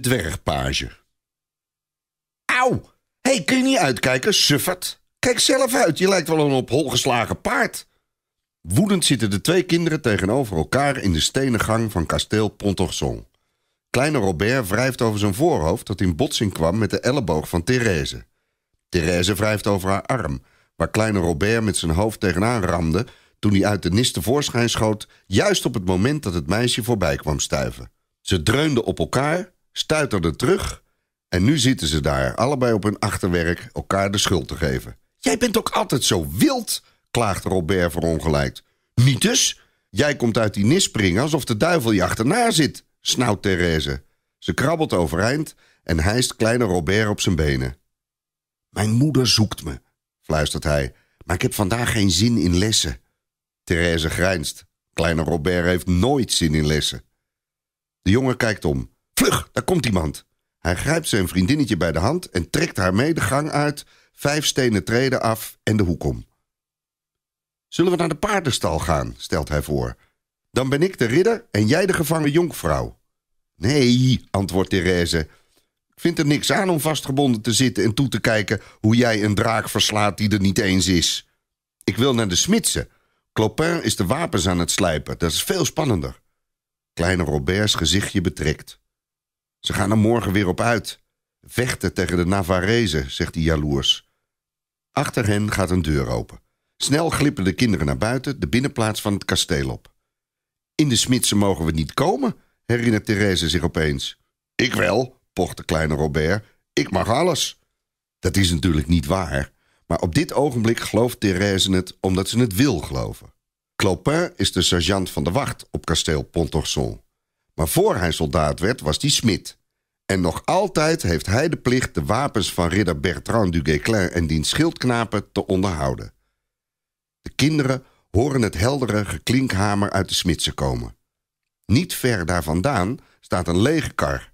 dwergpage. Auw! hey, kun je niet uitkijken, suffert? Kijk zelf uit, je lijkt wel een op hol geslagen paard. Woedend zitten de twee kinderen tegenover elkaar in de stenen gang van kasteel Pontorson. Kleine Robert wrijft over zijn voorhoofd dat in botsing kwam met de elleboog van Therese. Therese wrijft over haar arm, waar kleine Robert met zijn hoofd tegenaan ramde toen hij uit de nis tevoorschijn schoot, juist op het moment dat het meisje voorbij kwam stuiven. Ze dreunde op elkaar stuiterde terug. En nu zitten ze daar, allebei op hun achterwerk, elkaar de schuld te geven. Jij bent ook altijd zo wild, klaagt Robert verongelijkt. Niet dus? Jij komt uit die nis springen alsof de duivel je achterna zit, snauwt Therese. Ze krabbelt overeind en hijst kleine Robert op zijn benen. Mijn moeder zoekt me, fluistert hij, maar ik heb vandaag geen zin in lessen. Therese grijnst. Kleine Robert heeft nooit zin in lessen. De jongen kijkt om. Vlug, daar komt iemand. Hij grijpt zijn vriendinnetje bij de hand en trekt haar mee de gang uit, vijf stenen treden af en de hoek om. Zullen we naar de paardenstal gaan, stelt hij voor. Dan ben ik de ridder en jij de gevangen jonkvrouw. Nee, antwoordt Therese. Ik vind er niks aan om vastgebonden te zitten en toe te kijken hoe jij een draak verslaat die er niet eens is. Ik wil naar de smidse. Clopin is de wapens aan het slijpen, dat is veel spannender. Kleine Robert's gezichtje betrekt. Ze gaan er morgen weer op uit. Vechten tegen de Navarese, zegt hij jaloers. Achter hen gaat een deur open. Snel glippen de kinderen naar buiten, de binnenplaats van het kasteel op. In de smidse mogen we niet komen, herinnert Therese zich opeens. Ik wel, pocht de kleine Robert. Ik mag alles. Dat is natuurlijk niet waar. Maar op dit ogenblik gelooft Therese het omdat ze het wil geloven. Clopin is de sergeant van de wacht op kasteel Pontorson. Maar voor hij soldaat werd, was hij smid. En nog altijd heeft hij de plicht de wapens van ridder Bertrand du Guesclin en diens schildknapen te onderhouden. De kinderen horen het heldere geklinkhamer uit de smidse komen. Niet ver daar vandaan staat een lege kar.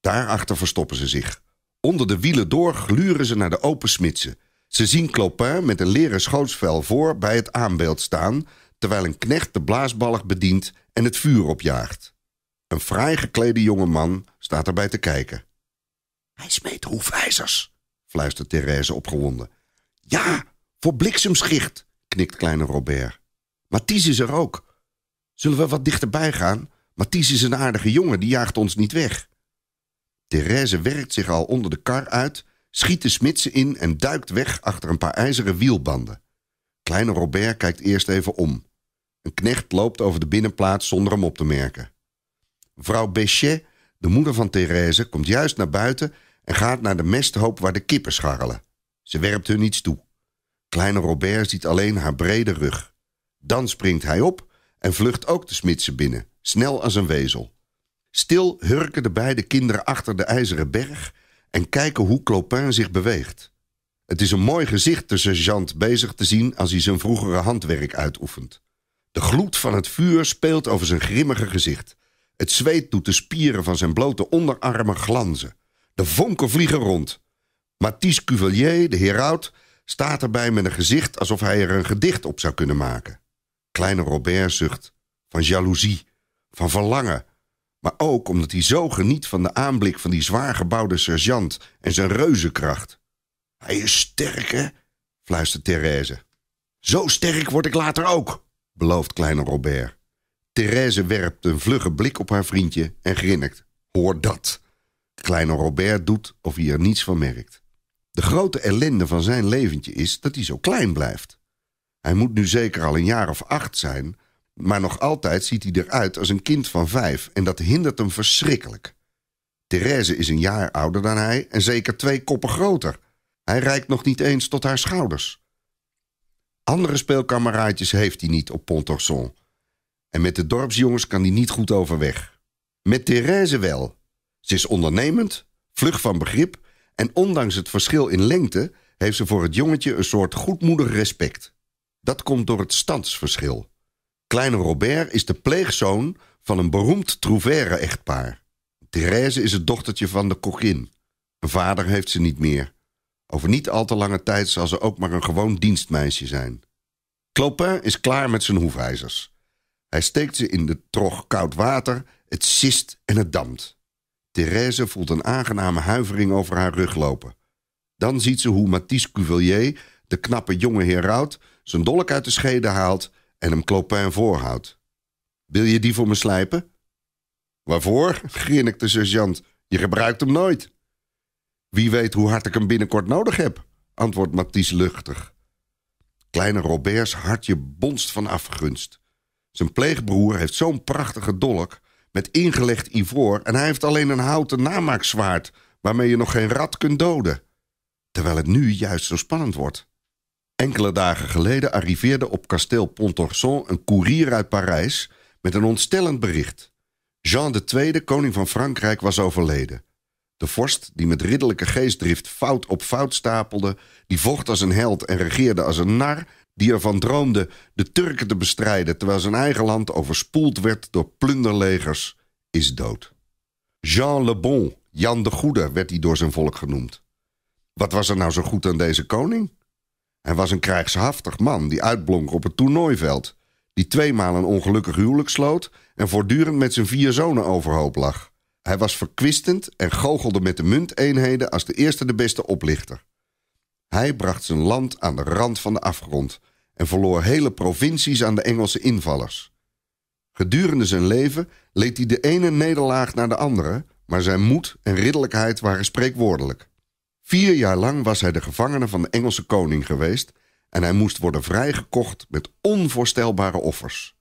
Daarachter verstoppen ze zich. Onder de wielen door gluren ze naar de open smidse. Ze zien Clopin met een leren schootsvel voor bij het aanbeeld staan... terwijl een knecht de blaasballig bedient en het vuur opjaagt. Een fraai geklede jonge man staat erbij te kijken. Hij smeet hoefijzers, fluistert Therese opgewonden. Ja, voor bliksemschicht, knikt kleine Robert. Mathies is er ook. Zullen we wat dichterbij gaan? Mathies is een aardige jongen, die jaagt ons niet weg. Therese werkt zich al onder de kar uit, schiet de smidse in en duikt weg achter een paar ijzeren wielbanden. Kleine Robert kijkt eerst even om. Een knecht loopt over de binnenplaats zonder hem op te merken. Vrouw Béchet, de moeder van Thérèse, komt juist naar buiten en gaat naar de mesthoop waar de kippen scharrelen. Ze werpt hun iets toe. Kleine Robert ziet alleen haar brede rug. Dan springt hij op en vlucht ook de smidse binnen, snel als een wezel. Stil hurken de beide kinderen achter de ijzeren berg en kijken hoe Clopin zich beweegt. Het is een mooi gezicht de sergeant bezig te zien als hij zijn vroegere handwerk uitoefent. De gloed van het vuur speelt over zijn grimmige gezicht. Het zweet doet de spieren van zijn blote onderarmen glanzen. De vonken vliegen rond. Mathis Cuvelier, de heraut, staat erbij met een gezicht alsof hij er een gedicht op zou kunnen maken. Kleine Robert zucht van jaloezie, van verlangen, maar ook omdat hij zo geniet van de aanblik van die zwaar gebouwde sergeant en zijn reuzenkracht. Hij is sterk, hè? fluistert Therese. Zo sterk word ik later ook, belooft kleine Robert. Therese werpt een vlugge blik op haar vriendje en grinnikt. Hoor dat. Kleine Robert doet of hij er niets van merkt. De grote ellende van zijn leventje is dat hij zo klein blijft. Hij moet nu zeker al een jaar of acht zijn, maar nog altijd ziet hij eruit als een kind van vijf en dat hindert hem verschrikkelijk. Therese is een jaar ouder dan hij en zeker twee koppen groter. Hij reikt nog niet eens tot haar schouders. Andere speelkameraadjes heeft hij niet op Pontorson. En met de dorpsjongens kan hij niet goed overweg. Met Therese wel. Ze is ondernemend, vlug van begrip en ondanks het verschil in lengte heeft ze voor het jongetje een soort goedmoedig respect. Dat komt door het standsverschil. Kleine Robert is de pleegzoon van een beroemd Trouvère-echtpaar. Therese is het dochtertje van de kokin. Een vader heeft ze niet meer. Over niet al te lange tijd zal ze ook maar een gewoon dienstmeisje zijn. Clopin is klaar met zijn hoefijzers. Hij steekt ze in de trog koud water, het sist en het dampt. Thérèse voelt een aangename huivering over haar rug lopen. Dan ziet ze hoe Mathis Cuvelier, de knappe jonge heraut, zijn dolk uit de schede haalt en hem Clopin voorhoudt. Wil je die voor me slijpen? Waarvoor? grinnikt de sergeant. Je gebruikt hem nooit. Wie weet hoe hard ik hem binnenkort nodig heb, antwoordt Mathis luchtig. Kleine Robert's hartje bonst van afgunst. Zijn pleegbroer heeft zo'n prachtige dolk met ingelegd ivoor... en hij heeft alleen een houten namaakzwaard... waarmee je nog geen rat kunt doden. Terwijl het nu juist zo spannend wordt. Enkele dagen geleden arriveerde op kasteel Pontorson... een koerier uit Parijs met een ontstellend bericht. Jean II, koning van Frankrijk, was overleden. De vorst, die met ridderlijke geestdrift fout op fout stapelde... die vocht als een held en regeerde als een nar die ervan droomde de Turken te bestrijden terwijl zijn eigen land overspoeld werd door plunderlegers, is dood. Jean le Bon, Jan de Goede, werd hij door zijn volk genoemd. Wat was er nou zo goed aan deze koning? Hij was een krijgshaftig man die uitblonk op het toernooiveld, die tweemaal een ongelukkig huwelijk sloot en voortdurend met zijn vier zonen overhoop lag. Hij was verkwistend en goochelde met de munteenheden als de eerste de beste oplichter. Hij bracht zijn land aan de rand van de afgrond en verloor hele provincies aan de Engelse invallers. Gedurende zijn leven leed hij de ene nederlaag naar de andere, maar zijn moed en ridderlijkheid waren spreekwoordelijk. Vier jaar lang was hij de gevangene van de Engelse koning geweest en hij moest worden vrijgekocht met onvoorstelbare offers.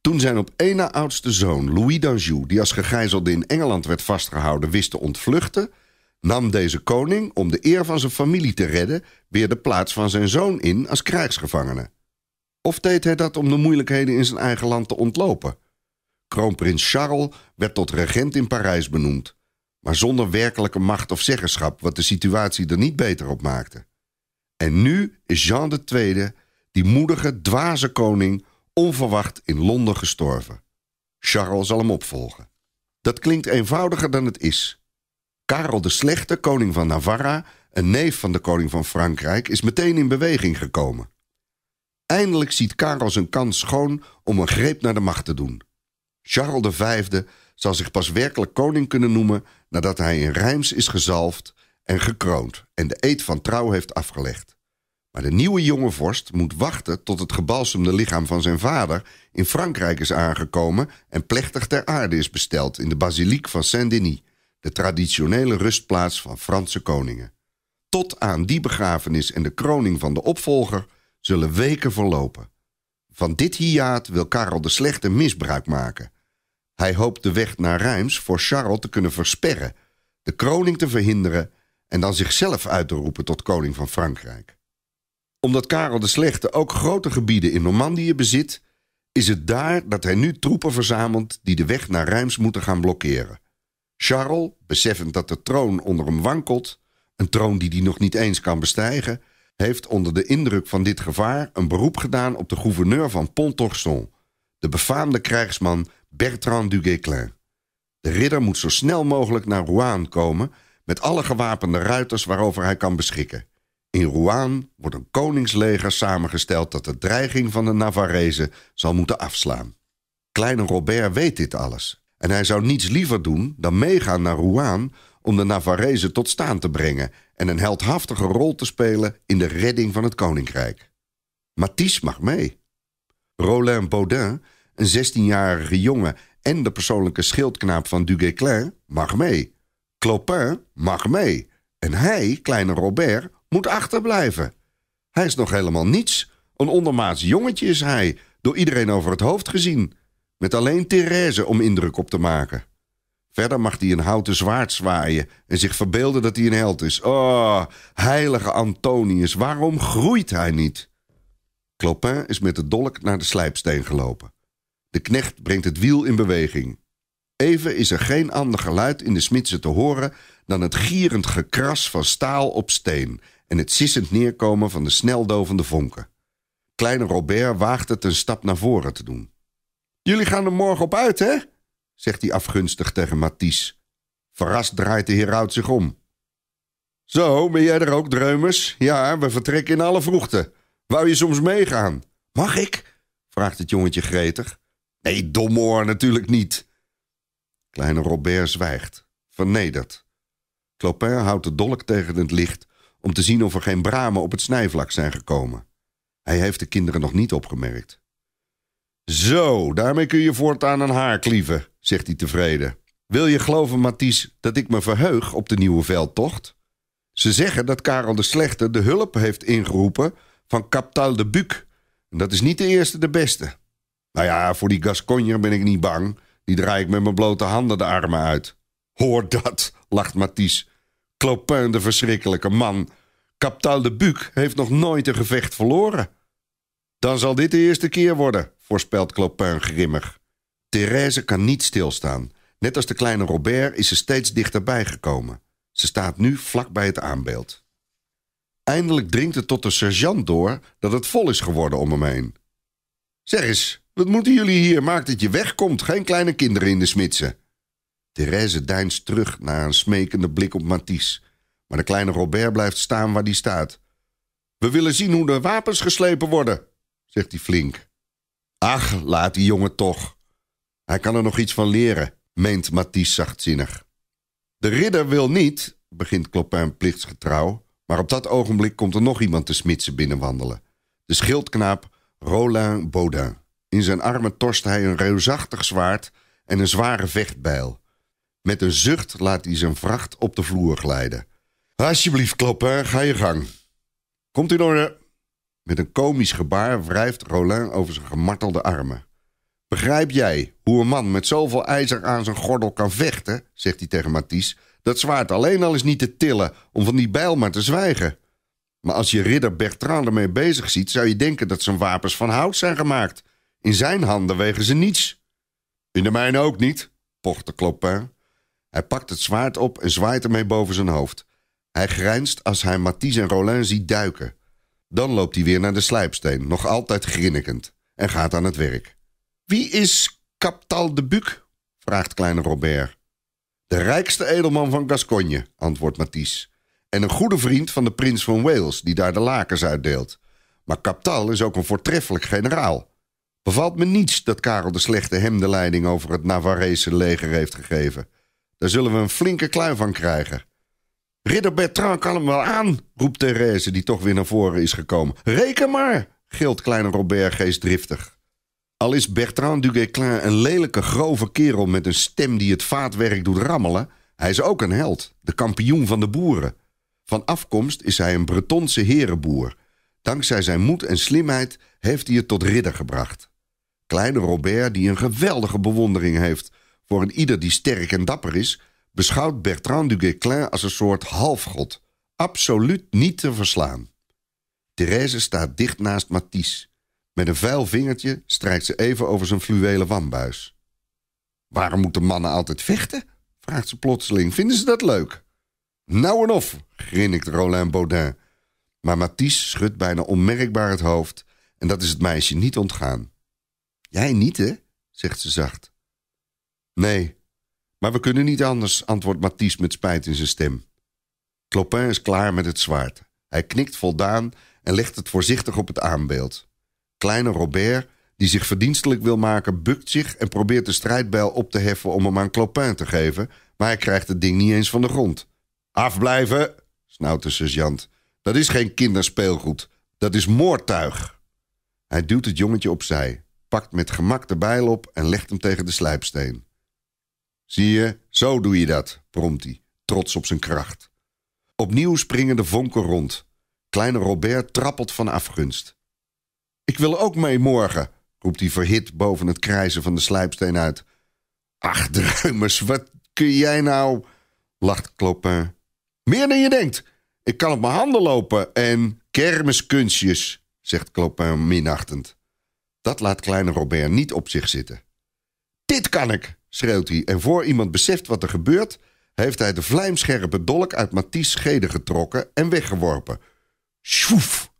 Toen zijn op één na oudste zoon, Louis d'Anjou, die als gegijzelde in Engeland werd vastgehouden, wist te ontvluchten, nam deze koning, om de eer van zijn familie te redden, weer de plaats van zijn zoon in als krijgsgevangene. Of deed hij dat om de moeilijkheden in zijn eigen land te ontlopen? Kroonprins Charles werd tot regent in Parijs benoemd, maar zonder werkelijke macht of zeggenschap, wat de situatie er niet beter op maakte. En nu is Jean II, die moedige, dwaze koning, onverwacht in Londen gestorven. Charles zal hem opvolgen. Dat klinkt eenvoudiger dan het is. Karel de Slechte, koning van Navarra, een neef van de koning van Frankrijk, is meteen in beweging gekomen. Eindelijk ziet Karel zijn kans schoon om een greep naar de macht te doen. Charles V zal zich pas werkelijk koning kunnen noemen nadat hij in Reims is gezalfd en gekroond en de eed van trouw heeft afgelegd. Maar de nieuwe jonge vorst moet wachten tot het gebalsemde lichaam van zijn vader in Frankrijk is aangekomen en plechtig ter aarde is besteld in de basiliek van Saint-Denis de traditionele rustplaats van Franse koningen. Tot aan die begrafenis en de kroning van de opvolger zullen weken verlopen. Van dit hiaat wil Karel de Slechte misbruik maken. Hij hoopt de weg naar Reims voor Charles te kunnen versperren, de kroning te verhinderen en dan zichzelf uit te roepen tot koning van Frankrijk. Omdat Karel de Slechte ook grote gebieden in Normandië bezit, is het daar dat hij nu troepen verzamelt die de weg naar Reims moeten gaan blokkeren. Charles, beseffend dat de troon onder hem wankelt, een troon die hij nog niet eens kan bestijgen, heeft onder de indruk van dit gevaar een beroep gedaan op de gouverneur van Pontorson, de befaamde krijgsman Bertrand du Guesclin. De ridder moet zo snel mogelijk naar Rouen komen met alle gewapende ruiters waarover hij kan beschikken. In Rouen wordt een koningsleger samengesteld dat de dreiging van de Navarrezen zal moeten afslaan. Kleine Robert weet dit alles en hij zou niets liever doen dan meegaan naar Rouen om de Navarrezen tot staan te brengen en een heldhaftige rol te spelen in de redding van het koninkrijk. Matisse mag mee. Roland Baudin, een 16-jarige jongen en de persoonlijke schildknaap van Duguesclin, mag mee. Clopin mag mee. En hij, kleine Robert, moet achterblijven. Hij is nog helemaal niets. Een ondermaats jongetje is hij, door iedereen over het hoofd gezien met alleen Therese om indruk op te maken. Verder mag hij een houten zwaard zwaaien en zich verbeelden dat hij een held is. Oh, heilige Antonius, waarom groeit hij niet? Clopin is met de dolk naar de slijpsteen gelopen. De knecht brengt het wiel in beweging. Even is er geen ander geluid in de smidse te horen dan het gierend gekras van staal op steen en het sissend neerkomen van de sneldovende vonken. Kleine Robert waagt het een stap naar voren te doen. Jullie gaan er morgen op uit, hè? zegt hij afgunstig tegen Mathies. Verrast draait de heraut zich om. Zo, ben jij er ook, Dreumers? Ja, we vertrekken in alle vroegte. Wou je soms meegaan? Mag ik? vraagt het jongetje gretig. Nee, domoor, natuurlijk niet. Kleine Robert zwijgt, vernederd. Clopin houdt de dolk tegen het licht om te zien of er geen bramen op het snijvlak zijn gekomen. Hij heeft de kinderen nog niet opgemerkt. Zo, daarmee kun je voortaan een haar klieven, zegt hij tevreden. Wil je geloven, Mathies, dat ik me verheug op de nieuwe veldtocht? Ze zeggen dat Karel de Slechte de hulp heeft ingeroepen van Captal de Buc. En dat is niet de eerste de beste. Nou ja, voor die Gasconjer ben ik niet bang. Die draai ik met mijn blote handen de armen uit. Hoor dat, lacht Mathies. Clopin de verschrikkelijke man. Captal de Buc heeft nog nooit een gevecht verloren. Dan zal dit de eerste keer worden, voorspelt Clopin grimmig. Therese kan niet stilstaan. Net als de kleine Robert is ze steeds dichterbij gekomen. Ze staat nu vlak bij het aanbeeld. Eindelijk dringt het tot de sergeant door dat het vol is geworden om hem heen. Zeg eens, wat moeten jullie hier? Maak dat je wegkomt, geen kleine kinderen in de smidse. Therese deinst terug naar een smekende blik op Mathies. Maar de kleine Robert blijft staan waar die staat. We willen zien hoe de wapens geslepen worden, zegt hij flink. Ach, laat die jongen toch. Hij kan er nog iets van leren, meent Mathies zachtzinnig. De ridder wil niet, begint Clopin plichtsgetrouw, maar op dat ogenblik komt er nog iemand te smidse binnenwandelen. De schildknaap Roland Baudin. In zijn armen torst hij een reusachtig zwaard en een zware vechtbijl. Met een zucht laat hij zijn vracht op de vloer glijden. Alsjeblieft, Clopin, ga je gang. Komt in orde. Met een komisch gebaar wrijft Rolin over zijn gemartelde armen. Begrijp jij hoe een man met zoveel ijzer aan zijn gordel kan vechten? zegt hij tegen Mathies. Dat zwaard alleen al is niet te tillen, om van die bijl maar te zwijgen. Maar als je ridder Bertrand ermee bezig ziet, zou je denken dat zijn wapens van hout zijn gemaakt. In zijn handen wegen ze niets. In de mijne ook niet, pochte Clopin. Hij pakt het zwaard op en zwaait ermee boven zijn hoofd. Hij grijnst als hij Mathies en Rolin ziet duiken. Dan loopt hij weer naar de slijpsteen, nog altijd grinnikend, en gaat aan het werk. Wie is Captal de Buc? vraagt kleine Robert. De rijkste edelman van Gascogne, antwoordt Mathies. En een goede vriend van de prins van Wales, die daar de lakens uitdeelt. Maar Captal is ook een voortreffelijk generaal. Bevalt me niets dat Karel de Slechte hem de leiding over het Navarrese leger heeft gegeven. Daar zullen we een flinke kluif van krijgen. Ridder Bertrand kan hem wel aan, roept Therese, die toch weer naar voren is gekomen. Reken maar, gilt kleine Robert geestdriftig. Al is Bertrand Guesclin een lelijke, grove kerel met een stem die het vaatwerk doet rammelen, hij is ook een held, de kampioen van de boeren. Van afkomst is hij een Bretonse herenboer. Dankzij zijn moed en slimheid heeft hij het tot ridder gebracht. Kleine Robert, die een geweldige bewondering heeft voor een ieder die sterk en dapper is, beschouwt Bertrand du Guesclin als een soort halfgod, absoluut niet te verslaan. Thérèse staat dicht naast Matisse. Met een vuil vingertje strijkt ze even over zijn fluwelen wambuis. Waarom moeten mannen altijd vechten? vraagt ze plotseling. Vinden ze dat leuk? Nou en of, grinnikt Roland Baudin. Maar Matisse schudt bijna onmerkbaar het hoofd en dat is het meisje niet ontgaan. Jij niet, hè? zegt ze zacht. Nee, maar we kunnen niet anders, antwoordt Mathies met spijt in zijn stem. Clopin is klaar met het zwaard. Hij knikt voldaan en legt het voorzichtig op het aanbeeld. Kleine Robert, die zich verdienstelijk wil maken, bukt zich en probeert de strijdbijl op te heffen om hem aan Clopin te geven, maar hij krijgt het ding niet eens van de grond. Afblijven, snauwt de sergeant. Dat is geen kinderspeelgoed, dat is moordtuig. Hij duwt het jongetje opzij, pakt met gemak de bijl op en legt hem tegen de slijpsteen. Zie je, zo doe je dat, bromt hij, trots op zijn kracht. Opnieuw springen de vonken rond. Kleine Robert trappelt van afgunst. Ik wil ook mee morgen, roept hij verhit boven het krijzen van de slijpsteen uit. Ach, druimers, wat kun jij nou? lacht Clopin. Meer dan je denkt. Ik kan op mijn handen lopen en kermiskunstjes, zegt Clopin minachtend. Dat laat kleine Robert niet op zich zitten. Dit kan ik, schreeuwt hij. En voor iemand beseft wat er gebeurt, heeft hij de vlijmscherpe dolk uit Mathies' schede getrokken en weggeworpen. Sjoef!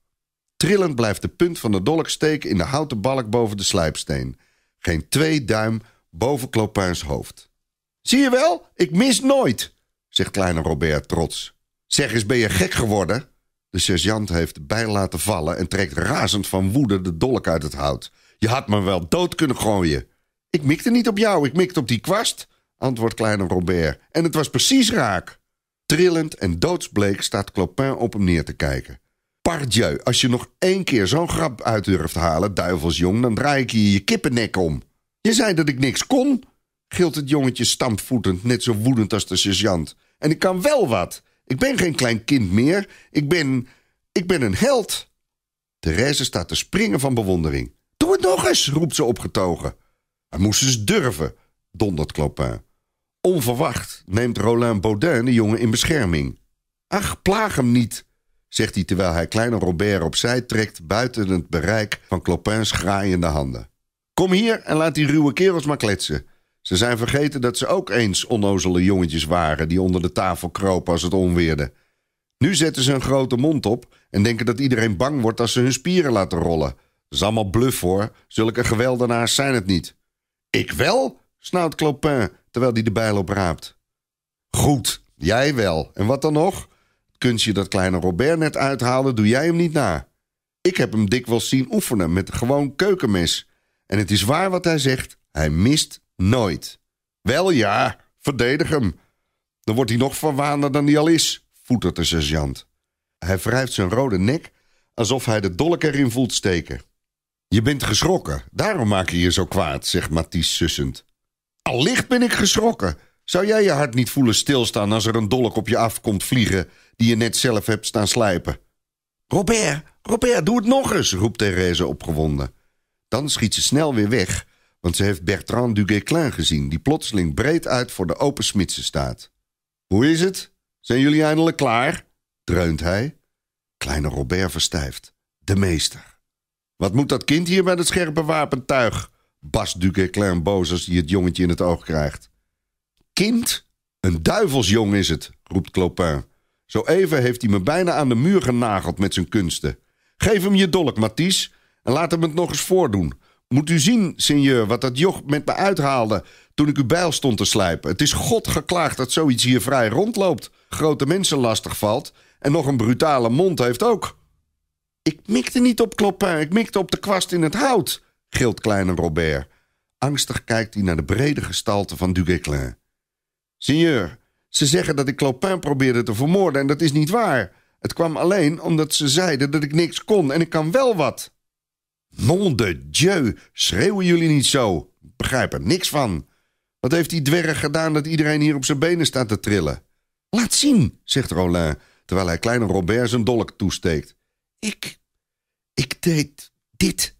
Trillend blijft de punt van de dolk steken in de houten balk boven de slijpsteen. Geen twee duim boven Clopin's hoofd. Zie je wel, ik mis nooit, zegt kleine Robert trots. Zeg eens, ben je gek geworden? De sergeant heeft de bijl laten vallen en trekt razend van woede de dolk uit het hout. Je had me wel dood kunnen gooien. Ik mikte niet op jou, ik mikte op die kwast, antwoordt kleine Robert. En het was precies raak. Trillend en doodsbleek staat Clopin op hem neer te kijken. Pardieu, als je nog één keer zo'n grap uit durft halen, duivelsjong, dan draai ik je je kippennek om. Je zei dat ik niks kon, gilt het jongetje stampvoetend, net zo woedend als de sergeant. En ik kan wel wat. Ik ben geen klein kind meer. Ik ben. ik ben een held. Therese staat te springen van bewondering. Doe het nog eens, roept ze opgetogen. Moesten moest dus durven, dondert Clopin. Onverwacht neemt Roland Baudin de jongen in bescherming. Ach, plaag hem niet, zegt hij terwijl hij kleine Robert opzij trekt buiten het bereik van Clopin's graaiende handen. Kom hier en laat die ruwe kerels maar kletsen. Ze zijn vergeten dat ze ook eens onnozele jongetjes waren die onder de tafel kropen als het onweerde. Nu zetten ze een grote mond op en denken dat iedereen bang wordt als ze hun spieren laten rollen. Dat is allemaal bluf hoor, zulke geweldenaars zijn het niet. Ik wel, snauwt Clopin, terwijl hij de bijl opraapt. Goed, jij wel. En wat dan nog? Kunstje dat kleine Robert net uithalen, doe jij hem niet na. Ik heb hem dikwijls zien oefenen met gewoon keukenmes. En het is waar wat hij zegt, hij mist nooit. Wel ja, verdedig hem. Dan wordt hij nog verwaander dan hij al is, voetert de sergeant. Hij wrijft zijn rode nek alsof hij de dolk erin voelt steken. Je bent geschrokken. Daarom maak je je zo kwaad, zegt Mathies sussend. Allicht ben ik geschrokken. Zou jij je hart niet voelen stilstaan als er een dolk op je afkomt vliegen... die je net zelf hebt staan slijpen? Robert, Robert, doe het nog eens, roept Therese opgewonden. Dan schiet ze snel weer weg, want ze heeft Bertrand du Guesclin gezien... die plotseling breed uit voor de open smidse staat. Hoe is het? Zijn jullie eindelijk klaar? dreunt hij. Kleine Robert verstijft. De meester. Wat moet dat kind hier met het scherpe wapentuig? Bas Duke klein boos als hij het jongetje in het oog krijgt. Kind? Een duivelsjong is het, roept Clopin. Zo even heeft hij me bijna aan de muur genageld met zijn kunsten. Geef hem je dolk, Matthies, en laat hem het nog eens voordoen. Moet u zien, sinjeur, wat dat joch met me uithaalde toen ik uw bijl stond te slijpen. Het is God geklaagd dat zoiets hier vrij rondloopt, grote mensen lastig valt en nog een brutale mond heeft ook. Ik mikte niet op Clopin, ik mikte op de kwast in het hout, gilt kleine Robert. Angstig kijkt hij naar de brede gestalte van Duguesclin. Signeur, ze zeggen dat ik Clopin probeerde te vermoorden en dat is niet waar. Het kwam alleen omdat ze zeiden dat ik niks kon en ik kan wel wat. Mon de Dieu, schreeuwen jullie niet zo. Ik begrijp er niks van. Wat heeft die dwerg gedaan dat iedereen hier op zijn benen staat te trillen? Laat zien, zegt Rolin, terwijl hij kleine Robert zijn dolk toesteekt. Ik, ik deed dit,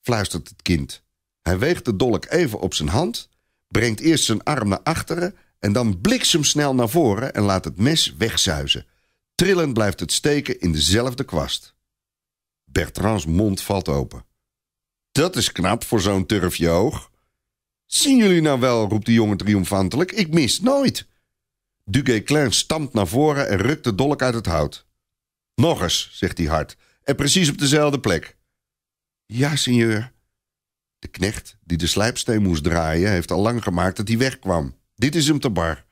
fluistert het kind. Hij weegt de dolk even op zijn hand, brengt eerst zijn arm naar achteren... en dan bliksemsnel naar voren en laat het mes wegzuizen. Trillend blijft het steken in dezelfde kwast. Bertrands mond valt open. Dat is knap voor zo'n turfje oog. Zien jullie nou wel, roept de jongen triomfantelijk, ik mis nooit. Klein stampt naar voren en rukt de dolk uit het hout. Nog eens, zegt hij hard. En precies op dezelfde plek. Ja, sinjeur. De knecht, die de slijpsteen moest draaien, heeft al lang gemaakt dat hij wegkwam. Dit is hem te bar.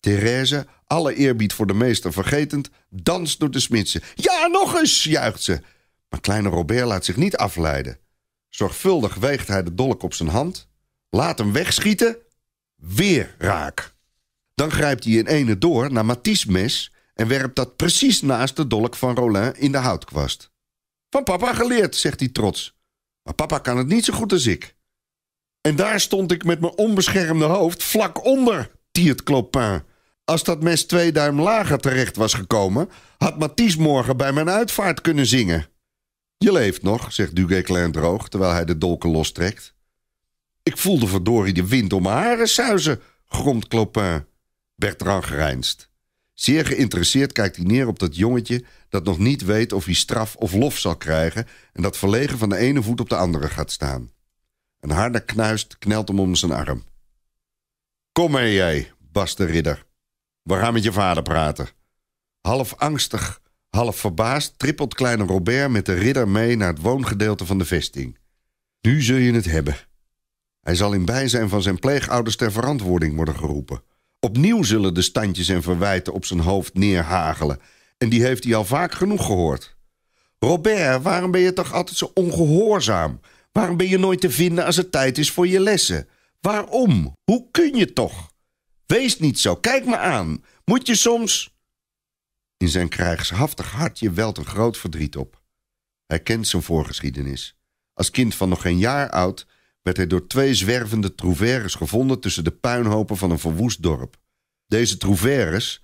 Therese, alle eerbied voor de meester vergetend, danst door de smidse. Ja, nog eens, juicht ze. Maar kleine Robert laat zich niet afleiden. Zorgvuldig weegt hij de dolk op zijn hand, laat hem wegschieten, weer raak. Dan grijpt hij in ene door naar Mathies mes en werpt dat precies naast de dolk van Roland in de houtkwast. Van papa geleerd, zegt hij trots. Maar papa kan het niet zo goed als ik. En daar stond ik met mijn onbeschermde hoofd vlak onder, tiert Clopin. Als dat mes twee duim lager terecht was gekomen, had Mathies morgen bij mijn uitvaart kunnen zingen. Je leeft nog, zegt duguay Clain droog, terwijl hij de dolken lostrekt. Ik voelde verdorie de wind om mijn haren suizen, gromt Clopin. Bertrand grijnst. Zeer geïnteresseerd kijkt hij neer op dat jongetje dat nog niet weet of hij straf of lof zal krijgen en dat verlegen van de ene voet op de andere gaat staan. Een harde knuist knelt hem om zijn arm. Kom mee jij, Bas de Ridder. We gaan met je vader praten. Half angstig, half verbaasd trippelt kleine Robert met de ridder mee naar het woongedeelte van de vesting. Nu zul je het hebben. Hij zal in bijzijn van zijn pleegouders ter verantwoording worden geroepen. Opnieuw zullen de standjes en verwijten op zijn hoofd neerhagelen. En die heeft hij al vaak genoeg gehoord. Robert, waarom ben je toch altijd zo ongehoorzaam? Waarom ben je nooit te vinden als het tijd is voor je lessen? Waarom? Hoe kun je toch? Wees niet zo, kijk me aan. Moet je soms... In zijn krijgshaftig hartje welt een groot verdriet op. Hij kent zijn voorgeschiedenis. Als kind van nog geen jaar oud werd hij door twee zwervende trouvères gevonden tussen de puinhopen van een verwoest dorp. Deze trouvères,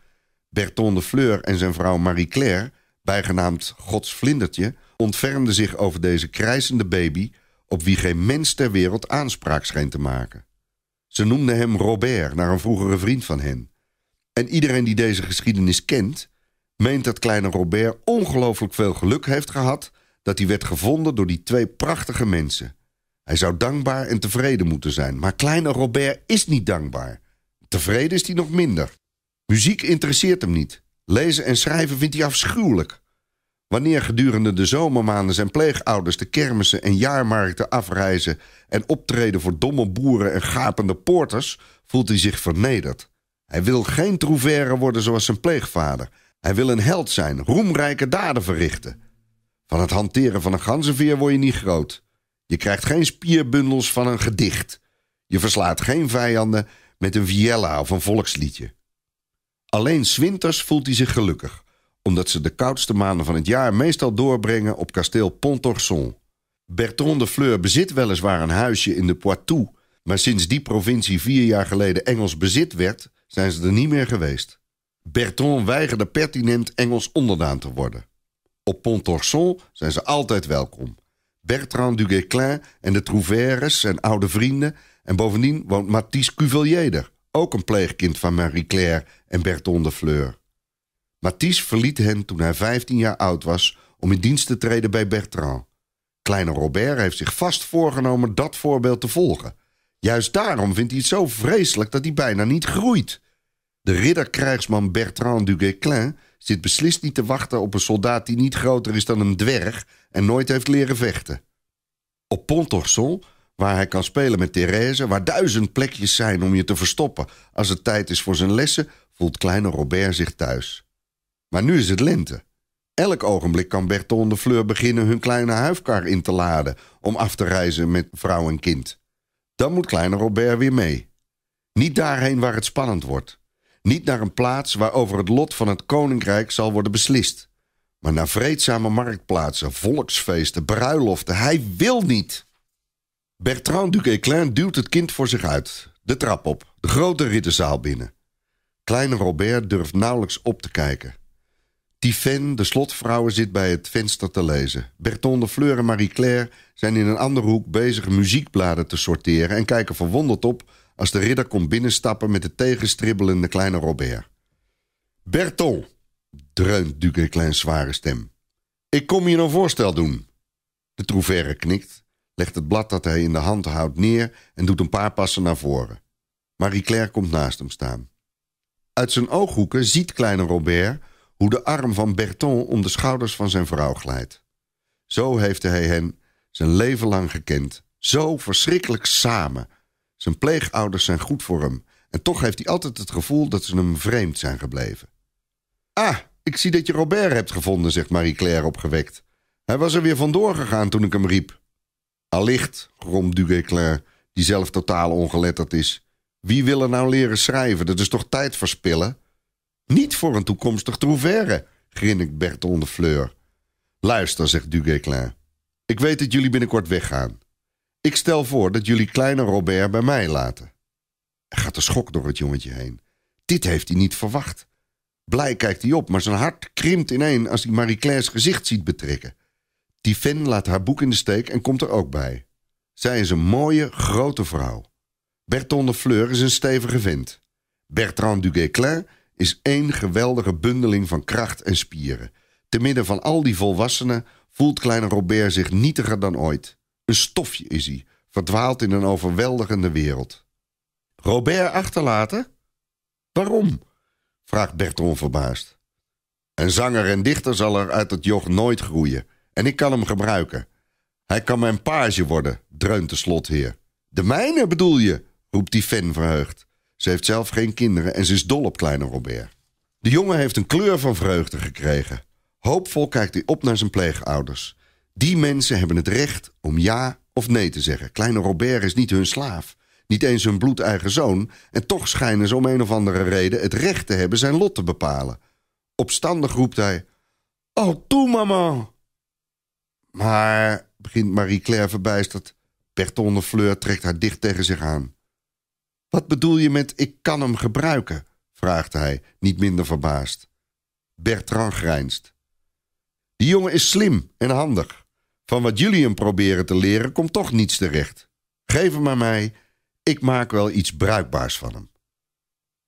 Berton de Fleur en zijn vrouw Marie-Claire, bijgenaamd Gods Vlindertje, ontfermden zich over deze krijzende baby op wie geen mens ter wereld aanspraak scheen te maken. Ze noemden hem Robert, naar een vroegere vriend van hen. En iedereen die deze geschiedenis kent, meent dat kleine Robert ongelooflijk veel geluk heeft gehad dat hij werd gevonden door die twee prachtige mensen. Hij zou dankbaar en tevreden moeten zijn. Maar kleine Robert is niet dankbaar. Tevreden is hij nog minder. Muziek interesseert hem niet. Lezen en schrijven vindt hij afschuwelijk. Wanneer gedurende de zomermaanden zijn pleegouders de kermissen en jaarmarkten afreizen en optreden voor domme boeren en gapende poorters, voelt hij zich vernederd. Hij wil geen trouvère worden zoals zijn pleegvader. Hij wil een held zijn, roemrijke daden verrichten. Van het hanteren van een ganzenveer word je niet groot. Je krijgt geen spierbundels van een gedicht. Je verslaat geen vijanden met een viella of een volksliedje. Alleen Swinters voelt hij zich gelukkig, omdat ze de koudste maanden van het jaar meestal doorbrengen op kasteel Pontorson. Bertrand de Fleur bezit weliswaar een huisje in de Poitou, maar sinds die provincie vier jaar geleden Engels bezit werd, zijn ze er niet meer geweest. Bertrand weigerde pertinent Engels onderdaan te worden. Op Pontorson zijn ze altijd welkom. Bertrand Guesclin en de Trouveres zijn oude vrienden. En bovendien woont Mathies Cuvelier er, ook een pleegkind van Marie Claire en Bertrand de Fleur. Mathies verliet hen toen hij 15 jaar oud was om in dienst te treden bij Bertrand. Kleine Robert heeft zich vast voorgenomen dat voorbeeld te volgen. Juist daarom vindt hij het zo vreselijk dat hij bijna niet groeit. De ridderkrijgsman Bertrand Guesclin zit beslist niet te wachten op een soldaat die niet groter is dan een dwerg en nooit heeft leren vechten. Op Pontorson, waar hij kan spelen met Therese, waar duizend plekjes zijn om je te verstoppen als het tijd is voor zijn lessen, voelt kleine Robert zich thuis. Maar nu is het lente. Elk ogenblik kan Berton de Fleur beginnen hun kleine huifkar in te laden om af te reizen met vrouw en kind. Dan moet kleine Robert weer mee. Niet daarheen waar het spannend wordt. Niet naar een plaats waar over het lot van het koninkrijk zal worden beslist. Maar naar vreedzame marktplaatsen, volksfeesten, bruiloften. Hij wil niet. Bertrand Duguesclin duwt het kind voor zich uit. De trap op, de grote ridderzaal binnen. Kleine Robert durft nauwelijks op te kijken. Tiffen, de slotvrouwen, zit bij het venster te lezen. Berton de Fleur en Marie-Claire zijn in een andere hoek bezig muziekbladen te sorteren... en kijken verwonderd op als de ridder komt binnenstappen met de tegenstribbelende kleine Robert. Berton, dreunt Duke Klein zware stem. Ik kom je een voorstel doen. De trouvère knikt, legt het blad dat hij in de hand houdt neer en doet een paar passen naar voren. Marie Claire komt naast hem staan. Uit zijn ooghoeken ziet kleine Robert hoe de arm van Berton om de schouders van zijn vrouw glijdt. Zo heeft hij hen zijn leven lang gekend, zo verschrikkelijk samen, zijn pleegouders zijn goed voor hem. En toch heeft hij altijd het gevoel dat ze hem vreemd zijn gebleven. Ah, ik zie dat je Robert hebt gevonden, zegt Marie-Claire opgewekt. Hij was er weer vandoor gegaan toen ik hem riep. Allicht, gromt Duguay-Claire, die zelf totaal ongeletterd is. Wie wil er nou leren schrijven? Dat is toch tijd verspillen? Niet voor een toekomstig trouvère, grinnikt Berton de Fleur. Luister, zegt Duguay-Claire. Ik weet dat jullie binnenkort weggaan. Ik stel voor dat jullie kleine Robert bij mij laten. Er gaat een schok door het jongetje heen. Dit heeft hij niet verwacht. Blij kijkt hij op, maar zijn hart krimpt ineen als hij Marie-Claire's gezicht ziet betrekken. Die laat haar boek in de steek en komt er ook bij. Zij is een mooie, grote vrouw. Berton de Fleur is een stevige vent. Bertrand du Guesclin is één geweldige bundeling van kracht en spieren. Te midden van al die volwassenen voelt kleine Robert zich nietiger dan ooit. Een stofje is hij, verdwaald in een overweldigende wereld. Robert achterlaten? Waarom? vraagt Bertrand verbaasd. Een zanger en dichter zal er uit het joch nooit groeien. En ik kan hem gebruiken. Hij kan mijn page worden, dreunt de slotheer. De mijne bedoel je, roept die fan verheugd. Ze heeft zelf geen kinderen en ze is dol op kleine Robert. De jongen heeft een kleur van vreugde gekregen. Hoopvol kijkt hij op naar zijn pleegouders. Die mensen hebben het recht om ja of nee te zeggen. Kleine Robert is niet hun slaaf, niet eens hun bloedeigen zoon... en toch schijnen ze om een of andere reden het recht te hebben zijn lot te bepalen. Opstandig roept hij... Oh, toe, mama! Maar, begint Marie-Claire verbijsterd... Berton de Fleur trekt haar dicht tegen zich aan. Wat bedoel je met ik kan hem gebruiken? vraagt hij, niet minder verbaasd. Bertrand grijnst. Die jongen is slim en handig. Van wat jullie hem proberen te leren komt toch niets terecht. Geef hem maar mij, ik maak wel iets bruikbaars van hem.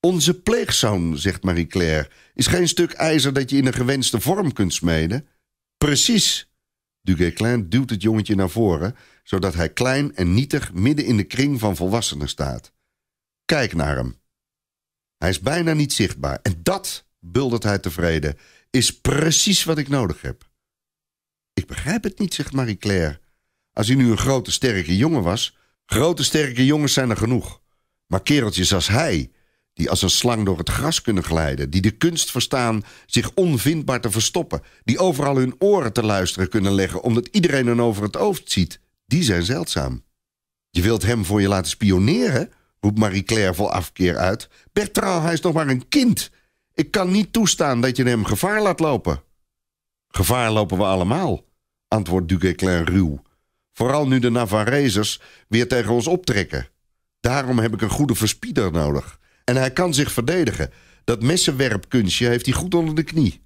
Onze pleegzoon, zegt Marie-Claire, is geen stuk ijzer dat je in een gewenste vorm kunt smeden. Precies. Duguay-Klein duwt het jongetje naar voren, zodat hij klein en nietig midden in de kring van volwassenen staat. Kijk naar hem. Hij is bijna niet zichtbaar en dat, buldert hij tevreden, is precies wat ik nodig heb. Ik begrijp het niet, zegt Marie Claire. Als hij nu een grote sterke jongen was. Grote sterke jongens zijn er genoeg. Maar kereltjes als hij, die als een slang door het gras kunnen glijden, die de kunst verstaan zich onvindbaar te verstoppen, die overal hun oren te luisteren kunnen leggen omdat iedereen hen over het hoofd ziet, die zijn zeldzaam. Je wilt hem voor je laten spioneren? roept Marie-Claire vol afkeer uit. Bertrand, hij is nog maar een kind. Ik kan niet toestaan dat je hem gevaar laat lopen. Gevaar lopen we allemaal, antwoordt Duguesclin ruw. Vooral nu de Navarrezers weer tegen ons optrekken. Daarom heb ik een goede verspieder nodig. En hij kan zich verdedigen. Dat messenwerpkunstje heeft hij goed onder de knie.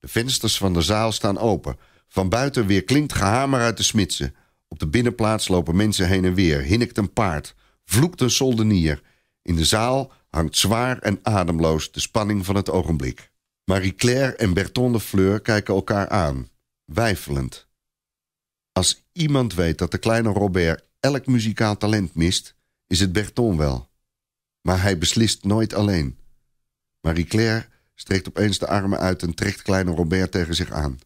De vensters van de zaal staan open. Van buiten weer klinkt gehamer uit de smidsen. Op de binnenplaats lopen mensen heen en weer. Hinnikt een paard. Vloekt een soldenier. In de zaal hangt zwaar en ademloos de spanning van het ogenblik. Marie-Claire en Berton de Fleur kijken elkaar aan, weifelend. Als iemand weet dat de kleine Robert elk muzikaal talent mist, is het Berton wel. Maar hij beslist nooit alleen. Marie-Claire strekt opeens de armen uit en trekt kleine Robert tegen zich aan.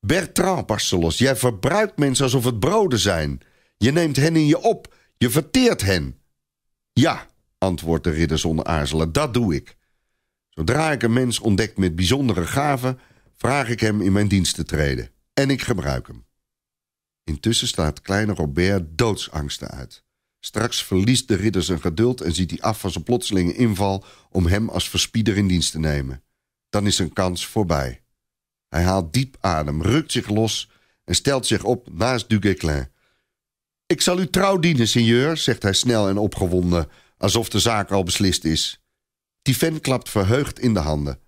Bertrand Barcelos, jij verbruikt mensen alsof het broden zijn. Je neemt hen in je op, je verteert hen. Ja, antwoordt de ridder zonder aarzelen, dat doe ik. Zodra ik een mens ontdekt met bijzondere gaven, vraag ik hem in mijn dienst te treden. En ik gebruik hem. Intussen slaat kleine Robert doodsangsten uit. Straks verliest de ridder zijn geduld en ziet hij af van zijn plotselinge inval om hem als verspieder in dienst te nemen. Dan is zijn kans voorbij. Hij haalt diep adem, rukt zich los en stelt zich op naast Duguesclin. Ik zal u trouw dienen, sinjeur, zegt hij snel en opgewonden, alsof de zaak al beslist is. Tiffen klapt verheugd in de handen.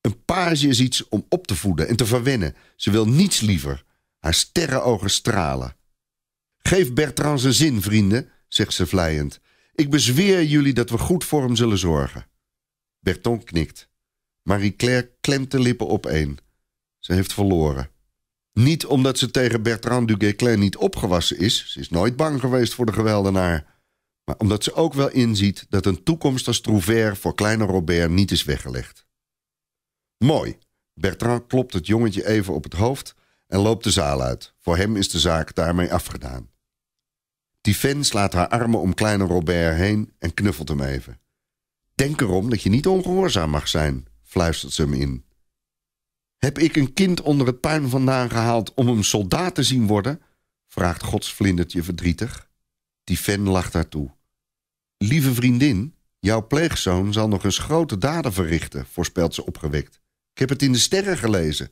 Een page is iets om op te voeden en te verwennen. Ze wil niets liever. Haar sterrenogen stralen. Geef Bertrand zijn zin, vrienden, zegt ze vleiend. Ik bezweer jullie dat we goed voor hem zullen zorgen. Berton knikt. Marie-Claire klemt de lippen opeen. Ze heeft verloren. Niet omdat ze tegen Bertrand du Guesclin niet opgewassen is. Ze is nooit bang geweest voor de geweldenaar omdat ze ook wel inziet dat een toekomst als Trouvert voor kleine Robert niet is weggelegd. Mooi. Bertrand klopt het jongetje even op het hoofd en loopt de zaal uit. Voor hem is de zaak daarmee afgedaan. Tiffen slaat haar armen om kleine Robert heen en knuffelt hem even. Denk erom dat je niet ongehoorzaam mag zijn, fluistert ze hem in. Heb ik een kind onder het puin vandaan gehaald om hem soldaat te zien worden? vraagt godsvlindertje verdrietig. Die lacht haar toe. Lieve vriendin, jouw pleegzoon zal nog eens grote daden verrichten, voorspelt ze opgewekt. Ik heb het in de sterren gelezen.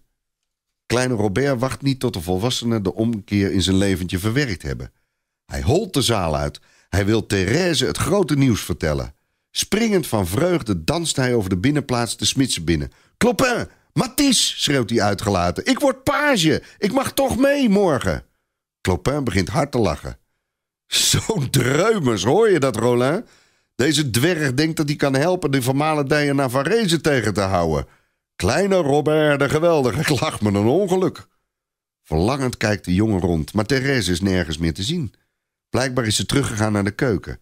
Kleine Robert wacht niet tot de volwassenen de omkeer in zijn leventje verwerkt hebben. Hij holt de zaal uit. Hij wil Therese het grote nieuws vertellen. Springend van vreugde danst hij over de binnenplaats de smidsen binnen. Kloppen! Matisse! schreeuwt hij uitgelaten. Ik word page! Ik mag toch mee morgen! Clopin begint hard te lachen. Zo'n dreumers, hoor je dat, Roland? Deze dwerg denkt dat hij kan helpen de vermalendijen naar Varese tegen te houden. Kleine Robert de Geweldige klacht me een ongeluk. Verlangend kijkt de jongen rond, maar Therese is nergens meer te zien. Blijkbaar is ze teruggegaan naar de keuken.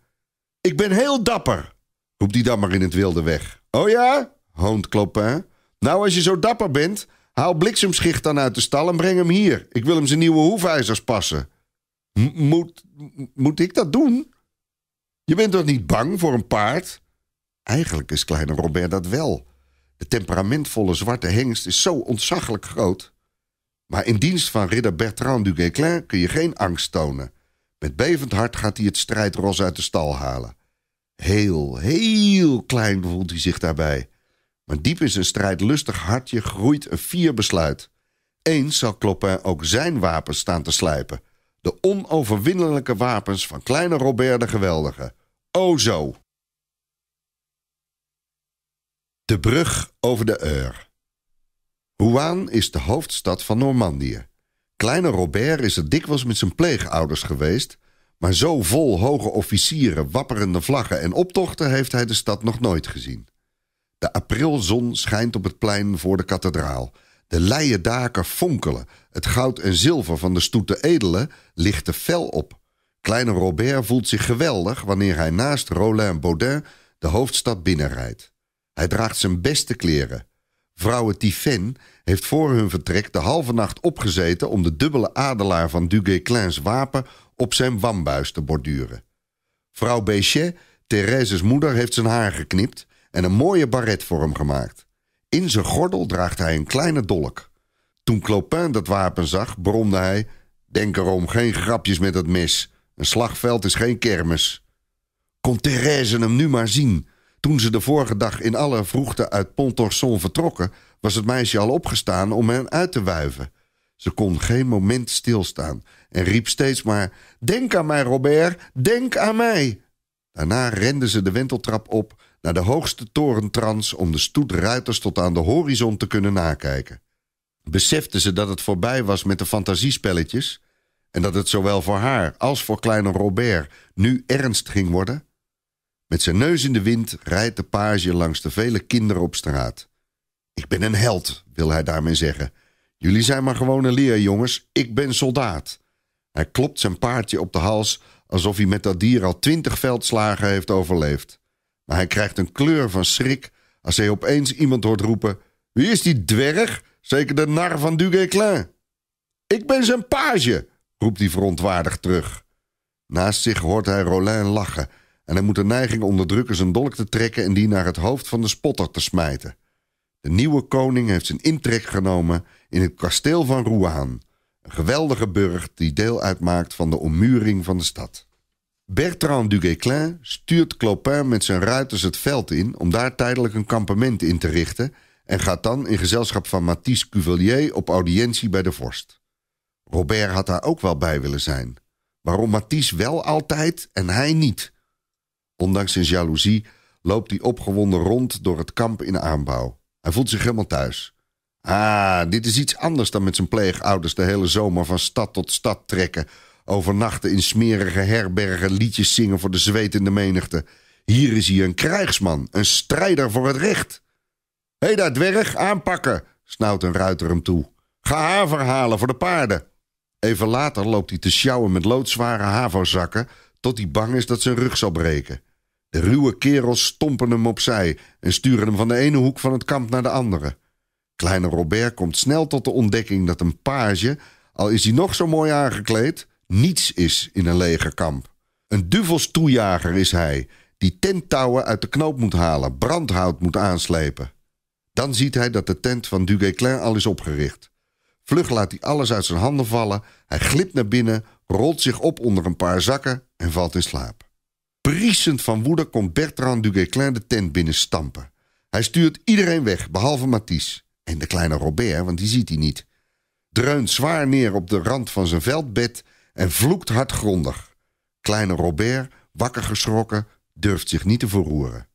Ik ben heel dapper, roept die dan maar in het wilde weg. Oh ja? hoont Clopin. Nou, als je zo dapper bent, haal bliksemschicht dan uit de stal en breng hem hier. Ik wil hem zijn nieuwe hoefijzers passen moet, moet ik dat doen? Je bent toch niet bang voor een paard? Eigenlijk is kleine Robert dat wel. De temperamentvolle zwarte hengst is zo ontzaglijk groot. Maar in dienst van ridder Bertrand du Guesclin kun je geen angst tonen. Met bevend hart gaat hij het strijdros uit de stal halen. Heel, heel klein voelt hij zich daarbij. Maar diep in zijn strijdlustig hartje groeit een fier besluit. Eens zal Clopin ook zijn wapen staan te slijpen. De onoverwinnelijke wapens van kleine Robert de Geweldige. O zo! De brug over de Eur. Rouen is de hoofdstad van Normandië. Kleine Robert is er dikwijls met zijn pleegouders geweest... maar zo vol hoge officieren, wapperende vlaggen en optochten... heeft hij de stad nog nooit gezien. De aprilzon schijnt op het plein voor de kathedraal... De leien daken fonkelen. Het goud en zilver van de stoete edelen lichten te fel op. Kleine Robert voelt zich geweldig wanneer hij naast Roland Baudin de hoofdstad binnenrijdt. Hij draagt zijn beste kleren. Vrouwe Tiffaine heeft voor hun vertrek de halve nacht opgezeten om de dubbele adelaar van Duguesclin's wapen op zijn wambuis te borduren. Vrouw Béchet, Thérèse's moeder, heeft zijn haar geknipt en een mooie baret voor hem gemaakt. In zijn gordel draagt hij een kleine dolk. Toen Clopin dat wapen zag, bromde hij... Denk erom, geen grapjes met dat mes. Een slagveld is geen kermis. Kon Thérèse hem nu maar zien. Toen ze de vorige dag in alle vroegte uit Pontorson vertrokken... was het meisje al opgestaan om hen uit te wuiven. Ze kon geen moment stilstaan en riep steeds maar... Denk aan mij, Robert, denk aan mij! Daarna rende ze de wenteltrap op naar de hoogste torentrans om de stoet ruiters tot aan de horizon te kunnen nakijken. Besefte ze dat het voorbij was met de fantasiespelletjes en dat het zowel voor haar als voor kleine Robert nu ernst ging worden? Met zijn neus in de wind rijdt de page langs de vele kinderen op straat. Ik ben een held, wil hij daarmee zeggen. Jullie zijn maar gewone leerjongens, ik ben soldaat. Hij klopt zijn paardje op de hals alsof hij met dat dier al twintig veldslagen heeft overleefd. Maar hij krijgt een kleur van schrik als hij opeens iemand hoort roepen: Wie is die dwerg? Zeker de nar van Duguesclin. Ik ben zijn page, roept hij verontwaardigd terug. Naast zich hoort hij Rolin lachen en hij moet de neiging onderdrukken zijn dolk te trekken en die naar het hoofd van de spotter te smijten. De nieuwe koning heeft zijn intrek genomen in het kasteel van Rouen, een geweldige burg die deel uitmaakt van de ommuring van de stad. Bertrand du Guesclin stuurt Clopin met zijn ruiters het veld in om daar tijdelijk een kampement in te richten en gaat dan in gezelschap van Matisse Cuvelier op audiëntie bij de vorst. Robert had daar ook wel bij willen zijn. Waarom Matisse wel altijd en hij niet? Ondanks zijn jaloezie loopt hij opgewonden rond door het kamp in aanbouw. Hij voelt zich helemaal thuis. Ah, dit is iets anders dan met zijn pleegouders de hele zomer van stad tot stad trekken Overnachten in smerige herbergen, liedjes zingen voor de zwetende menigte. Hier is hij een krijgsman, een strijder voor het recht. Hé hey, daar dwerg, aanpakken, snauwt een ruiter hem toe. Ga haver halen voor de paarden. Even later loopt hij te sjouwen met loodzware haverzakken, tot hij bang is dat zijn rug zal breken. De ruwe kerels stompen hem opzij... en sturen hem van de ene hoek van het kamp naar de andere. Kleine Robert komt snel tot de ontdekking dat een page... al is hij nog zo mooi aangekleed niets is in een legerkamp. Een duvels toejager is hij, die tenttouwen uit de knoop moet halen, brandhout moet aanslepen. Dan ziet hij dat de tent van Guesclin al is opgericht. Vlug laat hij alles uit zijn handen vallen, hij glipt naar binnen, rolt zich op onder een paar zakken en valt in slaap. Priesend van woede komt Bertrand Guesclin de tent binnenstampen. Hij stuurt iedereen weg, behalve Matisse. En de kleine Robert, want die ziet hij niet. Dreunt zwaar neer op de rand van zijn veldbed en vloekt hardgrondig. Kleine Robert, wakker geschrokken, durft zich niet te verroeren.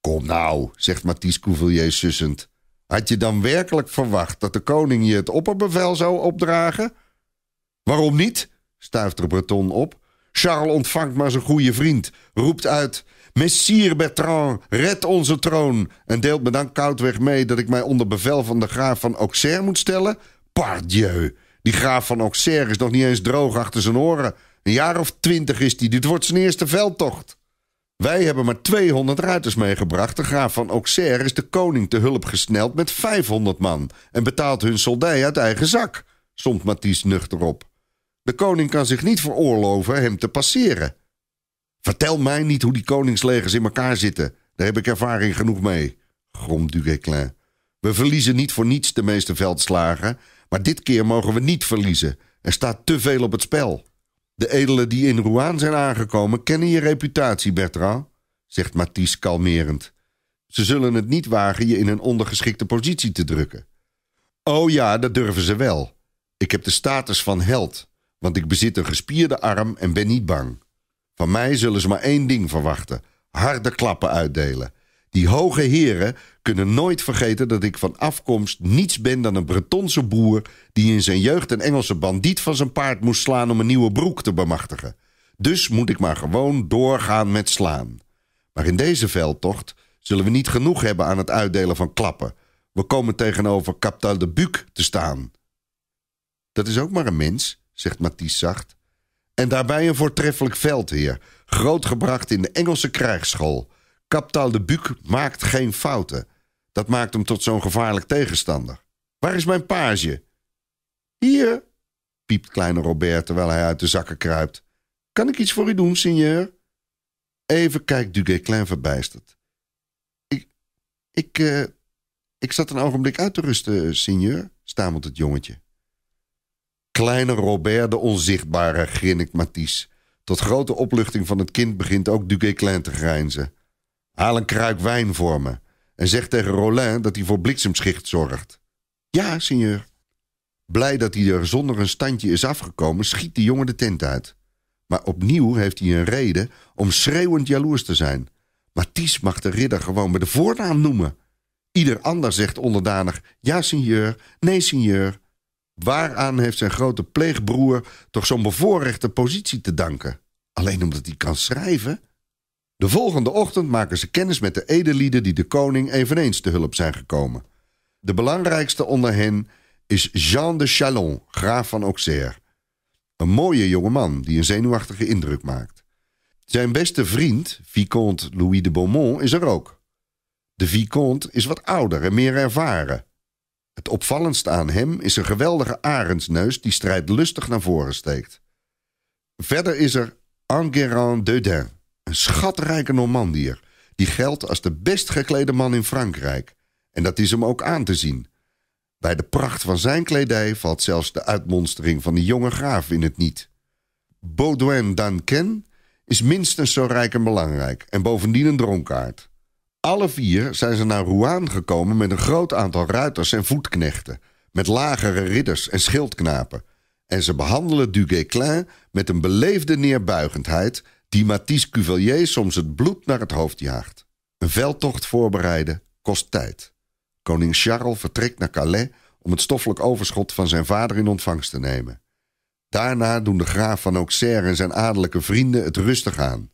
Kom nou, zegt Mathies Couvelier sussend. Had je dan werkelijk verwacht dat de koning je het opperbevel zou opdragen? Waarom niet? stuift de Breton op. Charles ontvangt maar zijn goede vriend, roept uit... Messire Bertrand, red onze troon... en deelt me dan koudweg mee dat ik mij onder bevel van de graaf van Auxerre moet stellen? Pardieu! Die graaf van Auxerre is nog niet eens droog achter zijn oren. Een jaar of twintig is die. Dit wordt zijn eerste veldtocht. Wij hebben maar 200 ruiters meegebracht. De graaf van Auxerre is de koning te hulp gesneld met 500 man... en betaalt hun soldij uit eigen zak, stond Mathies nuchter op. De koning kan zich niet veroorloven hem te passeren. Vertel mij niet hoe die koningslegers in elkaar zitten. Daar heb ik ervaring genoeg mee, gromde Duguesclin. We verliezen niet voor niets de meeste veldslagen... Maar dit keer mogen we niet verliezen. Er staat te veel op het spel. De edelen die in Rouen zijn aangekomen kennen je reputatie, Bertrand, zegt Mathies kalmerend. Ze zullen het niet wagen je in een ondergeschikte positie te drukken. Oh ja, dat durven ze wel. Ik heb de status van held, want ik bezit een gespierde arm en ben niet bang. Van mij zullen ze maar één ding verwachten: harde klappen uitdelen. Die hoge heren kunnen nooit vergeten dat ik van afkomst niets ben dan een Bretonse boer die in zijn jeugd een Engelse bandiet van zijn paard moest slaan om een nieuwe broek te bemachtigen. Dus moet ik maar gewoon doorgaan met slaan. Maar in deze veldtocht zullen we niet genoeg hebben aan het uitdelen van klappen. We komen tegenover Captal de Buc te staan. Dat is ook maar een mens, zegt Mathies zacht. En daarbij een voortreffelijk veldheer, grootgebracht in de Engelse krijgsschool. Kapitaal de Buc maakt geen fouten. Dat maakt hem tot zo'n gevaarlijk tegenstander. Waar is mijn page? Hier, piept kleine Robert terwijl hij uit de zakken kruipt. Kan ik iets voor u doen, signeur? Even kijkt Duguay-Klein verbijsterd. Ik, ik, eh, ik zat een ogenblik uit te rusten, signeur. stamelt het jongetje. Kleine Robert de onzichtbare, grinnikt Mathies. Tot grote opluchting van het kind begint ook Duguay-Klein te grijnzen. Haal een kruik wijn voor me. En zeg tegen Rolin dat hij voor bliksemschicht zorgt. Ja, sinjeur. Blij dat hij er zonder een standje is afgekomen, schiet de jongen de tent uit. Maar opnieuw heeft hij een reden om schreeuwend jaloers te zijn. Mathies mag de ridder gewoon bij de voornaam noemen. Ieder ander zegt onderdanig: Ja, sinjeur, nee, sinjeur. Waaraan heeft zijn grote pleegbroer toch zo'n bevoorrechte positie te danken? Alleen omdat hij kan schrijven? De volgende ochtend maken ze kennis met de edelieden die de koning eveneens te hulp zijn gekomen. De belangrijkste onder hen is Jean de Chalon, graaf van Auxerre. Een mooie jonge man die een zenuwachtige indruk maakt. Zijn beste vriend, Vicomte Louis de Beaumont, is er ook. De Vicomte is wat ouder en meer ervaren. Het opvallendst aan hem is een geweldige arendsneus die strijdlustig naar voren steekt. Verder is er Enguerrand Dain een schatrijke Normandier... die geldt als de best geklede man in Frankrijk. En dat is hem ook aan te zien. Bij de pracht van zijn kledij valt zelfs de uitmonstering van de jonge graaf in het niet. Baudouin Danken is minstens zo rijk en belangrijk... en bovendien een dronkaard. Alle vier zijn ze naar Rouen gekomen met een groot aantal ruiters en voetknechten... met lagere ridders en schildknapen. En ze behandelen Guesclin met een beleefde neerbuigendheid die Matisse Cuvelier soms het bloed naar het hoofd jaagt. Een veldtocht voorbereiden kost tijd. Koning Charles vertrekt naar Calais om het stoffelijk overschot van zijn vader in ontvangst te nemen. Daarna doen de graaf van Auxerre en zijn adellijke vrienden het rustig aan.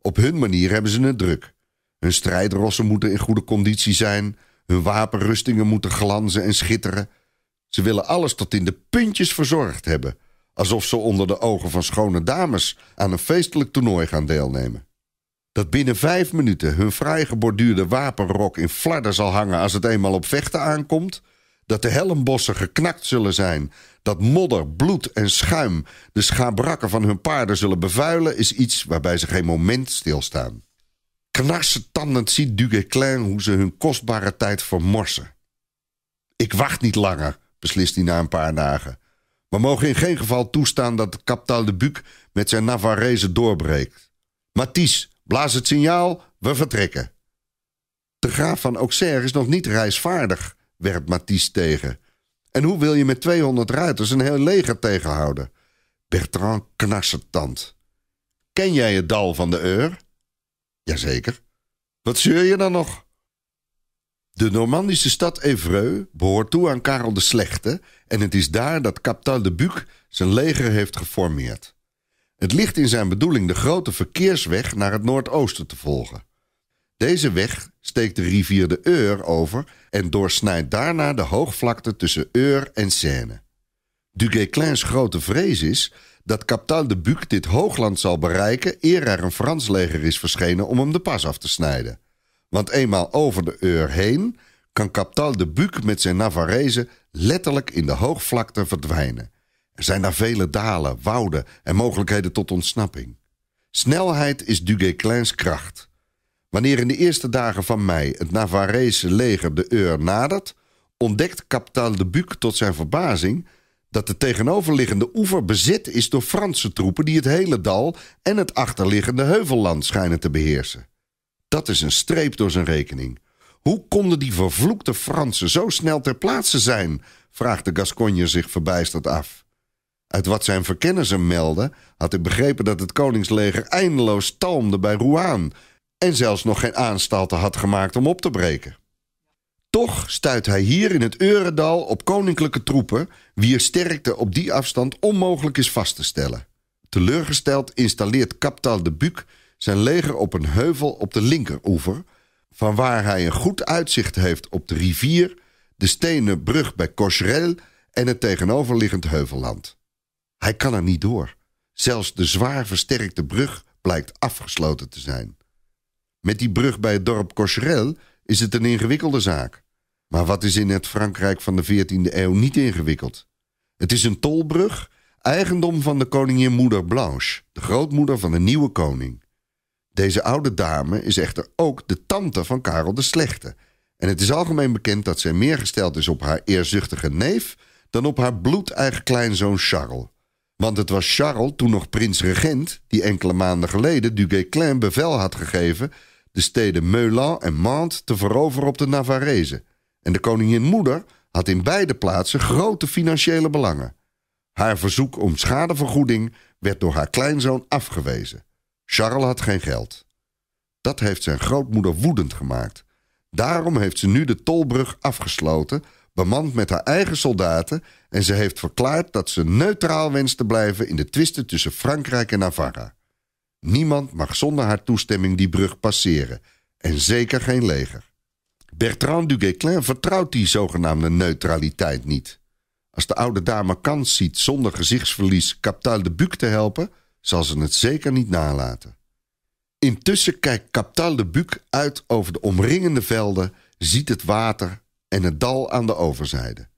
Op hun manier hebben ze het druk. Hun strijdrossen moeten in goede conditie zijn, hun wapenrustingen moeten glanzen en schitteren. Ze willen alles tot in de puntjes verzorgd hebben, alsof ze onder de ogen van schone dames aan een feestelijk toernooi gaan deelnemen. Dat binnen vijf minuten hun fraai geborduurde wapenrok in flarden zal hangen als het eenmaal op vechten aankomt, dat de helmbossen geknakt zullen zijn, dat modder, bloed en schuim de schabrakken van hun paarden zullen bevuilen, is iets waarbij ze geen moment stilstaan. Knarsetandend ziet Klein hoe ze hun kostbare tijd vermorsen. Ik wacht niet langer, beslist hij na een paar dagen. We mogen in geen geval toestaan dat de Capital de Buc met zijn Navarrese doorbreekt. Mathies, blaas het signaal, we vertrekken. De graaf van Auxerre is nog niet reisvaardig, werpt Mathies tegen. En hoe wil je met 200 ruiters een heel leger tegenhouden? Bertrand knarsetand. Ken jij het dal van de Eur? Jazeker. Wat zeur je dan nog? De Normandische stad Evreux behoort toe aan Karel de Slechte en het is daar dat Captal de Buc zijn leger heeft geformeerd. Het ligt in zijn bedoeling de grote verkeersweg naar het noordoosten te volgen. Deze weg steekt de rivier de Eur over en doorsnijdt daarna de hoogvlakte tussen Eur en Seine. Guesclin's grote vrees is dat Captal de Buc dit hoogland zal bereiken eer er een Frans leger is verschenen om hem de pas af te snijden. Want eenmaal over de Eur heen kan Captal de Buc met zijn Navarrezen letterlijk in de hoogvlakte verdwijnen. Er zijn daar vele dalen, wouden en mogelijkheden tot ontsnapping. Snelheid is Duguesclin's kracht. Wanneer in de eerste dagen van mei het Navarrese leger de Eur nadert, ontdekt Captal de Buc tot zijn verbazing dat de tegenoverliggende oever bezet is door Franse troepen die het hele dal en het achterliggende heuvelland schijnen te beheersen. Dat is een streep door zijn rekening. Hoe konden die vervloekte Fransen zo snel ter plaatse zijn? vraagt de Gascogne zich verbijsterd af. Uit wat zijn verkenners hem had hij begrepen dat het koningsleger eindeloos talmde bij Rouen en zelfs nog geen aanstalten had gemaakt om op te breken. Toch stuit hij hier in het Euredal op koninklijke troepen, wier sterkte op die afstand onmogelijk is vast te stellen. Teleurgesteld installeert Captal de Buc zijn leger op een heuvel op de linkeroever, van waar hij een goed uitzicht heeft op de rivier, de stenen brug bij Cocherel en het tegenoverliggend heuvelland. Hij kan er niet door. Zelfs de zwaar versterkte brug blijkt afgesloten te zijn. Met die brug bij het dorp Cocherel is het een ingewikkelde zaak. Maar wat is in het Frankrijk van de 14e eeuw niet ingewikkeld? Het is een tolbrug, eigendom van de koningin moeder Blanche, de grootmoeder van de nieuwe koning. Deze oude dame is echter ook de tante van Karel de Slechte. En het is algemeen bekend dat zij meer gesteld is op haar eerzuchtige neef dan op haar bloedeigen kleinzoon Charles. Want het was Charles, toen nog prins-regent, die enkele maanden geleden du Guesclin bevel had gegeven de steden Meulan en Mantes te veroveren op de Navarrezen. En de koningin moeder had in beide plaatsen grote financiële belangen. Haar verzoek om schadevergoeding werd door haar kleinzoon afgewezen. Charles had geen geld. Dat heeft zijn grootmoeder woedend gemaakt. Daarom heeft ze nu de tolbrug afgesloten, bemand met haar eigen soldaten... en ze heeft verklaard dat ze neutraal wenst te blijven... in de twisten tussen Frankrijk en Navarra. Niemand mag zonder haar toestemming die brug passeren. En zeker geen leger. Bertrand du Guesclin vertrouwt die zogenaamde neutraliteit niet. Als de oude dame kans ziet zonder gezichtsverlies Captain de Buc te helpen zal ze het zeker niet nalaten. Intussen kijkt kapitein de Buc uit over de omringende velden, ziet het water en het dal aan de overzijde.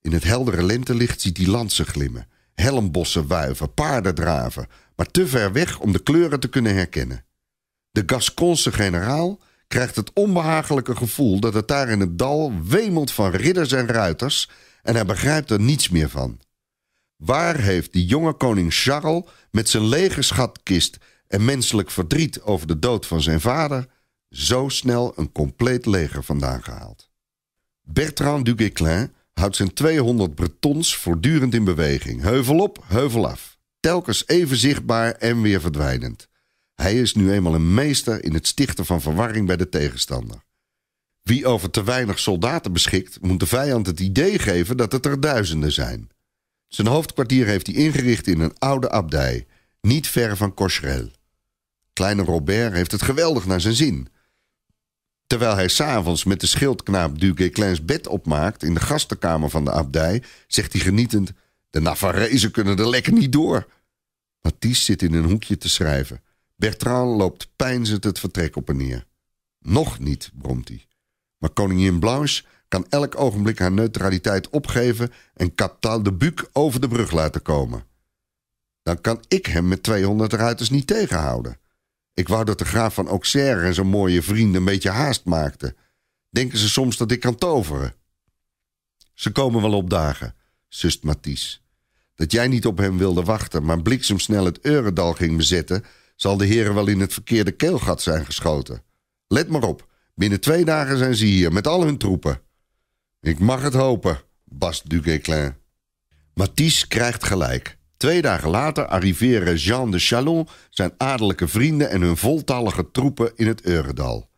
In het heldere lentelicht ziet hij lansen glimmen, helmbossen wuiven, paarden draven, maar te ver weg om de kleuren te kunnen herkennen. De Gasconse generaal krijgt het onbehagelijke gevoel dat het daar in het dal wemelt van ridders en ruiters en hij begrijpt er niets meer van. Waar heeft die jonge koning Charles met zijn lege schatkist en menselijk verdriet over de dood van zijn vader zo snel een compleet leger vandaan gehaald? Bertrand du Guesclin houdt zijn 200 Bretons voortdurend in beweging, heuvel op, heuvel af, telkens even zichtbaar en weer verdwijnend. Hij is nu eenmaal een meester in het stichten van verwarring bij de tegenstander. Wie over te weinig soldaten beschikt, moet de vijand het idee geven dat het er duizenden zijn. Zijn hoofdkwartier heeft hij ingericht in een oude abdij, niet ver van Cocherel. Kleine Robert heeft het geweldig naar zijn zin. Terwijl hij s'avonds met de schildknaap du Guesclin's bed opmaakt in de gastenkamer van de abdij, zegt hij genietend: De Navarrezen kunnen er lekker niet door. Mathies zit in een hoekje te schrijven. Bertrand loopt pijnzend het vertrek op en neer. Nog niet, bromt hij. Maar koningin Blanche kan elk ogenblik haar neutraliteit opgeven en Captaal de Buc over de brug laten komen. Dan kan ik hem met 200 ruiters dus niet tegenhouden. Ik wou dat de graaf van Auxerre en zijn mooie vrienden een beetje haast maakten. Denken ze soms dat ik kan toveren? Ze komen wel op dagen, sust Mathies. Dat jij niet op hem wilde wachten, maar bliksemsnel het Eurendal ging bezetten, zal de heren wel in het verkeerde keelgat zijn geschoten. Let maar op, binnen twee dagen zijn ze hier met al hun troepen. Ik mag het hopen, Bas Guesclin. Mathis krijgt gelijk. Twee dagen later arriveren Jean de Chalon, zijn adellijke vrienden en hun voltallige troepen in het Eurendal.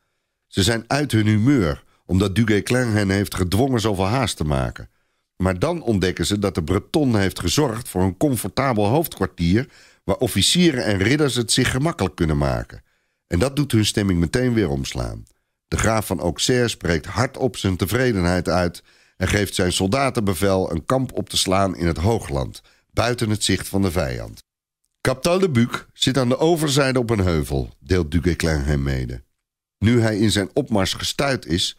Ze zijn uit hun humeur, omdat Guesclin hen heeft gedwongen zoveel haast te maken. Maar dan ontdekken ze dat de Breton heeft gezorgd voor een comfortabel hoofdkwartier waar officieren en ridders het zich gemakkelijk kunnen maken. En dat doet hun stemming meteen weer omslaan. De graaf van Auxerre spreekt hardop zijn tevredenheid uit en geeft zijn soldaten bevel een kamp op te slaan in het hoogland, buiten het zicht van de vijand. Captain de Buc zit aan de overzijde op een heuvel, deelt Duguesclin hem mede. Nu hij in zijn opmars gestuit is,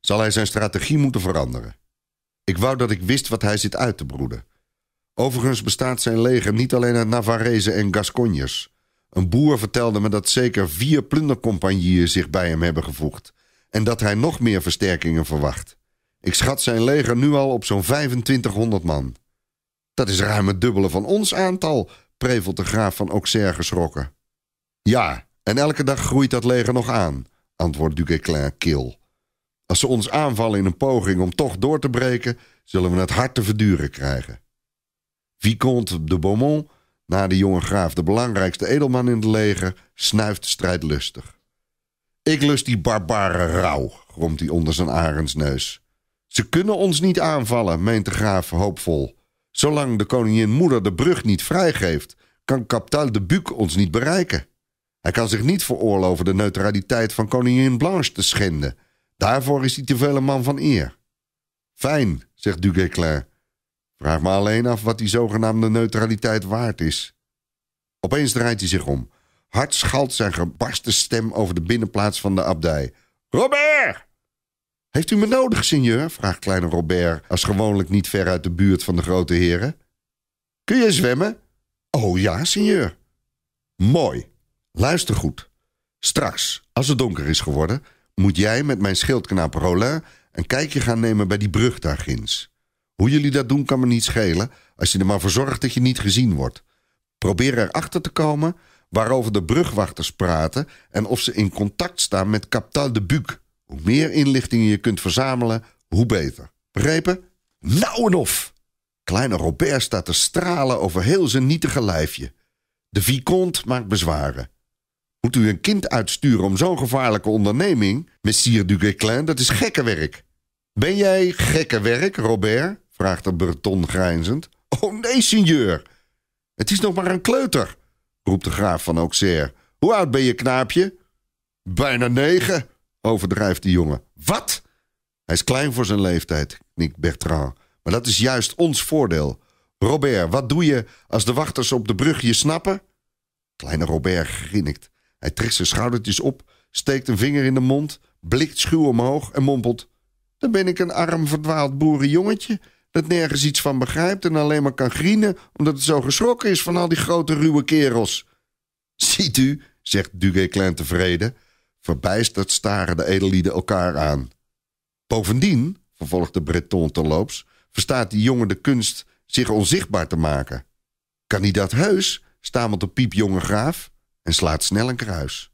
zal hij zijn strategie moeten veranderen. Ik wou dat ik wist wat hij zit uit te broeden. Overigens bestaat zijn leger niet alleen uit Navarrezen en Gascogners. Een boer vertelde me dat zeker vier plundercompagnieën zich bij hem hebben gevoegd en dat hij nog meer versterkingen verwacht. Ik schat zijn leger nu al op zo'n 2500 man. Dat is ruim het dubbele van ons aantal, prevelt de graaf van Auxerre geschrokken. Ja, en elke dag groeit dat leger nog aan, antwoordt Duguesclin kil. Als ze ons aanvallen in een poging om toch door te breken, zullen we het hard te verduren krijgen. Vicomte de Beaumont na de jonge graaf, de belangrijkste edelman in het leger, snuift strijdlustig. Ik lust die barbaren rauw, gromt hij onder zijn arendsneus. Ze kunnen ons niet aanvallen, meent de graaf hoopvol. Zolang de koningin moeder de brug niet vrijgeeft, kan kapitein de Buc ons niet bereiken. Hij kan zich niet veroorloven de neutraliteit van koningin Blanche te schenden. Daarvoor is hij te veel een man van eer. Fijn, zegt Duguesclin. Vraag me alleen af wat die zogenaamde neutraliteit waard is. Opeens draait hij zich om. hart schalt zijn gebarste stem over de binnenplaats van de abdij. Robert! Heeft u me nodig, sinjeur? vraagt kleine Robert, als gewoonlijk niet ver uit de buurt van de grote heren. Kun je zwemmen? Oh ja, sinjeur. Mooi. Luister goed. Straks, als het donker is geworden, moet jij met mijn schildknaap Rolin een kijkje gaan nemen bij die brug daar ginds. Hoe jullie dat doen kan me niet schelen, als je er maar voor zorgt dat je niet gezien wordt. Probeer erachter te komen waarover de brugwachters praten en of ze in contact staan met Captain de Buc. Hoe meer inlichtingen je kunt verzamelen, hoe beter. Begrepen? Nou en of! Kleine Robert staat te stralen over heel zijn nietige lijfje. De vicomte maakt bezwaren. Moet u een kind uitsturen om zo'n gevaarlijke onderneming? Messier Duguesclin, dat is gekkenwerk. Ben jij gekkenwerk, Robert? vraagt de Breton grijnzend. Oh nee, sinjeur. Het is nog maar een kleuter, roept de graaf van Auxerre. Hoe oud ben je, knaapje? Bijna negen, overdrijft de jongen. Wat? Hij is klein voor zijn leeftijd, knikt Bertrand. Maar dat is juist ons voordeel. Robert, wat doe je als de wachters op de brug je snappen? Kleine Robert grinnikt. Hij trekt zijn schoudertjes op, steekt een vinger in de mond, blikt schuw omhoog en mompelt. Dan ben ik een arm verdwaald boerenjongetje dat nergens iets van begrijpt en alleen maar kan grienen omdat het zo geschrokken is van al die grote ruwe kerels. Ziet u, zegt Duguay-Klein tevreden, verbijsterd staren de edellieden elkaar aan. Bovendien, vervolgt de Breton terloops, verstaat die jongen de kunst zich onzichtbaar te maken. Kan hij dat heus, stamelt de piepjonge graaf en slaat snel een kruis.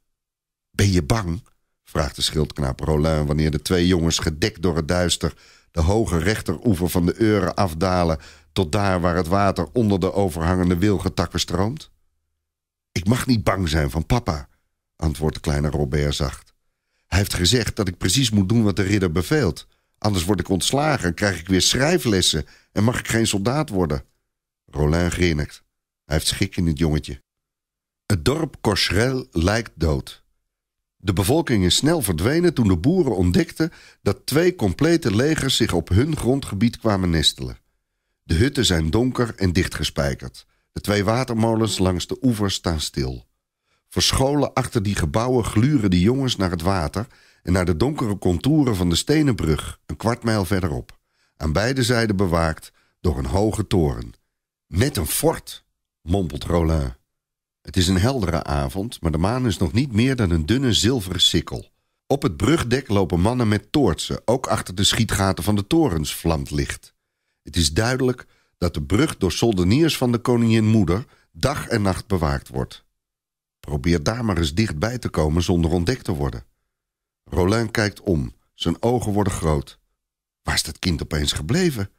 Ben je bang? vraagt de schildknaap Rolin wanneer de twee jongens gedekt door het duister de hoge rechteroever van de Eure afdalen tot daar waar het water onder de overhangende wilgetakken stroomt? Ik mag niet bang zijn van papa, antwoordt kleine Robert zacht. Hij heeft gezegd dat ik precies moet doen wat de ridder beveelt. Anders word ik ontslagen, krijg ik weer schrijflessen en mag ik geen soldaat worden. Rolin grinnikt. Hij heeft schik in het jongetje. Het dorp Corcherel lijkt dood. De bevolking is snel verdwenen toen de boeren ontdekten dat twee complete legers zich op hun grondgebied kwamen nestelen. De hutten zijn donker en dichtgespijkerd. De twee watermolens langs de oevers staan stil. Verscholen achter die gebouwen gluren de jongens naar het water en naar de donkere contouren van de stenen brug, een kwart mijl verderop, aan beide zijden bewaakt door een hoge toren. Net een fort, mompelt Rolin. Het is een heldere avond, maar de maan is nog niet meer dan een dunne zilveren sikkel. Op het brugdek lopen mannen met toortsen. Ook achter de schietgaten van de torens vlamt licht. Het is duidelijk dat de brug door soldeniers van de koningin-moeder dag en nacht bewaakt wordt. Probeer daar maar eens dichtbij te komen zonder ontdekt te worden. Rolin kijkt om. Zijn ogen worden groot. Waar is dat kind opeens gebleven?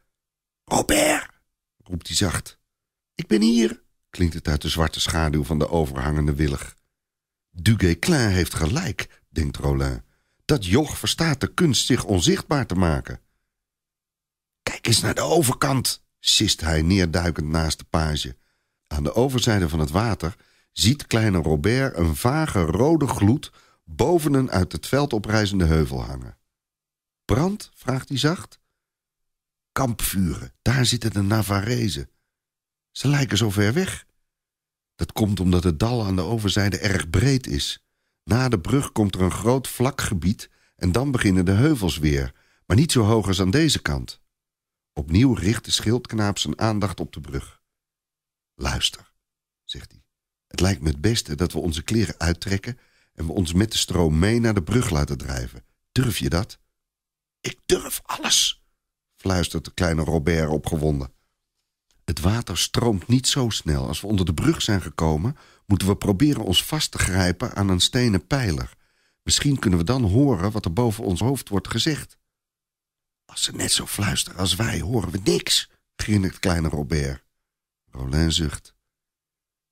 Robert, roept hij zacht. Ik ben hier klinkt het uit de zwarte schaduw van de overhangende willig. Guesclin heeft gelijk, denkt Rolin. Dat joch verstaat de kunst zich onzichtbaar te maken. Kijk eens naar de overkant, sist hij neerduikend naast de page. Aan de overzijde van het water ziet kleine Robert een vage rode gloed boven een uit het veld oprijzende heuvel hangen. Brand? vraagt hij zacht. Kampvuren, daar zitten de Navarezen. Ze lijken zo ver weg. Dat komt omdat het dal aan de overzijde erg breed is. Na de brug komt er een groot vlak gebied en dan beginnen de heuvels weer, maar niet zo hoog als aan deze kant. Opnieuw richt de schildknaap zijn aandacht op de brug. Luister, zegt hij. Het lijkt me het beste dat we onze kleren uittrekken en we ons met de stroom mee naar de brug laten drijven. Durf je dat? Ik durf alles, fluistert de kleine Robert opgewonden. Het water stroomt niet zo snel. Als we onder de brug zijn gekomen... moeten we proberen ons vast te grijpen aan een stenen pijler. Misschien kunnen we dan horen wat er boven ons hoofd wordt gezegd. Als ze net zo fluisteren als wij, horen we niks, grinnikt kleine Robert. Rolin zucht.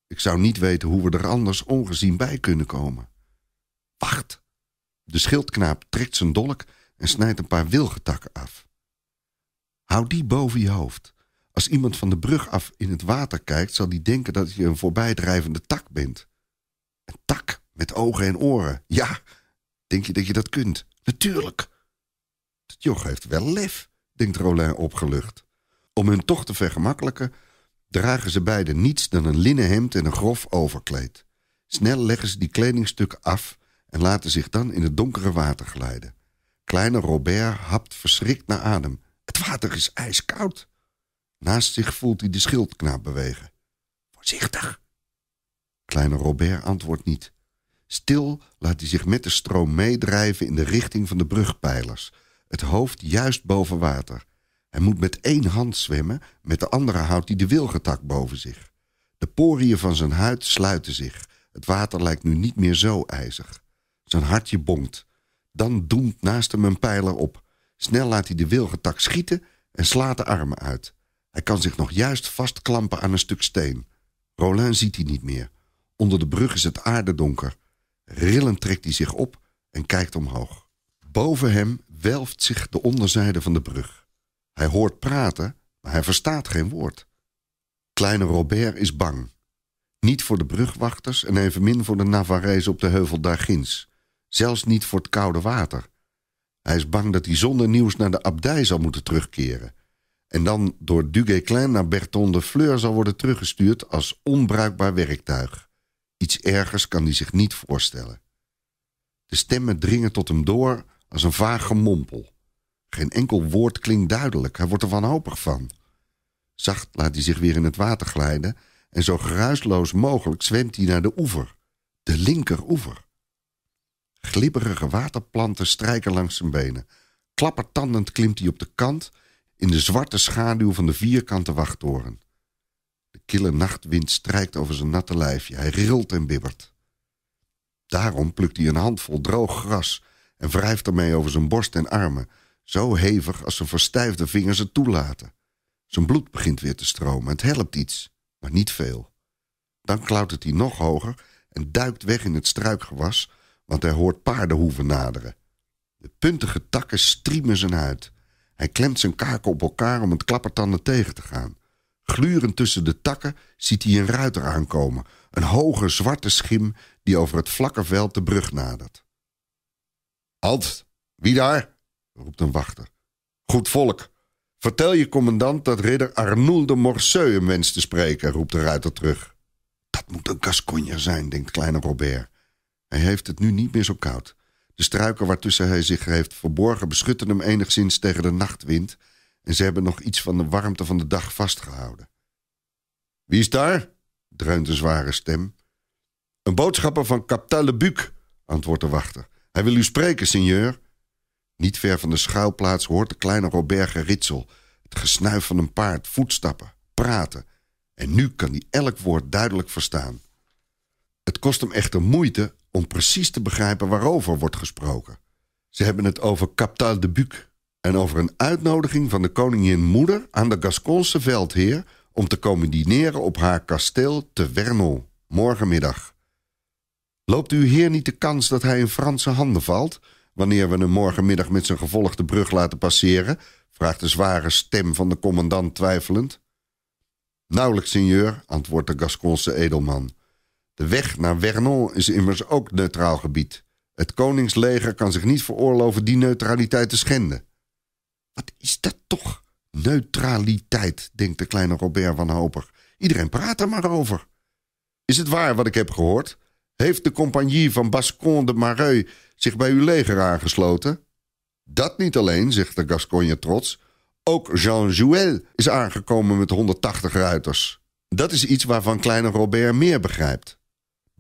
Ik zou niet weten hoe we er anders ongezien bij kunnen komen. Wacht! De schildknaap trekt zijn dolk en snijdt een paar wilgetakken af. Houd die boven je hoofd. Als iemand van de brug af in het water kijkt, zal die denken dat je een voorbijdrijvende tak bent. Een tak met ogen en oren. Ja, denk je dat je dat kunt? Natuurlijk. Het joch heeft wel lef, denkt Rolin opgelucht. Om hun tocht te vergemakkelijken, dragen ze beiden niets dan een linnen hemd en een grof overkleed. Snel leggen ze die kledingstukken af en laten zich dan in het donkere water glijden. Kleine Robert hapt verschrikt naar adem. Het water is ijskoud. Naast zich voelt hij de schildknaap bewegen. Voorzichtig! Kleine Robert antwoordt niet. Stil laat hij zich met de stroom meedrijven in de richting van de brugpijlers. Het hoofd juist boven water. Hij moet met één hand zwemmen, met de andere houdt hij de wilgetak boven zich. De poriën van zijn huid sluiten zich. Het water lijkt nu niet meer zo ijzig. Zijn hartje bonkt. Dan doemt naast hem een pijler op. Snel laat hij de wilgetak schieten en slaat de armen uit. Hij kan zich nog juist vastklampen aan een stuk steen. Rolin ziet hij niet meer. Onder de brug is het aardedonker. Rillend trekt hij zich op en kijkt omhoog. Boven hem welft zich de onderzijde van de brug. Hij hoort praten, maar hij verstaat geen woord. Kleine Robert is bang. Niet voor de brugwachters en evenmin voor de Navarrees op de heuvel daarginds. Zelfs niet voor het koude water. Hij is bang dat hij zonder nieuws naar de abdij zal moeten terugkeren en dan door Duguay-Clin naar Berton de Fleur zal worden teruggestuurd als onbruikbaar werktuig. Iets ergers kan hij zich niet voorstellen. De stemmen dringen tot hem door als een vaag gemompel. Geen enkel woord klinkt duidelijk, hij wordt er wanhopig van. Zacht laat hij zich weer in het water glijden en zo geruisloos mogelijk zwemt hij naar de oever, de linkeroever. Glibberige waterplanten strijken langs zijn benen. Klappertandend klimt hij op de kant in de zwarte schaduw van de vierkante wachttoren. De kille nachtwind strijkt over zijn natte lijfje. Hij rilt en bibbert. Daarom plukt hij een handvol droog gras en wrijft ermee over zijn borst en armen, zo hevig als zijn verstijfde vingers het toelaten. Zijn bloed begint weer te stromen. Het helpt iets, maar niet veel. Dan klautert hij nog hoger en duikt weg in het struikgewas, want hij hoort paardenhoeven naderen. De puntige takken striemen zijn huid. Hij klemt zijn kaken op elkaar om het klappertanden tegen te gaan. Glurend tussen de takken ziet hij een ruiter aankomen. Een hoge zwarte schim die over het vlakke veld de brug nadert. Halt, wie daar? roept een wachter. Goed volk, vertel je commandant dat ridder Arnoul de Morceux hem wenst te spreken, roept de ruiter terug. Dat moet een Gasconjer zijn, denkt kleine Robert. Hij heeft het nu niet meer zo koud. De struiken waartussen hij zich heeft verborgen beschutten hem enigszins tegen de nachtwind en ze hebben nog iets van de warmte van de dag vastgehouden. Wie is daar? dreunt een zware stem. Een boodschapper van Captain Le Buc, antwoordt de wachter. Hij wil u spreken, sinjeur. Niet ver van de schuilplaats hoort de kleine Robert geritsel, het gesnuif van een paard, voetstappen, praten. En nu kan hij elk woord duidelijk verstaan. Het kost hem echter moeite om precies te begrijpen waarover wordt gesproken. Ze hebben het over Captal de Buc en over een uitnodiging van de koningin moeder aan de Gasconse veldheer om te komen dineren op haar kasteel te Wernel morgenmiddag. Loopt uw heer niet de kans dat hij in Franse handen valt wanneer we hem morgenmiddag met zijn gevolg de brug laten passeren? vraagt de zware stem van de commandant twijfelend. Nauwelijks, seigneur, antwoordt de Gasconse edelman. De weg naar Vernon is immers ook neutraal gebied. Het koningsleger kan zich niet veroorloven die neutraliteit te schenden. Wat is dat toch? Neutraliteit, denkt de kleine Robert wanhopig. Iedereen praat er maar over. Is het waar wat ik heb gehoord? Heeft de compagnie van Bascon de Mareu zich bij uw leger aangesloten? Dat niet alleen, zegt de Gascogne trots. Ook Jean Jouel is aangekomen met 180 ruiters. Dat is iets waarvan kleine Robert meer begrijpt.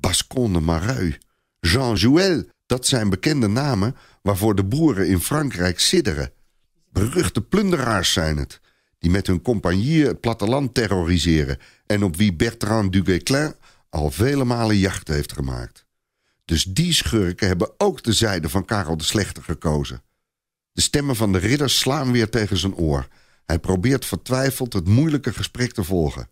Pascal de Jean Jouel. Dat zijn bekende namen waarvoor de boeren in Frankrijk sidderen. Beruchte plunderaars zijn het, die met hun compagnieën het platteland terroriseren en op wie Bertrand du Guesclin al vele malen jacht heeft gemaakt. Dus die schurken hebben ook de zijde van Karel de Slechte gekozen. De stemmen van de ridders slaan weer tegen zijn oor. Hij probeert vertwijfeld het moeilijke gesprek te volgen.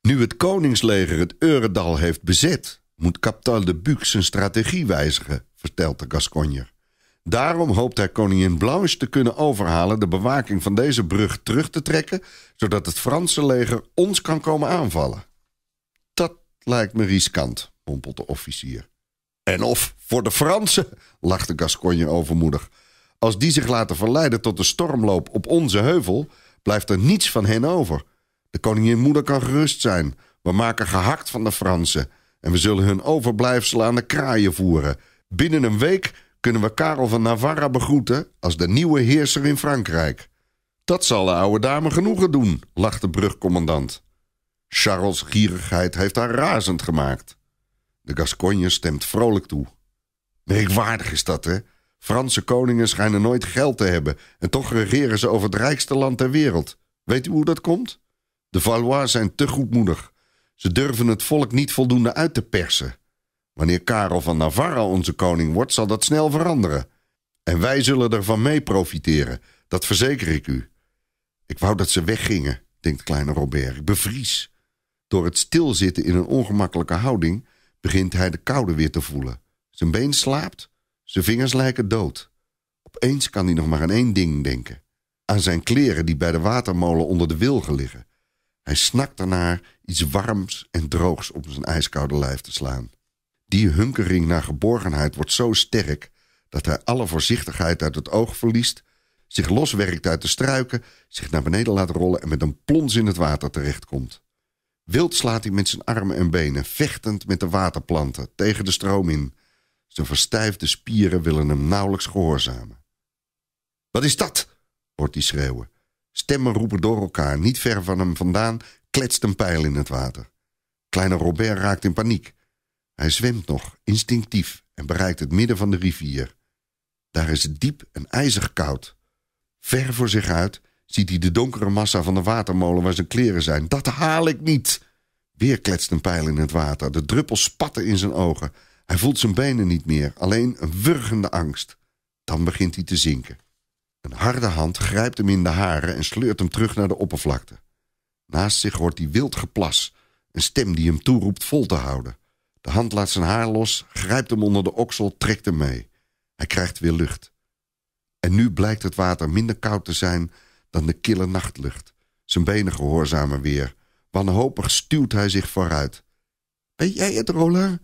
Nu het koningsleger het Eurendal heeft bezet, moet kapitein de Buc zijn strategie wijzigen, vertelt de Gasconjer. Daarom hoopt hij koningin Blanche te kunnen overhalen de bewaking van deze brug terug te trekken, zodat het Franse leger ons kan komen aanvallen. Dat lijkt me riskant, mompelt de officier. En of voor de Fransen, lachte Gasconje overmoedig. Als die zich laten verleiden tot de stormloop op onze heuvel, blijft er niets van hen over. De koningin moeder kan gerust zijn. We maken gehakt van de Fransen. En we zullen hun overblijfselen aan de kraaien voeren. Binnen een week kunnen we Karel van Navarra begroeten als de nieuwe heerser in Frankrijk. Dat zal de oude dame genoegen doen, de brugcommandant. Charles' gierigheid heeft haar razend gemaakt. De Gascogne stemt vrolijk toe. Merkwaardig is dat, hè? Franse koningen schijnen nooit geld te hebben en toch regeren ze over het rijkste land ter wereld. Weet u hoe dat komt? De Valois zijn te goedmoedig. Ze durven het volk niet voldoende uit te persen. Wanneer Karel van Navarra onze koning wordt, zal dat snel veranderen. En wij zullen ervan mee profiteren, dat verzeker ik u. Ik wou dat ze weggingen, denkt kleine Robert. Ik bevries. Door het stilzitten in een ongemakkelijke houding begint hij de koude weer te voelen. Zijn been slaapt, zijn vingers lijken dood. Opeens kan hij nog maar aan één ding denken. Aan zijn kleren die bij de watermolen onder de wilgen liggen. Hij snakt ernaar iets warms en droogs op zijn ijskoude lijf te slaan. Die hunkering naar geborgenheid wordt zo sterk dat hij alle voorzichtigheid uit het oog verliest, zich loswerkt uit de struiken, zich naar beneden laat rollen en met een plons in het water terechtkomt. Wild slaat hij met zijn armen en benen, vechtend met de waterplanten, tegen de stroom in. Zijn verstijfde spieren willen hem nauwelijks gehoorzamen. Wat is dat? hoort hij schreeuwen. Stemmen roepen door elkaar. Niet ver van hem vandaan kletst een pijl in het water. Kleine Robert raakt in paniek. Hij zwemt nog, instinctief, en bereikt het midden van de rivier. Daar is het diep en ijzig koud. Ver voor zich uit ziet hij de donkere massa van de watermolen waar zijn kleren zijn. Dat haal ik niet! Weer kletst een pijl in het water. De druppels spatten in zijn ogen. Hij voelt zijn benen niet meer, alleen een wurgende angst. Dan begint hij te zinken. Een harde hand grijpt hem in de haren en sleurt hem terug naar de oppervlakte. Naast zich hoort hij wild geplas, een stem die hem toeroept vol te houden. De hand laat zijn haar los, grijpt hem onder de oksel, trekt hem mee. Hij krijgt weer lucht. En nu blijkt het water minder koud te zijn dan de kille nachtlucht. Zijn benen gehoorzamen weer. Wanhopig stuwt hij zich vooruit. Ben jij het, Roller?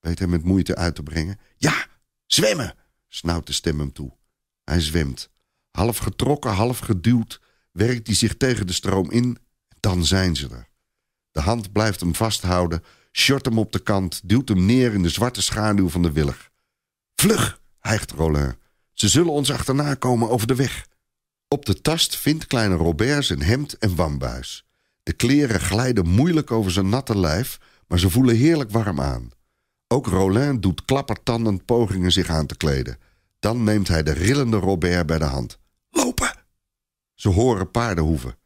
Weet hij met moeite uit te brengen. Ja, zwemmen, snauwt de stem hem toe. Hij zwemt half getrokken, half geduwd, werkt hij zich tegen de stroom in. Dan zijn ze er. De hand blijft hem vasthouden, short hem op de kant, duwt hem neer in de zwarte schaduw van de willig. Vlug, hijgt Rollin. Ze zullen ons achterna komen over de weg. Op de tast vindt kleine Robert zijn hemd en wambuis. De kleren glijden moeilijk over zijn natte lijf, maar ze voelen heerlijk warm aan. Ook Rollin doet klappertandend pogingen zich aan te kleden. Dan neemt hij de rillende Robert bij de hand. Lopen! Ze horen paardenhoeven.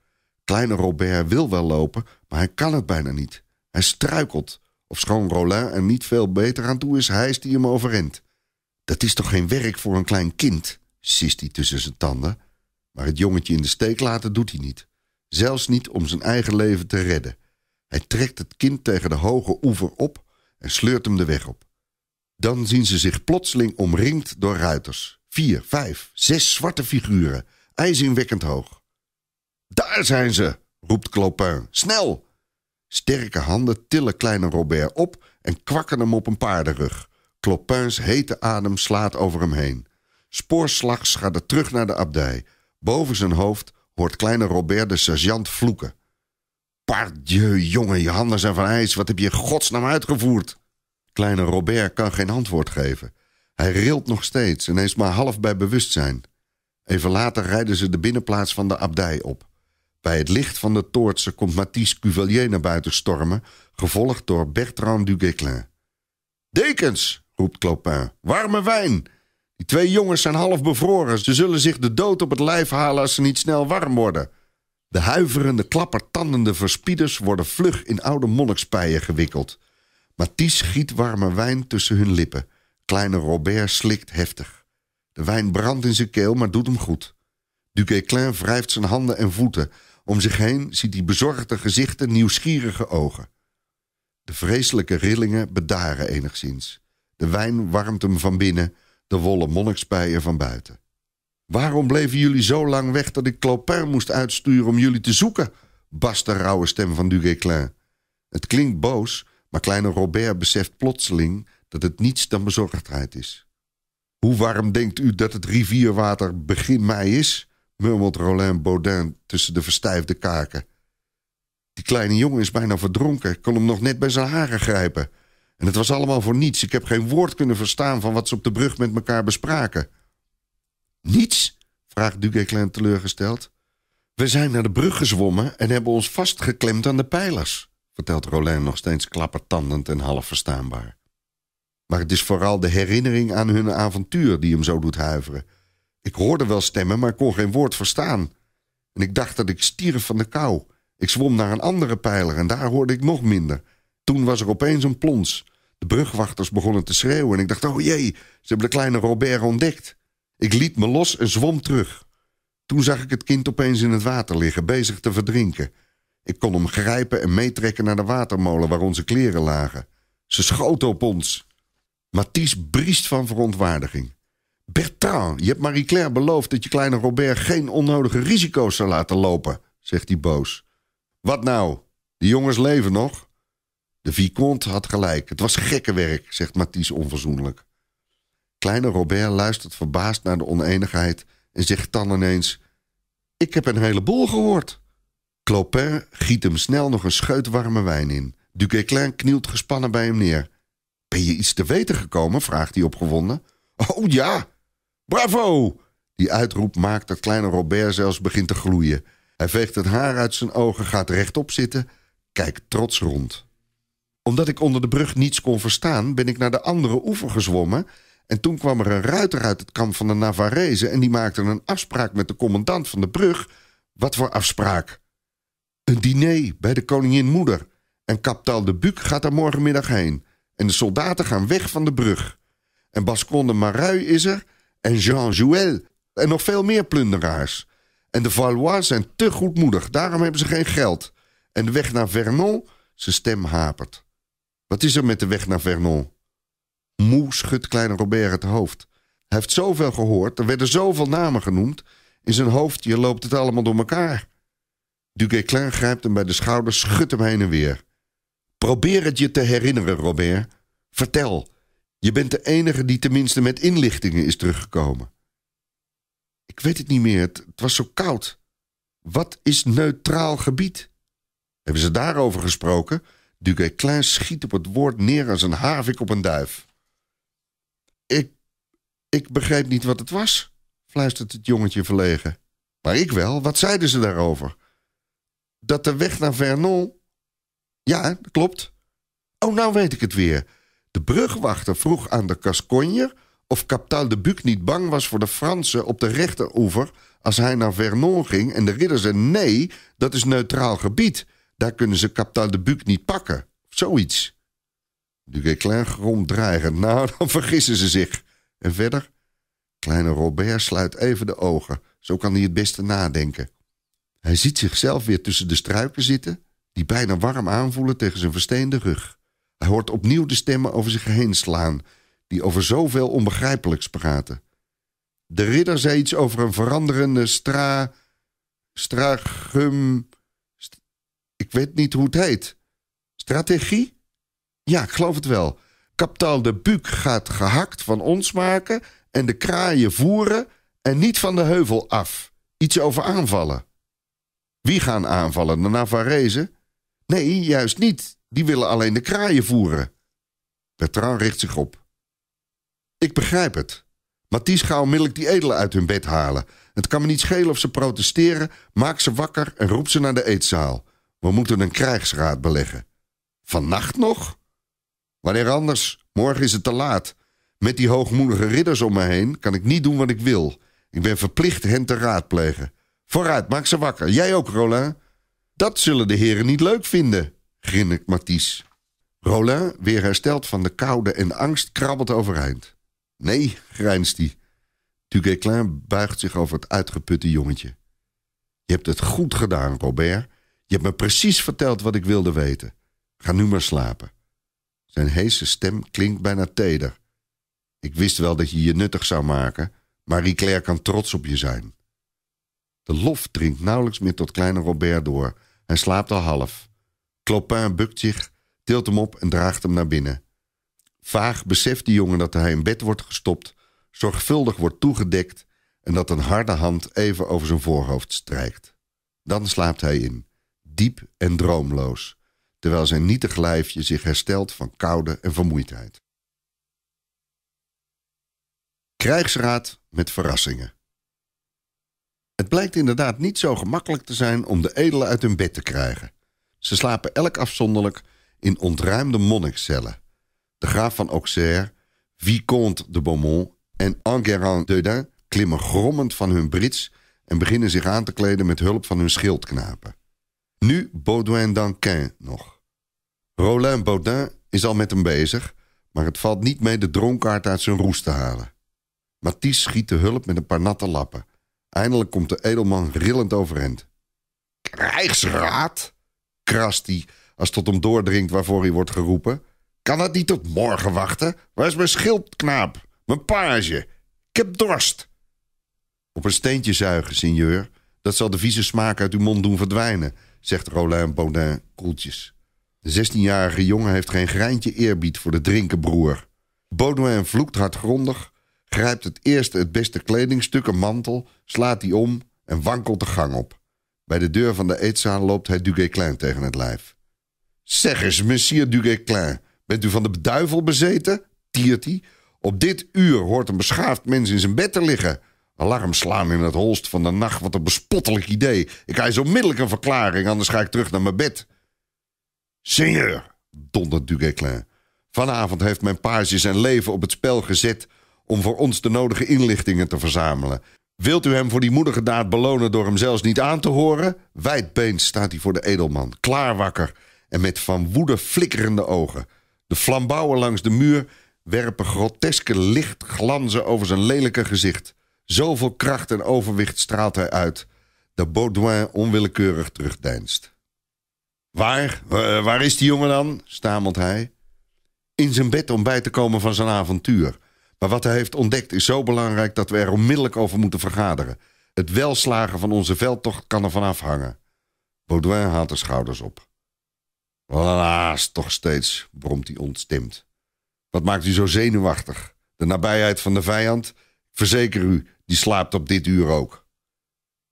Kleine Robert wil wel lopen, maar hij kan het bijna niet. Hij struikelt. Of schoon er niet veel beter aan toe is, is die hem overrent. Dat is toch geen werk voor een klein kind, sist hij tussen zijn tanden. Maar het jongetje in de steek laten doet hij niet. Zelfs niet om zijn eigen leven te redden. Hij trekt het kind tegen de hoge oever op en sleurt hem de weg op. Dan zien ze zich plotseling omringd door ruiters vier, vijf, zes zwarte figuren, ijzingwekkend hoog. Daar zijn ze, roept Clopin. Snel! Sterke handen tillen kleine Robert op en kwakken hem op een paardenrug. Clopins hete adem slaat over hem heen. Spoorslags gaat het terug naar de abdij. Boven zijn hoofd hoort kleine Robert de sergeant vloeken. Pardieu, jongen, je handen zijn van ijs. Wat heb je godsnaam uitgevoerd? Kleine Robert kan geen antwoord geven. Hij rilt nog steeds en is maar half bij bewustzijn. Even later rijden ze de binnenplaats van de abdij op. Bij het licht van de toortsen komt Mathies Cuvelier naar buiten stormen... gevolgd door Bertrand du Guesclin. Dekens, roept Clopin, warme wijn. Die twee jongens zijn half bevroren. Ze zullen zich de dood op het lijf halen als ze niet snel warm worden. De huiverende, klappertandende verspieders worden vlug in oude monnikspijen gewikkeld. Mathies giet warme wijn tussen hun lippen... Kleine Robert slikt heftig. De wijn brandt in zijn keel, maar doet hem goed. Duquesclin wrijft zijn handen en voeten. Om zich heen ziet hij bezorgde gezichten, nieuwsgierige ogen. De vreselijke rillingen bedaren enigszins. De wijn warmt hem van binnen, de wollen monnikspijen van buiten. Waarom bleven jullie zo lang weg dat ik Clopin moest uitsturen om jullie te zoeken? Bast de rauwe stem van Duquesclin. Het klinkt boos, maar kleine Robert beseft plotseling dat het niets dan bezorgdheid is. Hoe warm denkt u dat het rivierwater begin mei is? murmelt Roland Baudin tussen de verstijfde kaken. Die kleine jongen is bijna verdronken. Ik kon hem nog net bij zijn haren grijpen. En het was allemaal voor niets. Ik heb geen woord kunnen verstaan van wat ze op de brug met elkaar bespraken. Niets? vraagt Duguesclin teleurgesteld. We zijn naar de brug gezwommen en hebben ons vastgeklemd aan de pijlers, vertelt Roland nog steeds klappertandend en half verstaanbaar. Maar het is vooral de herinnering aan hun avontuur die hem zo doet huiveren. Ik hoorde wel stemmen, maar kon geen woord verstaan. En ik dacht dat ik stierf van de kou. Ik zwom naar een andere pijler en daar hoorde ik nog minder. Toen was er opeens een plons. De brugwachters begonnen te schreeuwen en ik dacht, oh jee, ze hebben de kleine Robert ontdekt. Ik liet me los en zwom terug. Toen zag ik het kind opeens in het water liggen, bezig te verdrinken. Ik kon hem grijpen en meetrekken naar de watermolen waar onze kleren lagen. Ze schoten op ons. Mathies briest van verontwaardiging. Bertrand, je hebt Marie-Claire beloofd dat je kleine Robert geen onnodige risico's zou laten lopen, zegt hij boos. Wat nou? De jongens leven nog? De vicomte had gelijk. Het was gekkenwerk, werk, zegt Mathies onverzoenlijk. Kleine Robert luistert verbaasd naar de oneenigheid en zegt dan ineens... Ik heb een heleboel gehoord. Clopin giet hem snel nog een scheut warme wijn in. Duguesclin knielt gespannen bij hem neer. Ben je iets te weten gekomen? vraagt hij opgewonden. Oh ja, bravo! Die uitroep maakt dat kleine Robert zelfs begint te gloeien. Hij veegt het haar uit zijn ogen, gaat rechtop zitten, kijkt trots rond. Omdat ik onder de brug niets kon verstaan, ben ik naar de andere oever gezwommen. En toen kwam er een ruiter uit het kamp van de Navarrezen en die maakte een afspraak met de commandant van de brug. Wat voor afspraak? Een diner bij de koningin moeder. En kaptaal de Buc gaat daar morgenmiddag heen. En de soldaten gaan weg van de brug. En Bascon de Marui is er. En Jean Jouel. En nog veel meer plunderaars. En de Valois zijn te goedmoedig. Daarom hebben ze geen geld. En de weg naar Vernon, zijn stem hapert. Wat is er met de weg naar Vernon? Moe schudt kleine Robert het hoofd. Hij heeft zoveel gehoord, er werden zoveel namen genoemd. In zijn hoofd, loopt het allemaal door elkaar. Duguesclin grijpt hem bij de schouders, schudt hem heen en weer. Probeer het je te herinneren, Robert. Vertel, je bent de enige die tenminste met inlichtingen is teruggekomen. Ik weet het niet meer, het, was zo koud. Wat is neutraal gebied? Hebben ze daarover gesproken? Duguay Klein schiet op het woord neer als een havik op een duif. Ik, ik begreep niet wat het was, fluistert het jongetje verlegen. Maar ik wel, wat zeiden ze daarover? Dat de weg naar Vernon ja, klopt. Oh, nou weet ik het weer. De brugwachter vroeg aan de Gasconjer of Captal de Buc niet bang was voor de Fransen op de rechteroever als hij naar Vernon ging. En de ridder zei: nee, dat is neutraal gebied. Daar kunnen ze Captal de Buc niet pakken. Of zoiets. Duguay Klein dreigen. Nou, dan vergissen ze zich. En verder? Kleine Robert sluit even de ogen. Zo kan hij het beste nadenken. Hij ziet zichzelf weer tussen de struiken zitten die bijna warm aanvoelen tegen zijn versteende rug. Hij hoort opnieuw de stemmen over zich heen slaan, die over zoveel onbegrijpelijks praten. De ridder zei iets over een veranderende stra... stragum... ik weet niet hoe het heet. Strategie? Ja, ik geloof het wel. Kapitaal de buk gaat gehakt van ons maken... en de kraaien voeren en niet van de heuvel af. Iets over aanvallen. Wie gaan aanvallen? De Navarezen? Nee, juist niet. Die willen alleen de kraaien voeren. Bertrand richt zich op. Ik begrijp het. Mathies gaat onmiddellijk die edelen uit hun bed halen. Het kan me niet schelen of ze protesteren. Maak ze wakker en roep ze naar de eetzaal. We moeten een krijgsraad beleggen. Vannacht nog? Wanneer anders? Morgen is het te laat. Met die hoogmoedige ridders om me heen kan ik niet doen wat ik wil. Ik ben verplicht hen te raadplegen. Vooruit, maak ze wakker. Jij ook, Roland. Dat zullen de heren niet leuk vinden, grinnikt Mathies. Rolin, weer hersteld van de koude en angst, krabbelt overeind. Nee, grijnst hij. Duguesclin buigt zich over het uitgeputte jongetje. Je hebt het goed gedaan, Robert. Je hebt me precies verteld wat ik wilde weten. Ga nu maar slapen. Zijn heese stem klinkt bijna teder. Ik wist wel dat je je nuttig zou maken. maar Claire kan trots op je zijn. De lof dringt nauwelijks meer tot kleine Robert door. Hij slaapt al half. Clopin bukt zich, tilt hem op en draagt hem naar binnen. Vaag beseft die jongen dat hij in bed wordt gestopt, zorgvuldig wordt toegedekt en dat een harde hand even over zijn voorhoofd strijkt. Dan slaapt hij in, diep en droomloos, terwijl zijn nietig lijfje zich herstelt van koude en vermoeidheid. Krijgsraad met verrassingen. Het blijkt inderdaad niet zo gemakkelijk te zijn om de edelen uit hun bed te krijgen. Ze slapen elk afzonderlijk in ontruimde monnikcellen. De graaf van Auxerre, Vicomte de Beaumont en Enguerrand Deudin klimmen grommend van hun brits en beginnen zich aan te kleden met hulp van hun schildknapen. Nu Baudouin d'Anquin nog. Roland Baudin is al met hem bezig, maar het valt niet mee de dronkaard uit zijn roes te halen. Mathis schiet de hulp met een paar natte lappen. Eindelijk komt de edelman rillend overeind. Krijgsraad? krast hij als tot hem doordringt waarvoor hij wordt geroepen. Kan dat niet tot morgen wachten? Waar is mijn schildknaap? Mijn page? Ik heb dorst. Op een steentje zuigen, sinjeur. Dat zal de vieze smaak uit uw mond doen verdwijnen, zegt Roland Baudin koeltjes. De 16-jarige jongen heeft geen greintje eerbied voor de drinkenbroer. Baudouin vloekt hardgrondig, grijpt het eerste het beste kledingstuk, een mantel, slaat die om en wankelt de gang op. Bij de deur van de eetzaal loopt hij Duguay-Klein tegen het lijf. Zeg eens, monsieur Duguay-Klein, bent u van de duivel bezeten? tiert hij. Op dit uur hoort een beschaafd mens in zijn bed te liggen. Alarm slaan in het holst van de nacht, wat een bespottelijk idee. Ik eis onmiddellijk een verklaring, anders ga ik terug naar mijn bed. Seigneur, dondert Duguay-Klein. Vanavond heeft mijn page zijn leven op het spel gezet om voor ons de nodige inlichtingen te verzamelen. Wilt u hem voor die moedige daad belonen door hem zelfs niet aan te horen? Wijdbeens staat hij voor de edelman, klaarwakker en met van woede flikkerende ogen. De flambouwen langs de muur werpen groteske lichtglanzen over zijn lelijke gezicht. Zoveel kracht en overwicht straalt hij uit, dat Baudouin onwillekeurig terugdeinst. Waar, eh, waar is die jongen dan? stamelt hij. In zijn bed om bij te komen van zijn avontuur. Maar wat hij heeft ontdekt is zo belangrijk dat we er onmiddellijk over moeten vergaderen. Het welslagen van onze veldtocht kan ervan afhangen. Baudouin haalt de schouders op. Helaas, toch steeds, bromt hij ontstemd. Wat maakt u zo zenuwachtig? De nabijheid van de vijand? Verzeker u, die slaapt op dit uur ook.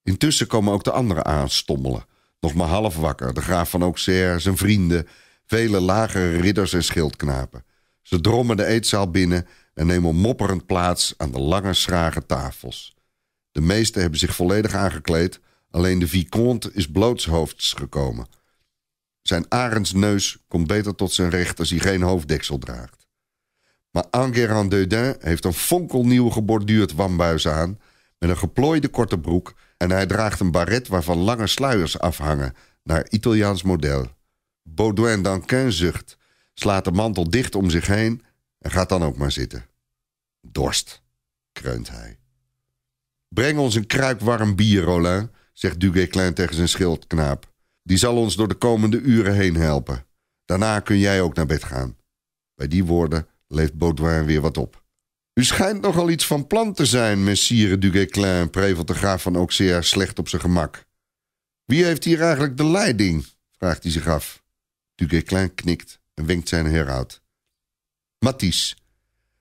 Intussen komen ook de anderen aanstommelen. Nog maar half wakker, de graaf van Auxerre, zijn vrienden... vele lagere ridders en schildknapen. Ze drommen de eetzaal binnen en nemen mopperend plaats aan de lange schrage tafels. De meesten hebben zich volledig aangekleed, alleen de vicomte is blootshoofds gekomen. Zijn arendsneus komt beter tot zijn recht als hij geen hoofddeksel draagt. Maar Enguerrand Deudin heeft een fonkelnieuw geborduurd wambuis aan... met een geplooide korte broek en hij draagt een baret waarvan lange sluiers afhangen... naar Italiaans model. Baudouin d'Anquin zucht, slaat de mantel dicht om zich heen... En gaat dan ook maar zitten. Dorst, kreunt hij. Breng ons een kruik warm bier, Roland, zegt Duguay-Klein tegen zijn schildknaap. Die zal ons door de komende uren heen helpen. Daarna kun jij ook naar bed gaan. Bij die woorden leeft Baudouin weer wat op. U schijnt nogal iets van plan te zijn, messire Duguay-Klein, prevelt de graaf van Auxerre slecht op zijn gemak. Wie heeft hier eigenlijk de leiding? vraagt hij zich af. Duguay-Klein knikt en wenkt zijn herhoud. Mathies.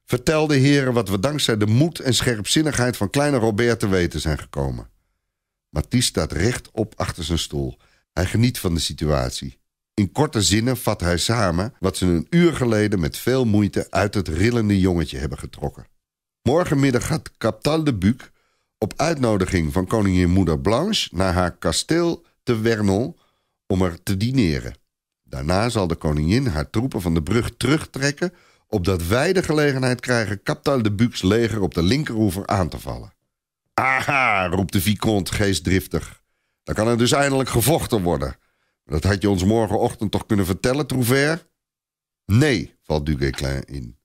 Vertel de heren wat we dankzij de moed en scherpzinnigheid van kleine Robert te weten zijn gekomen. Mathies staat rechtop achter zijn stoel. Hij geniet van de situatie. In korte zinnen vat hij samen wat ze een uur geleden met veel moeite uit het rillende jongetje hebben getrokken. Morgenmiddag gaat Captal de Buc op uitnodiging van koningin moeder Blanche naar haar kasteel te Vernon om er te dineren. Daarna zal de koningin haar troepen van de brug terugtrekken opdat wij de gelegenheid krijgen Captain de Buc's leger op de linkeroever aan te vallen. Aha, roept de vicomte geestdriftig. Dan kan er dus eindelijk gevochten worden. Dat had je ons morgenochtend toch kunnen vertellen, Trouvert? Nee, valt Duguesclin in.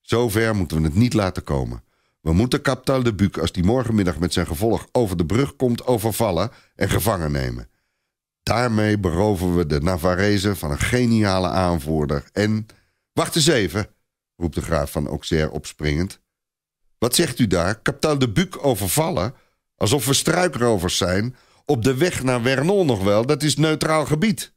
Zover moeten we het niet laten komen. We moeten Captal de Buc, als die morgenmiddag met zijn gevolg over de brug komt, overvallen en gevangen nemen. Daarmee beroven we de Navarrezen van een geniale aanvoerder en... Wacht eens even, roept de graaf van Auxerre opspringend. Wat zegt u daar? Kapitein de Buc overvallen? Alsof we struikrovers zijn? Op de weg naar Vernon nog wel, dat is neutraal gebied.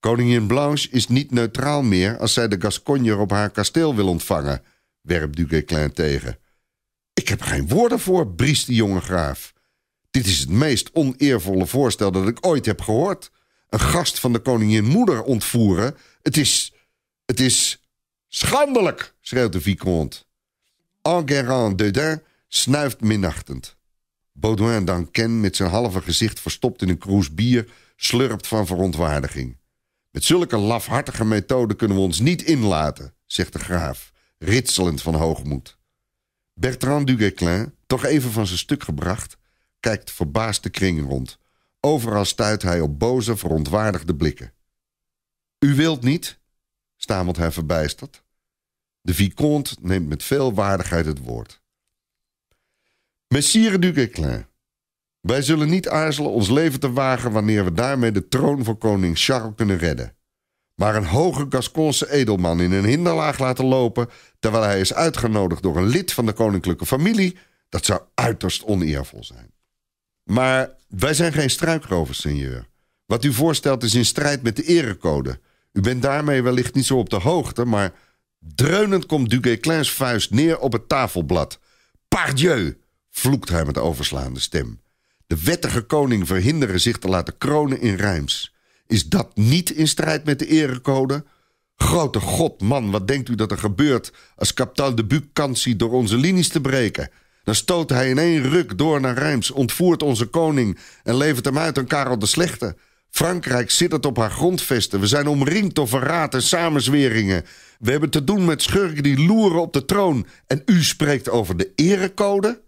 Koningin Blanche is niet neutraal meer als zij de Gasconier op haar kasteel wil ontvangen, werpt klein tegen. Ik heb geen woorden voor, briest de jonge graaf. Dit is het meest oneervolle voorstel dat ik ooit heb gehoord. Een gast van de koningin moeder ontvoeren. Het is. Het is. Schandelijk, schreeuwt de vicomte. Enguerrand Dudin snuift minachtend. Baudouin Danquen, met zijn halve gezicht verstopt in een kroes bier, slurpt van verontwaardiging. Met zulke lafhartige methoden kunnen we ons niet inlaten, zegt de graaf, ritselend van hoogmoed. Bertrand Du Guesclin, toch even van zijn stuk gebracht, kijkt verbaasd de kring rond. Overal stuit hij op boze, verontwaardigde blikken. U wilt niet? stamelt hij verbijsterd. De vicomte neemt met veel waardigheid het woord. Messire du Guesclin, wij zullen niet aarzelen ons leven te wagen wanneer we daarmee de troon van koning Charles kunnen redden. Maar een hoge Gasconse edelman in een hinderlaag laten lopen terwijl hij is uitgenodigd door een lid van de koninklijke familie, dat zou uiterst oneervol zijn. Maar wij zijn geen struikrovers, seigneur. Wat u voorstelt is in strijd met de erecode. U bent daarmee wellicht niet zo op de hoogte, maar Dreunend komt Duguay-Clins vuist neer op het tafelblad. Pardieu, vloekt hij met overslaande stem. De wettige koning verhinderen zich te laten kronen in Rijms. Is dat niet in strijd met de erecode? Grote god, man, wat denkt u dat er gebeurt... als Captal de Buc kans ziet door onze linies te breken? Dan stoot hij in één ruk door naar Rijms, ontvoert onze koning... en levert hem uit aan Karel de Slechte... Frankrijk zit het op haar grondvesten. We zijn omringd door verraad en samenzweringen. We hebben te doen met schurken die loeren op de troon. En u spreekt over de erecode?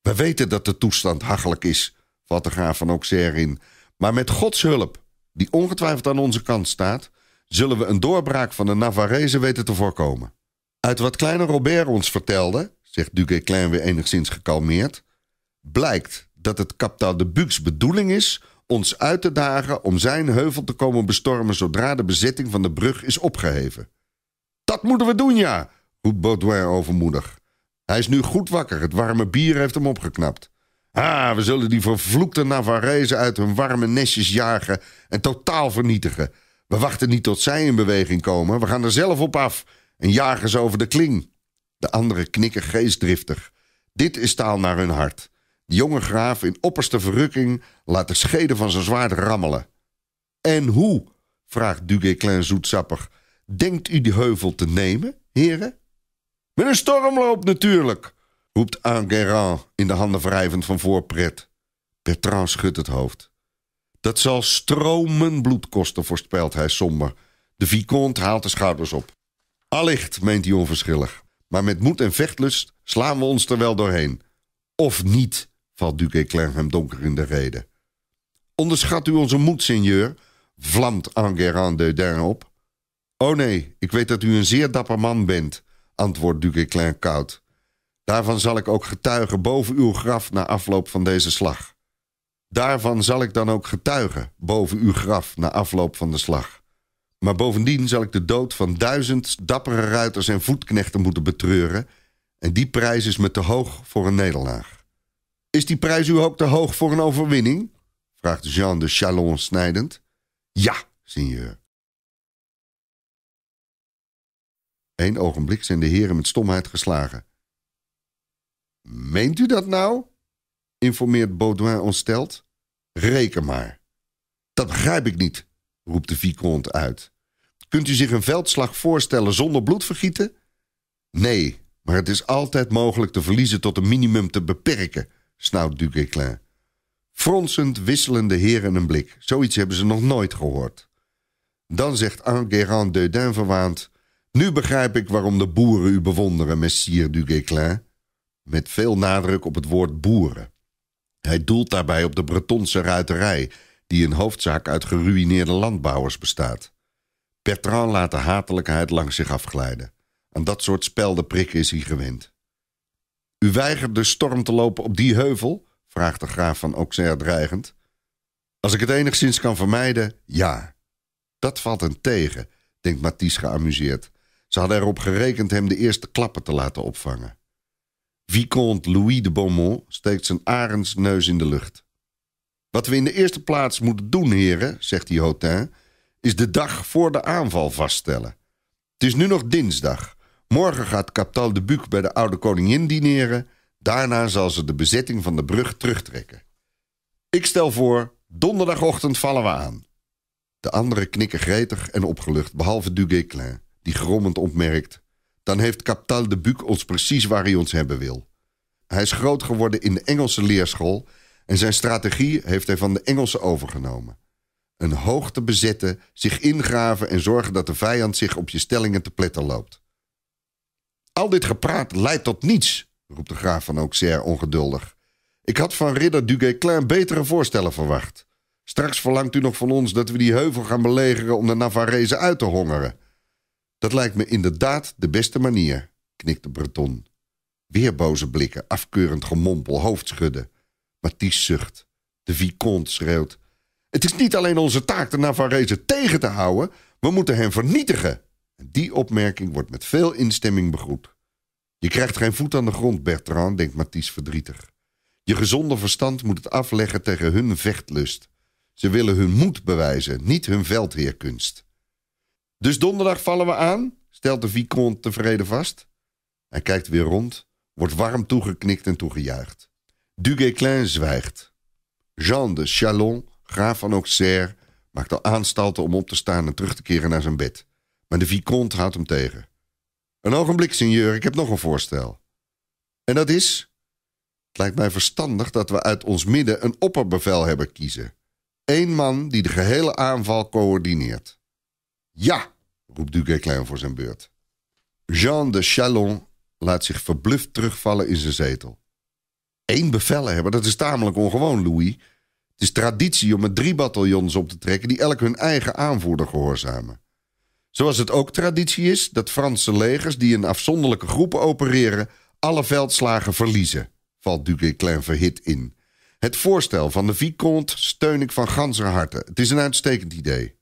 We weten dat de toestand hachelijk is, vat de graaf van Auxerre in. Maar met Gods hulp, die ongetwijfeld aan onze kant staat, zullen we een doorbraak van de Navarrezen weten te voorkomen. Uit wat kleine Robert ons vertelde, zegt Duke Klein weer enigszins gekalmeerd, blijkt dat het kaptaal de Bucs bedoeling is ons uit te dagen om zijn heuvel te komen bestormen zodra de bezetting van de brug is opgeheven. Dat moeten we doen, ja, roept Baudouin overmoedig. Hij is nu goed wakker, het warme bier heeft hem opgeknapt. Ah, we zullen die vervloekte Navarrezen uit hun warme nestjes jagen en totaal vernietigen. We wachten niet tot zij in beweging komen, we gaan er zelf op af en jagen ze over de kling. De anderen knikken geestdriftig. Dit is taal naar hun hart. De jonge graaf in opperste verrukking laat de scheden van zijn zwaard rammelen. En hoe? vraagt Guesclin zoetsappig. Denkt u die heuvel te nemen, heren? Met een stormloop natuurlijk, roept Enguerrand in de handen wrijvend van voorpret. Bertrand schudt het hoofd. Dat zal stromen bloed kosten, voorspelt hij somber. De vicomte haalt de schouders op. Allicht, meent hij onverschillig. Maar met moed en vechtlust slaan we ons er wel doorheen. Of niet, valt Duke hem donker in de reden. Onderschat u onze moed, seigneur, vlamt Enguerrand de Dain op. Oh nee, ik weet dat u een zeer dapper man bent, antwoordt Duke Klein koud. Daarvan zal ik ook getuigen boven uw graf na afloop van deze slag. Daarvan zal ik dan ook getuigen boven uw graf na afloop van de slag. Maar bovendien zal ik de dood van duizend dappere ruiters en voetknechten moeten betreuren, en die prijs is me te hoog voor een nederlaag. Is die prijs u ook te hoog voor een overwinning? vraagt Jean de Chalon snijdend. Ja, sinjeur. Eén ogenblik zijn de heren met stomheid geslagen. Meent u dat nou? informeert Baudouin ontsteld. Reken maar. Dat begrijp ik niet, roept de vicomte uit. Kunt u zich een veldslag voorstellen zonder bloedvergieten? Nee, maar het is altijd mogelijk de verliezen tot een minimum te beperken snauwt Duguesclin. Fronsend wisselen de heren een blik. Zoiets hebben ze nog nooit gehoord. Dan zegt Enguerrand Deudin verwaand... Nu begrijp ik waarom de boeren u bewonderen, messire Duguesclin. Met veel nadruk op het woord boeren. Hij doelt daarbij op de Bretonse ruiterij... die in hoofdzaak uit geruïneerde landbouwers bestaat. Bertrand laat de hatelijkheid langs zich afglijden. Aan dat soort speldenprikken is hij gewend. U weigert de storm te lopen op die heuvel? vraagt de graaf van Auxerre dreigend. Als ik het enigszins kan vermijden, ja. Dat valt hem tegen, denkt Mathies geamuseerd. Ze hadden erop gerekend hem de eerste klappen te laten opvangen. Vicomte Louis de Beaumont steekt zijn arendsneus in de lucht. Wat we in de eerste plaats moeten doen, heren, zegt die Hotin, is de dag voor de aanval vaststellen. Het is nu nog dinsdag, Morgen gaat Captal de Buc bij de oude koningin dineren. Daarna zal ze de bezetting van de brug terugtrekken. Ik stel voor, donderdagochtend vallen we aan. De anderen knikken gretig en opgelucht, behalve Duguesclin, die grommend opmerkt... dan heeft Captal de Buc ons precies waar hij ons hebben wil. Hij is groot geworden in de Engelse leerschool... en zijn strategie heeft hij van de Engelsen overgenomen. Een hoogte bezetten, zich ingraven en zorgen dat de vijand zich op je stellingen te pletten loopt. Al dit gepraat leidt tot niets, roept de graaf van Auxerre ongeduldig. Ik had van ridder du Guesclin betere voorstellen verwacht. Straks verlangt u nog van ons dat we die heuvel gaan belegeren om de Navarrezen uit te hongeren. Dat lijkt me inderdaad de beste manier, knikte Breton. Weer boze blikken, afkeurend gemompel, hoofdschudden. Mathies zucht. De vicomte schreeuwt. Het is niet alleen onze taak de Navarrezen tegen te houden, we moeten hen vernietigen. Die opmerking wordt met veel instemming begroet. Je krijgt geen voet aan de grond, Bertrand, denkt Mathies verdrietig. Je gezonde verstand moet het afleggen tegen hun vechtlust. Ze willen hun moed bewijzen, niet hun veldheerkunst. Dus donderdag vallen we aan, stelt de vicomte tevreden vast. Hij kijkt weer rond, wordt warm toegeknikt en toegejuicht. Duguesclin zwijgt. Jean de Chalon, graaf van Auxerre, maakt al aanstalten om op te staan en terug te keren naar zijn bed. Maar de vicomte houdt hem tegen. Een ogenblik, sinjeur, ik heb nog een voorstel. En dat is... Het lijkt mij verstandig dat we uit ons midden een opperbevelhebber kiezen. Eén man die de gehele aanval coördineert. Ja, roept Duguay-Klein voor zijn beurt. Jean de Chalon laat zich verbluft terugvallen in zijn zetel. Eén bevelhebber, dat is tamelijk ongewoon, Louis. Het is traditie om met drie bataljons op te trekken die elk hun eigen aanvoerder gehoorzamen. Zoals het ook traditie is dat Franse legers die in afzonderlijke groepen opereren, alle veldslagen verliezen, valt Clair verhit in. Het voorstel van de Vicomte steun ik van ganser harte. Het is een uitstekend idee.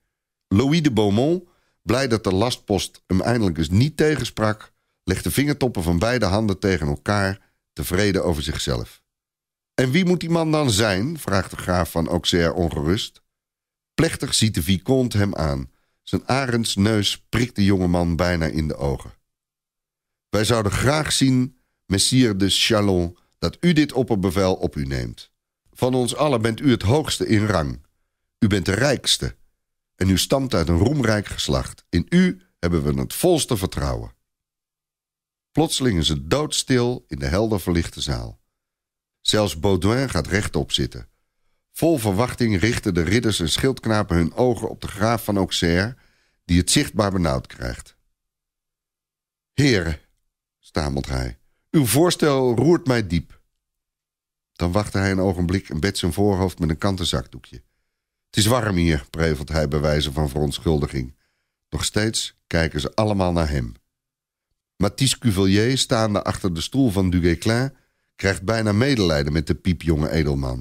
Louis de Beaumont, blij dat de lastpost hem eindelijk eens niet tegensprak, legt de vingertoppen van beide handen tegen elkaar, tevreden over zichzelf. En wie moet die man dan zijn? vraagt de graaf van Auxerre ongerust. Plechtig ziet de Vicomte hem aan. Zijn arendsneus prikt de jongeman bijna in de ogen. Wij zouden graag zien, messier de Chalon, dat u dit opperbevel op u neemt. Van ons allen bent u het hoogste in rang. U bent de rijkste. En u stamt uit een roemrijk geslacht. In u hebben we het volste vertrouwen. Plotseling is het doodstil in de helder verlichte zaal. Zelfs Baudouin gaat rechtop zitten. Vol verwachting richten de ridders en schildknapen hun ogen op de graaf van Auxerre die het zichtbaar benauwd krijgt. Heren, stamelt hij, uw voorstel roert mij diep. Dan wachtte hij een ogenblik en bedt zijn voorhoofd met een kanten zakdoekje. Het is warm hier, prevelt hij bij wijze van verontschuldiging. Nog steeds kijken ze allemaal naar hem. Mathis Cuvillier, staande achter de stoel van Duguesclin... krijgt bijna medelijden met de piepjonge edelman.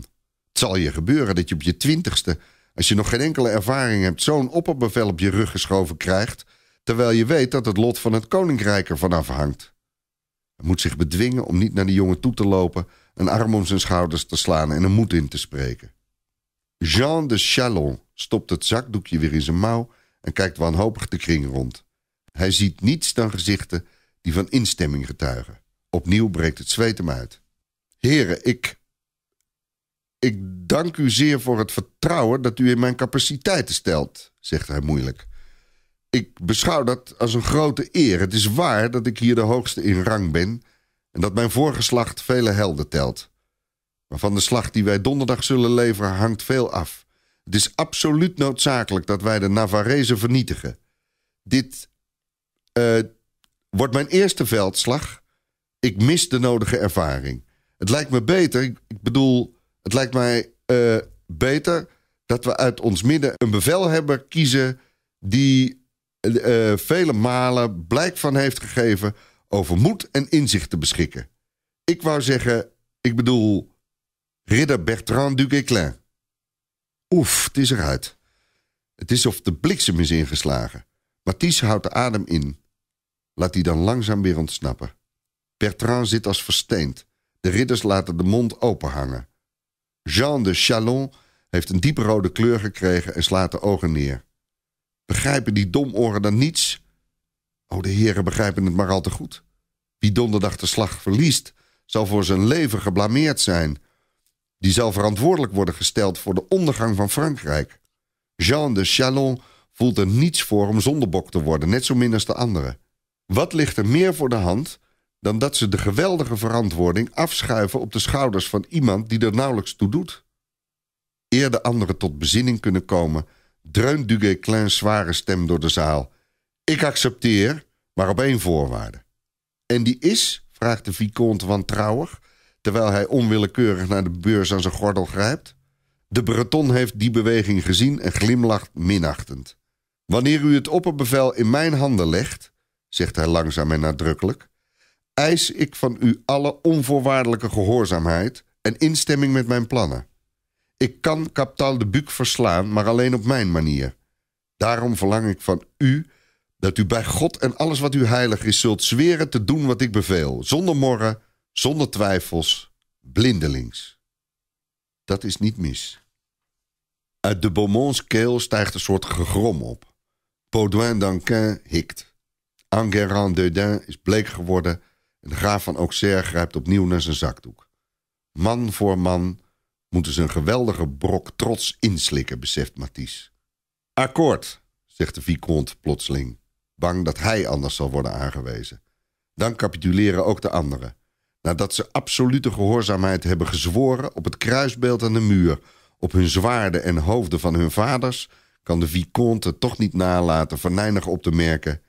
Het zal je gebeuren dat je op je twintigste als je nog geen enkele ervaring hebt, zo'n opperbevel op je rug geschoven krijgt, terwijl je weet dat het lot van het koninkrijk ervan afhangt. Hij moet zich bedwingen om niet naar de jongen toe te lopen, een arm om zijn schouders te slaan en een moed in te spreken. Jean de Chalon stopt het zakdoekje weer in zijn mouw en kijkt wanhopig de kring rond. Hij ziet niets dan gezichten die van instemming getuigen. Opnieuw breekt het zweet hem uit. Heren, ik ik dank u zeer voor het vertrouwen dat u in mijn capaciteiten stelt, zegt hij moeilijk. Ik beschouw dat als een grote eer. Het is waar dat ik hier de hoogste in rang ben en dat mijn voorgeslacht vele helden telt. Maar van de slag die wij donderdag zullen leveren hangt veel af. Het is absoluut noodzakelijk dat wij de Navarrezen vernietigen. Dit eh, wordt mijn eerste veldslag. Ik mis de nodige ervaring. Het lijkt me beter, ik bedoel, het lijkt mij eh, beter dat we uit ons midden een bevelhebber kiezen die eh, vele malen blijk van heeft gegeven over moed en inzicht te beschikken. Ik wou zeggen, ik bedoel, ridder Bertrand du Guesclin. Oef, het is eruit. Het is of de bliksem is ingeslagen. Matisse houdt de adem in. Laat die dan langzaam weer ontsnappen. Bertrand zit als versteend. De ridders laten de mond open hangen. Jean de Chalon heeft een diepe rode kleur gekregen en slaat de ogen neer. Begrijpen die domoren dan niets? O, oh, de heren begrijpen het maar al te goed. Wie donderdag de slag verliest, zal voor zijn leven geblameerd zijn. Die zal verantwoordelijk worden gesteld voor de ondergang van Frankrijk. Jean de Chalon voelt er niets voor om zondebok te worden, net zo min als de anderen. Wat ligt er meer voor de hand dan dat ze de geweldige verantwoording afschuiven op de schouders van iemand die er nauwelijks toe doet. Eer de anderen tot bezinning kunnen komen, dreunt Duguay-Clins zware stem door de zaal. Ik accepteer, maar op één voorwaarde. En die is, vraagt de vicomte wantrouwig, terwijl hij onwillekeurig naar de beurs aan zijn gordel grijpt. De Breton heeft die beweging gezien en glimlacht minachtend. Wanneer u het opperbevel in mijn handen legt, zegt hij langzaam en nadrukkelijk, eis ik van u alle onvoorwaardelijke gehoorzaamheid en instemming met mijn plannen. Ik kan kapitaal de Buc verslaan, maar alleen op mijn manier. Daarom verlang ik van u dat u bij God en alles wat u heilig is zult zweren te doen wat ik beveel, zonder morren, zonder twijfels, blindelings. Dat is niet mis. Uit de Beaumont's keel stijgt een soort gegrom op. Baudouin d'Anquin hikt. Enguerrand Deudin is bleek geworden de graaf van Auxerre grijpt opnieuw naar zijn zakdoek. Man voor man moeten ze een geweldige brok trots inslikken, beseft Mathies. Akkoord, zegt de vicomte plotseling, bang dat hij anders zal worden aangewezen. Dan capituleren ook de anderen. Nadat ze absolute gehoorzaamheid hebben gezworen op het kruisbeeld aan de muur, op hun zwaarden en hoofden van hun vaders, kan de vicomte toch niet nalaten venijnig op te merken: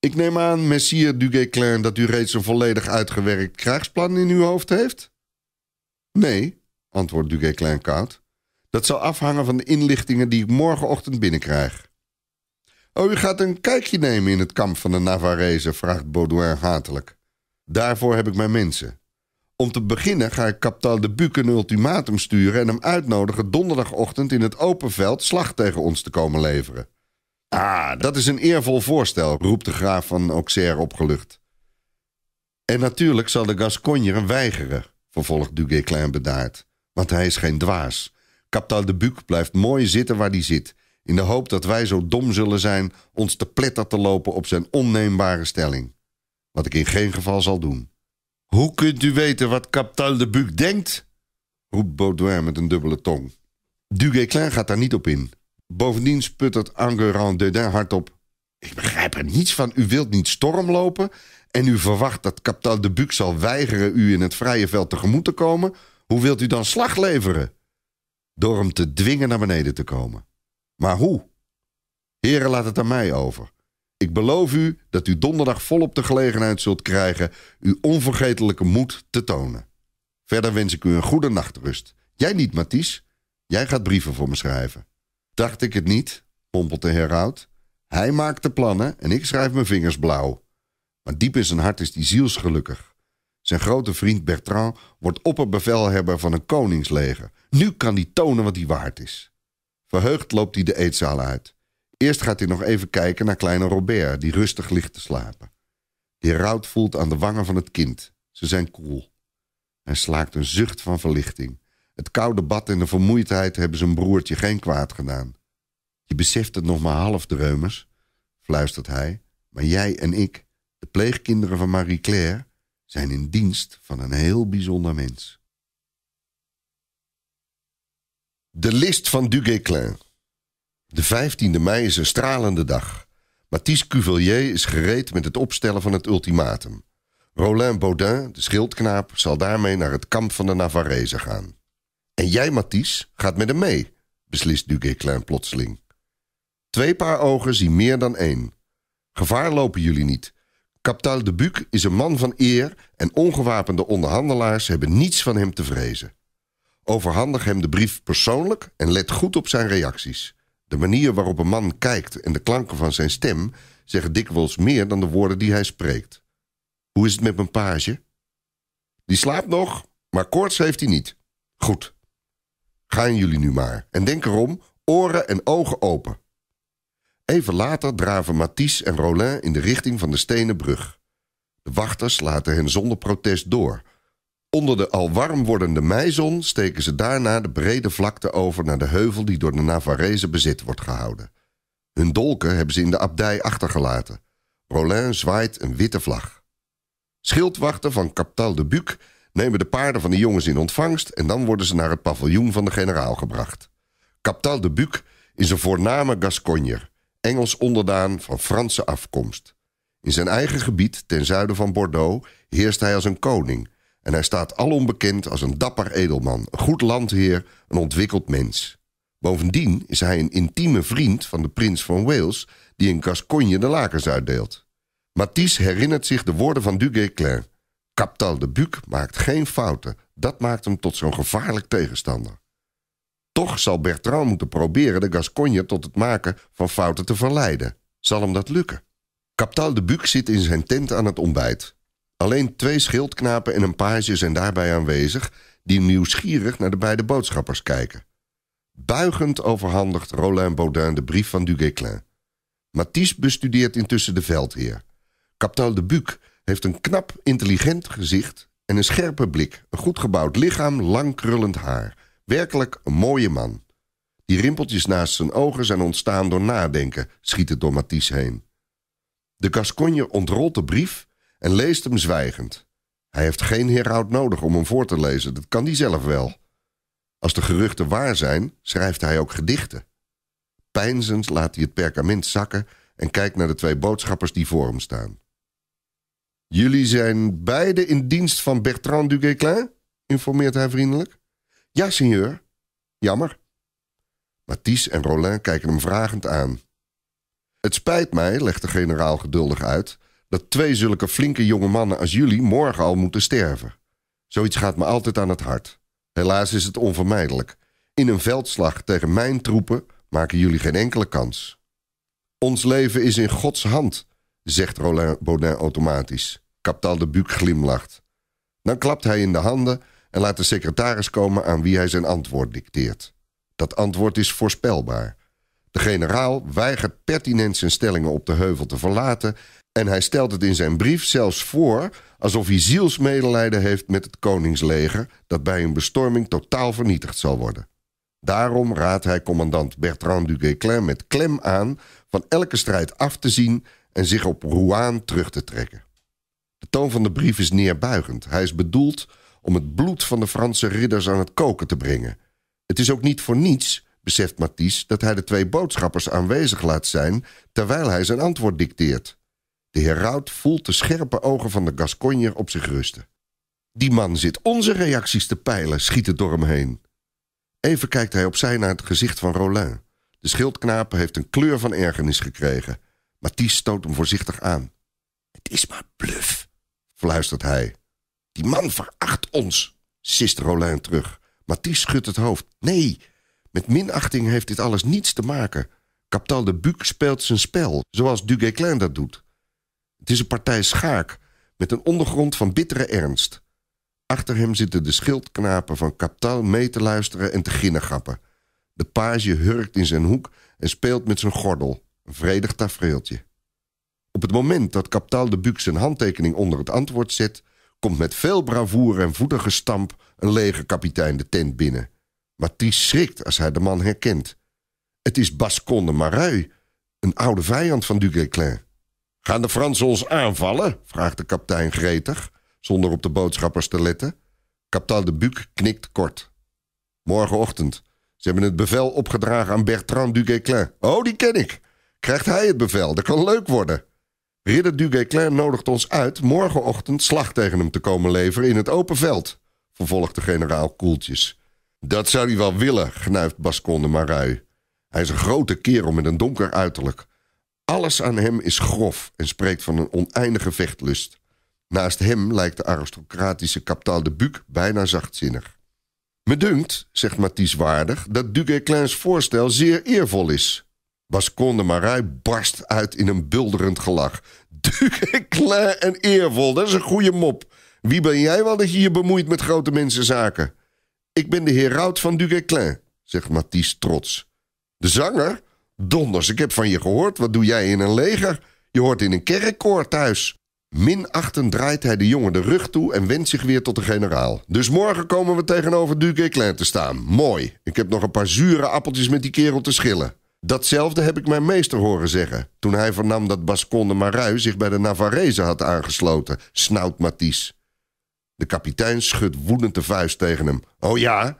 ik neem aan, Messier Duguay-Clerc, dat u reeds een volledig uitgewerkt krijgsplan in uw hoofd heeft? Nee, antwoordt Duguay-Clerc koud. Dat zal afhangen van de inlichtingen die ik morgenochtend binnenkrijg. Oh, u gaat een kijkje nemen in het kamp van de Navarrezen, vraagt Baudouin hatelijk. Daarvoor heb ik mijn mensen. Om te beginnen ga ik kaptaal de Buc een ultimatum sturen en hem uitnodigen donderdagochtend in het open veld slag tegen ons te komen leveren. Ah, dat is een eervol voorstel, roept de graaf van Auxerre opgelucht. En natuurlijk zal de hem weigeren, vervolgt Duguay-Klein bedaard. Want hij is geen dwaas. Kaptaal de Buc blijft mooi zitten waar hij zit... in de hoop dat wij zo dom zullen zijn... ons te pletter te lopen op zijn onneembare stelling. Wat ik in geen geval zal doen. Hoe kunt u weten wat Kaptaal de Buc denkt? roept Baudouin met een dubbele tong. Duguay-Klein gaat daar niet op in... Bovendien sputtert Enguerrand Dedin hardop... Ik begrijp er niets van. U wilt niet stormlopen en u verwacht dat kapitaal de zal weigeren u in het vrije veld tegemoet te komen. Hoe wilt u dan slag leveren? Door hem te dwingen naar beneden te komen. Maar hoe? Heren, laat het aan mij over. Ik beloof u dat u donderdag volop de gelegenheid zult krijgen uw onvergetelijke moed te tonen. Verder wens ik u een goede nachtrust. Jij niet, Mathies. Jij gaat brieven voor me schrijven. Dacht ik het niet, pompelt de heraut. Hij maakt de plannen en ik schrijf mijn vingers blauw. Maar diep in zijn hart is hij zielsgelukkig. Zijn grote vriend Bertrand wordt opperbevelhebber van een koningsleger. Nu kan hij tonen wat hij waard is. Verheugd loopt hij de eetzaal uit. Eerst gaat hij nog even kijken naar kleine Robert, die rustig ligt te slapen. De heraut voelt aan de wangen van het kind. Ze zijn koel. Hij slaakt een zucht van verlichting. Het koude bad en de vermoeidheid hebben zijn broertje geen kwaad gedaan. Je beseft het nog maar half, Dreumers, fluistert hij. Maar jij en ik, de pleegkinderen van Marie-Claire, zijn in dienst van een heel bijzonder mens. De list van Guesclin. De 15e mei is een stralende dag. Mathies Cuvillier is gereed met het opstellen van het ultimatum. Roland Baudin, de schildknaap, zal daarmee naar het kamp van de Navarrezen gaan. En jij, Mathies, gaat met hem mee, beslist Duguay-Klein plotseling. Twee paar ogen zien meer dan één. Gevaar lopen jullie niet. Kapitaal de Buc is een man van eer en ongewapende onderhandelaars hebben niets van hem te vrezen. Overhandig hem de brief persoonlijk en let goed op zijn reacties. De manier waarop een man kijkt en de klanken van zijn stem zeggen dikwijls meer dan de woorden die hij spreekt. Hoe is het met mijn page? Die slaapt nog, maar koorts heeft hij niet. Goed, Gaan jullie nu maar. En denk erom, oren en ogen open. Even later draven Matisse en Rolin in de richting van de stenen brug. De wachters laten hen zonder protest door. Onder de al warm wordende meizon steken ze daarna de brede vlakte over naar de heuvel die door de Navarrese bezit wordt gehouden. Hun dolken hebben ze in de abdij achtergelaten. Rolin zwaait een witte vlag. Schildwachten van Captal de Buc nemen de paarden van de jongens in ontvangst en dan worden ze naar het paviljoen van de generaal gebracht. Captal de Buc is een voorname Gascogner, Engels onderdaan van Franse afkomst. In zijn eigen gebied, ten zuiden van Bordeaux, heerst hij als een koning. En hij staat al onbekend als een dapper edelman, een goed landheer, een ontwikkeld mens. Bovendien is hij een intieme vriend van de prins van Wales... die in Gascogne de lakens uitdeelt. Matisse herinnert zich de woorden van Du Guesclin. Captal de Buc maakt geen fouten. Dat maakt hem tot zo'n gevaarlijk tegenstander. Toch zal Bertrand moeten proberen de Gascogne tot het maken van fouten te verleiden. Zal hem dat lukken? Captal de Buc zit in zijn tent aan het ontbijt. Alleen twee schildknapen en een page zijn daarbij aanwezig... die nieuwsgierig naar de beide boodschappers kijken. Buigend overhandigt Roland Baudin de brief van Duguesclin. Mathis bestudeert intussen de veldheer. Capital de Buc heeft een knap, intelligent gezicht en een scherpe blik. Een goed gebouwd lichaam, lang krullend haar. Werkelijk een mooie man. Die rimpeltjes naast zijn ogen zijn ontstaan door nadenken, schiet het door Matisse heen. De Gasconje ontrolt de brief en leest hem zwijgend. Hij heeft geen herhoud nodig om hem voor te lezen, dat kan hij zelf wel. Als de geruchten waar zijn, schrijft hij ook gedichten. Pijnzend laat hij het perkament zakken en kijkt naar de twee boodschappers die voor hem staan. Jullie zijn beide in dienst van Bertrand du informeert hij vriendelijk. Ja, sinjeur. Jammer. Mathies en Rolin kijken hem vragend aan. Het spijt mij, legt de generaal geduldig uit, dat twee zulke flinke jonge mannen als jullie morgen al moeten sterven. Zoiets gaat me altijd aan het hart. Helaas is het onvermijdelijk. In een veldslag tegen mijn troepen maken jullie geen enkele kans. Ons leven is in Gods hand, zegt Roland Baudin automatisch. Kaptaal de Buc glimlacht. Dan klapt hij in de handen en laat de secretaris komen aan wie hij zijn antwoord dicteert. Dat antwoord is voorspelbaar. De generaal weigert pertinent zijn stellingen op de heuvel te verlaten en hij stelt het in zijn brief zelfs voor alsof hij zielsmedelijden heeft met het koningsleger dat bij een bestorming totaal vernietigd zal worden. Daarom raadt hij commandant Bertrand du Guesclin met klem aan van elke strijd af te zien en zich op Rouen terug te trekken. De toon van de brief is neerbuigend. Hij is bedoeld om het bloed van de Franse ridders aan het koken te brengen. Het is ook niet voor niets, beseft Matthies, dat hij de twee boodschappers aanwezig laat zijn terwijl hij zijn antwoord dicteert. De heraut voelt de scherpe ogen van de Gasconier op zich rusten. Die man zit onze reacties te peilen, schiet het door hem heen. Even kijkt hij opzij naar het gezicht van Rolin. De schildknaap heeft een kleur van ergernis gekregen. Mathies stoot hem voorzichtig aan. Het is maar bluf, fluistert hij. Die man veracht ons, sist Rolijn terug. Mathies schudt het hoofd. Nee, met minachting heeft dit alles niets te maken. Captal de Buc speelt zijn spel, zoals duguay Guesclin dat doet. Het is een partij schaak, met een ondergrond van bittere ernst. Achter hem zitten de schildknapen van Capital mee te luisteren en te ginnengappen. De page hurkt in zijn hoek en speelt met zijn gordel vredig tafereeltje. Op het moment dat Kaptaal de Buc zijn handtekening onder het antwoord zet, komt met veel bravoer en voetige stamp een legerkapitein de tent binnen. die schrikt als hij de man herkent. Het is Bascon de Marui, een oude vijand van Duguesclin. Gaan de Fransen ons aanvallen? vraagt de kapitein gretig, zonder op de boodschappers te letten. Kapitaal de Buc knikt kort. Morgenochtend. Ze hebben het bevel opgedragen aan Bertrand Duguesclin. Oh, die ken ik krijgt hij het bevel. Dat kan leuk worden. Ridder du Guesclin nodigt ons uit morgenochtend slag tegen hem te komen leveren in het open veld, vervolgt de generaal koeltjes. Dat zou hij wel willen, gnuift Bascon de Marui. Hij is een grote kerel met een donker uiterlijk. Alles aan hem is grof en spreekt van een oneindige vechtlust. Naast hem lijkt de aristocratische kaptaal de Buc bijna zachtzinnig. Me dunkt, zegt Mathies waardig, dat Guesclins voorstel zeer eervol is. Basconde Marij barst uit in een bulderend gelach. Duke, en eervol, dat is een goede mop. Wie ben jij wel dat je je bemoeit met grote mensenzaken? Ik ben de heraut van Duguesclin, zegt Mathies trots. De zanger? Donders, ik heb van je gehoord. Wat doe jij in een leger? Je hoort in een kerkkoor thuis. Minachtend draait hij de jongen de rug toe en wendt zich weer tot de generaal. Dus morgen komen we tegenover Duguesclin te staan. Mooi. Ik heb nog een paar zure appeltjes met die kerel te schillen. Datzelfde heb ik mijn meester horen zeggen toen hij vernam dat Bascon de Marui zich bij de Navarese had aangesloten, snauwt Mathies. De kapitein schudt woedend de vuist tegen hem. Oh ja?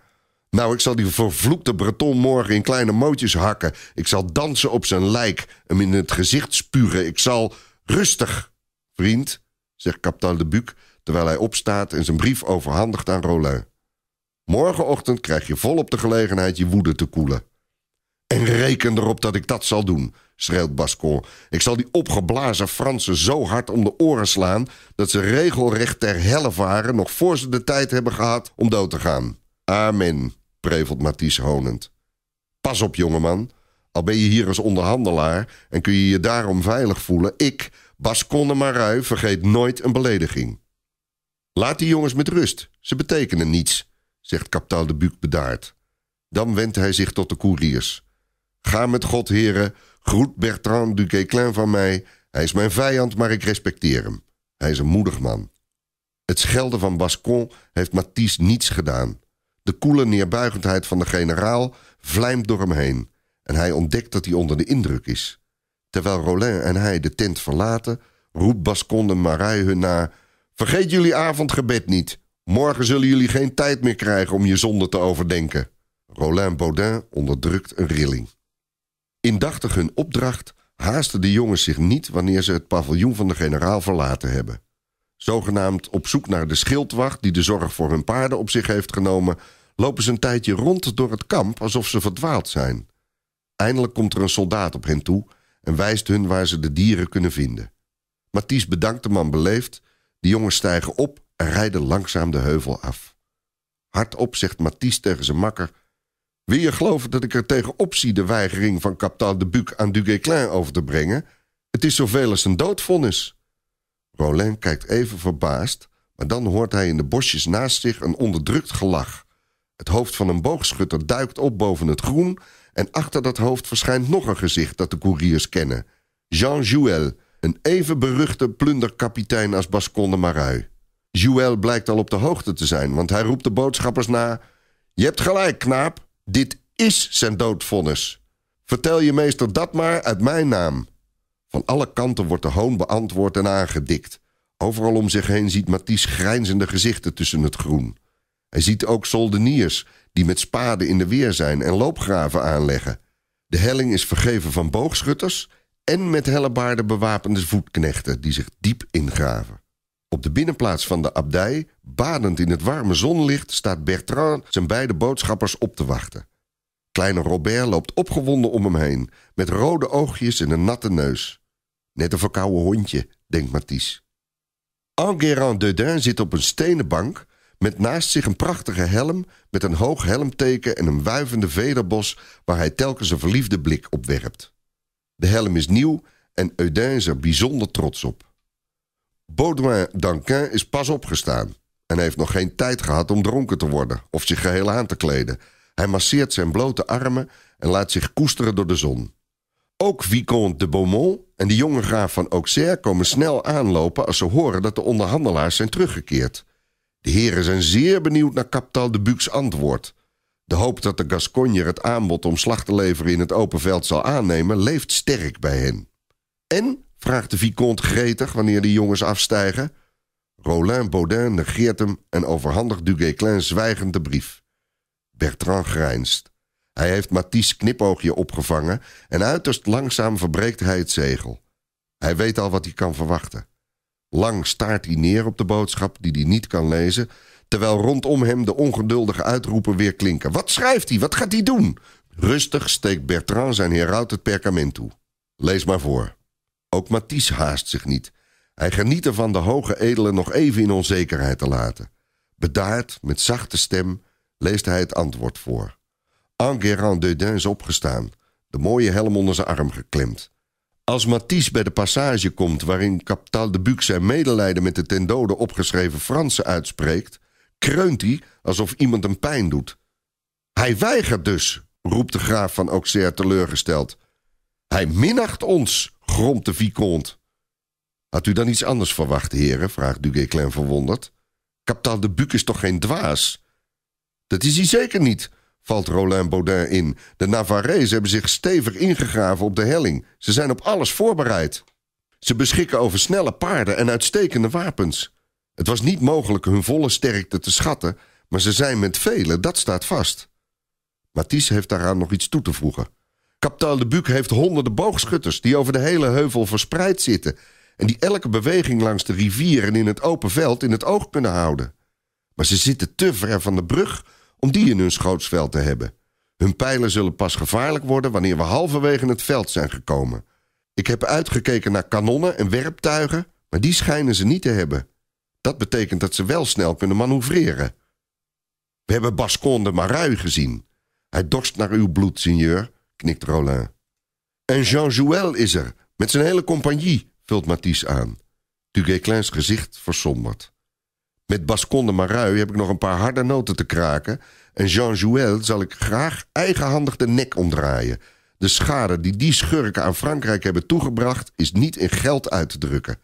Nou, ik zal die vervloekte Breton morgen in kleine mootjes hakken. Ik zal dansen op zijn lijk, hem in het gezicht spuren. Ik zal... Rustig, vriend, zegt kapitein de Buc, terwijl hij opstaat en zijn brief overhandigt aan Rolin. Morgenochtend krijg je volop de gelegenheid je woede te koelen. En reken erop dat ik dat zal doen, schreeuwt Bascon. Ik zal die opgeblazen Fransen zo hard om de oren slaan dat ze regelrecht ter helle varen nog voor ze de tijd hebben gehad om dood te gaan. Amen, prevelt Mathies honend. Pas op, jongeman. Al ben je hier als onderhandelaar en kun je je daarom veilig voelen, ik, Bascon de Marui, vergeet nooit een belediging. Laat die jongens met rust, ze betekenen niets, zegt kapitaal de Buc bedaard. Dan wendt hij zich tot de koeriers. Ga met God, heren. Groet Bertrand Duquesclin van mij. Hij is mijn vijand, maar ik respecteer hem. Hij is een moedig man. Het schelden van Bascon heeft Matisse niets gedaan. De koele neerbuigendheid van de generaal vlijmt door hem heen en hij ontdekt dat hij onder de indruk is. Terwijl Roland en hij de tent verlaten, roept Bascon de Marij hun na: Vergeet jullie avondgebed niet. Morgen zullen jullie geen tijd meer krijgen om je zonde te overdenken. Roland Baudin onderdrukt een rilling. Indachtig hun opdracht haasten de jongens zich niet wanneer ze het paviljoen van de generaal verlaten hebben. Zogenaamd op zoek naar de schildwacht die de zorg voor hun paarden op zich heeft genomen, lopen ze een tijdje rond door het kamp alsof ze verdwaald zijn. Eindelijk komt er een soldaat op hen toe en wijst hun waar ze de dieren kunnen vinden. Mathies bedankt de man beleefd, de jongens stijgen op en rijden langzaam de heuvel af. Hardop zegt Mathies tegen zijn makker wil je geloven dat ik er tegenop zie de weigering van kapitaal de Buc aan Guesclin over te brengen? Het is zoveel als een doodvonnis. Roland kijkt even verbaasd, maar dan hoort hij in de bosjes naast zich een onderdrukt gelach. Het hoofd van een boogschutter duikt op boven het groen... en achter dat hoofd verschijnt nog een gezicht dat de koeriers kennen. Jean Jouel, een even beruchte plunderkapitein als Bascon de Marui. Jouel blijkt al op de hoogte te zijn, want hij roept de boodschappers na... Je hebt gelijk, knaap. Dit is zijn doodvonnis. Vertel je meester dat maar uit mijn naam. Van alle kanten wordt de hoon beantwoord en aangedikt. Overal om zich heen ziet Mathies grijnzende gezichten tussen het groen. Hij ziet ook soldeniers die met spaden in de weer zijn en loopgraven aanleggen. De helling is vergeven van boogschutters en met hellebaarden bewapende voetknechten die zich diep ingraven. Op de binnenplaats van de abdij, badend in het warme zonlicht, staat Bertrand zijn beide boodschappers op te wachten. Kleine Robert loopt opgewonden om hem heen, met rode oogjes en een natte neus. Net een verkouden hondje, denkt Mathies. Enguerrand Dedin zit op een stenen bank met naast zich een prachtige helm met een hoog helmteken en een wuivende vederbos waar hij telkens een verliefde blik op werpt. De helm is nieuw en Eudin is er bijzonder trots op. Baudouin Danquin is pas opgestaan en heeft nog geen tijd gehad om dronken te worden of zich geheel aan te kleden. Hij masseert zijn blote armen en laat zich koesteren door de zon. Ook Vicomte de Beaumont en de jonge graaf van Auxerre komen snel aanlopen als ze horen dat de onderhandelaars zijn teruggekeerd. De heren zijn zeer benieuwd naar Capital de Buc's antwoord. De hoop dat de Gasconier het aanbod om slag te leveren in het open veld zal aannemen, leeft sterk bij hen. En vraagt de vicomte gretig wanneer de jongens afstijgen. Roland Baudin negeert hem en overhandigt Duguesclin zwijgend de brief. Bertrand grijnst. Hij heeft Mathies' knipoogje opgevangen en uiterst langzaam verbreekt hij het zegel. Hij weet al wat hij kan verwachten. Lang staart hij neer op de boodschap die hij niet kan lezen, terwijl rondom hem de ongeduldige uitroepen weer klinken. Wat schrijft hij? Wat gaat hij doen? Rustig steekt Bertrand zijn heraut het perkament toe. Lees maar voor. Ook Mathis haast zich niet. Hij geniet ervan de hoge edelen nog even in onzekerheid te laten. Bedaard, met zachte stem, leest hij het antwoord voor. Enguerrand Dedin is opgestaan, de mooie helm onder zijn arm geklemd. Als Mathis bij de passage komt waarin Captal de Buc zijn medelijden met de ten dode opgeschreven Fransen uitspreekt, kreunt hij alsof iemand hem pijn doet. Hij weigert dus, roept de graaf van Auxerre teleurgesteld. Hij minacht ons, gromt de vicomte. Had u dan iets anders verwacht, heren? vraagt Du Guesclin verwonderd. Kapitaal de Buc is toch geen dwaas? Dat is hij zeker niet, valt Roland Baudin in. De Navarrees hebben zich stevig ingegraven op de helling. Ze zijn op alles voorbereid. Ze beschikken over snelle paarden en uitstekende wapens. Het was niet mogelijk hun volle sterkte te schatten, maar ze zijn met velen, dat staat vast. Matisse heeft daaraan nog iets toe te voegen. Kapitaal de Buc heeft honderden boogschutters die over de hele heuvel verspreid zitten. En die elke beweging langs de rivier en in het open veld in het oog kunnen houden. Maar ze zitten te ver van de brug om die in hun schootsveld te hebben. Hun pijlen zullen pas gevaarlijk worden wanneer we halverwege het veld zijn gekomen. Ik heb uitgekeken naar kanonnen en werptuigen, maar die schijnen ze niet te hebben. Dat betekent dat ze wel snel kunnen manoeuvreren. We hebben Bascon de Marui gezien. Hij dorst naar uw bloed, sinjeur knikt Rolin. En Jean Jouel is er, met zijn hele compagnie, vult Matisse aan. Duguesclin's gezicht versombert. Met Bascon de Marui heb ik nog een paar harde noten te kraken... en Jean Jouel zal ik graag eigenhandig de nek omdraaien. De schade die die schurken aan Frankrijk hebben toegebracht... is niet in geld uit te drukken.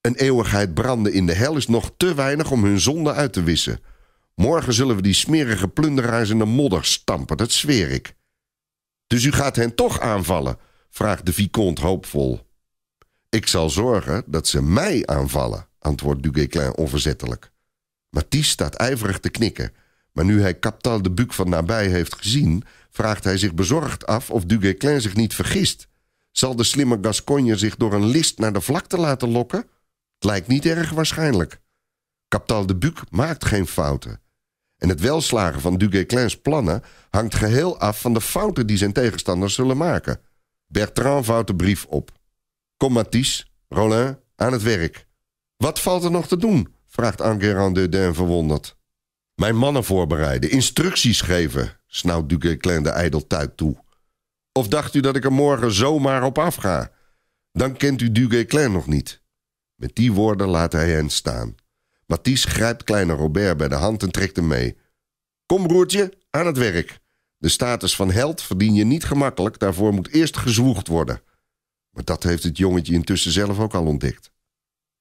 Een eeuwigheid branden in de hel is nog te weinig om hun zonde uit te wissen. Morgen zullen we die smerige plunderaars in de modder stampen, dat zweer ik. Dus u gaat hen toch aanvallen? vraagt de vicomte hoopvol. Ik zal zorgen dat ze mij aanvallen, antwoordt du Guesclin onverzettelijk. Mathis staat ijverig te knikken, maar nu hij Captal de Buc van nabij heeft gezien, vraagt hij zich bezorgd af of du zich niet vergist. Zal de slimme Gascogne zich door een list naar de vlakte laten lokken? Het lijkt niet erg waarschijnlijk. Captal de Buc maakt geen fouten. En het welslagen van Guesclin's plannen hangt geheel af van de fouten die zijn tegenstanders zullen maken. Bertrand vouwt de brief op. Kom Matisse, Rolin, aan het werk. Wat valt er nog te doen? vraagt Enguerrand Dain verwonderd. Mijn mannen voorbereiden, instructies geven, snauwt Guesclin de ijdeltuit toe. Of dacht u dat ik er morgen zomaar op afga? Dan kent u Guesclin nog niet. Met die woorden laat hij hen staan. Mathies grijpt kleine Robert bij de hand en trekt hem mee. Kom broertje, aan het werk. De status van held verdien je niet gemakkelijk, daarvoor moet eerst gezwoegd worden. Maar dat heeft het jongetje intussen zelf ook al ontdekt.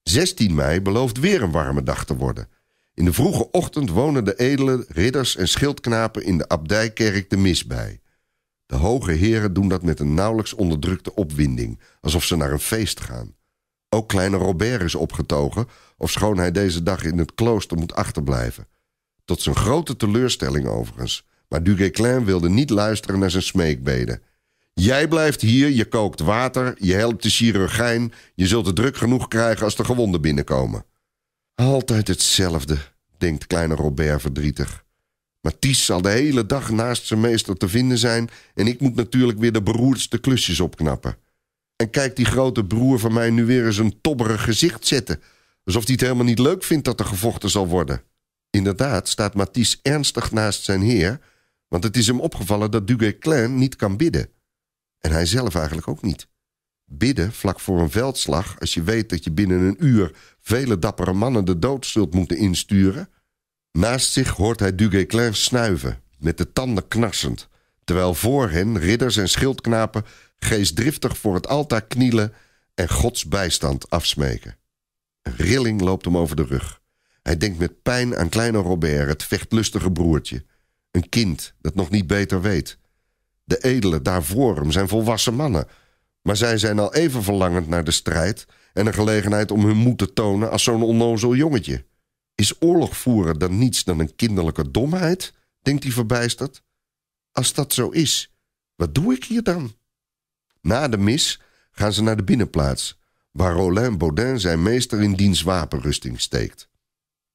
16 mei belooft weer een warme dag te worden. In de vroege ochtend wonen de edelen, ridders en schildknapen in de abdijkerk de mis bij. De hoge heren doen dat met een nauwelijks onderdrukte opwinding, alsof ze naar een feest gaan. Ook kleine Robert is opgetogen, ofschoon hij deze dag in het klooster moet achterblijven. Tot zijn grote teleurstelling overigens. Maar Duguesclin wilde niet luisteren naar zijn smeekbeden. Jij blijft hier, je kookt water, je helpt de chirurgijn... je zult het druk genoeg krijgen als de gewonden binnenkomen. Altijd hetzelfde, denkt kleine Robert verdrietig. Matthies zal de hele dag naast zijn meester te vinden zijn... en ik moet natuurlijk weer de beroerdste klusjes opknappen. En kijk die grote broer van mij nu weer eens een tobberig gezicht zetten... Alsof dus hij het helemaal niet leuk vindt dat er gevochten zal worden. Inderdaad staat Matisse ernstig naast zijn heer, want het is hem opgevallen dat duguay Guesclin niet kan bidden. En hij zelf eigenlijk ook niet. Bidden vlak voor een veldslag, als je weet dat je binnen een uur vele dappere mannen de dood zult moeten insturen. Naast zich hoort hij duguay Guesclin snuiven, met de tanden knarsend, terwijl voor hen ridders en schildknapen geestdriftig voor het altaar knielen en Gods bijstand afsmeken rilling loopt hem over de rug. Hij denkt met pijn aan kleine Robert, het vechtlustige broertje. Een kind dat nog niet beter weet. De edelen daar voor hem zijn volwassen mannen. Maar zij zijn al even verlangend naar de strijd... en een gelegenheid om hun moed te tonen als zo'n onnozel jongetje. Is oorlog voeren dan niets dan een kinderlijke domheid? Denkt hij verbijsterd. Als dat zo is, wat doe ik hier dan? Na de mis gaan ze naar de binnenplaats waar Roland Baudin zijn meester in diens wapenrusting steekt.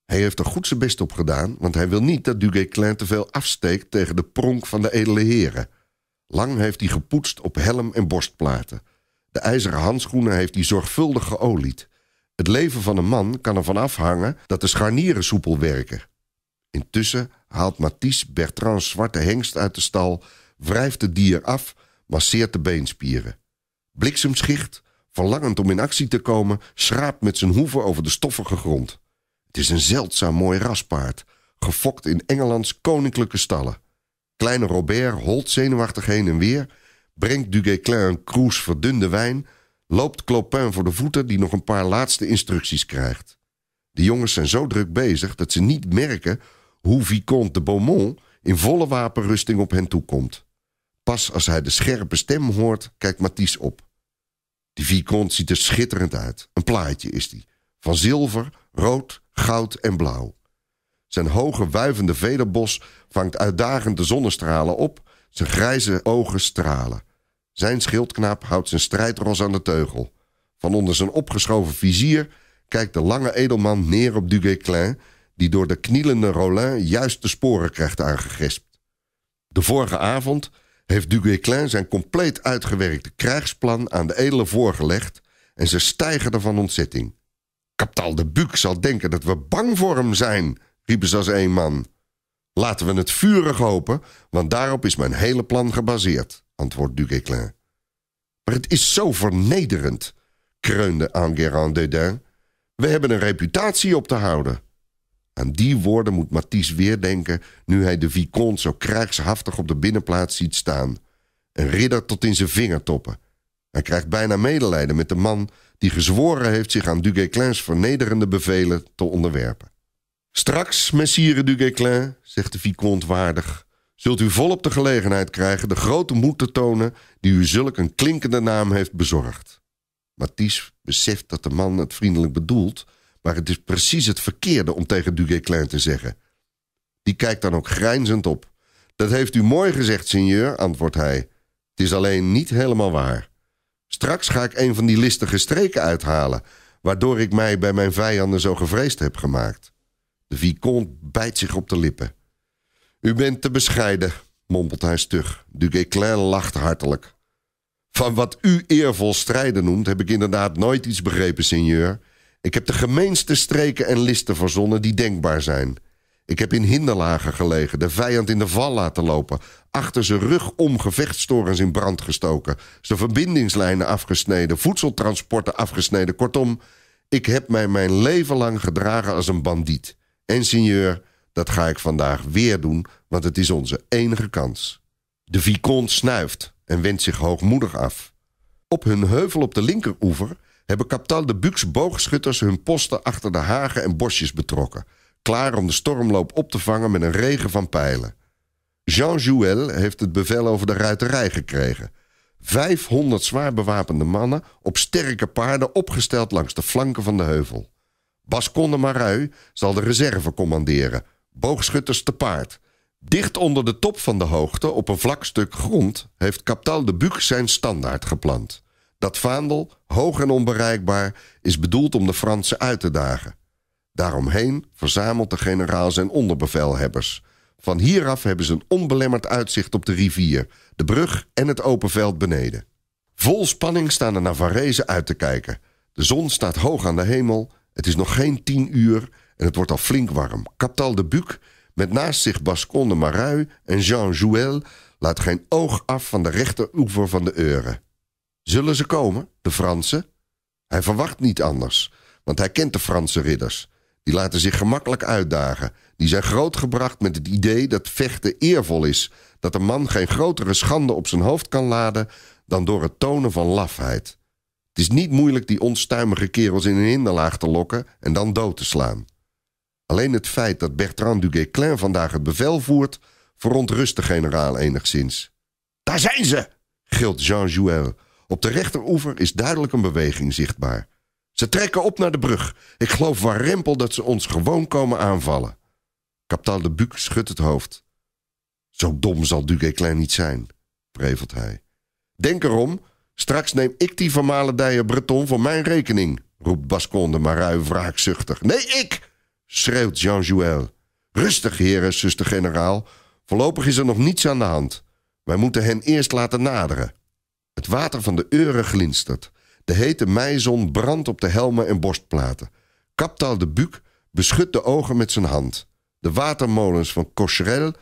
Hij heeft er goed zijn best op gedaan, want hij wil niet dat Duguay-Clin te veel afsteekt tegen de pronk van de edele heren. Lang heeft hij gepoetst op helm en borstplaten. De ijzeren handschoenen heeft hij zorgvuldig geolied. Het leven van een man kan ervan afhangen dat de scharnieren soepel werken. Intussen haalt Matisse Bertrand's zwarte hengst uit de stal, wrijft het dier af, masseert de beenspieren. Bliksemschicht, Verlangend om in actie te komen, schraapt met zijn hoeven over de stoffige grond. Het is een zeldzaam mooi raspaard, gefokt in Engelands koninklijke stallen. Kleine Robert holt zenuwachtig heen en weer, brengt Duguesclin een kroes verdunde wijn, loopt Clopin voor de voeten die nog een paar laatste instructies krijgt. De jongens zijn zo druk bezig dat ze niet merken hoe Vicomte de Beaumont in volle wapenrusting op hen toekomt. Pas als hij de scherpe stem hoort, kijkt Mathies op. Die vicomte ziet er schitterend uit. Een plaatje is die. Van zilver, rood, goud en blauw. Zijn hoge wuivende vederbos vangt uitdagend de zonnestralen op. Zijn grijze ogen stralen. Zijn schildknaap houdt zijn strijdros aan de teugel. Van onder zijn opgeschoven vizier kijkt de lange edelman neer op Guesclin, die door de knielende Rolin juist de sporen krijgt aangegespt. De vorige avond heeft Duguesclin zijn compleet uitgewerkte krijgsplan aan de edelen voorgelegd en ze stijgen van ontzetting. Kaptaal de Buc zal denken dat we bang voor hem zijn, riepen ze als één man. Laten we het vurig hopen, want daarop is mijn hele plan gebaseerd, antwoordt Duguesclin. Maar het is zo vernederend, kreunde Enguerrand Dedin. We hebben een reputatie op te houden. Aan die woorden moet Mathies weer denken... nu hij de vicomte zo krijgshaftig op de binnenplaats ziet staan. Een ridder tot in zijn vingertoppen. Hij krijgt bijna medelijden met de man die gezworen heeft... zich aan Guesclin's vernederende bevelen te onderwerpen. Straks, messire Guesclin, zegt de vicomte waardig... zult u volop de gelegenheid krijgen de grote moed te tonen... die u zulk een klinkende naam heeft bezorgd. Mathies beseft dat de man het vriendelijk bedoelt... Maar het is precies het verkeerde om tegen Duguay Klein te zeggen. Die kijkt dan ook grijnzend op. Dat heeft u mooi gezegd, sinjeur, antwoordt hij. Het is alleen niet helemaal waar. Straks ga ik een van die listige streken uithalen, waardoor ik mij bij mijn vijanden zo gevreesd heb gemaakt. De vicomte bijt zich op de lippen. U bent te bescheiden, mompelt hij stug. duguay Guesclin lacht hartelijk. Van wat u eervol strijden noemt, heb ik inderdaad nooit iets begrepen, sinjeur. Ik heb de gemeenste streken en listen verzonnen die denkbaar zijn. Ik heb in hinderlagen gelegen, de vijand in de val laten lopen... achter zijn rug om gevechtstorens in brand gestoken... zijn verbindingslijnen afgesneden, voedseltransporten afgesneden. Kortom, ik heb mij mijn leven lang gedragen als een bandiet. En sinjeur, dat ga ik vandaag weer doen, want het is onze enige kans. De vicomte snuift en wendt zich hoogmoedig af. Op hun heuvel op de linkeroever hebben kapitaal de Buks boogschutters hun posten achter de hagen en bosjes betrokken, klaar om de stormloop op te vangen met een regen van pijlen. Jean Jouel heeft het bevel over de ruiterij gekregen. 500 zwaar bewapende mannen op sterke paarden opgesteld langs de flanken van de heuvel. Bascon de Marui zal de reserve commanderen, boogschutters te paard. Dicht onder de top van de hoogte, op een vlak stuk grond, heeft Captal de Buc zijn standaard geplant. Dat vaandel, hoog en onbereikbaar, is bedoeld om de Fransen uit te dagen. Daaromheen verzamelt de generaal zijn onderbevelhebbers. Van hieraf hebben ze een onbelemmerd uitzicht op de rivier, de brug en het open veld beneden. Vol spanning staan de Navarrezen uit te kijken. De zon staat hoog aan de hemel, het is nog geen tien uur en het wordt al flink warm. Captal de Buc, met naast zich Bascon de Marui en Jean Jouel, laat geen oog af van de rechteroever van de Eure. Zullen ze komen, de Fransen? Hij verwacht niet anders, want hij kent de Franse ridders. Die laten zich gemakkelijk uitdagen. Die zijn grootgebracht met het idee dat vechten eervol is. Dat een man geen grotere schande op zijn hoofd kan laden dan door het tonen van lafheid. Het is niet moeilijk die onstuimige kerels in een hinderlaag te lokken en dan dood te slaan. Alleen het feit dat Bertrand du Guesclin vandaag het bevel voert, verontrust de generaal enigszins. Daar zijn ze, gilt Jean Jouel op de rechteroever is duidelijk een beweging zichtbaar. Ze trekken op naar de brug. Ik geloof waar rempel dat ze ons gewoon komen aanvallen. Kapitaal de Buc schudt het hoofd. Zo dom zal Duguay-Klein niet zijn, prevelt hij. Denk erom, straks neem ik die vermaledije Breton voor mijn rekening, roept Bascon de Marui wraakzuchtig. Nee, ik! schreeuwt Jean-Jouel. Rustig, heren, zuster-generaal. Voorlopig is er nog niets aan de hand. Wij moeten hen eerst laten naderen. Het water van de euren glinstert. De hete meizon brandt op de helmen en borstplaten. Kaptaal de Buc beschut de ogen met zijn hand. De watermolens van Cocherel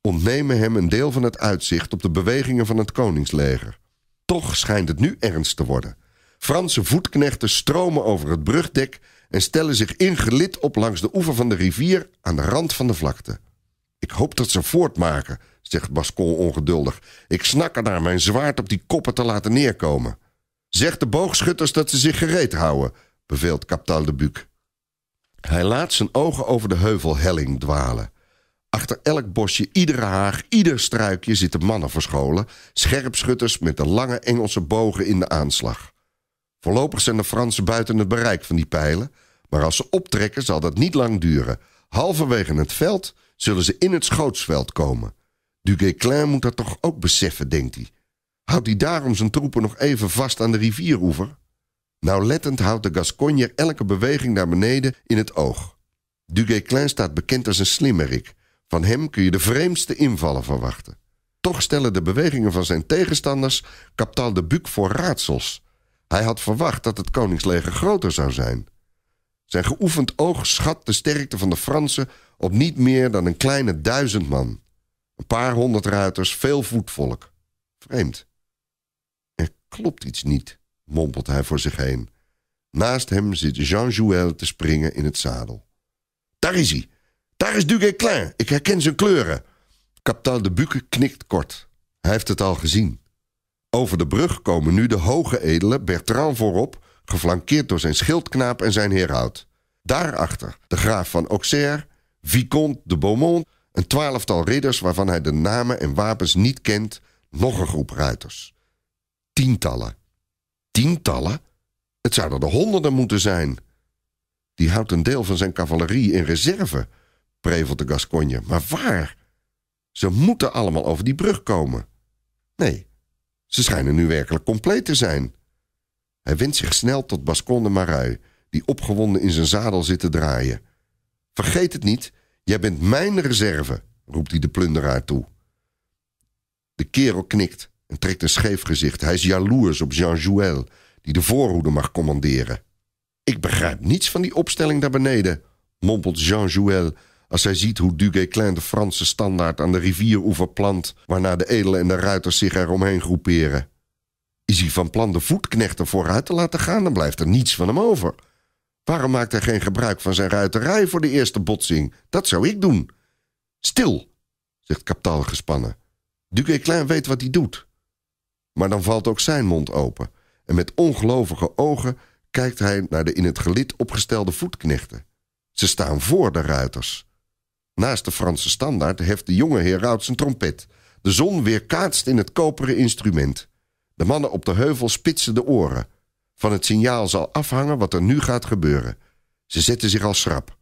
ontnemen hem een deel van het uitzicht op de bewegingen van het koningsleger. Toch schijnt het nu ernst te worden. Franse voetknechten stromen over het brugdek en stellen zich ingelid op langs de oever van de rivier aan de rand van de vlakte. Ik hoop dat ze voortmaken, zegt Bascon ongeduldig. Ik snak ernaar mijn zwaard op die koppen te laten neerkomen. Zeg de boogschutters dat ze zich gereed houden, beveelt kapitaal de Buc. Hij laat zijn ogen over de heuvelhelling dwalen. Achter elk bosje, iedere haag, ieder struikje zitten mannen verscholen, scherpschutters met de lange Engelse bogen in de aanslag. Voorlopig zijn de Fransen buiten het bereik van die pijlen, maar als ze optrekken zal dat niet lang duren. Halverwege het veld zullen ze in het schootsveld komen. Du Guesclin moet dat toch ook beseffen, denkt hij. Houdt hij daarom zijn troepen nog even vast aan de rivieroever? Nauwlettend houdt de Gascogne elke beweging naar beneden in het oog. Du Guesclin staat bekend als een slimmerik. Van hem kun je de vreemdste invallen verwachten. Toch stellen de bewegingen van zijn tegenstanders Captal de Buc voor raadsels. Hij had verwacht dat het koningsleger groter zou zijn. Zijn geoefend oog schat de sterkte van de Fransen op niet meer dan een kleine duizend man. Een paar honderd ruiters, veel voetvolk. Vreemd. Er klopt iets niet, mompelt hij voor zich heen. Naast hem zit Jean-Jouel te springen in het zadel. Daar is hij. Daar is Duguesclin. Ik herken zijn kleuren. Kapitaal de Buque knikt kort. Hij heeft het al gezien. Over de brug komen nu de hoge edelen Bertrand voorop... geflankeerd door zijn schildknaap en zijn heraut. Daarachter de graaf van Auxerre, Vicomte de Beaumont... Een twaalftal ridders waarvan hij de namen en wapens niet kent, nog een groep ruiters. Tientallen. Tientallen? Het zouden er honderden moeten zijn. Die houdt een deel van zijn cavalerie in reserve, prevelt de Gascogne. Maar waar? Ze moeten allemaal over die brug komen. Nee, ze schijnen nu werkelijk compleet te zijn. Hij wendt zich snel tot Bascon de Marui, die opgewonden in zijn zadel zit te draaien. Vergeet het niet, Jij bent mijn reserve, roept hij de plunderaar toe. De kerel knikt en trekt een scheef gezicht. Hij is jaloers op Jean Jouel, die de voorhoede mag commanderen. Ik begrijp niets van die opstelling daar beneden, mompelt Jean Jouel als hij ziet hoe Duguay-Klein de Franse standaard aan de rivieroever plant, waarna de edelen en de ruiters zich eromheen groeperen. Is hij van plan de voetknechten vooruit te laten gaan, dan blijft er niets van hem over. Waarom maakt hij geen gebruik van zijn ruiterij voor de eerste botsing? Dat zou ik doen. Stil, zegt Kaptal gespannen. Duque Klein weet wat hij doet. Maar dan valt ook zijn mond open. En met ongelovige ogen kijkt hij naar de in het gelid opgestelde voetknechten. Ze staan voor de ruiters. Naast de Franse standaard heft de jonge heraut zijn trompet. De zon weerkaatst in het koperen instrument. De mannen op de heuvel spitsen de oren. Van het signaal zal afhangen wat er nu gaat gebeuren. Ze zetten zich al schrap.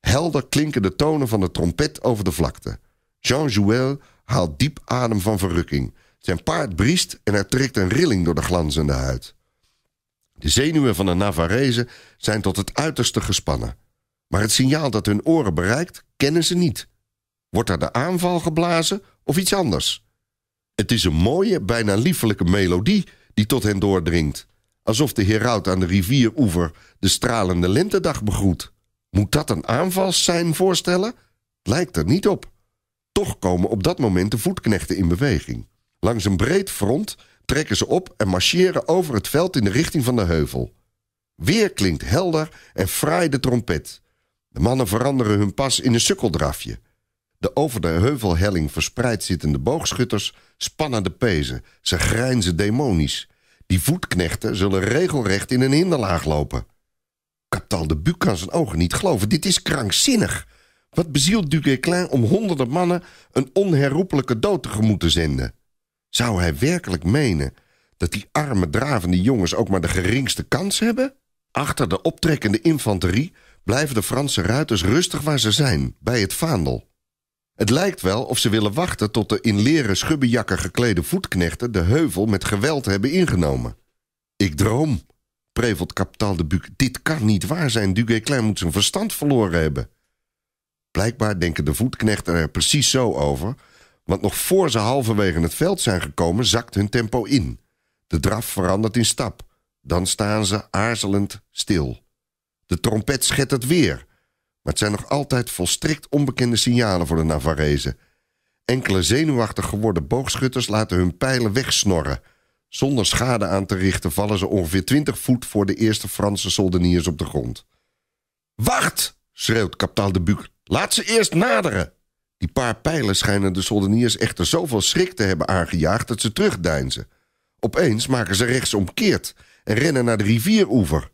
Helder klinken de tonen van de trompet over de vlakte. Jean Jouel haalt diep adem van verrukking. Zijn paard briest en er trekt een rilling door de glanzende huid. De zenuwen van de Navarrezen zijn tot het uiterste gespannen. Maar het signaal dat hun oren bereikt, kennen ze niet. Wordt er de aanval geblazen of iets anders? Het is een mooie, bijna liefelijke melodie die tot hen doordringt alsof de heraut aan de rivieroever de stralende lentedag begroet. Moet dat een zijn voorstellen? Lijkt er niet op. Toch komen op dat moment de voetknechten in beweging. Langs een breed front trekken ze op en marcheren over het veld in de richting van de heuvel. Weer klinkt helder en fraai de trompet. De mannen veranderen hun pas in een sukkeldrafje. De over de heuvelhelling verspreid zittende boogschutters spannen de pezen. Ze grijnzen demonisch. Die voetknechten zullen regelrecht in een hinderlaag lopen. Kapitein de Buc kan zijn ogen niet geloven. Dit is krankzinnig. Wat bezielt Duguesclin om honderden mannen een onherroepelijke dood tegemoet te zenden? Zou hij werkelijk menen dat die arme dravende jongens ook maar de geringste kans hebben? Achter de optrekkende infanterie blijven de Franse ruiters rustig waar ze zijn, bij het vaandel. Het lijkt wel of ze willen wachten tot de in leren schubbejakken geklede voetknechten de heuvel met geweld hebben ingenomen. Ik droom, prevelt kapitaal de Buc. Dit kan niet waar zijn. Duguay-Klein moet zijn verstand verloren hebben. Blijkbaar denken de voetknechten er precies zo over, want nog voor ze halverwege het veld zijn gekomen, zakt hun tempo in. De draf verandert in stap. Dan staan ze aarzelend stil. De trompet schettert weer. Maar het zijn nog altijd volstrekt onbekende signalen voor de Navarrezen. Enkele zenuwachtig geworden boogschutters laten hun pijlen wegsnorren. Zonder schade aan te richten vallen ze ongeveer 20 voet voor de eerste Franse soldeniers op de grond. Wacht! schreeuwt kapitaal de Buc. Laat ze eerst naderen! Die paar pijlen schijnen de soldeniers echter zoveel schrik te hebben aangejaagd dat ze terugdeinzen. Opeens maken ze rechtsomkeert en rennen naar de rivieroever.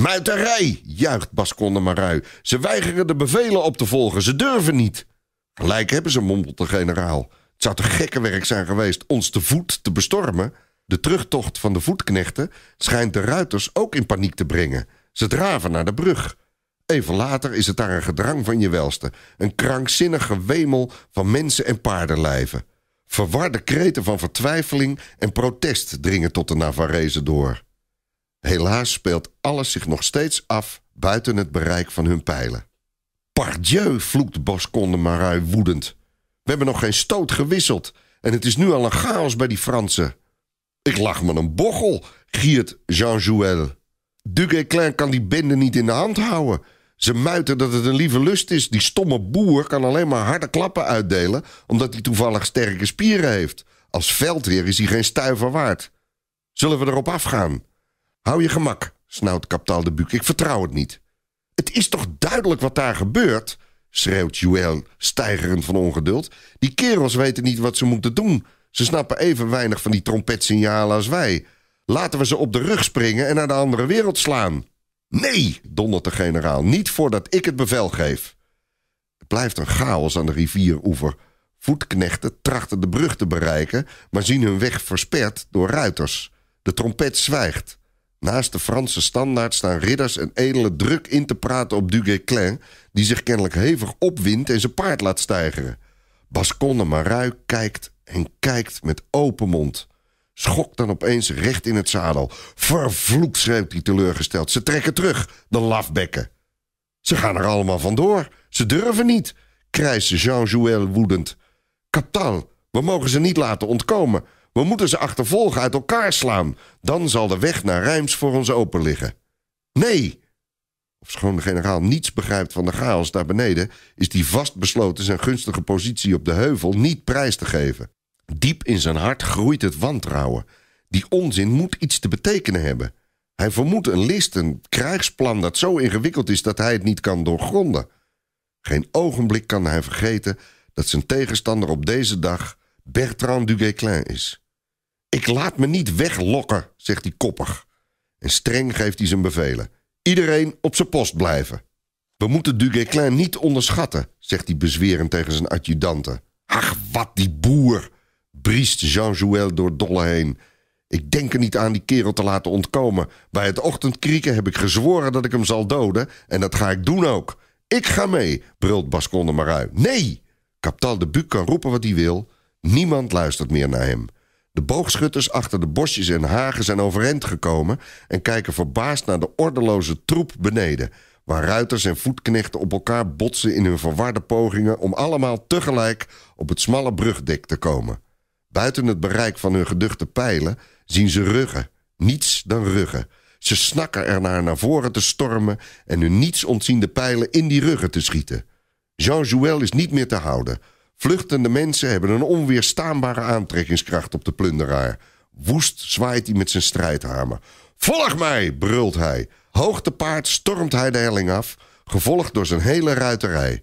Muiterij, juicht de Marui. Ze weigeren de bevelen op te volgen, ze durven niet. Gelijk hebben ze, mompelt de generaal. Het zou te gekke werk zijn geweest ons te voet te bestormen. De terugtocht van de voetknechten schijnt de ruiters ook in paniek te brengen. Ze draven naar de brug. Even later is het daar een gedrang van je welste. Een krankzinnig gewemel van mensen en paardenlijven. Verwarde kreten van vertwijfeling en protest dringen tot de Navarrezen door. Helaas speelt alles zich nog steeds af buiten het bereik van hun pijlen. Pardieu, vloekt Bosconde Marui woedend. We hebben nog geen stoot gewisseld en het is nu al een chaos bij die Fransen. Ik lach me een bochel, giert Jean-Jouel. klein kan die bende niet in de hand houden. Ze muiten dat het een lieve lust is. Die stomme boer kan alleen maar harde klappen uitdelen... omdat hij toevallig sterke spieren heeft. Als veldheer is hij geen stuiver waard. Zullen we erop afgaan? Hou je gemak, snauwt kapitaal de buk. Ik vertrouw het niet. Het is toch duidelijk wat daar gebeurt? schreeuwt Joël, stijgerend van ongeduld. Die kerels weten niet wat ze moeten doen. Ze snappen even weinig van die trompetsignalen als wij. Laten we ze op de rug springen en naar de andere wereld slaan. Nee, dondert de generaal, niet voordat ik het bevel geef. Het blijft een chaos aan de rivieroever. Voetknechten trachten de brug te bereiken, maar zien hun weg versperd door ruiters. De trompet zwijgt. Naast de Franse standaard staan ridders en edelen druk in te praten op Guesclin, die zich kennelijk hevig opwindt en zijn paard laat stijgeren. de Marui kijkt en kijkt met open mond. Schokt dan opeens recht in het zadel. Vervloekt, schreeuwt hij teleurgesteld. Ze trekken terug, de lafbekken. Ze gaan er allemaal vandoor. Ze durven niet, krijst Jean-Jouel woedend. Captal, we mogen ze niet laten ontkomen... We moeten ze achtervolgen, uit elkaar slaan. Dan zal de weg naar Rijms voor ons open liggen. Nee! Ofschoon de generaal niets begrijpt van de chaos daar beneden... is hij vastbesloten zijn gunstige positie op de heuvel niet prijs te geven. Diep in zijn hart groeit het wantrouwen. Die onzin moet iets te betekenen hebben. Hij vermoedt een list, een krijgsplan dat zo ingewikkeld is dat hij het niet kan doorgronden. Geen ogenblik kan hij vergeten dat zijn tegenstander op deze dag Bertrand du Guesclin is. Ik laat me niet weglokken, zegt hij koppig. En streng geeft hij zijn bevelen. Iedereen op zijn post blijven. We moeten du Guesclin niet onderschatten, zegt hij bezwerend tegen zijn adjudanten. Ach, wat die boer, briest Jean-Jouel door Dolle heen. Ik denk er niet aan die kerel te laten ontkomen. Bij het ochtendkrieken heb ik gezworen dat ik hem zal doden en dat ga ik doen ook. Ik ga mee, brult Bascon de Marui. Nee! Capital de Buc kan roepen wat hij wil, Niemand luistert meer naar hem. De boogschutters achter de bosjes en hagen zijn overeind gekomen en kijken verbaasd naar de ordeloze troep beneden, waar ruiters en voetknechten op elkaar botsen in hun verwarde pogingen om allemaal tegelijk op het smalle brugdek te komen. Buiten het bereik van hun geduchte pijlen zien ze ruggen, niets dan ruggen. Ze snakken ernaar naar voren te stormen en hun niets ontziende pijlen in die ruggen te schieten. Jean Jouel is niet meer te houden. Vluchtende mensen hebben een onweerstaanbare aantrekkingskracht op de plunderaar. Woest zwaait hij met zijn strijdhamer. Volg mij, brult hij. Hoog paard stormt hij de helling af, gevolgd door zijn hele ruiterij.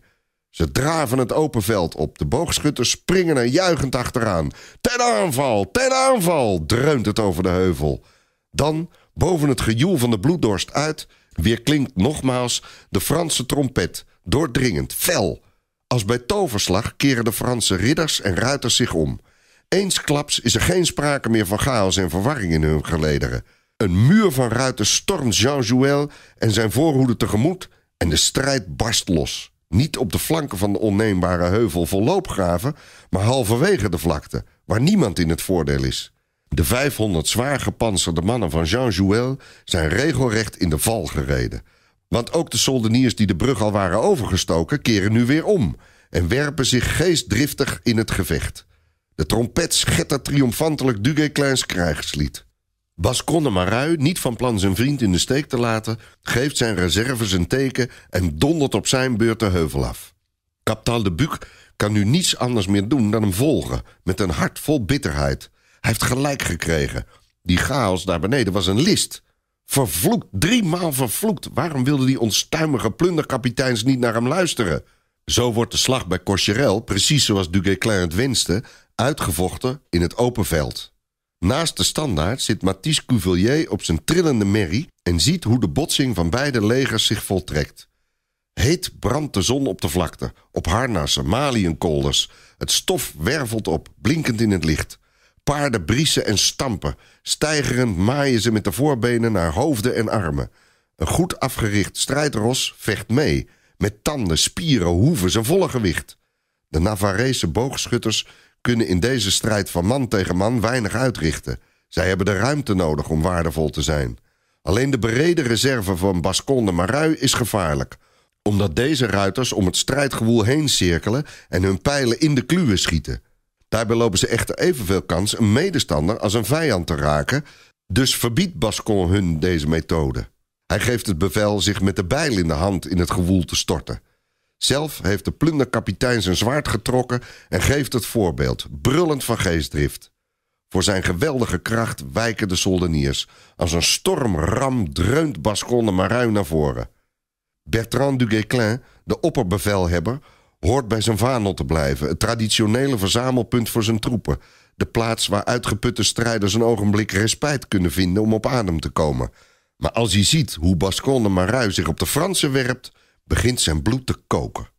Ze draven het open veld op. De boogschutters springen er juichend achteraan. Ten aanval, ten aanval, dreunt het over de heuvel. Dan, boven het gejoel van de bloeddorst uit, weer klinkt nogmaals de Franse trompet, doordringend, fel. Als bij toverslag keren de Franse ridders en ruiters zich om. Eensklaps is er geen sprake meer van chaos en verwarring in hun gelederen. Een muur van ruiten stormt Jean Jouel en zijn voorhoede tegemoet en de strijd barst los. Niet op de flanken van de onneembare heuvel vol loopgraven, maar halverwege de vlakte, waar niemand in het voordeel is. De 500 zwaar gepantserde mannen van Jean Jouel zijn regelrecht in de val gereden. Want ook de soldeniers die de brug al waren overgestoken, keren nu weer om en werpen zich geestdriftig in het gevecht. De trompet schettert triomfantelijk Du kleins krijgslied. Bas Marui, niet van plan zijn vriend in de steek te laten, geeft zijn reserves een teken en dondert op zijn beurt de heuvel af. Captain de Buc kan nu niets anders meer doen dan hem volgen, met een hart vol bitterheid. Hij heeft gelijk gekregen. Die chaos daar beneden was een list. Vervloekt, driemaal vervloekt. Waarom wilden die onstuimige plunderkapiteins niet naar hem luisteren? Zo wordt de slag bij Corcherel, precies zoals Duguesclin het wenste, uitgevochten in het open veld. Naast de standaard zit Mathis Cuvillier op zijn trillende merrie en ziet hoe de botsing van beide legers zich voltrekt. Heet brandt de zon op de vlakte, op harnassen, maliënkolders. Het stof wervelt op, blinkend in het licht. Paarden briesen en stampen. Stijgerend maaien ze met de voorbenen naar hoofden en armen. Een goed afgericht strijdros vecht mee. Met tanden, spieren, hoeven zijn volle gewicht. De Navarrese boogschutters kunnen in deze strijd van man tegen man weinig uitrichten. Zij hebben de ruimte nodig om waardevol te zijn. Alleen de brede reserve van Bascon de Marui is gevaarlijk. Omdat deze ruiters om het strijdgewoel heen cirkelen en hun pijlen in de kluwen schieten. Daarbij lopen ze echter evenveel kans een medestander als een vijand te raken. Dus verbiedt Bascon hun deze methode. Hij geeft het bevel zich met de bijl in de hand in het gewoel te storten. Zelf heeft de plunderkapitein zijn zwaard getrokken en geeft het voorbeeld, brullend van geestdrift. Voor zijn geweldige kracht wijken de soldeniers. Als een stormram dreunt Bascon de Maruin naar voren. Bertrand du Guesclin, de opperbevelhebber, hoort bij zijn vaandel te blijven. Het traditionele verzamelpunt voor zijn troepen. De plaats waar uitgeputte strijders een ogenblik respijt kunnen vinden om op adem te komen. Maar als hij ziet hoe Bascon de Marui zich op de Fransen werpt, begint zijn bloed te koken.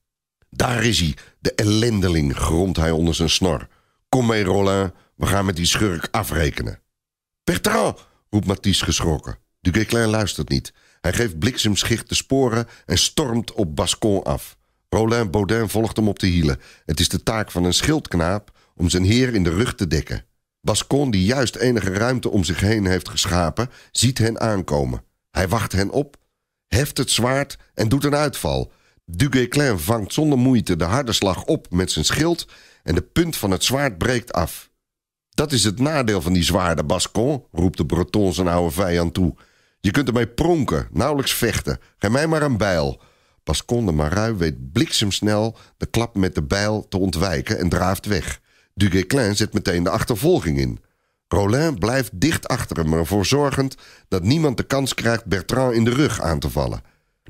Daar is hij, de ellendeling, gromt hij onder zijn snor. Kom mee, Rolin, we gaan met die schurk afrekenen. Bertrand, roept Mathies geschrokken. Duguesclin luistert niet. Hij geeft bliksemschicht de sporen en stormt op Bascon af. Roland Baudin volgt hem op de hielen. Het is de taak van een schildknaap om zijn heer in de rug te dekken. Bascon, die juist enige ruimte om zich heen heeft geschapen, ziet hen aankomen. Hij wacht hen op, heft het zwaard en doet een uitval. Duguesclin vangt zonder moeite de harde slag op met zijn schild en de punt van het zwaard breekt af. Dat is het nadeel van die zwaarden, Bascon, roept de Breton zijn oude vijand toe. Je kunt ermee pronken, nauwelijks vechten. Geef mij maar een bijl de Marui weet bliksemsnel de klap met de bijl te ontwijken en draaft weg. Duguesclin zet meteen de achtervolging in. Rolin blijft dicht achter hem, ervoor zorgend dat niemand de kans krijgt Bertrand in de rug aan te vallen.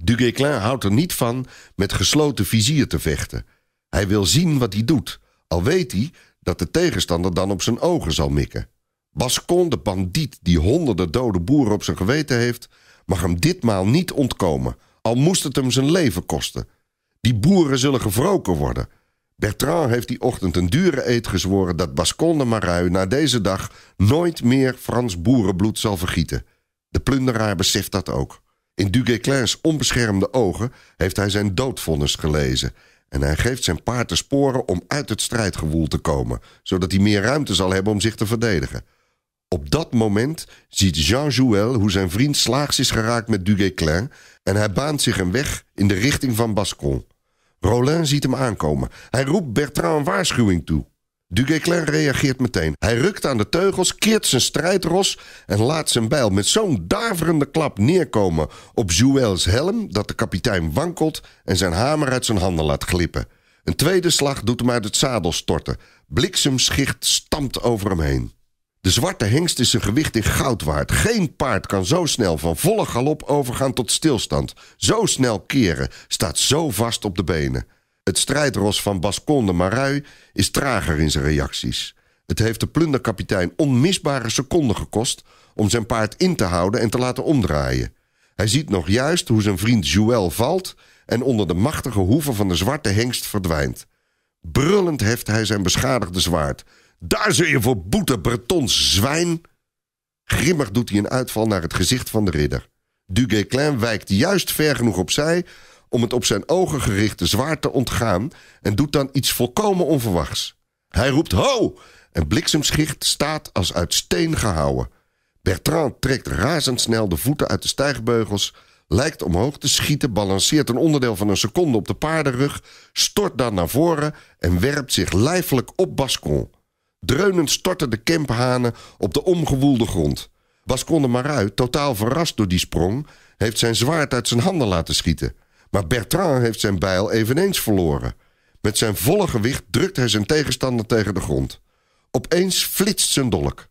Duguesclin houdt er niet van met gesloten vizier te vechten. Hij wil zien wat hij doet, al weet hij dat de tegenstander dan op zijn ogen zal mikken. Bascon, de bandiet die honderden dode boeren op zijn geweten heeft, mag hem ditmaal niet ontkomen al moest het hem zijn leven kosten. Die boeren zullen gevroken worden. Bertrand heeft die ochtend een dure eed gezworen dat Bascon de Marui na deze dag nooit meer Frans boerenbloed zal vergieten. De plunderaar beseft dat ook. In Guesclin's onbeschermde ogen heeft hij zijn doodvonnis gelezen en hij geeft zijn paard de sporen om uit het strijdgewoel te komen, zodat hij meer ruimte zal hebben om zich te verdedigen. Op dat moment ziet Jean Jouel hoe zijn vriend slaags is geraakt met Duguesclin en hij baant zich een weg in de richting van Bascon. Rolin ziet hem aankomen. Hij roept Bertrand een waarschuwing toe. Duguesclin reageert meteen. Hij rukt aan de teugels, keert zijn strijdros en laat zijn bijl met zo'n daverende klap neerkomen op Jouels helm dat de kapitein wankelt en zijn hamer uit zijn handen laat glippen. Een tweede slag doet hem uit het zadel storten. Bliksemschicht stampt over hem heen. De zwarte hengst is zijn gewicht in goud waard. Geen paard kan zo snel van volle galop overgaan tot stilstand. Zo snel keren, staat zo vast op de benen. Het strijdros van Bascon de Marui is trager in zijn reacties. Het heeft de plunderkapitein onmisbare seconden gekost om zijn paard in te houden en te laten omdraaien. Hij ziet nog juist hoe zijn vriend Joël valt en onder de machtige hoeven van de zwarte hengst verdwijnt. Brullend heft hij zijn beschadigde zwaard, daar zul je voor boeten, bretons zwijn. Grimmig doet hij een uitval naar het gezicht van de ridder. Duguesclin wijkt juist ver genoeg opzij om het op zijn ogen gerichte zwaard te ontgaan en doet dan iets volkomen onverwachts. Hij roept ho en bliksemschicht staat als uit steen gehouden. Bertrand trekt razendsnel de voeten uit de stijgbeugels, lijkt omhoog te schieten, balanceert een onderdeel van een seconde op de paardenrug, stort dan naar voren en werpt zich lijfelijk op Bascon. Dreunend stortten de kemphanen op de omgewoelde grond. Bascon de Maruit, totaal verrast door die sprong, heeft zijn zwaard uit zijn handen laten schieten. Maar Bertrand heeft zijn bijl eveneens verloren. Met zijn volle gewicht drukt hij zijn tegenstander tegen de grond. Opeens flitst zijn dolk.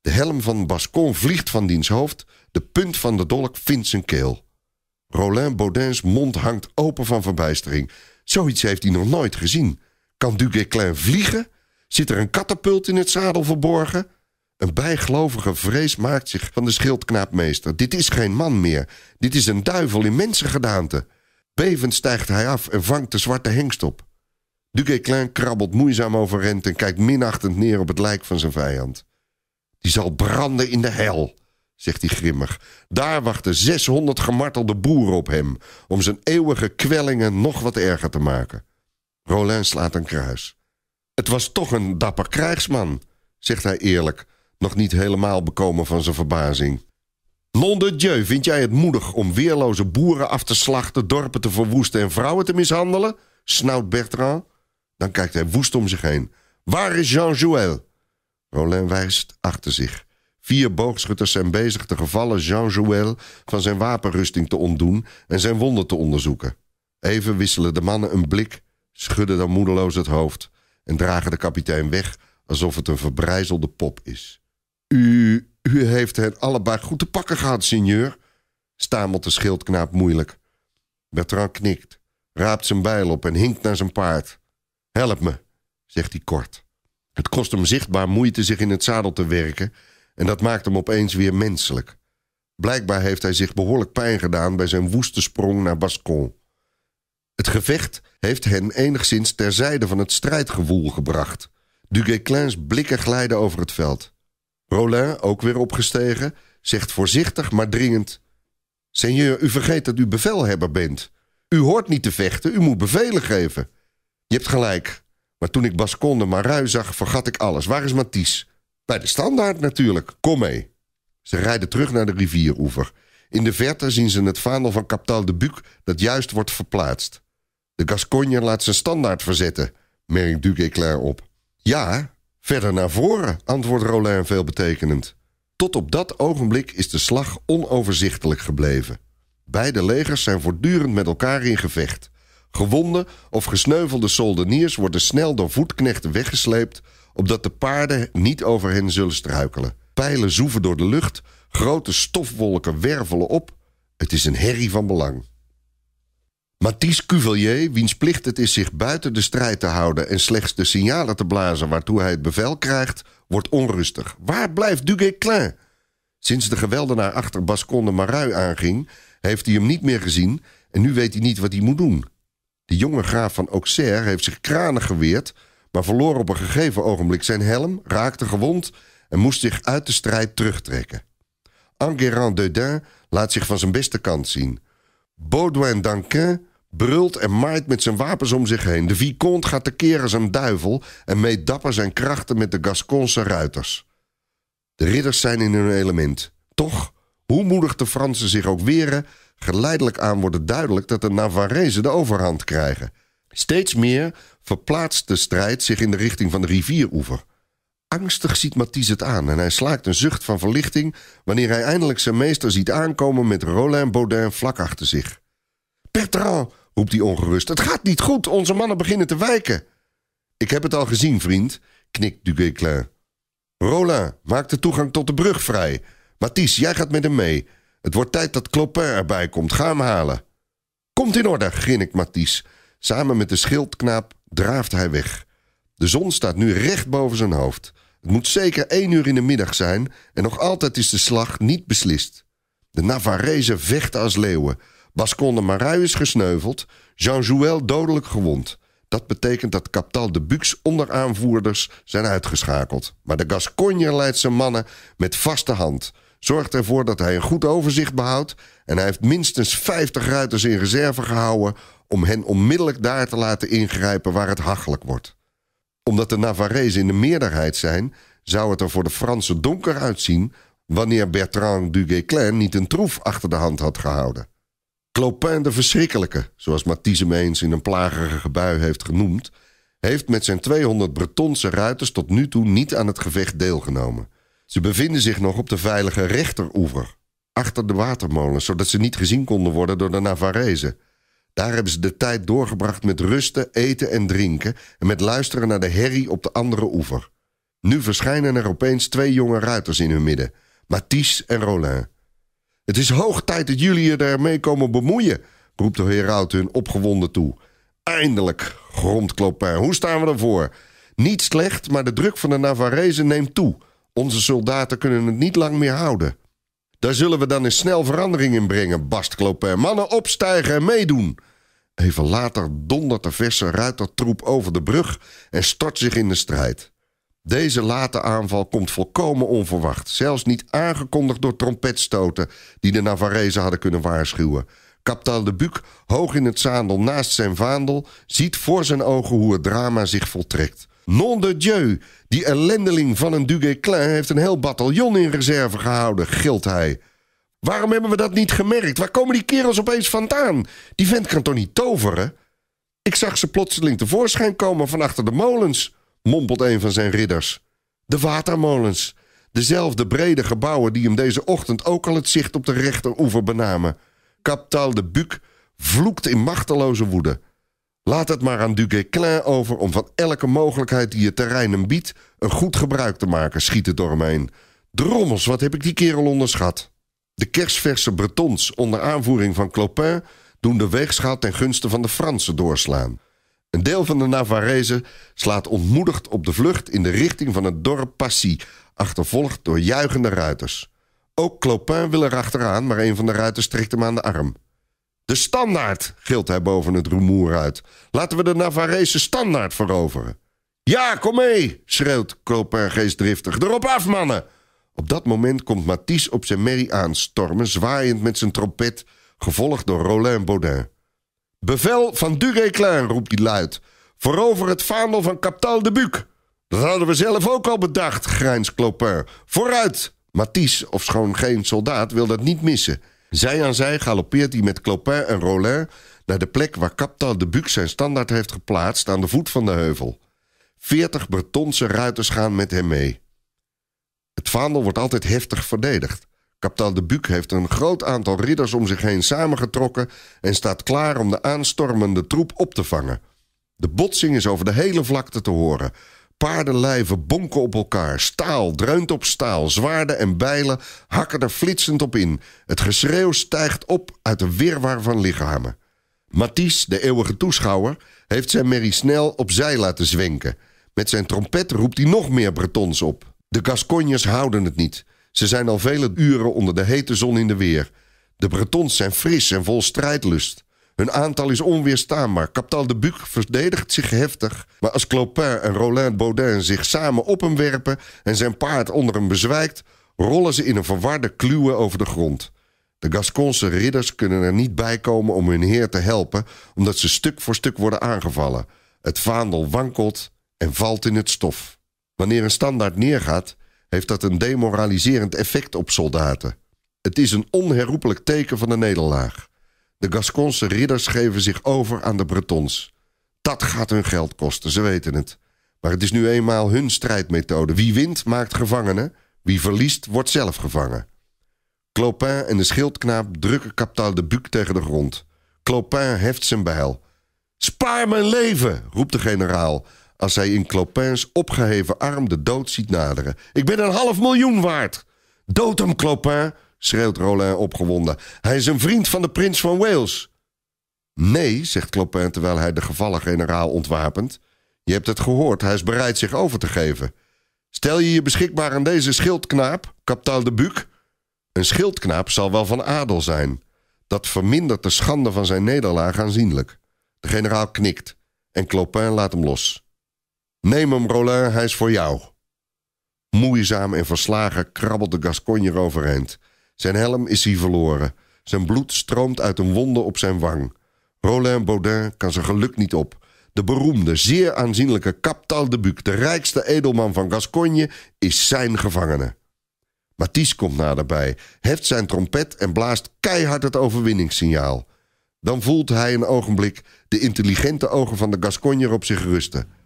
De helm van Bascon vliegt van diens hoofd. De punt van de dolk vindt zijn keel. Roland Baudin's mond hangt open van verbijstering. Zoiets heeft hij nog nooit gezien. Kan klein vliegen? Zit er een katapult in het zadel verborgen? Een bijgelovige vrees maakt zich van de schildknaapmeester. Dit is geen man meer. Dit is een duivel in mensengedaante. Bevend stijgt hij af en vangt de zwarte hengst op. klein krabbelt moeizaam over rent en kijkt minachtend neer op het lijk van zijn vijand. Die zal branden in de hel, zegt hij grimmig. Daar wachten 600 gemartelde boeren op hem om zijn eeuwige kwellingen nog wat erger te maken. Rolin slaat een kruis. Het was toch een dapper krijgsman, zegt hij eerlijk, nog niet helemaal bekomen van zijn verbazing. Non Dieu, vind jij het moedig om weerloze boeren af te slachten, dorpen te verwoesten en vrouwen te mishandelen? snauwt Bertrand. Dan kijkt hij woest om zich heen. Waar is Jean-Joël? Rolin wijst achter zich. Vier boogschutters zijn bezig de gevallen Jean-Joël van zijn wapenrusting te ontdoen en zijn wonden te onderzoeken. Even wisselen de mannen een blik, schudden dan moedeloos het hoofd en dragen de kapitein weg alsof het een verbrijzelde pop is. U, u heeft hen allebei goed te pakken gehad, sinjeur, stamelt de schildknaap moeilijk. Bertrand knikt, raapt zijn bijl op en hinkt naar zijn paard. Help me, zegt hij kort. Het kost hem zichtbaar moeite zich in het zadel te werken en dat maakt hem opeens weer menselijk. Blijkbaar heeft hij zich behoorlijk pijn gedaan bij zijn woeste sprong naar Bascon. Het gevecht heeft hen enigszins terzijde van het strijdgevoel gebracht. Duguesclin's blikken glijden over het veld. Rolin, ook weer opgestegen, zegt voorzichtig maar dringend... Seigneur, u vergeet dat u bevelhebber bent. U hoort niet te vechten, u moet bevelen geven. Je hebt gelijk. Maar toen ik Basconde en Marui zag, vergat ik alles. Waar is Matisse? Bij de standaard natuurlijk. Kom mee. Ze rijden terug naar de rivieroever. In de verte zien ze het vaandel van Captal de Buc dat juist wordt verplaatst. De Gascogne laat zijn standaard verzetten, merkt Duc clair op. Ja, verder naar voren, antwoordt Rolin veelbetekenend. Tot op dat ogenblik is de slag onoverzichtelijk gebleven. Beide legers zijn voortdurend met elkaar in gevecht. Gewonden of gesneuvelde soldeniers worden snel door voetknechten weggesleept, opdat de paarden niet over hen zullen struikelen. Pijlen zoeven door de lucht, grote stofwolken wervelen op. Het is een herrie van belang. Mathies Cuvelier, wiens plicht het is zich buiten de strijd te houden en slechts de signalen te blazen waartoe hij het bevel krijgt, wordt onrustig. Waar blijft Duguay-Clin? Sinds de geweldenaar achter Bascon de Marui aanging, heeft hij hem niet meer gezien en nu weet hij niet wat hij moet doen. De jonge graaf van Auxerre heeft zich kranig geweerd, maar verloor op een gegeven ogenblik zijn helm, raakte gewond en moest zich uit de strijd terugtrekken. Enguerrand Dain laat zich van zijn beste kant zien. Baudouin d'Anquin brult en maait met zijn wapens om zich heen. De vicomte gaat te keren zijn duivel en meet dapper zijn krachten met de Gasconse ruiters. De ridders zijn in hun element. Toch, hoe moedig de Fransen zich ook weren, geleidelijk aan wordt het duidelijk dat de Navarrezen de overhand krijgen. Steeds meer verplaatst de strijd zich in de richting van de rivieroever. Angstig ziet Mathies het aan en hij slaakt een zucht van verlichting wanneer hij eindelijk zijn meester ziet aankomen met Roland Baudin vlak achter zich. Bertrand, roept die ongerust. Het gaat niet goed, onze mannen beginnen te wijken. Ik heb het al gezien, vriend, knikt Duguesclin. Rola, maak de toegang tot de brug vrij. Mathies, jij gaat met hem mee. Het wordt tijd dat Clopin erbij komt. Ga hem halen. Komt in orde, grinnikt Mathies. Samen met de schildknaap draaft hij weg. De zon staat nu recht boven zijn hoofd. Het moet zeker één uur in de middag zijn en nog altijd is de slag niet beslist. De Navarrezen vechten als leeuwen de Marui is gesneuveld, Jean-Jouel dodelijk gewond. Dat betekent dat Captal de Bux onderaanvoerders zijn uitgeschakeld. Maar de Gascogne leidt zijn mannen met vaste hand. Zorgt ervoor dat hij een goed overzicht behoudt. En hij heeft minstens 50 ruiters in reserve gehouden. om hen onmiddellijk daar te laten ingrijpen waar het hachelijk wordt. Omdat de Navarrezen in de meerderheid zijn, zou het er voor de Fransen donker uitzien. wanneer Bertrand du Guesclin niet een troef achter de hand had gehouden. Clopin de Verschrikkelijke, zoals Matisse Meens eens in een plagerige gebui heeft genoemd, heeft met zijn 200 Bretonse ruiters tot nu toe niet aan het gevecht deelgenomen. Ze bevinden zich nog op de veilige rechteroever, achter de watermolen, zodat ze niet gezien konden worden door de Navarrezen. Daar hebben ze de tijd doorgebracht met rusten, eten en drinken en met luisteren naar de herrie op de andere oever. Nu verschijnen er opeens twee jonge ruiters in hun midden, Matisse en Roland. Het is hoog tijd dat jullie je daarmee komen bemoeien, roept de heer hun opgewonden toe. Eindelijk, Grondklopper, Clopin. Hoe staan we ervoor? Niet slecht, maar de druk van de Navarrezen neemt toe. Onze soldaten kunnen het niet lang meer houden. Daar zullen we dan eens snel verandering in brengen, barst Clopin. Mannen opstijgen en meedoen. Even later dondert de verse ruitertroep over de brug en stort zich in de strijd. Deze late aanval komt volkomen onverwacht. Zelfs niet aangekondigd door trompetstoten die de Navarezen hadden kunnen waarschuwen. Captain de Buc, hoog in het zadel naast zijn vaandel, ziet voor zijn ogen hoe het drama zich voltrekt. Non de Dieu, die ellendeling van een Duguesclin heeft een heel bataljon in reserve gehouden, gilt hij. Waarom hebben we dat niet gemerkt? Waar komen die kerels opeens vandaan? Die vent kan toch niet toveren? Ik zag ze plotseling tevoorschijn komen van achter de molens mompelt een van zijn ridders. De watermolens. Dezelfde brede gebouwen die hem deze ochtend ook al het zicht op de rechteroever benamen. Captal de Buc vloekt in machteloze woede. Laat het maar aan klein over om van elke mogelijkheid die het terrein hem biedt... een goed gebruik te maken, schiet het door hem heen. Drommels, wat heb ik die kerel onderschat. De kersverse Bretons onder aanvoering van Clopin... doen de weegschaal ten gunste van de Fransen doorslaan... Een deel van de Navarrezen slaat ontmoedigd op de vlucht in de richting van het dorp Passy, achtervolgd door juichende ruiters. Ook Clopin wil er achteraan, maar een van de ruiters trekt hem aan de arm. De standaard, gilt hij boven het rumoer uit. Laten we de Navarrese standaard veroveren. Ja, kom mee, schreeuwt Clopin geestdriftig. Erop af, mannen! Op dat moment komt Matisse op zijn merrie aanstormen, zwaaiend met zijn trompet, gevolgd door Roland Baudin. Bevel van Clain, roept hij luid. Voorover het vaandel van Captal de Buc. Dat hadden we zelf ook al bedacht, grijns Clopin. Vooruit! Matisse, ofschoon geen soldaat, wil dat niet missen. Zij aan zij galoppeert hij met Clopin en Rollin naar de plek waar Captal de Buc zijn standaard heeft geplaatst aan de voet van de heuvel. Veertig Bretonse ruiters gaan met hem mee. Het vaandel wordt altijd heftig verdedigd. Kaptaal de Buc heeft een groot aantal ridders om zich heen samengetrokken en staat klaar om de aanstormende troep op te vangen. De botsing is over de hele vlakte te horen. Paardenlijven bonken op elkaar, staal dreunt op staal, zwaarden en bijlen hakken er flitsend op in. Het geschreeuw stijgt op uit de wirwar van lichamen. Matthies, de eeuwige toeschouwer, heeft zijn merrie snel opzij laten zwenken. Met zijn trompet roept hij nog meer Bretons op. De Gascogners houden het niet. Ze zijn al vele uren onder de hete zon in de weer. De Bretons zijn fris en vol strijdlust. Hun aantal is onweerstaanbaar. Captal de Buc verdedigt zich heftig. Maar als Clopin en Roland Baudin zich samen op hem werpen en zijn paard onder hem bezwijkt, rollen ze in een verwarde kluwen over de grond. De Gasconse ridders kunnen er niet bij komen om hun heer te helpen, omdat ze stuk voor stuk worden aangevallen. Het vaandel wankelt en valt in het stof. Wanneer een standaard neergaat, heeft dat een demoraliserend effect op soldaten. Het is een onherroepelijk teken van de nederlaag. De Gasconse ridders geven zich over aan de Bretons. Dat gaat hun geld kosten, ze weten het. Maar het is nu eenmaal hun strijdmethode. Wie wint, maakt gevangenen. Wie verliest, wordt zelf gevangen. Clopin en de schildknaap drukken Captal de Buc tegen de grond. Clopin heft zijn bijl. Spaar mijn leven, roept de generaal als hij in Clopin's opgeheven arm de dood ziet naderen. Ik ben een half miljoen waard! Dood hem, Clopin! schreeuwt Roland opgewonden. Hij is een vriend van de prins van Wales. Nee, zegt Clopin terwijl hij de gevallen generaal ontwapent. Je hebt het gehoord, hij is bereid zich over te geven. Stel je je beschikbaar aan deze schildknaap, kaptaal de Buc. Een schildknaap zal wel van adel zijn. Dat vermindert de schande van zijn nederlaag aanzienlijk. De generaal knikt en Clopin laat hem los. Neem hem, Roland. hij is voor jou. Moeizaam en verslagen krabbelt de Gascogne overeind. Zijn helm is hij verloren. Zijn bloed stroomt uit een wonde op zijn wang. Roland Baudin kan zijn geluk niet op. De beroemde, zeer aanzienlijke Captal de Buc, de rijkste edelman van Gascogne, is zijn gevangene. Matisse komt naderbij, heft zijn trompet en blaast keihard het overwinningssignaal. Dan voelt hij een ogenblik de intelligente ogen van de Gascogner op zich rusten.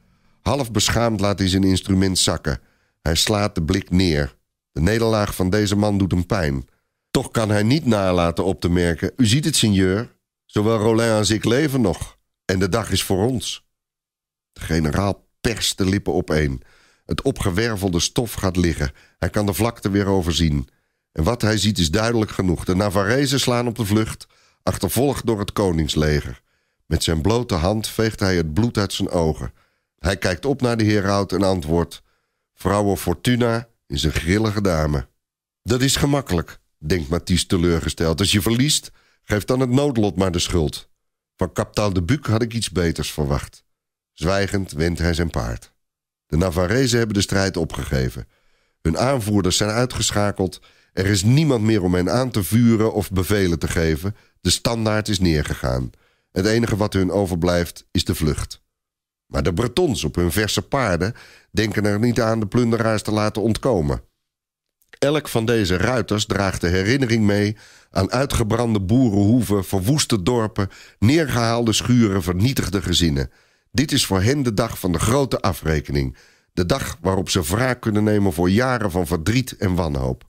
Half beschaamd laat hij zijn instrument zakken. Hij slaat de blik neer. De nederlaag van deze man doet hem pijn. Toch kan hij niet nalaten op te merken: U ziet het, sinjeur. Zowel Rolin als ik leven nog. En de dag is voor ons. De generaal perst de lippen opeen. Het opgewervelde stof gaat liggen. Hij kan de vlakte weer overzien. En wat hij ziet is duidelijk genoeg. De navarrezen slaan op de vlucht, achtervolgd door het koningsleger. Met zijn blote hand veegt hij het bloed uit zijn ogen. Hij kijkt op naar de heraut en antwoordt: Vrouwe Fortuna is een grillige dame. Dat is gemakkelijk, denkt Mathies teleurgesteld. Als je verliest, geef dan het noodlot maar de schuld. Van kaptaal de Buc had ik iets beters verwacht. Zwijgend wendt hij zijn paard. De Navarrezen hebben de strijd opgegeven. Hun aanvoerders zijn uitgeschakeld. Er is niemand meer om hen aan te vuren of bevelen te geven. De standaard is neergegaan. Het enige wat hun overblijft is de vlucht. Maar de Bretons op hun verse paarden denken er niet aan de plunderaars te laten ontkomen. Elk van deze ruiters draagt de herinnering mee aan uitgebrande boerenhoeven, verwoeste dorpen, neergehaalde schuren, vernietigde gezinnen. Dit is voor hen de dag van de grote afrekening. De dag waarop ze wraak kunnen nemen voor jaren van verdriet en wanhoop.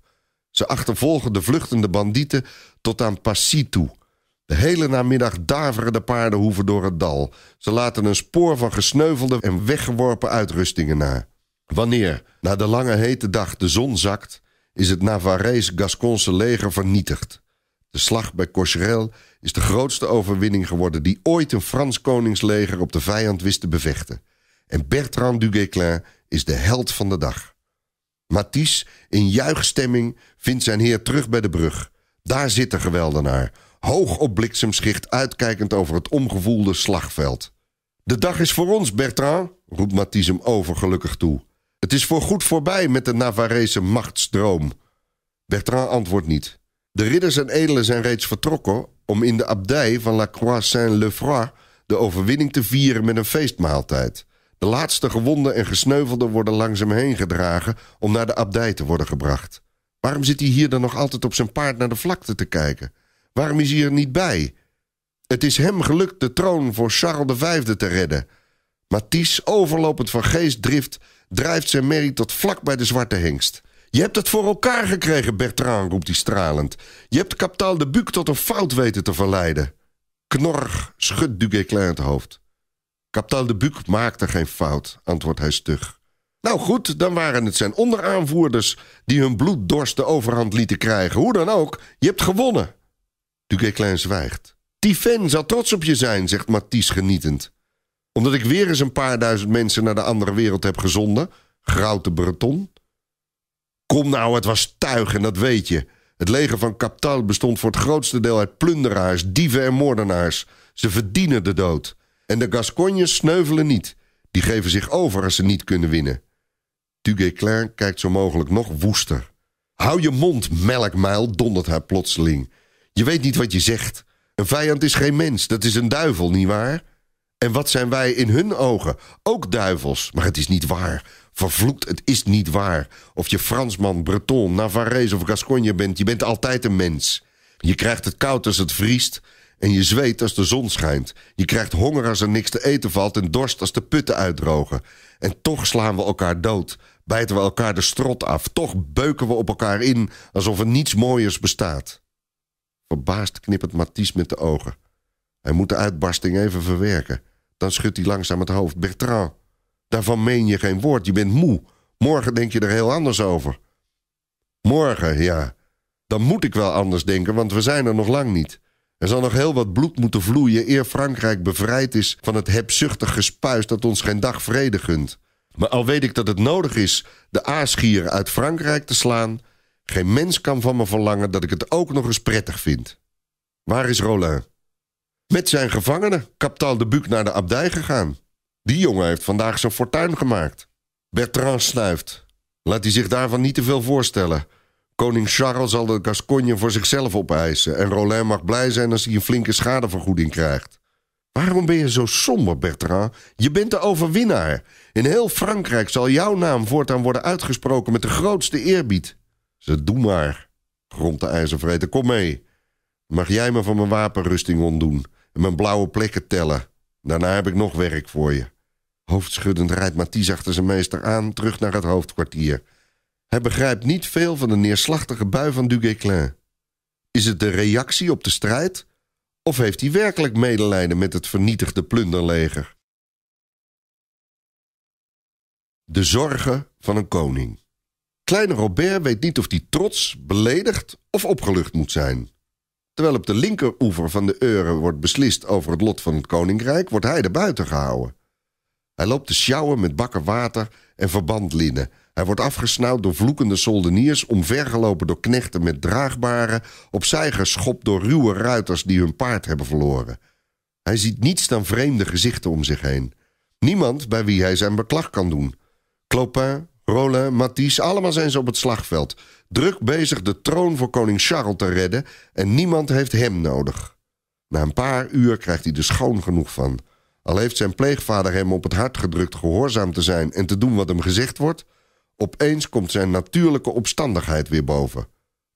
Ze achtervolgen de vluchtende bandieten tot aan Passy toe de hele namiddag daveren de paardenhoeven door het dal. Ze laten een spoor van gesneuvelde en weggeworpen uitrustingen na. Wanneer, na de lange hete dag, de zon zakt, is het Navarrees-Gasconse leger vernietigd. De slag bij Cocherel is de grootste overwinning geworden die ooit een Frans koningsleger op de vijand wist te bevechten. En Bertrand du Guesclin is de held van de dag. Matisse, in juichstemming, vindt zijn heer terug bij de brug. Daar zit de geweldenaar, hoog op bliksemschicht uitkijkend over het omgevoelde slagveld. De dag is voor ons, Bertrand, roept Mathies hem overgelukkig toe. Het is voorgoed voorbij met de Navarrese machtsdroom. Bertrand antwoordt niet. De ridders en edelen zijn reeds vertrokken om in de abdij van La Croix Saint-Lefroy de overwinning te vieren met een feestmaaltijd. De laatste gewonden en gesneuvelden worden langzaam heen gedragen om naar de abdij te worden gebracht. Waarom zit hij hier dan nog altijd op zijn paard naar de vlakte te kijken? Waarom is hij er niet bij? Het is hem gelukt de troon voor Charles V te redden. Matisse, overlopend van geestdrift, drijft zijn merrie tot vlak bij de zwarte hengst. Je hebt het voor elkaar gekregen, Bertrand, roept hij stralend. Je hebt Captal de Buc tot een fout weten te verleiden. Knorrig schudt Duguesclin het hoofd. Captal de Buc maakte geen fout, antwoordt hij stug. Nou goed, dan waren het zijn onderaanvoerders die hun bloeddorst de overhand lieten krijgen. Hoe dan ook, je hebt gewonnen. Duquet Klein zwijgt. Die zal trots op je zijn, zegt Mathies genietend. Omdat ik weer eens een paar duizend mensen naar de andere wereld heb gezonden, Grote Breton. Kom nou, het was tuigen, dat weet je. Het leger van Captal bestond voor het grootste deel uit plunderaars, dieven en moordenaars. Ze verdienen de dood. En de gascognes sneuvelen niet. Die geven zich over als ze niet kunnen winnen. duguay kijkt zo mogelijk nog woester. Hou je mond, melkmeil, dondert hij plotseling. Je weet niet wat je zegt. Een vijand is geen mens, dat is een duivel, nietwaar? En wat zijn wij in hun ogen? Ook duivels, maar het is niet waar. Vervloekt, het is niet waar. Of je Fransman, Breton, Navarrees of Gascogne bent, je bent altijd een mens. Je krijgt het koud als het vriest en je zweet als de zon schijnt. Je krijgt honger als er niks te eten valt en dorst als de putten uitdrogen. En toch slaan we elkaar dood, bijten we elkaar de strot af, toch beuken we op elkaar in alsof er niets mooiers bestaat. Verbaasd knippert Mathies met de ogen. Hij moet de uitbarsting even verwerken. Dan schudt hij langzaam het hoofd. Bertrand, daarvan meen je geen woord. Je bent moe. Morgen denk je er heel anders over. Morgen, ja. Dan moet ik wel anders denken, want we zijn er nog lang niet. Er zal nog heel wat bloed moeten vloeien eer Frankrijk bevrijd is van het hebzuchtig gespuis dat ons geen dag vrede gunt. Maar al weet ik dat het nodig is de aasgier uit Frankrijk te slaan, geen mens kan van me verlangen dat ik het ook nog eens prettig vind. Waar is Roland? Met zijn gevangenen, kapitaal de Buc naar de abdij gegaan. Die jongen heeft vandaag zijn fortuin gemaakt. Bertrand snuift. Laat hij zich daarvan niet te veel voorstellen. Koning Charles zal de Gascogne voor zichzelf opeisen... en Roland mag blij zijn als hij een flinke schadevergoeding krijgt. Waarom ben je zo somber, Bertrand? Je bent de overwinnaar. In heel Frankrijk zal jouw naam voortaan worden uitgesproken met de grootste eerbied. Ze doe maar, rond de ijzervreten. Kom mee. Mag jij me van mijn wapenrusting ontdoen en mijn blauwe plekken tellen? Daarna heb ik nog werk voor je. Hoofdschuddend rijdt Mathies achter zijn meester aan, terug naar het hoofdkwartier. Hij begrijpt niet veel van de neerslachtige bui van Guesclin. Is het de reactie op de strijd? Of heeft hij werkelijk medelijden met het vernietigde plunderleger? De zorgen van een koning. Kleine Robert weet niet of hij trots, beledigd of opgelucht moet zijn. Terwijl op de linkeroever van de Eure wordt beslist over het lot van het koninkrijk, wordt hij er buiten gehouden. Hij loopt te sjouwen met bakken water en verbandlinnen. Hij wordt afgesnauwd door vloekende soldeniers, omvergelopen door knechten met draagbaren, opzij geschopt door ruwe ruiters die hun paard hebben verloren. Hij ziet niets dan vreemde gezichten om zich heen. Niemand bij wie hij zijn beklag kan doen. Clopin, Roland, Matisse, allemaal zijn ze op het slagveld. Druk bezig de troon voor koning Charles te redden en niemand heeft hem nodig. Na een paar uur krijgt hij er schoon genoeg van. Al heeft zijn pleegvader hem op het hart gedrukt gehoorzaam te zijn en te doen wat hem gezegd wordt, opeens komt zijn natuurlijke opstandigheid weer boven.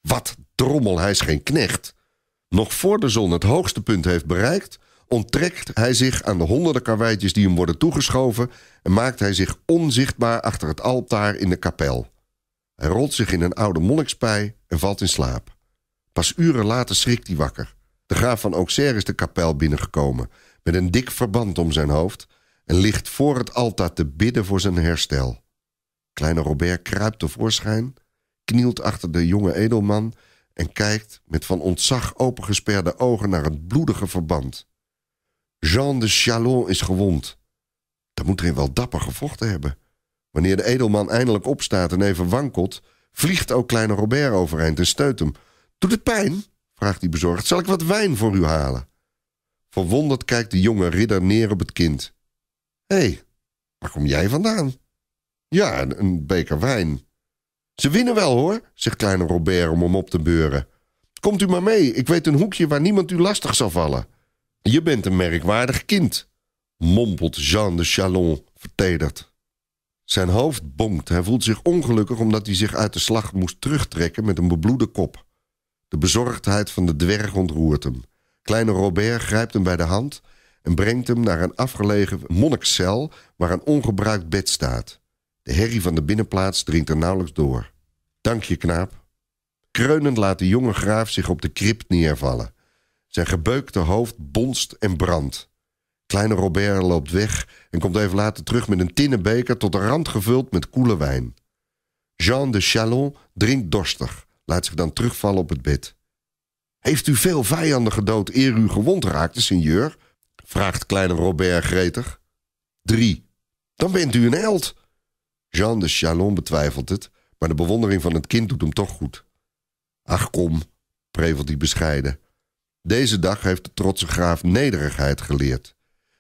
Wat drommel, hij is geen knecht. Nog voor de zon het hoogste punt heeft bereikt, onttrekt hij zich aan de honderden karweitjes die hem worden toegeschoven en maakt hij zich onzichtbaar achter het altaar in de kapel. Hij rolt zich in een oude monnikspij en valt in slaap. Pas uren later schrikt hij wakker. De graaf van Auxerre is de kapel binnengekomen met een dik verband om zijn hoofd en ligt voor het altaar te bidden voor zijn herstel. Kleine Robert kruipt tevoorschijn, knielt achter de jonge edelman en kijkt met van ontzag opengesperde ogen naar het bloedige verband. Jean de Chalon is gewond. Dan moet hij wel dapper gevochten hebben. Wanneer de edelman eindelijk opstaat en even wankelt... vliegt ook kleine Robert overeind en steunt hem. Doet het pijn? vraagt hij bezorgd. Zal ik wat wijn voor u halen? Verwonderd kijkt de jonge ridder neer op het kind. Hé, hey, waar kom jij vandaan? Ja, een beker wijn. Ze winnen wel hoor, zegt kleine Robert om hem op te beuren. Komt u maar mee, ik weet een hoekje waar niemand u lastig zal vallen. Je bent een merkwaardig kind, mompelt Jean de Chalon vertederd. Zijn hoofd bonkt. Hij voelt zich ongelukkig omdat hij zich uit de slag moest terugtrekken met een bebloede kop. De bezorgdheid van de dwerg ontroert hem. Kleine Robert grijpt hem bij de hand en brengt hem naar een afgelegen monnikscel waar een ongebruikt bed staat. De herrie van de binnenplaats dringt er nauwelijks door. Dank je, knaap. Kreunend laat de jonge graaf zich op de krip neervallen. Zijn gebeukte hoofd bonst en brandt. Kleine Robert loopt weg en komt even later terug met een tinnen beker tot de rand gevuld met koele wijn. Jean de Chalon drinkt dorstig, laat zich dan terugvallen op het bed. Heeft u veel vijanden gedood eer u gewond raakte, sinjeur? vraagt kleine Robert gretig. Drie. Dan bent u een held. Jean de Chalon betwijfelt het, maar de bewondering van het kind doet hem toch goed. Ach kom, prevelt hij bescheiden. Deze dag heeft de trotse graaf nederigheid geleerd.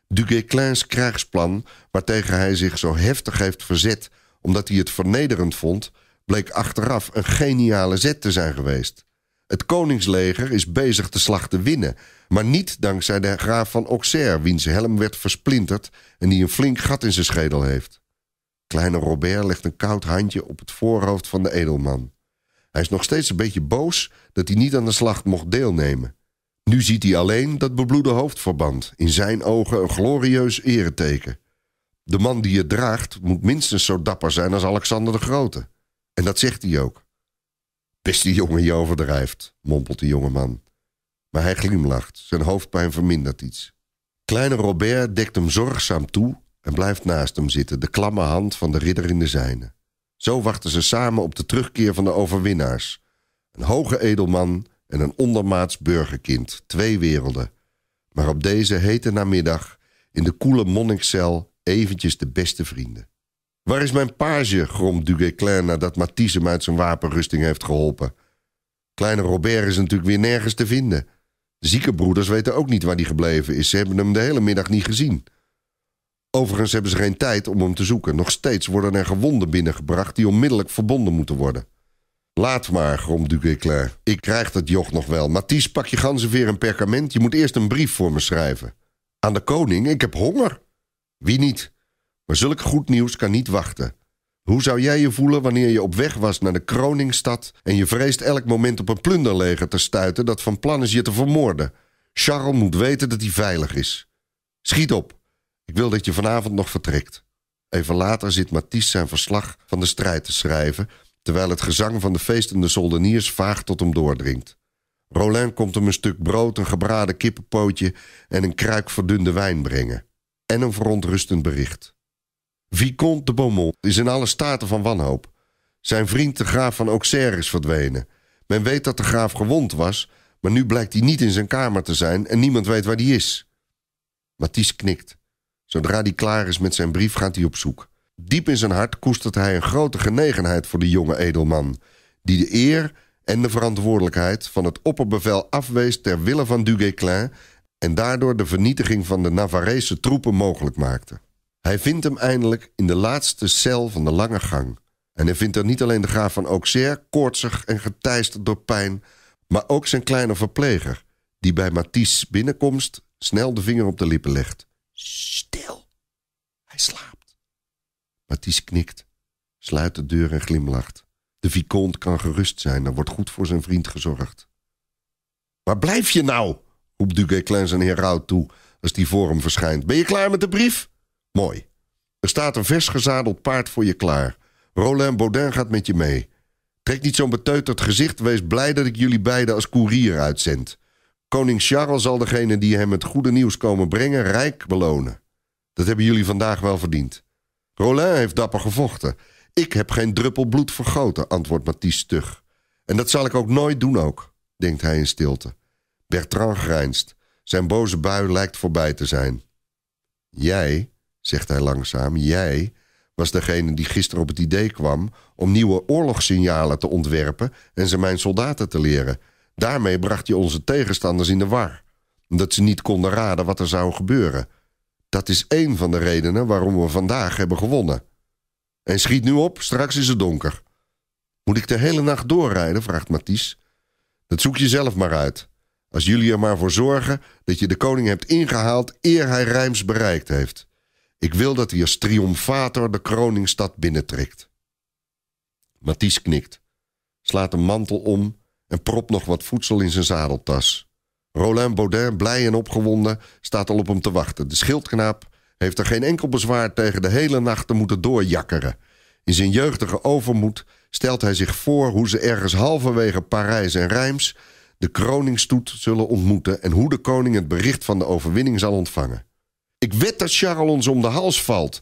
Du Guesclin's krijgsplan, waartegen hij zich zo heftig heeft verzet omdat hij het vernederend vond, bleek achteraf een geniale zet te zijn geweest. Het koningsleger is bezig de slag te winnen, maar niet dankzij de graaf van Auxerre, wiens helm werd versplinterd en die een flink gat in zijn schedel heeft. Kleine Robert legt een koud handje op het voorhoofd van de edelman. Hij is nog steeds een beetje boos dat hij niet aan de slag mocht deelnemen. Nu ziet hij alleen dat bebloede hoofdverband, in zijn ogen een glorieus ereteken. De man die het draagt moet minstens zo dapper zijn als Alexander de Grote. En dat zegt hij ook. Best die jongen, je overdrijft, mompelt de jonge man. Maar hij glimlacht, zijn hoofdpijn vermindert iets. Kleine Robert dekt hem zorgzaam toe en blijft naast hem zitten, de klamme hand van de ridder in de zijne. Zo wachten ze samen op de terugkeer van de overwinnaars. Een hoge edelman en een ondermaats burgerkind. Twee werelden. Maar op deze hete namiddag, in de koele monnikcel, eventjes de beste vrienden. Waar is mijn page, gromt Duguesclin nadat Matisse hem uit zijn wapenrusting heeft geholpen. Kleine Robert is natuurlijk weer nergens te vinden. De broeders weten ook niet waar hij gebleven is. Ze hebben hem de hele middag niet gezien. Overigens hebben ze geen tijd om hem te zoeken. Nog steeds worden er gewonden binnengebracht die onmiddellijk verbonden moeten worden. Laat maar, grom Duguay Ik krijg dat joch nog wel. Mathies, pak je ganzenveer en perkament. Je moet eerst een brief voor me schrijven. Aan de koning, ik heb honger. Wie niet? Maar zulk goed nieuws kan niet wachten. Hoe zou jij je voelen wanneer je op weg was naar de Kroningsstad... en je vreest elk moment op een plunderleger te stuiten... dat van plan is je te vermoorden? Charles moet weten dat hij veilig is. Schiet op. Ik wil dat je vanavond nog vertrekt. Even later zit Mathies zijn verslag van de strijd te schrijven terwijl het gezang van de feestende soldeniers vaag tot hem doordringt. Rolin komt hem een stuk brood, een gebraden kippenpootje en een kruik verdunde wijn brengen. En een verontrustend bericht. Vicomte de Beaumont is in alle staten van wanhoop. Zijn vriend de graaf van Auxerre is verdwenen. Men weet dat de graaf gewond was, maar nu blijkt hij niet in zijn kamer te zijn en niemand weet waar hij is. Mathies knikt. Zodra hij klaar is met zijn brief gaat hij op zoek. Diep in zijn hart koestert hij een grote genegenheid voor de jonge edelman... die de eer en de verantwoordelijkheid van het opperbevel afwees ter wille van Duguesclin... en daardoor de vernietiging van de Navarrese troepen mogelijk maakte. Hij vindt hem eindelijk in de laatste cel van de lange gang. En hij vindt er niet alleen de graaf van Auxerre koortsig en geteisterd door pijn... maar ook zijn kleine verpleger, die bij Mathies binnenkomst... snel de vinger op de lippen legt. Stil, hij slaapt. Mathies knikt, sluit de deur en glimlacht. De vicomte kan gerust zijn, er wordt goed voor zijn vriend gezorgd. Waar blijf je nou? roept Duguay-Klein zijn heraut toe als die voor hem verschijnt. Ben je klaar met de brief? Mooi. Er staat een vers gezadeld paard voor je klaar. Roland Baudin gaat met je mee. Trek niet zo'n beteuterd gezicht, wees blij dat ik jullie beiden als koerier uitzend. Koning Charles zal degene die hem het goede nieuws komen brengen rijk belonen. Dat hebben jullie vandaag wel verdiend. Rolin heeft dapper gevochten. Ik heb geen druppel bloed vergoten, antwoordt Mathies stug. En dat zal ik ook nooit doen ook, denkt hij in stilte. Bertrand grijnst. Zijn boze bui lijkt voorbij te zijn. Jij, zegt hij langzaam, jij was degene die gisteren op het idee kwam om nieuwe oorlogssignalen te ontwerpen en ze mijn soldaten te leren. Daarmee bracht je onze tegenstanders in de war, omdat ze niet konden raden wat er zou gebeuren. Dat is één van de redenen waarom we vandaag hebben gewonnen. En schiet nu op, straks is het donker. Moet ik de hele nacht doorrijden? vraagt Mathies. Dat zoek je zelf maar uit. Als jullie er maar voor zorgen dat je de koning hebt ingehaald eer hij Rijms bereikt heeft. Ik wil dat hij als triomfator de Kroningstad binnentrekt. Mathies knikt, slaat een mantel om en propt nog wat voedsel in zijn zadeltas. Roland Baudin, blij en opgewonden, staat al op hem te wachten. De schildknaap heeft er geen enkel bezwaar tegen de hele nacht te moeten doorjakkeren. In zijn jeugdige overmoed stelt hij zich voor hoe ze ergens halverwege Parijs en Reims de kroningstoet zullen ontmoeten en hoe de koning het bericht van de overwinning zal ontvangen. Ik wed dat Charles ons om de hals valt,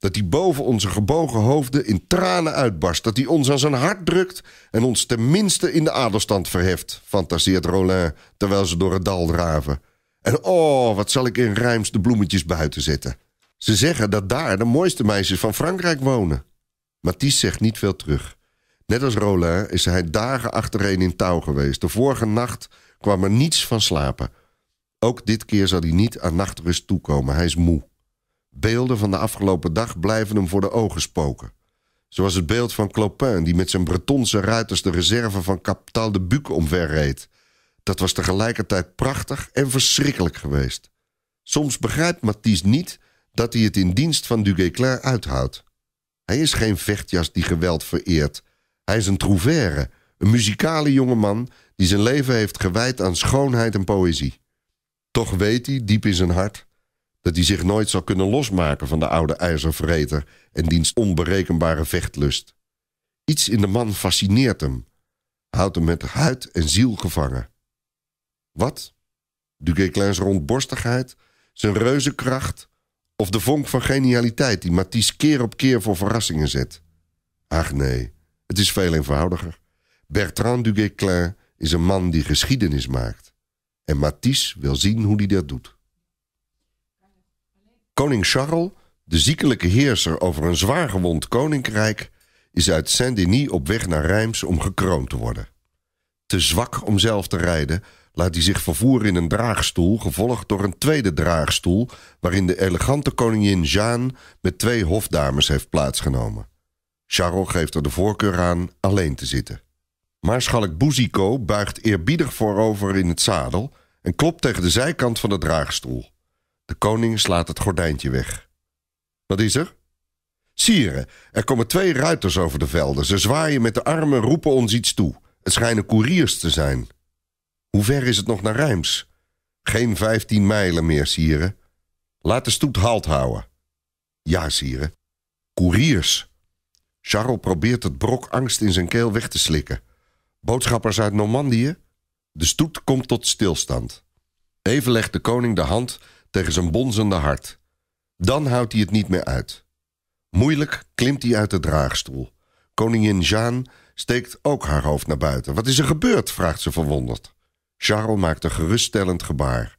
dat hij boven onze gebogen hoofden in tranen uitbarst. Dat hij ons aan zijn hart drukt en ons tenminste in de adelstand verheft, fantaseert Rolin terwijl ze door het dal draven. En oh, wat zal ik in Rijms de bloemetjes buiten zetten. Ze zeggen dat daar de mooiste meisjes van Frankrijk wonen. Mathies zegt niet veel terug. Net als Rolin is hij dagen achtereen in touw geweest. De vorige nacht kwam er niets van slapen. Ook dit keer zal hij niet aan nachtrust toekomen. Hij is moe. Beelden van de afgelopen dag blijven hem voor de ogen spoken. Zoals het beeld van Clopin, die met zijn Bretonse ruiters de reserve van Capital de Buc omverreed. Dat was tegelijkertijd prachtig en verschrikkelijk geweest. Soms begrijpt Matisse niet dat hij het in dienst van Duguesclin uithoudt. Hij is geen vechtjas die geweld vereert. Hij is een trouvère, een muzikale jongeman die zijn leven heeft gewijd aan schoonheid en poëzie. Toch weet hij, diep in zijn hart, dat hij zich nooit zou kunnen losmaken van de oude ijzervreter en diens onberekenbare vechtlust. Iets in de man fascineert hem, houdt hem met huid en ziel gevangen. Wat? Duguesclin's rondborstigheid, zijn reuzenkracht of de vonk van genialiteit die Matisse keer op keer voor verrassingen zet? Ach nee, het is veel eenvoudiger. Bertrand Duguesclin is een man die geschiedenis maakt. En Matisse wil zien hoe hij dat doet. Koning Charles, de ziekelijke heerser over een zwaargewond koninkrijk, is uit Saint-Denis op weg naar Reims om gekroond te worden. Te zwak om zelf te rijden, laat hij zich vervoeren in een draagstoel, gevolgd door een tweede draagstoel, waarin de elegante koningin Jeanne met twee hofdames heeft plaatsgenomen. Charles geeft er de voorkeur aan alleen te zitten. Maarschalk Bouzico buigt eerbiedig voorover in het zadel en klopt tegen de zijkant van de draagstoel. De koning slaat het gordijntje weg. Wat is er? Sieren, er komen twee ruiters over de velden. Ze zwaaien met de armen, roepen ons iets toe. Het schijnen koeriers te zijn. Hoe ver is het nog naar Reims? Geen vijftien mijlen meer, sire. Laat de stoet halt houden. Ja, sire. Koeriers. Charles probeert het brok angst in zijn keel weg te slikken. Boodschappers uit Normandië? De stoet komt tot stilstand. Even legt de koning de hand tegen zijn bonzende hart. Dan houdt hij het niet meer uit. Moeilijk klimt hij uit de draagstoel. Koningin Jeanne steekt ook haar hoofd naar buiten. Wat is er gebeurd? vraagt ze verwonderd. Charles maakt een geruststellend gebaar.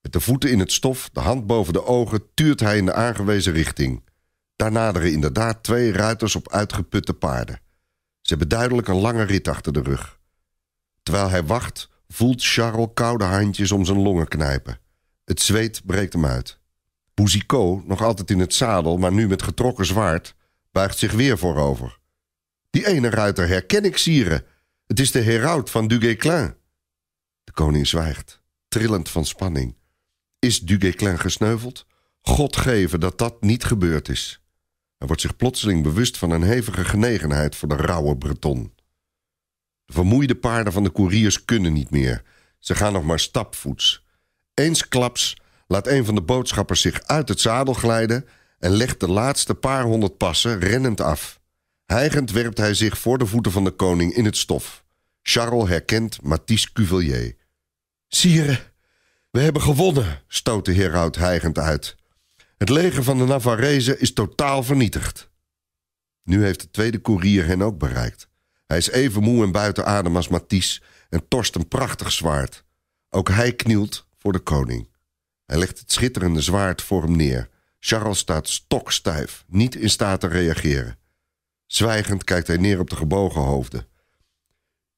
Met de voeten in het stof, de hand boven de ogen, tuurt hij in de aangewezen richting. Daar naderen inderdaad twee ruiters op uitgeputte paarden. Ze hebben duidelijk een lange rit achter de rug. Terwijl hij wacht, voelt Charles koude handjes om zijn longen knijpen. Het zweet breekt hem uit. Bouzico, nog altijd in het zadel, maar nu met getrokken zwaard, buigt zich weer voorover. Die ene ruiter herken ik, sire. Het is de heraut van Duguesclin. De koning zwijgt, trillend van spanning. Is Duguesclin gesneuveld? God geven dat dat niet gebeurd is. Hij wordt zich plotseling bewust van een hevige genegenheid voor de rauwe Breton. De vermoeide paarden van de koeriers kunnen niet meer. Ze gaan nog maar stapvoets. Eensklaps laat een van de boodschappers zich uit het zadel glijden en legt de laatste paar honderd passen rennend af. Hijgend werpt hij zich voor de voeten van de koning in het stof. Charles herkent Mathies Cuvillier. Sire, we hebben gewonnen, stoot de heraut hijgend uit. Het leger van de Navarrezen is totaal vernietigd. Nu heeft de tweede koerier hen ook bereikt. Hij is even moe en buiten adem als Mathies en torst een prachtig zwaard. Ook hij knielt voor de koning. Hij legt het schitterende zwaard voor hem neer. Charles staat stokstijf, niet in staat te reageren. Zwijgend kijkt hij neer op de gebogen hoofden.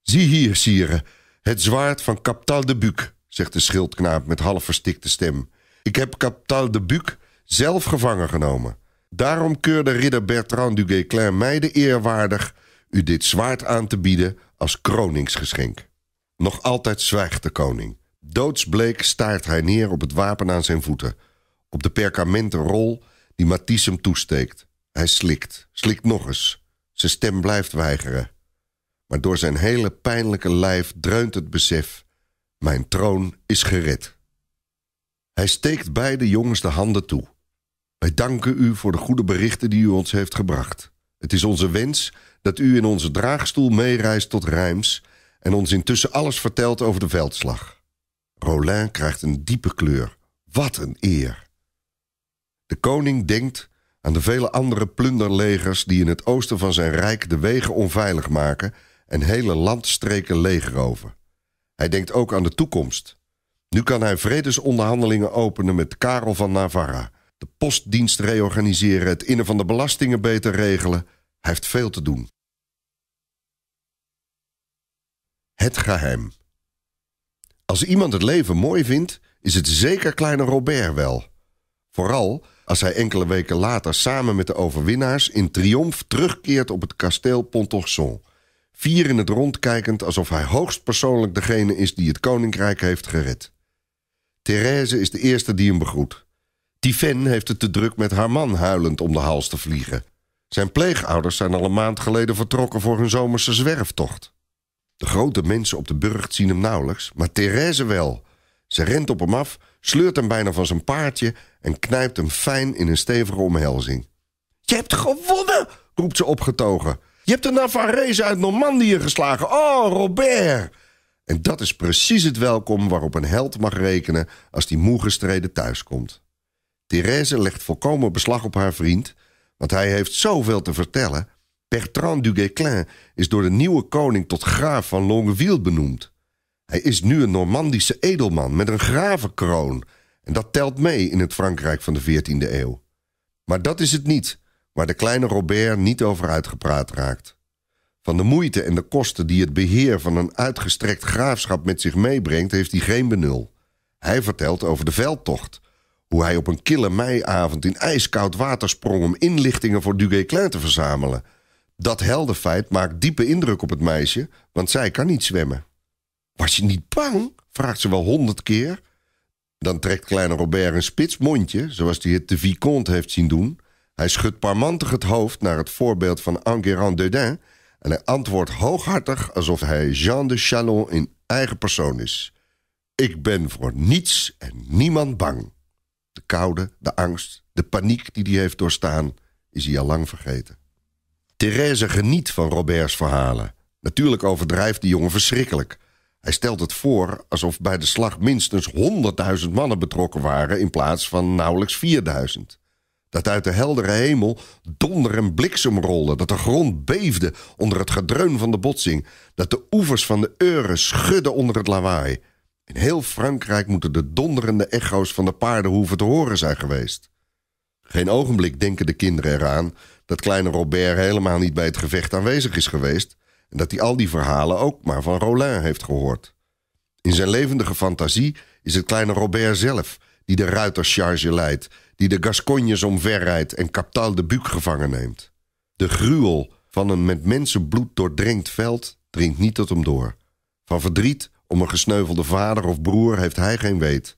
Zie hier, sire, het zwaard van Captal de Buc, zegt de schildknaap met half verstikte stem. Ik heb Captal de Buc zelf gevangen genomen. Daarom keurde ridder Bertrand du Guesclin mij de eer waardig, u dit zwaard aan te bieden als kroningsgeschenk. Nog altijd zwijgt de koning. Doodsbleek staart hij neer op het wapen aan zijn voeten. Op de perkamenten rol die Matisse hem toesteekt. Hij slikt, slikt nog eens. Zijn stem blijft weigeren. Maar door zijn hele pijnlijke lijf dreunt het besef... mijn troon is gered. Hij steekt beide jongens de handen toe. Wij danken u voor de goede berichten die u ons heeft gebracht. Het is onze wens dat u in onze draagstoel meereist tot Rijms... en ons intussen alles vertelt over de veldslag. Rolin krijgt een diepe kleur. Wat een eer! De koning denkt aan de vele andere plunderlegers die in het oosten van zijn rijk de wegen onveilig maken en hele landstreken over. Hij denkt ook aan de toekomst. Nu kan hij vredesonderhandelingen openen met Karel van Navarra, de postdienst reorganiseren, het innen van de belastingen beter regelen. Hij heeft veel te doen. Het geheim. Als iemand het leven mooi vindt, is het zeker kleine Robert wel. Vooral als hij enkele weken later samen met de overwinnaars in triomf terugkeert op het kasteel Pontorson. Vier in het rond kijkend alsof hij hoogstpersoonlijk degene is die het koninkrijk heeft gered. Therese is de eerste die hem begroet. Tifenne heeft het te druk met haar man huilend om de hals te vliegen. Zijn pleegouders zijn al een maand geleden vertrokken voor hun zomerse zwerftocht. De grote mensen op de burcht zien hem nauwelijks, maar Therese wel. Ze rent op hem af, sleurt hem bijna van zijn paardje en knijpt hem fijn in een stevige omhelzing. Je hebt gewonnen, roept ze opgetogen. Je hebt de Navarrese uit Normandië geslagen. Oh, Robert! En dat is precies het welkom waarop een held mag rekenen als die moe gestreden thuiskomt. Therese legt volkomen beslag op haar vriend, want hij heeft zoveel te vertellen Bertrand du Guesclin is door de nieuwe koning tot graaf van Longueville benoemd. Hij is nu een Normandische edelman met een gravenkroon. En dat telt mee in het Frankrijk van de 14e eeuw. Maar dat is het niet, waar de kleine Robert niet over uitgepraat raakt. Van de moeite en de kosten die het beheer van een uitgestrekt graafschap met zich meebrengt, heeft hij geen benul. Hij vertelt over de veldtocht. Hoe hij op een kille meiavond in ijskoud water sprong om inlichtingen voor du Guesclin te verzamelen. Dat heldenfeit maakt diepe indruk op het meisje, want zij kan niet zwemmen. Was je niet bang? vraagt ze wel honderd keer. Dan trekt kleine Robert een spits mondje, zoals hij het de Vicomte heeft zien doen. Hij schudt parmantig het hoofd naar het voorbeeld van Enguerrand Dedin... en hij antwoordt hooghartig alsof hij Jean de Chalon in eigen persoon is. Ik ben voor niets en niemand bang. De koude, de angst, de paniek die hij heeft doorstaan, is hij al lang vergeten. Therese geniet van Roberts verhalen. Natuurlijk overdrijft die jongen verschrikkelijk. Hij stelt het voor alsof bij de slag minstens 100.000 mannen betrokken waren in plaats van nauwelijks 4000. Dat uit de heldere hemel donder en bliksem rolde, dat de grond beefde onder het gedreun van de botsing, dat de oevers van de Euren schudden onder het lawaai. In heel Frankrijk moeten de donderende echo's van de paardenhoeven te horen zijn geweest. Geen ogenblik denken de kinderen eraan dat kleine Robert helemaal niet bij het gevecht aanwezig is geweest. En dat hij al die verhalen ook maar van Roland heeft gehoord. In zijn levendige fantasie is het kleine Robert zelf die de ruitercharge leidt, die de Gascognes omverrijdt en Captal de Buc gevangen neemt. De gruwel van een met mensenbloed doordrenkt veld dringt niet tot hem door. Van verdriet om een gesneuvelde vader of broer heeft hij geen weet.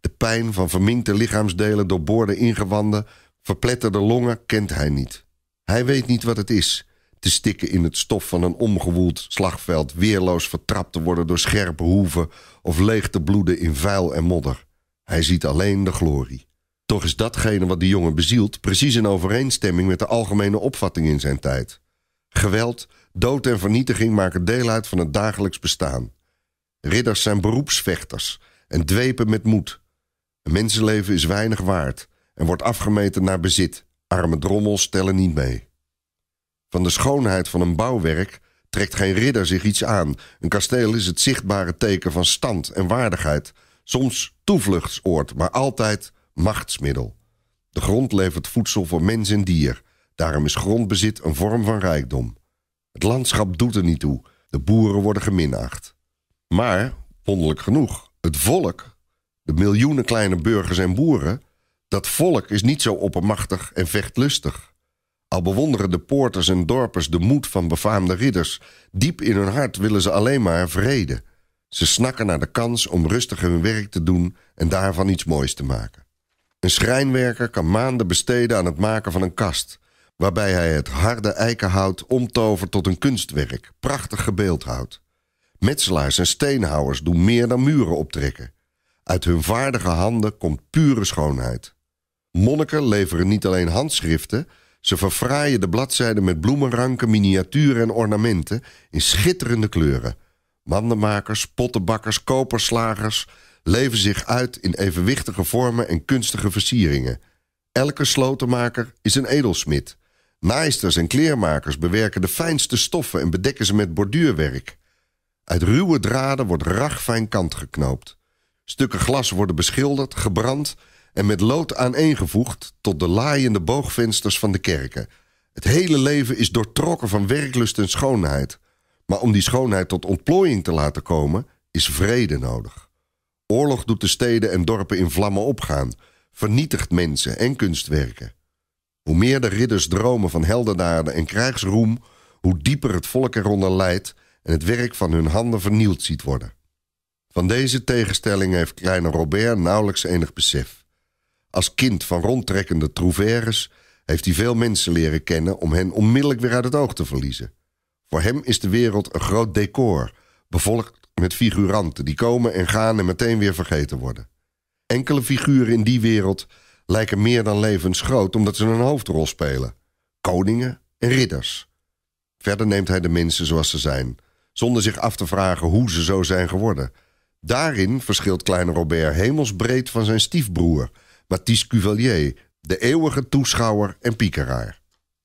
De pijn van verminkte lichaamsdelen door doorboorde ingewanden, verpletterde longen kent hij niet. Hij weet niet wat het is. Te stikken in het stof van een omgewoeld slagveld, weerloos vertrapt te worden door scherpe hoeven of leeg te bloeden in vuil en modder. Hij ziet alleen de glorie. Toch is datgene wat die jongen bezielt precies in overeenstemming met de algemene opvatting in zijn tijd. Geweld, dood en vernietiging maken deel uit van het dagelijks bestaan. Ridders zijn beroepsvechters en dwepen met moed. Een mensenleven is weinig waard en wordt afgemeten naar bezit. Arme drommels tellen niet mee. Van de schoonheid van een bouwwerk trekt geen ridder zich iets aan. Een kasteel is het zichtbare teken van stand en waardigheid. Soms toevluchtsoord, maar altijd machtsmiddel. De grond levert voedsel voor mens en dier. Daarom is grondbezit een vorm van rijkdom. Het landschap doet er niet toe. De boeren worden geminacht. Maar, wonderlijk genoeg, het volk, de miljoenen kleine burgers en boeren, dat volk is niet zo oppermachtig en vechtlustig. Al bewonderen de poorters en dorpers de moed van befaamde ridders, diep in hun hart willen ze alleen maar vrede. Ze snakken naar de kans om rustig hun werk te doen en daarvan iets moois te maken. Een schrijnwerker kan maanden besteden aan het maken van een kast, waarbij hij het harde eikenhout omtovert tot een kunstwerk, prachtig gebeeldhouwd. Metselaars en steenhouwers doen meer dan muren optrekken. Uit hun vaardige handen komt pure schoonheid. Monniken leveren niet alleen handschriften, ze verfraaien de bladzijden met bloemenranken, miniaturen en ornamenten in schitterende kleuren. Mandenmakers, pottenbakkers, koperslagers leven zich uit in evenwichtige vormen en kunstige versieringen. Elke slotenmaker is een edelsmid. Naaisters en kleermakers bewerken de fijnste stoffen en bedekken ze met borduurwerk. Uit ruwe draden wordt ragfijn kant geknoopt. Stukken glas worden beschilderd, gebrand en met lood aaneengevoegd tot de laaiende boogvensters van de kerken. Het hele leven is doortrokken van werklust en schoonheid. Maar om die schoonheid tot ontplooiing te laten komen, is vrede nodig. Oorlog doet de steden en dorpen in vlammen opgaan, vernietigt mensen en kunstwerken. Hoe meer de ridders dromen van heldendaden en krijgsroem, hoe dieper het volk eronder lijdt en het werk van hun handen vernield ziet worden. Van deze tegenstelling heeft kleine Robert nauwelijks enig besef. Als kind van rondtrekkende trouvères heeft hij veel mensen leren kennen om hen onmiddellijk weer uit het oog te verliezen. Voor hem is de wereld een groot decor, bevolkt met figuranten die komen en gaan en meteen weer vergeten worden. Enkele figuren in die wereld lijken meer dan levensgroot omdat ze een hoofdrol spelen: koningen en ridders. Verder neemt hij de mensen zoals ze zijn, zonder zich af te vragen hoe ze zo zijn geworden. Daarin verschilt kleine Robert hemelsbreed van zijn stiefbroer Mathis Cuvalier, de eeuwige toeschouwer en piekeraar.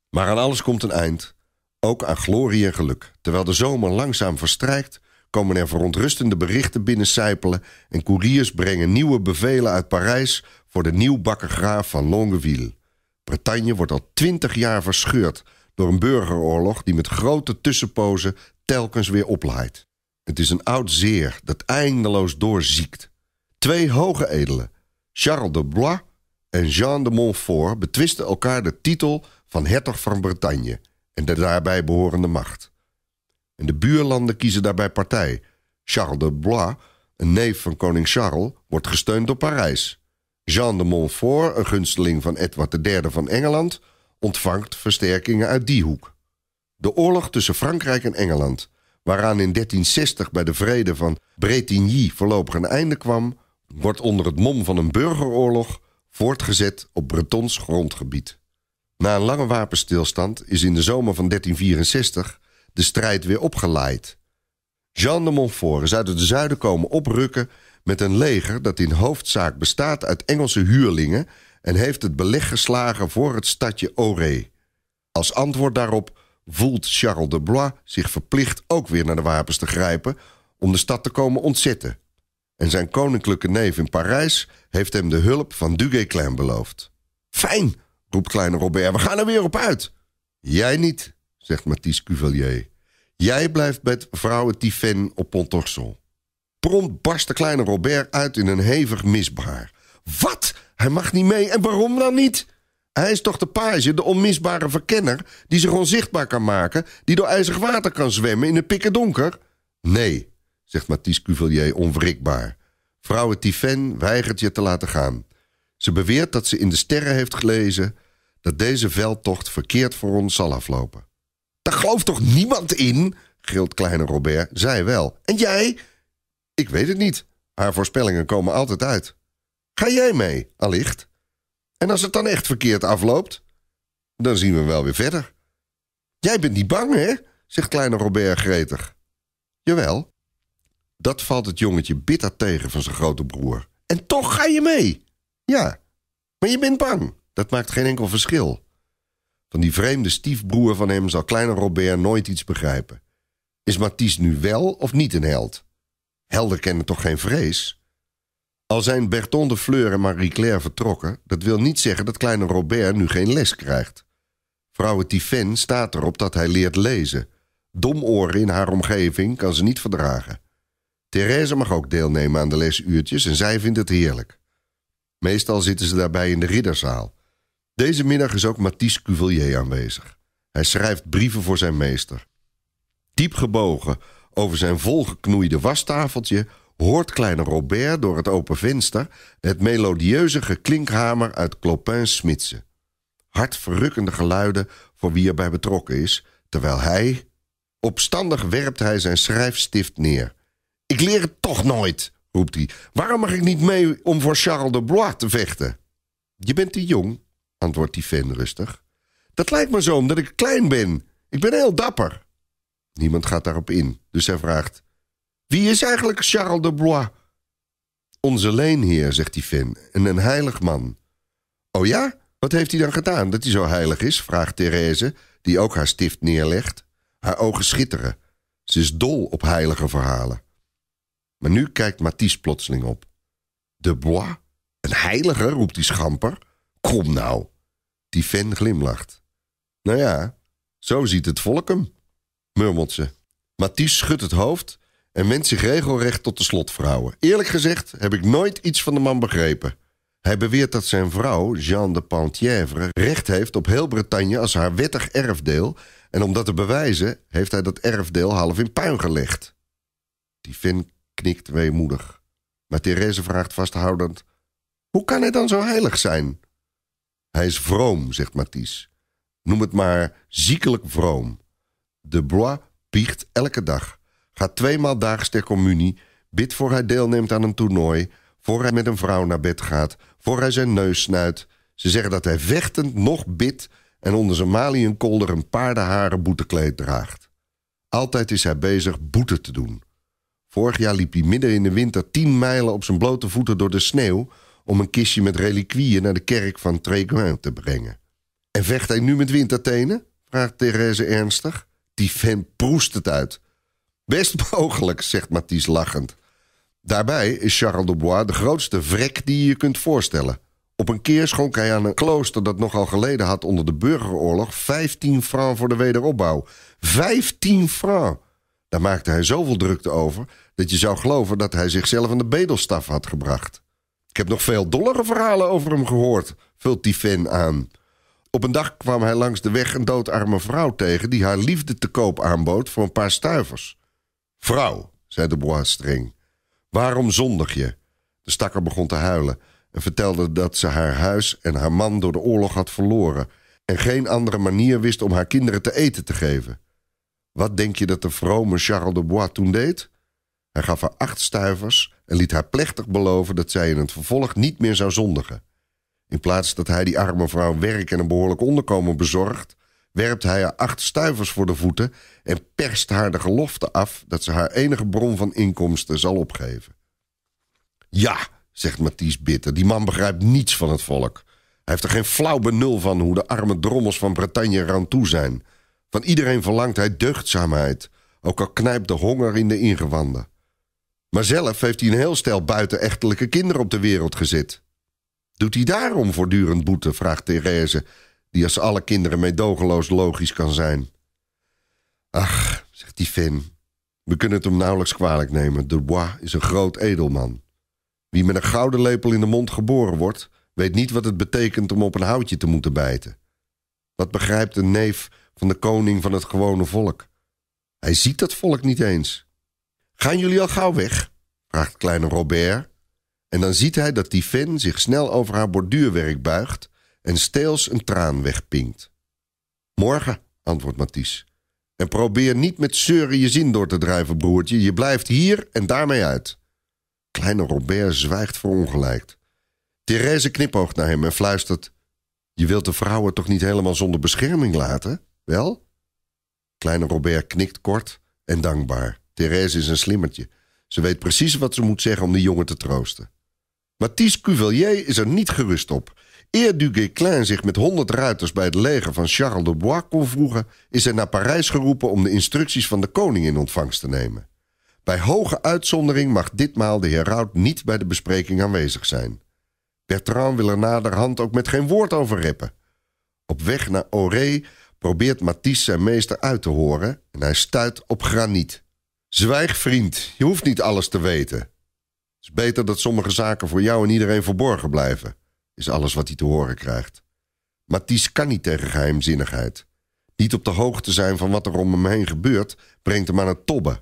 Maar aan alles komt een eind, ook aan glorie en geluk. Terwijl de zomer langzaam verstrijkt, komen er verontrustende berichten binnencijpelen... en koeriers brengen nieuwe bevelen uit Parijs voor de nieuwbakken graaf van Longueville. Bretagne wordt al twintig jaar verscheurd door een burgeroorlog... die met grote tussenpozen telkens weer oplaait. Het is een oud zeer dat eindeloos doorziekt. Twee hoge edelen, Charles de Blois en Jean de Montfort betwisten elkaar de titel van hertog van Bretagne en de daarbij behorende macht. En de buurlanden kiezen daarbij partij. Charles de Blois, een neef van koning Charles, wordt gesteund door Parijs. Jean de Montfort, een gunsteling van Edward III van Engeland, ontvangt versterkingen uit die hoek. De oorlog tussen Frankrijk en Engeland, waaraan in 1360 bij de vrede van Bretigny voorlopig een einde kwam, wordt onder het mom van een burgeroorlog voortgezet op Bretons grondgebied. Na een lange wapenstilstand is in de zomer van 1364 de strijd weer opgeleid. Jean de Montfort is uit het zuiden komen oprukken met een leger dat in hoofdzaak bestaat uit Engelse huurlingen en heeft het beleg geslagen voor het stadje Oré. Als antwoord daarop voelt Charles de Blois zich verplicht ook weer naar de wapens te grijpen om de stad te komen ontzetten. En zijn koninklijke neef in Parijs heeft hem de hulp van Duguay-Klein beloofd. Fijn, roept kleine Robert, we gaan er weer op uit. Jij niet, zegt Mathies Cuvelier. Jij blijft met vrouwen Tiffen op Pontorsel. Prompt barst de kleine Robert uit in een hevig misbaar. Wat? Hij mag niet mee en waarom dan niet? Hij is toch de page, de onmisbare verkenner... die zich onzichtbaar kan maken, die door ijzig water kan zwemmen in het pikken donker? Nee, zegt Mathies Cuvelier onwrikbaar. Vrouwen Tiffen weigert je te laten gaan. Ze beweert dat ze in de sterren heeft gelezen dat deze veldtocht verkeerd voor ons zal aflopen. Daar gelooft toch niemand in? gilt kleine Robert. Zij wel. En jij? Ik weet het niet. Haar voorspellingen komen altijd uit. Ga jij mee, allicht? En als het dan echt verkeerd afloopt, dan zien we wel weer verder. Jij bent niet bang, hè? zegt kleine Robert gretig. Jawel, dat valt het jongetje bitter tegen van zijn grote broer. En toch ga je mee. Ja, maar je bent bang. Dat maakt geen enkel verschil. Van die vreemde stiefbroer van hem zal kleine Robert nooit iets begrijpen. Is Mathies nu wel of niet een held? Helden kennen toch geen vrees? Al zijn Berton de Fleur en Marie Claire vertrokken, dat wil niet zeggen dat kleine Robert nu geen les krijgt. Vrouwe Tiffen staat erop dat hij leert lezen. Domoren in haar omgeving kan ze niet verdragen. Therese mag ook deelnemen aan de lesuurtjes en zij vindt het heerlijk. Meestal zitten ze daarbij in de ridderzaal. Deze middag is ook Mathies Cuvelier aanwezig. Hij schrijft brieven voor zijn meester. Diep gebogen over zijn volgeknoeide wastafeltje hoort kleine Robert door het open venster het melodieuze geklinkhamer uit Clopin's smidse. Hartverrukkende geluiden voor wie erbij betrokken is, terwijl hij. Opstandig werpt hij zijn schrijfstift neer. Ik leer het toch nooit, roept hij. Waarom mag ik niet mee om voor Charles de Blois te vechten? Je bent te jong, antwoordt die fan rustig. Dat lijkt me zo omdat ik klein ben. Ik ben heel dapper. Niemand gaat daarop in, dus hij vraagt... Wie is eigenlijk Charles de Blois? Onze leenheer, zegt die fan, en een heilig man. Oh ja? Wat heeft hij dan gedaan dat hij zo heilig is? vraagt Therese, die ook haar stift neerlegt. Haar ogen schitteren. Ze is dol op heilige verhalen. Maar nu kijkt Mathies plotseling op. De Bois? Een heilige, roept die schamper. Kom nou. Die fan glimlacht. Nou ja, zo ziet het volk hem, murmelt ze. Mathies schudt het hoofd en wendt zich regelrecht tot de slotvrouwen. Eerlijk gezegd heb ik nooit iets van de man begrepen. Hij beweert dat zijn vrouw, Jeanne de Penthièvre, recht heeft op heel Bretagne als haar wettig erfdeel. En om dat te bewijzen, heeft hij dat erfdeel half in puin gelegd. Die Finn knikt weemoedig. Maar Therese vraagt vasthoudend: Hoe kan hij dan zo heilig zijn? Hij is vroom, zegt Mathies. Noem het maar ziekelijk vroom. De Blois biecht elke dag, gaat tweemaal daags ter communie, bidt voor hij deelneemt aan een toernooi, voor hij met een vrouw naar bed gaat, voor hij zijn neus snuit. Ze zeggen dat hij vechtend nog bidt en onder zijn maliënkolder een paardenharen boetekleed draagt. Altijd is hij bezig boete te doen. Vorig jaar liep hij midden in de winter tien mijlen op zijn blote voeten door de sneeuw om een kistje met reliquieën naar de kerk van Tréguin te brengen. En vecht hij nu met wintertenen? vraagt Thérèse ernstig. Die vent proest het uit. Best mogelijk, zegt Mathies lachend. Daarbij is Charles de Bois de grootste vrek die je je kunt voorstellen. Op een keer schonk hij aan een klooster dat nogal geleden had onder de burgeroorlog 15 francs voor de wederopbouw. 15 francs! Daar maakte hij zoveel drukte over dat je zou geloven dat hij zichzelf aan de bedelstaf had gebracht. Ik heb nog veel dollere verhalen over hem gehoord, vult die fan aan. Op een dag kwam hij langs de weg een doodarme vrouw tegen die haar liefde te koop aanbood voor een paar stuivers. Vrouw, zei de Bois streng, waarom zondig je? De stakker begon te huilen en vertelde dat ze haar huis en haar man door de oorlog had verloren en geen andere manier wist om haar kinderen te eten te geven. Wat denk je dat de vrome Charles de Bois toen deed? Hij gaf haar acht stuivers en liet haar plechtig beloven dat zij in het vervolg niet meer zou zondigen. In plaats dat hij die arme vrouw werk en een behoorlijk onderkomen bezorgt, werpt hij haar acht stuivers voor de voeten en perst haar de gelofte af dat ze haar enige bron van inkomsten zal opgeven. Ja, zegt Mathies bitter, die man begrijpt niets van het volk. Hij heeft er geen flauw benul van hoe de arme drommels van Bretagne eraan toe zijn. Van iedereen verlangt hij deugdzaamheid, ook al knijpt de honger in de ingewanden. Maar zelf heeft hij een heel stel buitenechtelijke kinderen op de wereld gezet. Doet hij daarom voortdurend boete, vraagt Therese, die als alle kinderen meedogenloos logisch kan zijn. Ach, zegt die Finn, we kunnen het hem nauwelijks kwalijk nemen. De Bois is een groot edelman. Wie met een gouden lepel in de mond geboren wordt, weet niet wat het betekent om op een houtje te moeten bijten. Wat begrijpt een neef van de koning van het gewone volk? Hij ziet dat volk niet eens. Gaan jullie al gauw weg? vraagt kleine Robert. En dan ziet hij dat die fan zich snel over haar borduurwerk buigt en steels een traan wegpinkt. Morgen, antwoordt Mathies. En probeer niet met zeuren je zin door te drijven, broertje. Je blijft hier en daarmee uit. Kleine Robert zwijgt verongelijkt. Therese knipoogt naar hem en fluistert... Je wilt de vrouwen toch niet helemaal zonder bescherming laten, wel? Kleine Robert knikt kort en dankbaar. Therese is een slimmertje. Ze weet precies wat ze moet zeggen om die jongen te troosten. Mathis Cuvelier is er niet gerust op. Eer Klein zich met honderd ruiters bij het leger van Charles de Bois kon vroegen... is hij naar Parijs geroepen om de instructies van de koning in ontvangst te nemen. Bij hoge uitzondering mag ditmaal de heraut niet bij de bespreking aanwezig zijn. Bertrand wil er naderhand ook met geen woord over reppen. Op weg naar Oré probeert Mathis zijn meester uit te horen... en hij stuit op graniet. Zwijg vriend, je hoeft niet alles te weten. Het is beter dat sommige zaken voor jou en iedereen verborgen blijven, is alles wat hij te horen krijgt. Mathies kan niet tegen geheimzinnigheid. Niet op de hoogte zijn van wat er om hem heen gebeurt, brengt hem aan het tobben.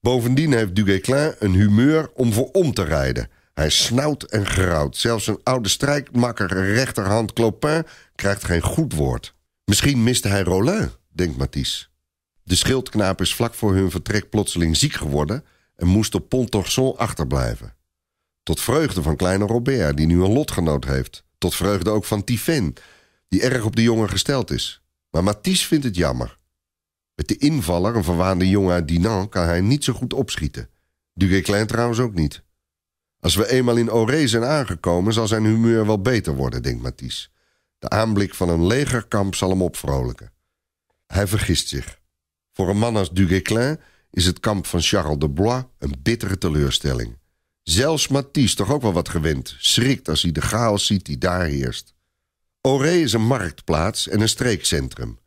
Bovendien heeft Guesclin een humeur om voor om te rijden. Hij snauwt en grauwt. Zelfs een oude strijkmakker rechterhand Clopin krijgt geen goed woord. Misschien miste hij Rolin, denkt Mathies. De schildknaap is vlak voor hun vertrek plotseling ziek geworden en moest op Pontorson achterblijven. Tot vreugde van kleine Robert, die nu een lotgenoot heeft. Tot vreugde ook van Tiffen, die erg op de jongen gesteld is. Maar Mathies vindt het jammer. Met de invaller, een verwaande jongen uit Dinan, kan hij niet zo goed opschieten. Duguay-Klein trouwens ook niet. Als we eenmaal in Oré zijn aangekomen, zal zijn humeur wel beter worden, denkt Mathies. De aanblik van een legerkamp zal hem opvrolijken. Hij vergist zich. Voor een man als Duguesclin is het kamp van Charles de Blois een bittere teleurstelling. Zelfs Matisse, toch ook wel wat gewend, schrikt als hij de chaos ziet die daar heerst. Auré is een marktplaats en een streekcentrum.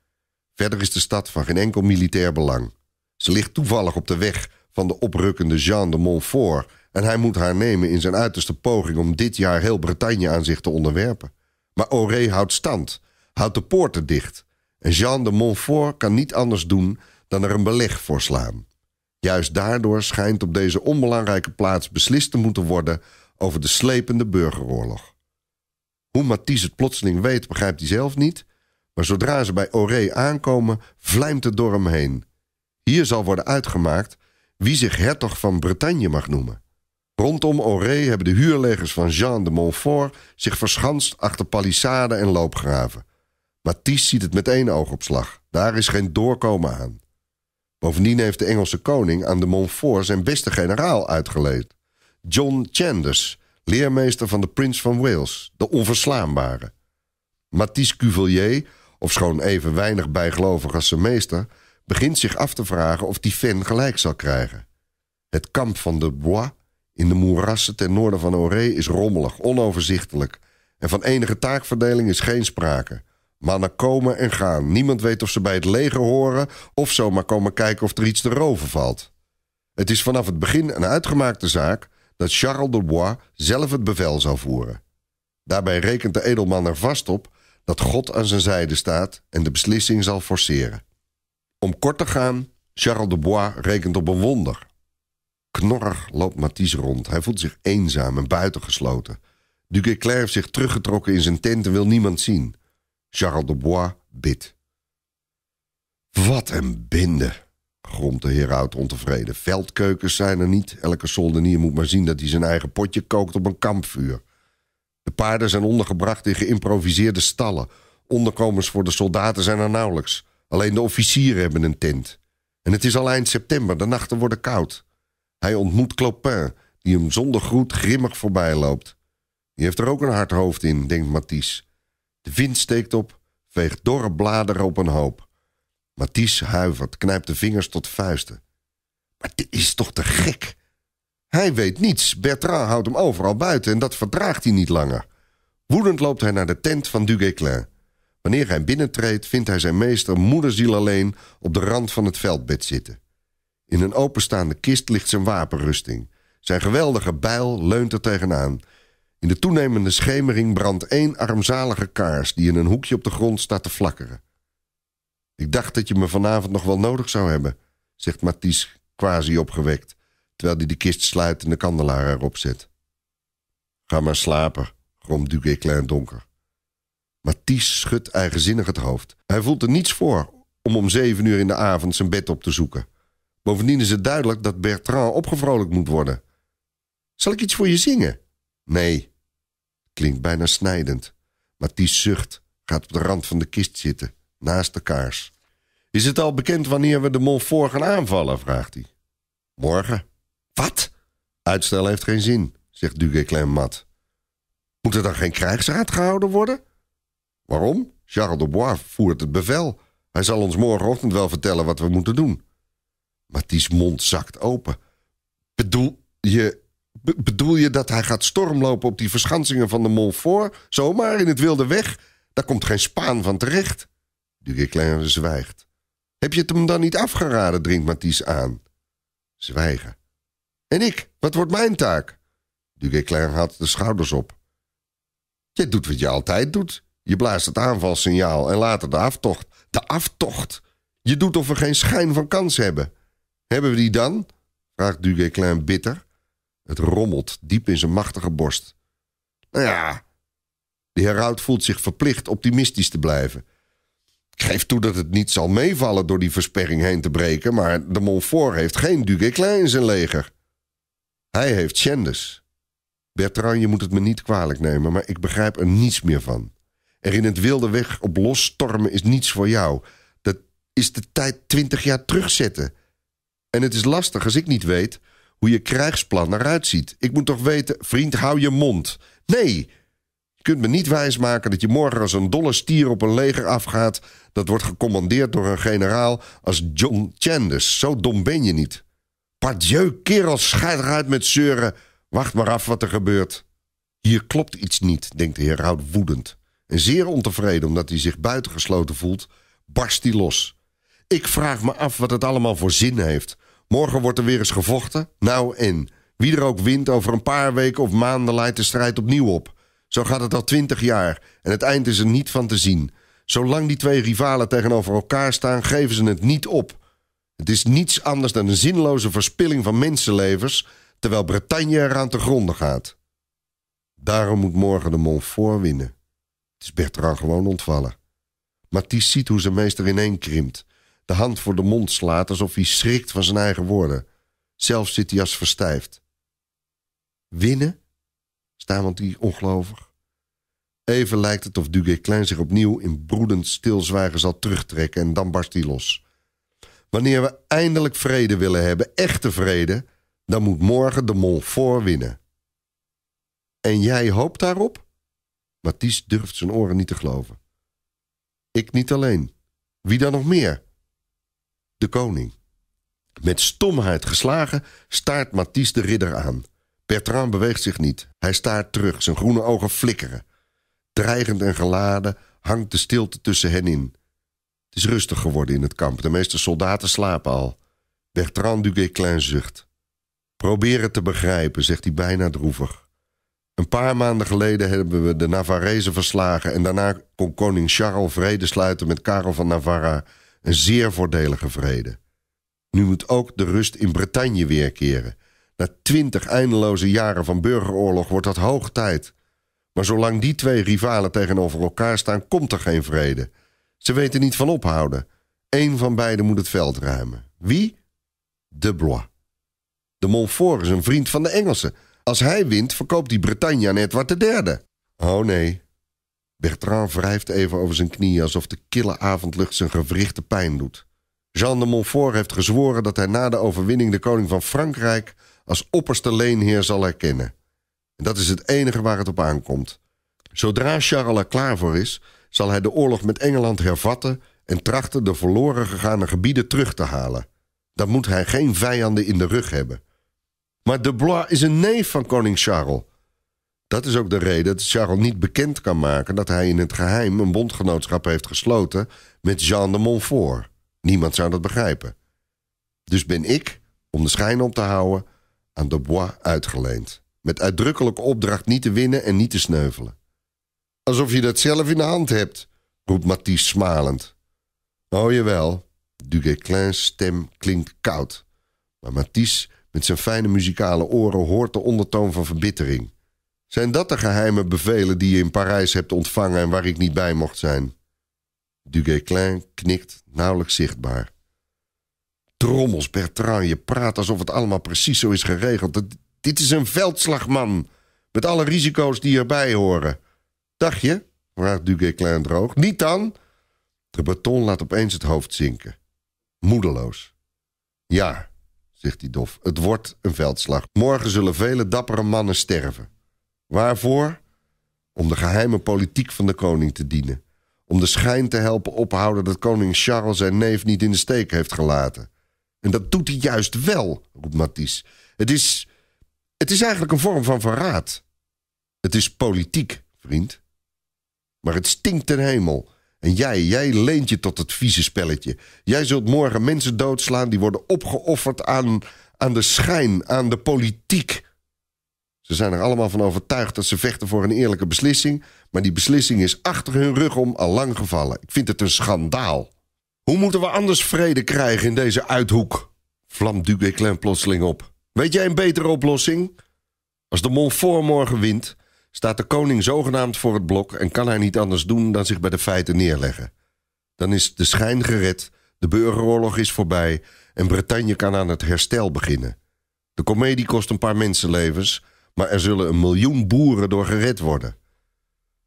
Verder is de stad van geen enkel militair belang. Ze ligt toevallig op de weg van de oprukkende Jean de Montfort... en hij moet haar nemen in zijn uiterste poging... om dit jaar heel Bretagne aan zich te onderwerpen. Maar Oré houdt stand, houdt de poorten dicht... en Jean de Montfort kan niet anders doen dan er een beleg voor slaan. Juist daardoor schijnt op deze onbelangrijke plaats beslist te moeten worden over de slepende burgeroorlog. Hoe Matisse het plotseling weet, begrijpt hij zelf niet, maar zodra ze bij Oré aankomen, vlijmt het door hem heen. Hier zal worden uitgemaakt wie zich hertog van Bretagne mag noemen. Rondom Oré hebben de huurlegers van Jean de Montfort zich verschanst achter palissaden en loopgraven. Matisse ziet het met één oogopslag. Daar is geen doorkomen aan. Bovendien heeft de Engelse koning aan de Montfort zijn beste generaal uitgeleed. John Chanders, leermeester van de Prins van Wales, de onverslaanbare. Matisse Cuvillier, ofschoon even weinig bijgelovig als zijn meester, begint zich af te vragen of die fan gelijk zal krijgen. Het kamp van de Bois in de moerassen ten noorden van Oré is rommelig, onoverzichtelijk en van enige taakverdeling is geen sprake. Mannen komen en gaan. Niemand weet of ze bij het leger horen of zomaar komen kijken of er iets te roven valt. Het is vanaf het begin een uitgemaakte zaak dat Charles de Bois zelf het bevel zal voeren. Daarbij rekent de edelman er vast op dat God aan zijn zijde staat en de beslissing zal forceren. Om kort te gaan, Charles de Bois rekent op een wonder. Knorrig loopt Matisse rond. Hij voelt zich eenzaam en buitengesloten. Duke Eclair heeft zich teruggetrokken in zijn tent en wil niemand zien. Charles de Bois bidt. Wat een binde, gromt de heraut ontevreden. Veldkeukens zijn er niet. Elke soldenier moet maar zien dat hij zijn eigen potje kookt op een kampvuur. De paarden zijn ondergebracht in geïmproviseerde stallen. Onderkomens voor de soldaten zijn er nauwelijks. Alleen de officieren hebben een tent. En het is al eind september, de nachten worden koud. Hij ontmoet Clopin, die hem zonder groet grimmig voorbij loopt. Die heeft er ook een hard hoofd in, denkt Mathis. De wind steekt op, veegt dorre bladeren op een hoop. Mathies huivert, knijpt de vingers tot vuisten. Maar dit is toch te gek? Hij weet niets. Bertrand houdt hem overal buiten en dat verdraagt hij niet langer. Woedend loopt hij naar de tent van Duguesclin. Wanneer hij binnentreedt, vindt hij zijn meester moederziel alleen op de rand van het veldbed zitten. In een openstaande kist ligt zijn wapenrusting. Zijn geweldige bijl leunt er tegenaan. In de toenemende schemering brandt één armzalige kaars die in een hoekje op de grond staat te flakkeren. Ik dacht dat je me vanavond nog wel nodig zou hebben, zegt Mathies quasi opgewekt, terwijl hij de kist sluit en de kandelaar erop zet. Ga maar slapen, gromt Duguay klein donker. Mathies schudt eigenzinnig het hoofd. Hij voelt er niets voor om om zeven uur in de avond zijn bed op te zoeken. Bovendien is het duidelijk dat Bertrand opgevrolijk moet worden. Zal ik iets voor je zingen? Nee, Klinkt bijna snijdend. Maar zucht gaat op de rand van de kist zitten, naast de kaars. Is het al bekend wanneer we de Montfort gaan aanvallen, vraagt hij. Morgen. Wat? Uitstel heeft geen zin, zegt Duguay mat. Moet er dan geen krijgsraad gehouden worden? Waarom? Charles de Bois voert het bevel. Hij zal ons morgenochtend wel vertellen wat we moeten doen. Mathis' mond zakt open. Bedoel je bedoel je dat hij gaat stormlopen op die verschansingen van de Montfort? Zomaar in het wilde weg? Daar komt geen Spaan van terecht. Du Kleiner zwijgt. Heb je het hem dan niet afgeraden, dringt Mathies aan. Zwijgen. En ik, wat wordt mijn taak? Du Klein haalt de schouders op. Je doet wat je altijd doet. Je blaast het aanvalssignaal en later de aftocht. De aftocht! Je doet of we geen schijn van kans hebben. Hebben we die dan? vraagt Duguay Klein bitter. Het rommelt diep in zijn machtige borst. Nou ja, de heraut voelt zich verplicht optimistisch te blijven. Ik geef toe dat het niet zal meevallen door die versperring heen te breken... maar de Montfort heeft geen Klein in zijn leger. Hij heeft Chendes. Bertrand, je moet het me niet kwalijk nemen... maar ik begrijp er niets meer van. Er in het wilde weg op los stormen is niets voor jou. Dat is de tijd twintig jaar terugzetten. En het is lastig als ik niet weet hoe je krijgsplan eruit ziet. Ik moet toch weten, vriend, hou je mond. Nee, je kunt me niet wijsmaken dat je morgen als een dolle stier op een leger afgaat... dat wordt gecommandeerd door een generaal als John Chandes. Zo dom ben je niet. Pardieu, kerel, scheid eruit met zeuren. Wacht maar af wat er gebeurt. Hier klopt iets niet, denkt de heer Hout woedend. En zeer ontevreden omdat hij zich buitengesloten voelt, barst hij los. Ik vraag me af wat het allemaal voor zin heeft. Morgen wordt er weer eens gevochten. Nou en, wie er ook wint, over een paar weken of maanden leidt de strijd opnieuw op. Zo gaat het al twintig jaar en het eind is er niet van te zien. Zolang die twee rivalen tegenover elkaar staan, geven ze het niet op. Het is niets anders dan een zinloze verspilling van mensenlevens, terwijl Bretagne eraan te gronden gaat. Daarom moet morgen de Montfort winnen. Het is Bertrand gewoon ontvallen. Matisse ziet hoe zijn meester ineen krimpt de hand voor de mond slaat alsof hij schrikt van zijn eigen woorden. Zelf zit hij als verstijfd. Winnen? stamelt hij ongelovig. Even lijkt het of Duguay-Klein zich opnieuw in broedend stilzwijgen zal terugtrekken en dan barst hij los. Wanneer we eindelijk vrede willen hebben, echte vrede, dan moet morgen de Montfort winnen. En jij hoopt daarop? Mathies durft zijn oren niet te geloven. Ik niet alleen. Wie dan nog meer? de koning. Met stomheid geslagen staart Mathies de ridder aan. Bertrand beweegt zich niet. Hij staart terug, zijn groene ogen flikkeren. Dreigend en geladen hangt de stilte tussen hen in. Het is rustig geworden in het kamp. De meeste soldaten slapen al. Bertrand du Guesclin zucht. Probeer het te begrijpen, zegt hij bijna droevig. Een paar maanden geleden hebben we de Navarrezen verslagen... en daarna kon koning Charles vrede sluiten met Karel van Navarra... Een zeer voordelige vrede. Nu moet ook de rust in Bretagne weerkeren. Na twintig eindeloze jaren van burgeroorlog wordt dat hoog tijd. Maar zolang die twee rivalen tegenover elkaar staan, komt er geen vrede. Ze weten niet van ophouden. Een van beiden moet het veld ruimen. Wie? De Blois. De Montfort is een vriend van de Engelsen. Als hij wint, verkoopt die Bretagne aan Edward III. Oh nee, Bertrand wrijft even over zijn knie alsof de kille avondlucht zijn gewrichte pijn doet. Jean de Montfort heeft gezworen dat hij na de overwinning de koning van Frankrijk als opperste leenheer zal herkennen. En dat is het enige waar het op aankomt. Zodra Charles er klaar voor is, zal hij de oorlog met Engeland hervatten en trachten de verloren gegaane gebieden terug te halen. Dan moet hij geen vijanden in de rug hebben. Maar de Blois is een neef van koning Charles. Dat is ook de reden dat Charles niet bekend kan maken dat hij in het geheim een bondgenootschap heeft gesloten met Jean de Montfort. Niemand zou dat begrijpen. Dus ben ik, om de schijn op te houden, aan de Bois uitgeleend. Met uitdrukkelijke opdracht niet te winnen en niet te sneuvelen. Alsof je dat zelf in de hand hebt, roept Mathies smalend. Oh jawel, Duguesclin's stem klinkt koud. Maar Mathies met zijn fijne muzikale oren hoort de ondertoon van verbittering. Zijn dat de geheime bevelen die je in Parijs hebt ontvangen en waar ik niet bij mocht zijn? Guesclin knikt, nauwelijks zichtbaar. Trommels, Bertrand, je praat alsof het allemaal precies zo is geregeld. dit is een veldslagman, met alle risico's die erbij horen. Dacht je? vraagt Guesclin droog. Niet dan? De baton laat opeens het hoofd zinken. Moedeloos. Ja, zegt hij dof, het wordt een veldslag. Morgen zullen vele dappere mannen sterven. Waarvoor? Om de geheime politiek van de koning te dienen. Om de schijn te helpen ophouden dat koning Charles zijn neef niet in de steek heeft gelaten. En dat doet hij juist wel, roept Mathis. Het is, het is eigenlijk een vorm van verraad. Het is politiek, vriend. Maar het stinkt ten hemel. En jij, jij leent je tot het vieze spelletje. Jij zult morgen mensen doodslaan die worden opgeofferd aan, aan de schijn, aan de politiek. Ze zijn er allemaal van overtuigd dat ze vechten voor een eerlijke beslissing. Maar die beslissing is achter hun rug om al lang gevallen. Ik vind het een schandaal. Hoe moeten we anders vrede krijgen in deze uithoek? Vlam Duguay plotseling op. Weet jij een betere oplossing? Als de Montfort morgen wint, staat de koning zogenaamd voor het blok en kan hij niet anders doen dan zich bij de feiten neerleggen. Dan is de schijn gered, de burgeroorlog is voorbij en Bretagne kan aan het herstel beginnen. De komedie kost een paar mensenlevens, maar er zullen een miljoen boeren door gered worden.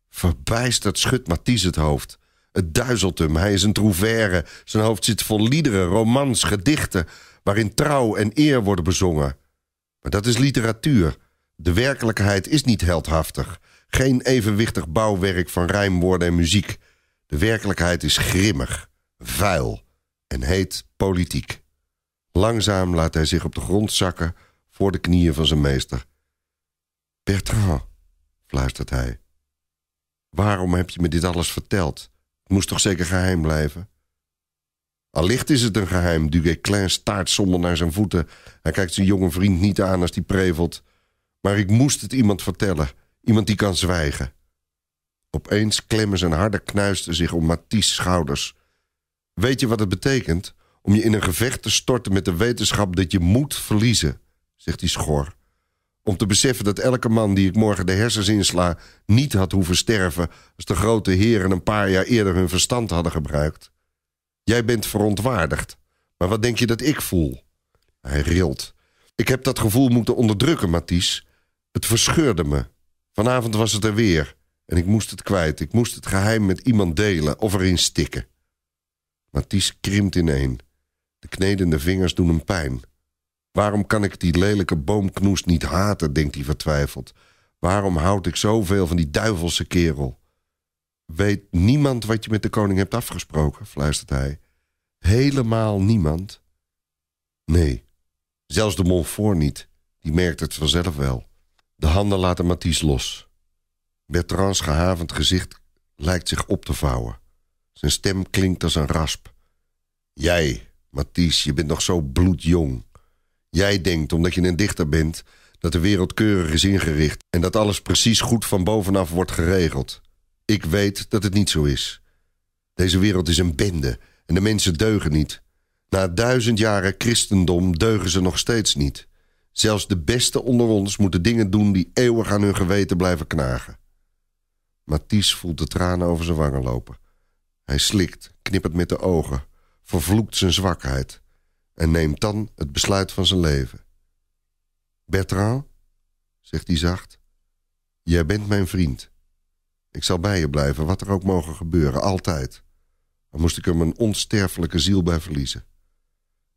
Verbijsterd schudt Mathies het hoofd. Het duizelt hem, hij is een trouvère. Zijn hoofd zit vol liederen, romans, gedichten... waarin trouw en eer worden bezongen. Maar dat is literatuur. De werkelijkheid is niet heldhaftig. Geen evenwichtig bouwwerk van rijmwoorden en muziek. De werkelijkheid is grimmig, vuil en heet politiek. Langzaam laat hij zich op de grond zakken voor de knieën van zijn meester... Bertrand, fluistert hij. Waarom heb je me dit alles verteld? Het moest toch zeker geheim blijven? Allicht is het een geheim. Duguay-Klein staart zonder naar zijn voeten. Hij kijkt zijn jonge vriend niet aan als die prevelt. Maar ik moest het iemand vertellen. Iemand die kan zwijgen. Opeens klemmen zijn harde knuisten zich om Mathies' schouders. Weet je wat het betekent? Om je in een gevecht te storten met de wetenschap dat je moet verliezen, zegt hij schor. Om te beseffen dat elke man die ik morgen de hersens insla... niet had hoeven sterven als de grote heren een paar jaar eerder hun verstand hadden gebruikt. Jij bent verontwaardigd. Maar wat denk je dat ik voel? Hij rilt. Ik heb dat gevoel moeten onderdrukken, Mathies. Het verscheurde me. Vanavond was het er weer. En ik moest het kwijt. Ik moest het geheim met iemand delen of erin stikken. Mathies krimpt ineen. De knedende vingers doen hem pijn. Waarom kan ik die lelijke boomknoes niet haten, denkt hij vertwijfeld. Waarom houd ik zoveel van die duivelse kerel? Weet niemand wat je met de koning hebt afgesproken, fluistert hij. Helemaal niemand? Nee, zelfs de Montfort niet. Die merkt het vanzelf wel. De handen laten Mathies los. Bertrands gehavend gezicht lijkt zich op te vouwen. Zijn stem klinkt als een rasp. Jij, Mathies, je bent nog zo bloedjong. Jij denkt, omdat je een dichter bent, dat de wereld keurig is ingericht en dat alles precies goed van bovenaf wordt geregeld. Ik weet dat het niet zo is. Deze wereld is een bende en de mensen deugen niet. Na duizend jaren christendom deugen ze nog steeds niet. Zelfs de beste onder ons moeten dingen doen die eeuwig aan hun geweten blijven knagen. Mathies voelt de tranen over zijn wangen lopen. Hij slikt, knippert met de ogen, vervloekt zijn zwakheid en neemt dan het besluit van zijn leven. Bertrand, zegt hij zacht, jij bent mijn vriend. Ik zal bij je blijven, wat er ook mogen gebeuren, altijd. Dan moest ik hem een onsterfelijke ziel bij verliezen.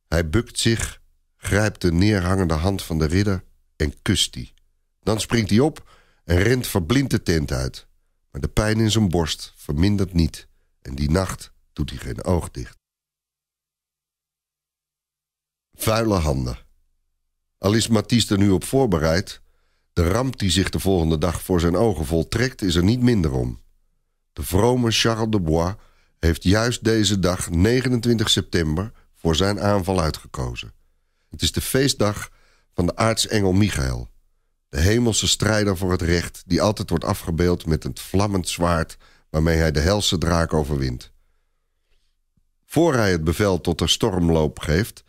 Hij bukt zich, grijpt de neerhangende hand van de ridder en kust die. Dan springt hij op en rent verblind de tent uit. Maar de pijn in zijn borst vermindert niet en die nacht doet hij geen oog dicht. Vuile handen. Al is Matisse er nu op voorbereid, de ramp die zich de volgende dag voor zijn ogen voltrekt is er niet minder om. De vrome Charles de Bois heeft juist deze dag, 29 september, voor zijn aanval uitgekozen. Het is de feestdag van de aartsengel Michael, de hemelse strijder voor het recht, die altijd wordt afgebeeld met het vlammend zwaard waarmee hij de helse draak overwint. Voor hij het bevel tot de stormloop geeft,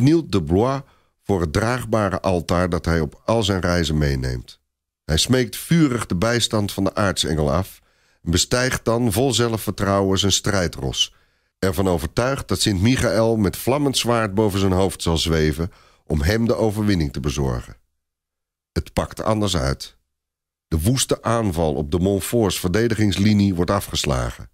knielt de Blois voor het draagbare altaar dat hij op al zijn reizen meeneemt. Hij smeekt vurig de bijstand van de aartsengel af en bestijgt dan vol zelfvertrouwen zijn strijdros, ervan overtuigd dat Sint Michael met vlammend zwaard boven zijn hoofd zal zweven om hem de overwinning te bezorgen. Het pakt anders uit. De woeste aanval op de Montforts verdedigingslinie wordt afgeslagen.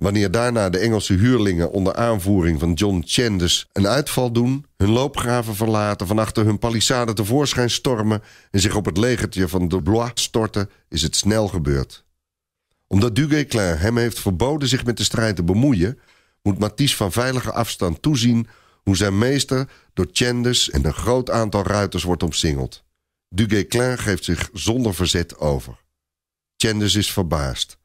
Wanneer daarna de Engelse huurlingen onder aanvoering van John Chandes een uitval doen, hun loopgraven verlaten, van achter hun palissade tevoorschijn stormen en zich op het legertje van de Blois storten, is het snel gebeurd. Omdat Guesclin hem heeft verboden zich met de strijd te bemoeien, moet Matisse van veilige afstand toezien hoe zijn meester door Chandes en een groot aantal ruiters wordt omsingeld. Guesclin geeft zich zonder verzet over. Chandes is verbaasd.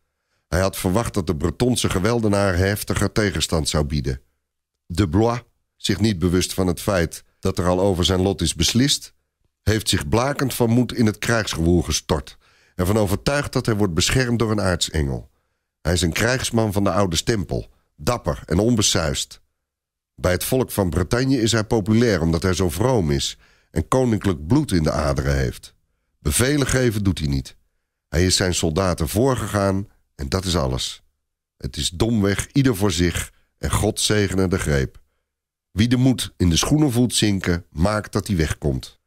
Hij had verwacht dat de Bretonse geweldenaar heftiger tegenstand zou bieden. De Blois, zich niet bewust van het feit dat er al over zijn lot is beslist, heeft zich blakend van moed in het krijgsgewoel gestort en van overtuigd dat hij wordt beschermd door een aartsengel. Hij is een krijgsman van de oude stempel, dapper en onbesuist. Bij het volk van Bretagne is hij populair omdat hij zo vroom is en koninklijk bloed in de aderen heeft. Bevelen geven doet hij niet. Hij is zijn soldaten voorgegaan en dat is alles. Het is domweg ieder voor zich en God zegene de greep. Wie de moed in de schoenen voelt zinken, maakt dat hij wegkomt.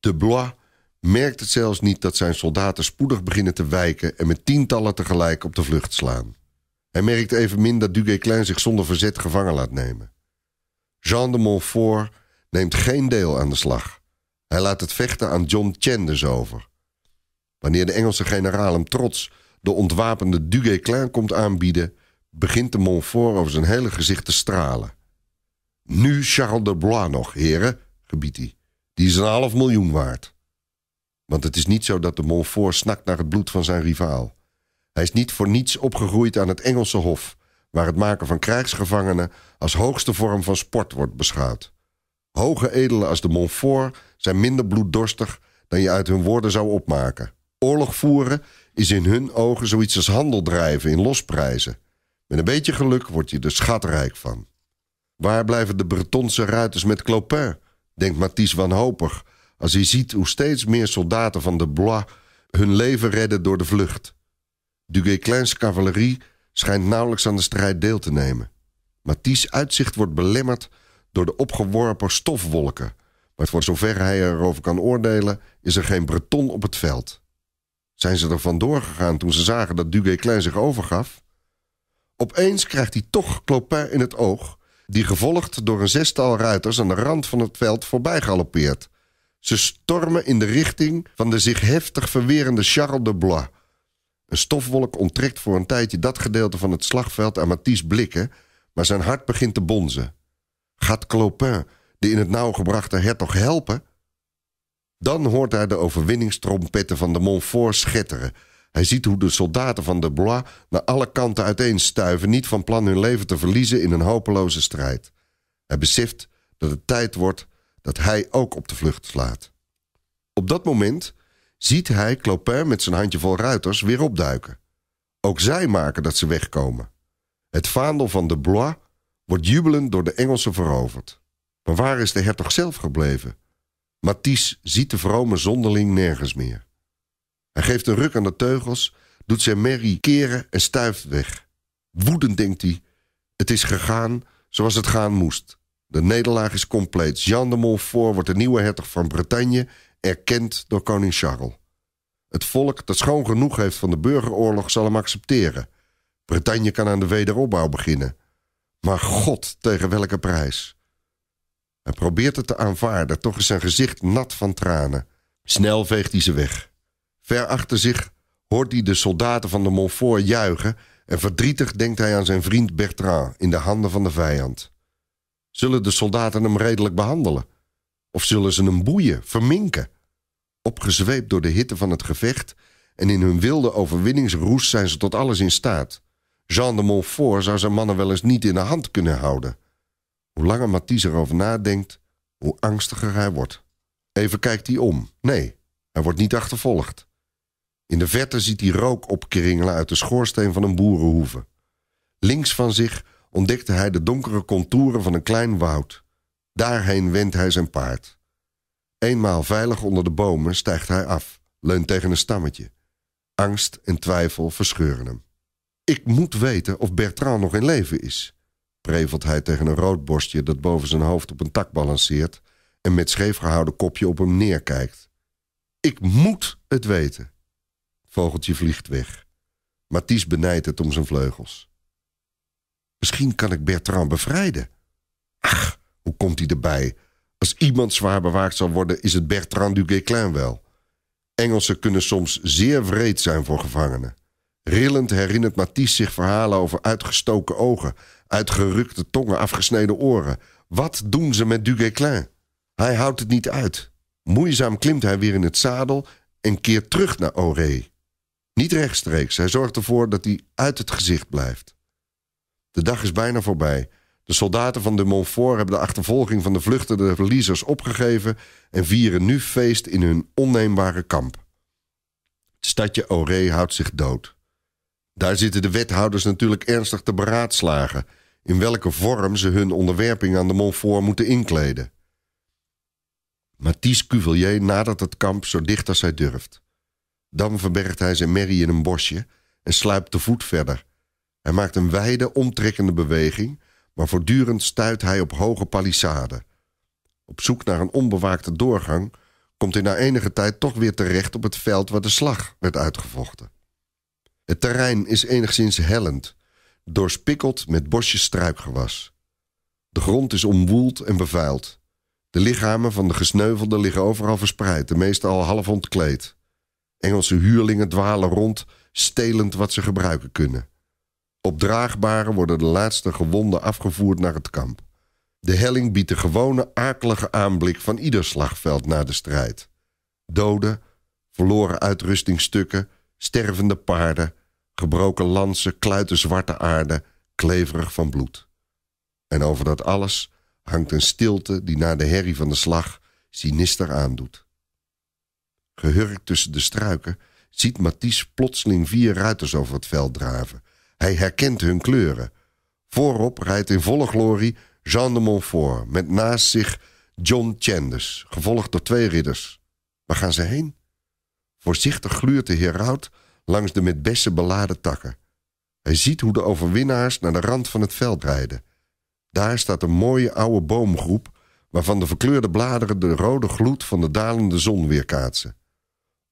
De Blois merkt het zelfs niet dat zijn soldaten spoedig beginnen te wijken en met tientallen tegelijk op de vlucht slaan. Hij merkt evenmin dat Duguay-Klein zich zonder verzet gevangen laat nemen. Jean de Montfort neemt geen deel aan de slag. Hij laat het vechten aan John Chanders over. Wanneer de Engelse generaal hem trots de ontwapende Duguay-Klein komt aanbieden, begint de Montfort over zijn hele gezicht te stralen. Nu Charles de Blois nog, heren, gebiedt hij. Die is een half miljoen waard. Want het is niet zo dat de Montfort snakt naar het bloed van zijn rivaal. Hij is niet voor niets opgegroeid aan het Engelse Hof, waar het maken van krijgsgevangenen als hoogste vorm van sport wordt beschouwd. Hoge edelen als de Montfort zijn minder bloeddorstig dan je uit hun woorden zou opmaken. Oorlog voeren is in hun ogen zoiets als handel drijven in losprijzen. Met een beetje geluk word je er schatrijk van. Waar blijven de Bretonse ruiters met Clopin? Denkt Mathies wanhopig als hij ziet hoe steeds meer soldaten van de Blois hun leven redden door de vlucht. Guesclin's cavalerie schijnt nauwelijks aan de strijd deel te nemen. Mathies' uitzicht wordt belemmerd door de opgeworpen stofwolken. Maar voor zover hij erover kan oordelen, is er geen Breton op het veld zijn ze er vandoor gegaan toen ze zagen dat Duguay Klein zich overgaf. Opeens krijgt hij toch Clopin in het oog, die gevolgd door een zestal ruiters aan de rand van het veld voorbij galoppeert. Ze stormen in de richting van de zich heftig verwerende Charles de Blois. Een stofwolk onttrekt voor een tijdje dat gedeelte van het slagveld aan Mathies blikken, maar zijn hart begint te bonzen. Gaat Clopin, de in het nauw gebrachte hertog, helpen? Dan hoort hij de overwinningstrompetten van de Montfort schetteren. Hij ziet hoe de soldaten van de Blois naar alle kanten uiteenstuiven, niet van plan hun leven te verliezen in een hopeloze strijd. Hij beseft dat het tijd wordt dat hij ook op de vlucht slaat. Op dat moment ziet hij Clopin met zijn handjevol ruiters weer opduiken. Ook zij maken dat ze wegkomen. Het vaandel van de Blois wordt jubelend door de Engelsen veroverd. Maar waar is de hertog zelf gebleven? Matisse ziet de vrome zonderling nergens meer. Hij geeft een ruk aan de teugels, doet zijn merrie keren en stuift weg. Woedend denkt hij, het is gegaan zoals het gaan moest. De nederlaag is compleet. Jean de Montfort wordt de nieuwe hertog van Bretagne... erkend door koning Charles. Het volk dat schoon genoeg heeft van de burgeroorlog zal hem accepteren. Bretagne kan aan de wederopbouw beginnen. Maar god, tegen welke prijs? Hij probeert het te aanvaarden, toch is zijn gezicht nat van tranen. Snel veegt hij ze weg. Ver achter zich hoort hij de soldaten van de Montfort juichen en verdrietig denkt hij aan zijn vriend Bertrand in de handen van de vijand. Zullen de soldaten hem redelijk behandelen? Of zullen ze hem boeien, verminken? Opgezweept door de hitte van het gevecht en in hun wilde overwinningsroes zijn ze tot alles in staat. Jean de Montfort zou zijn mannen wel eens niet in de hand kunnen houden. Hoe langer Mathies erover nadenkt, hoe angstiger hij wordt. Even kijkt hij om. Nee, hij wordt niet achtervolgd. In de verte ziet hij rook opkringelen uit de schoorsteen van een boerenhoeve. Links van zich ontdekte hij de donkere contouren van een klein woud. Daarheen wendt hij zijn paard. Eenmaal veilig onder de bomen stijgt hij af, leunt tegen een stammetje. Angst en twijfel verscheuren hem. Ik moet weten of Bertrand nog in leven is prevelt hij tegen een roodborstje dat boven zijn hoofd op een tak balanceert en met scheefgehouden kopje op hem neerkijkt. Ik moet het weten. Vogeltje vliegt weg. Mathies benijdt het om zijn vleugels. Misschien kan ik Bertrand bevrijden. Ach, hoe komt hij erbij? Als iemand zwaar bewaakt zal worden, is het Bertrand du Guesclin wel. Engelsen kunnen soms zeer wreed zijn voor gevangenen. Rillend herinnert Mathies zich verhalen over uitgestoken ogen Uitgerukte tongen, afgesneden oren. Wat doen ze met Guesclin? Hij houdt het niet uit. Moeizaam klimt hij weer in het zadel en keert terug naar Oré. Niet rechtstreeks, hij zorgt ervoor dat hij uit het gezicht blijft. De dag is bijna voorbij. De soldaten van de Montfort hebben de achtervolging van de vluchtende verliezers opgegeven... en vieren nu feest in hun onneembare kamp. Het stadje Oré houdt zich dood. Daar zitten de wethouders natuurlijk ernstig te beraadslagen in welke vorm ze hun onderwerping aan de Montfort moeten inkleden. Mathies Cuvelier nadert het kamp zo dicht als hij durft. Dan verbergt hij zijn merrie in een bosje en sluipt te voet verder. Hij maakt een wijde, omtrekkende beweging, maar voortdurend stuit hij op hoge palissaden. Op zoek naar een onbewaakte doorgang komt hij na enige tijd toch weer terecht op het veld waar de slag werd uitgevochten. Het terrein is enigszins hellend, doorspikkeld met bosjes struikgewas. De grond is omwoeld en bevuild. De lichamen van de gesneuvelden liggen overal verspreid, de meeste al half ontkleed. Engelse huurlingen dwalen rond, stelend wat ze gebruiken kunnen. Op draagbaren worden de laatste gewonden afgevoerd naar het kamp. De helling biedt de gewone akelige aanblik van ieder slagveld na de strijd. Doden, verloren uitrustingstukken, stervende paarden, gebroken lansen, kluiten zwarte aarde, kleverig van bloed. En over dat alles hangt een stilte die na de herrie van de slag sinister aandoet. Gehurkt tussen de struiken ziet Mathies plotseling vier ruiters over het veld draven. Hij herkent hun kleuren. Voorop rijdt in volle glorie Jean de Montfort, met naast zich John Chanders, gevolgd door twee ridders. Waar gaan ze heen? Voorzichtig gluurt de heraut langs de met bessen beladen takken. Hij ziet hoe de overwinnaars naar de rand van het veld rijden. Daar staat een mooie oude boomgroep... waarvan de verkleurde bladeren de rode gloed van de dalende zon weerkaatsen.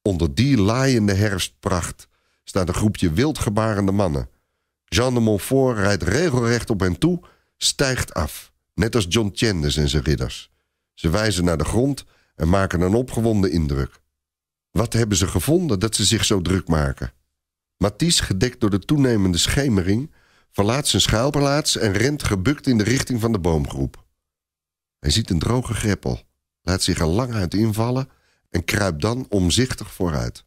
Onder die laaiende herfstpracht staat een groepje wildgebarende mannen. Jean de Montfort rijdt regelrecht op hen toe, stijgt af... net als John Chanders en zijn ridders. Ze wijzen naar de grond en maken een opgewonden indruk. Wat hebben ze gevonden dat ze zich zo druk maken? Mathies, gedekt door de toenemende schemering, verlaat zijn schuilplaats en rent gebukt in de richting van de boomgroep. Hij ziet een droge greppel, laat zich er lang uit invallen en kruipt dan omzichtig vooruit.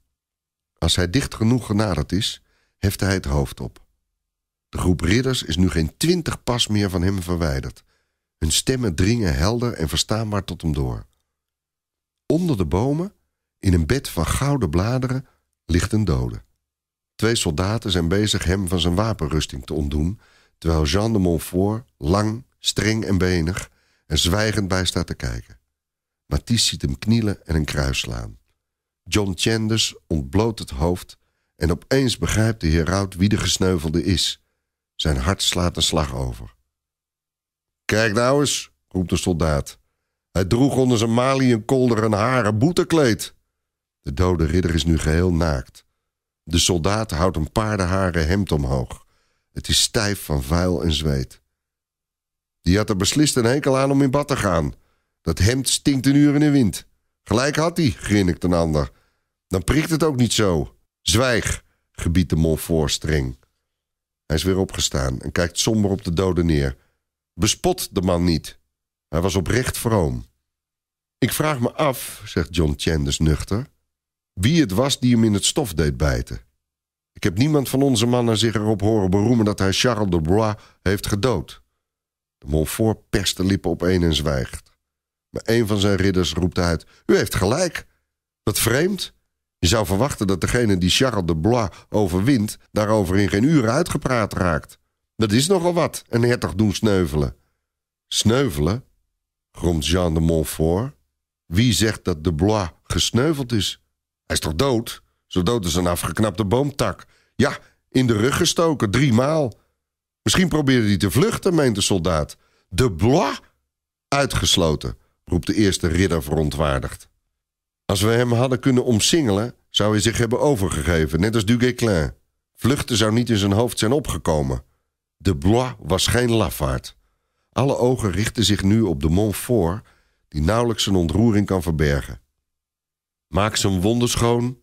Als hij dicht genoeg genaderd is, heft hij het hoofd op. De groep ridders is nu geen twintig pas meer van hem verwijderd. Hun stemmen dringen helder en verstaanbaar tot hem door. Onder de bomen in een bed van gouden bladeren ligt een dode. Twee soldaten zijn bezig hem van zijn wapenrusting te ontdoen... terwijl Jean de Montfort lang, streng en benig... er zwijgend bij staat te kijken. Matisse ziet hem knielen en een kruis slaan. John Chanders ontbloot het hoofd... en opeens begrijpt de heraut wie de gesneuvelde is. Zijn hart slaat een slag over. Kijk nou eens, roept de soldaat. Hij droeg onder zijn malie een kolder een haren boetekleed... De dode ridder is nu geheel naakt. De soldaat houdt een paardenharen hemd omhoog. Het is stijf van vuil en zweet. Die had er beslist een hekel aan om in bad te gaan. Dat hemd stinkt een uur in de wind. Gelijk had hij, grinnikt een ander. Dan prikt het ook niet zo. Zwijg, gebiedt de mol streng. Hij is weer opgestaan en kijkt somber op de dode neer. Bespot de man niet. Hij was oprecht vroom. Ik vraag me af, zegt John Chanders nuchter wie het was die hem in het stof deed bijten. Ik heb niemand van onze mannen zich erop horen beroemen dat hij Charles de Blois heeft gedood. De Montfort perst de lippen een en zwijgt. Maar een van zijn ridders roept uit: U heeft gelijk. Wat vreemd. Je zou verwachten dat degene die Charles de Blois overwint, daarover in geen uur uitgepraat raakt. Dat is nogal wat, een hertog doen sneuvelen. Sneuvelen? gromt Jean de Montfort. Wie zegt dat de Blois gesneuveld is? Hij is toch dood? Zo dood als een afgeknapte boomtak. Ja, in de rug gestoken, drie maal. Misschien probeerde hij te vluchten, meent de soldaat. De Blois? Uitgesloten, roept de eerste ridder verontwaardigd. Als we hem hadden kunnen omsingelen, zou hij zich hebben overgegeven, net als Guesclin. Vluchten zou niet in zijn hoofd zijn opgekomen. De Blois was geen lafaard. Alle ogen richten zich nu op de Montfort, die nauwelijks zijn ontroering kan verbergen. Maak zijn wonden schoon,